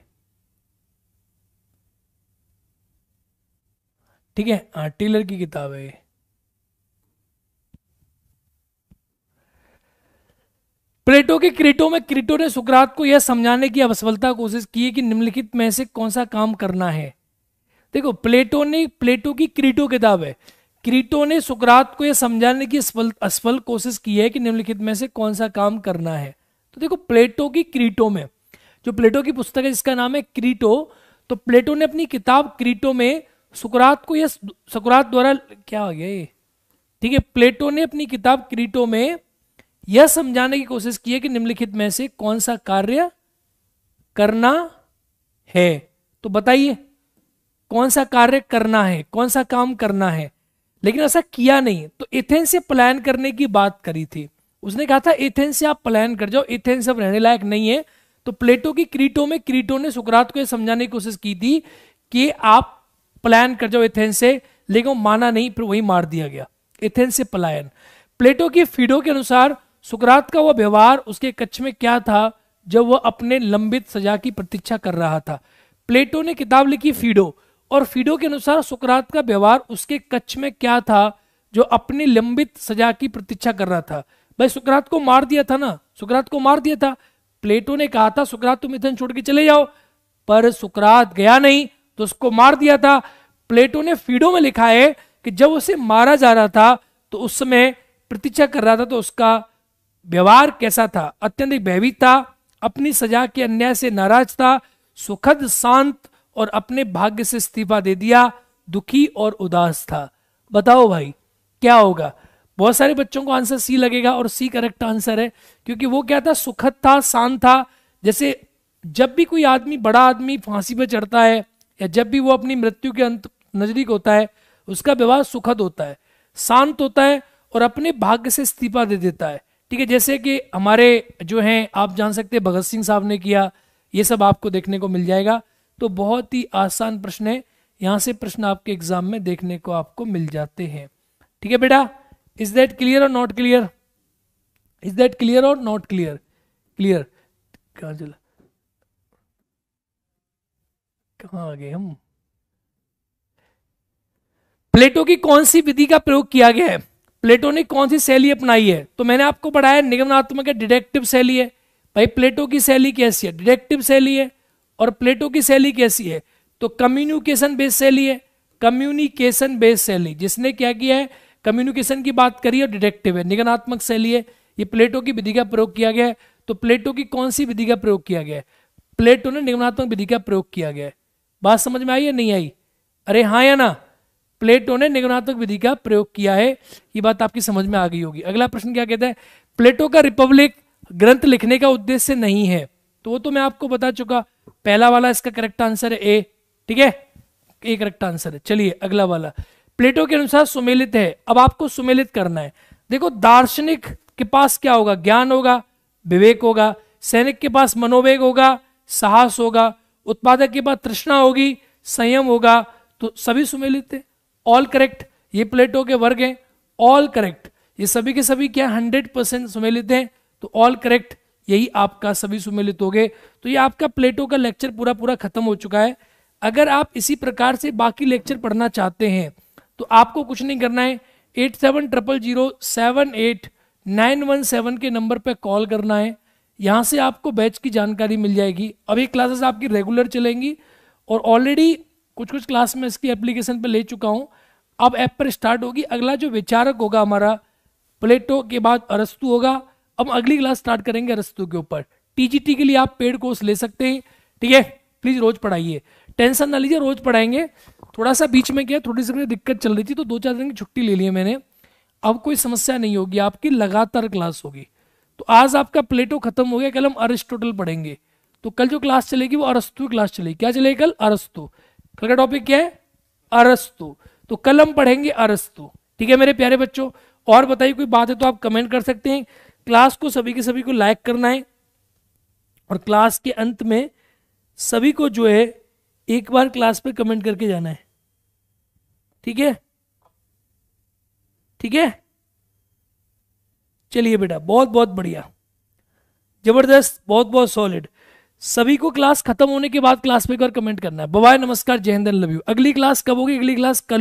Speaker 1: ठीक है हाँ टेलर की किताब है ये प्लेटो के क्रिटो में क्रिटो ने सुकरात को यह समझाने की असफलता कोशिश की कि निम्नलिखित में से कौन सा काम करना है देखो प्लेटो ने प्लेटो की क्रिटो किताब है क्रिटो ने सुकरात को यह समझाने की असफल असफल कोशिश की है कि निम्नलिखित में से कौन सा काम करना है तो देखो प्लेटो की क्रिटो में जो प्लेटो की पुस्तक है जिसका नाम है क्रिटो तो प्लेटो ने अपनी किताब क्रिटो में सुकरात को यह सुकरात द्वारा क्या हो गया ये ठीक है प्लेटो ने अपनी किताब क्रिटो में यह समझाने की कोशिश की है कि निम्नलिखित में से कौन सा कार्य करना है तो बताइए कौन सा कार्य करना है कौन सा काम करना है लेकिन ऐसा किया नहीं तो एथेंस से प्लान करने की बात करी थी उसने कहा था एथेंस से आप प्लान कर जाओ एथेंस अब रहने लायक नहीं है तो प्लेटो की क्रीटो में क्रीटो ने सुकरात को यह समझाने की कोशिश की थी कि आप प्लान कर जाओ एथेंस से लेकिन माना नहीं फिर वही मार दिया गया एथेंस से पलायन प्लेटो की फीडो के अनुसार सुकरात का वह व्यवहार उसके कच्छ में क्या था जब वह अपने लंबित सजा की प्रतीक्षा कर रहा था प्लेटो ने किताब लिखी फीडो और फीडो के अनुसार सुकरात का व्यवहार उसके कच्छ में क्या था जो अपनी लंबित सजा की प्रतीक्षा कर रहा था भाई सुकरात को मार दिया था ना सुकरात को मार दिया था प्लेटो ने कहा था सुकरात तुम इथन छोड़ के चले जाओ पर सुकरात गया नहीं तो उसको मार दिया था प्लेटो ने फीडो में लिखा है कि जब उसे मारा जा रहा था तो उस समय प्रतीक्षा कर रहा था तो उसका व्यवहार कैसा था अत्यंत भयभीत था अपनी सजा के अन्याय से नाराज था सुखद शांत और अपने भाग्य से इस्तीफा दे दिया दुखी और उदास था बताओ भाई क्या होगा बहुत सारे बच्चों को आंसर सी लगेगा और सी करेक्ट आंसर है क्योंकि वो क्या था सुखद था शांत था जैसे जब भी कोई आदमी बड़ा आदमी फांसी पर चढ़ता है या जब भी वो अपनी मृत्यु के अंत नजदीक होता है उसका व्यवहार सुखद होता है शांत होता है और अपने भाग्य से इस्तीफा दे देता है ठीक है जैसे कि हमारे जो हैं आप जान सकते हैं भगत सिंह साहब ने किया ये सब आपको देखने को मिल जाएगा तो बहुत ही आसान प्रश्न है यहाँ से प्रश्न आपके एग्जाम में देखने को आपको मिल जाते हैं ठीक है बेटा इज दैट क्लियर और not clear is that clear और नॉट क्लियर क्लियर कहा चला कहा आ गए हम प्लेटो की कौन सी विधि का प्रयोग किया गया है प्लेटो ने कौन सी शैली अपनाई है तो मैंने आपको पढ़ाया निगमनात्मक है डिडेक्टिव शैली है भाई प्लेटो की शैली कैसी है डिडेक्टिव शैली है और प्लेटो की शैली कैसी है तो कम्युनिकेशन बेस्ड शैली है कम्युनिकेशन बेस्ड शैली जिसने क्या किया है कम्युनिकेशन की बात करी और डिडेक्टिव है निगनात्मक शैली है ये प्लेटो की विधि का प्रयोग किया गया है तो प्लेटो की कौन सी विधि का प्रयोग किया गया है प्लेटो ने निगमनात्मक विधि का प्रयोग किया गया है बात समझ में आई या नहीं आई अरे हाँ या ना प्लेटो ने निगमनात्मक विधि का प्रयोग किया है ये बात आपकी समझ में आ गई होगी अगला प्रश्न क्या कहता है प्लेटो का रिपब्लिक ग्रंथ लिखने का उद्देश्य नहीं है तो वो तो मैं आपको बता चुका पहला वाला इसका करेक्ट आंसर है ए ठीक है ए करेक्ट आंसर है चलिए अगला वाला प्लेटो के अनुसार सुमेलित है अब आपको सुमेलित करना है देखो दार्शनिक के पास क्या होगा ज्ञान होगा विवेक होगा सैनिक के पास मनोवेग होगा साहस होगा उत्पादक के पास तृष्णा होगी संयम होगा तो सभी सुमेलित है ऑल करेक्ट ये प्लेटो के वर्ग हैं ऑल करेक्ट ये सभी के सभी क्या हंड्रेड परसेंट सुमेलित हैं तो ऑल करेक्ट यही आपका सभी सुमेलित हो गए तो ये आपका प्लेटो का लेक्चर पूरा पूरा खत्म हो चुका है अगर आप इसी प्रकार से बाकी लेक्चर पढ़ना चाहते हैं तो आपको कुछ नहीं करना है eight seven triple zero seven eight nine one seven के नंबर पर कॉल करना है यहाँ से आपको बैच की जानकारी मिल जाएगी अभी क्लासेस आपकी रेगुलर चलेंगी और ऑलरेडी कुछ कुछ क्लास में इसकी एप्लीकेशन पर ले चुका हूँ अब ऐप पर स्टार्ट होगी अगला जो विचारक होगा हमारा प्लेटो के बाद अरस्तु होगा अब अगली क्लास स्टार्ट करेंगे अरस्तु के ऊपर टीजीटी के लिए आप पेड कोर्स ले सकते हैं ठीक है प्लीज रोज पढ़ाइए टेंशन ना लीजिए रोज पढ़ाएंगे थोड़ा सा बीच में क्या थोड़ी सी दिक्कत चल रही थी तो दो चार दिन की छुट्टी ले ली मैंने अब कोई समस्या नहीं होगी आपकी लगातार क्लास होगी तो आज आपका प्लेटो खत्म हो गया कल हम अरिस्टोटल पढ़ेंगे तो कल जो क्लास चलेगी वो अरस्तु क्लास चलेगी क्या चलेगी कल अरस्तु कल का टॉपिक क्या है अरस्तु तो कल हम पढ़ेंगे अरस्तु ठीक है मेरे प्यारे बच्चों और बताइए कोई बात है तो आप कमेंट कर सकते हैं क्लास को सभी के सभी को लाइक करना है और क्लास के अंत में सभी को जो है एक बार क्लास पे कमेंट करके जाना है ठीक है ठीक है चलिए बेटा बहुत बहुत बढ़िया जबरदस्त बहुत बहुत सॉलिड सभी को क्लास खत्म होने के बाद क्लास पे एक बार कमेंट करना है बबाई नमस्कार जय हिंद लव यू अगली क्लास कब होगी अगली क्लास कल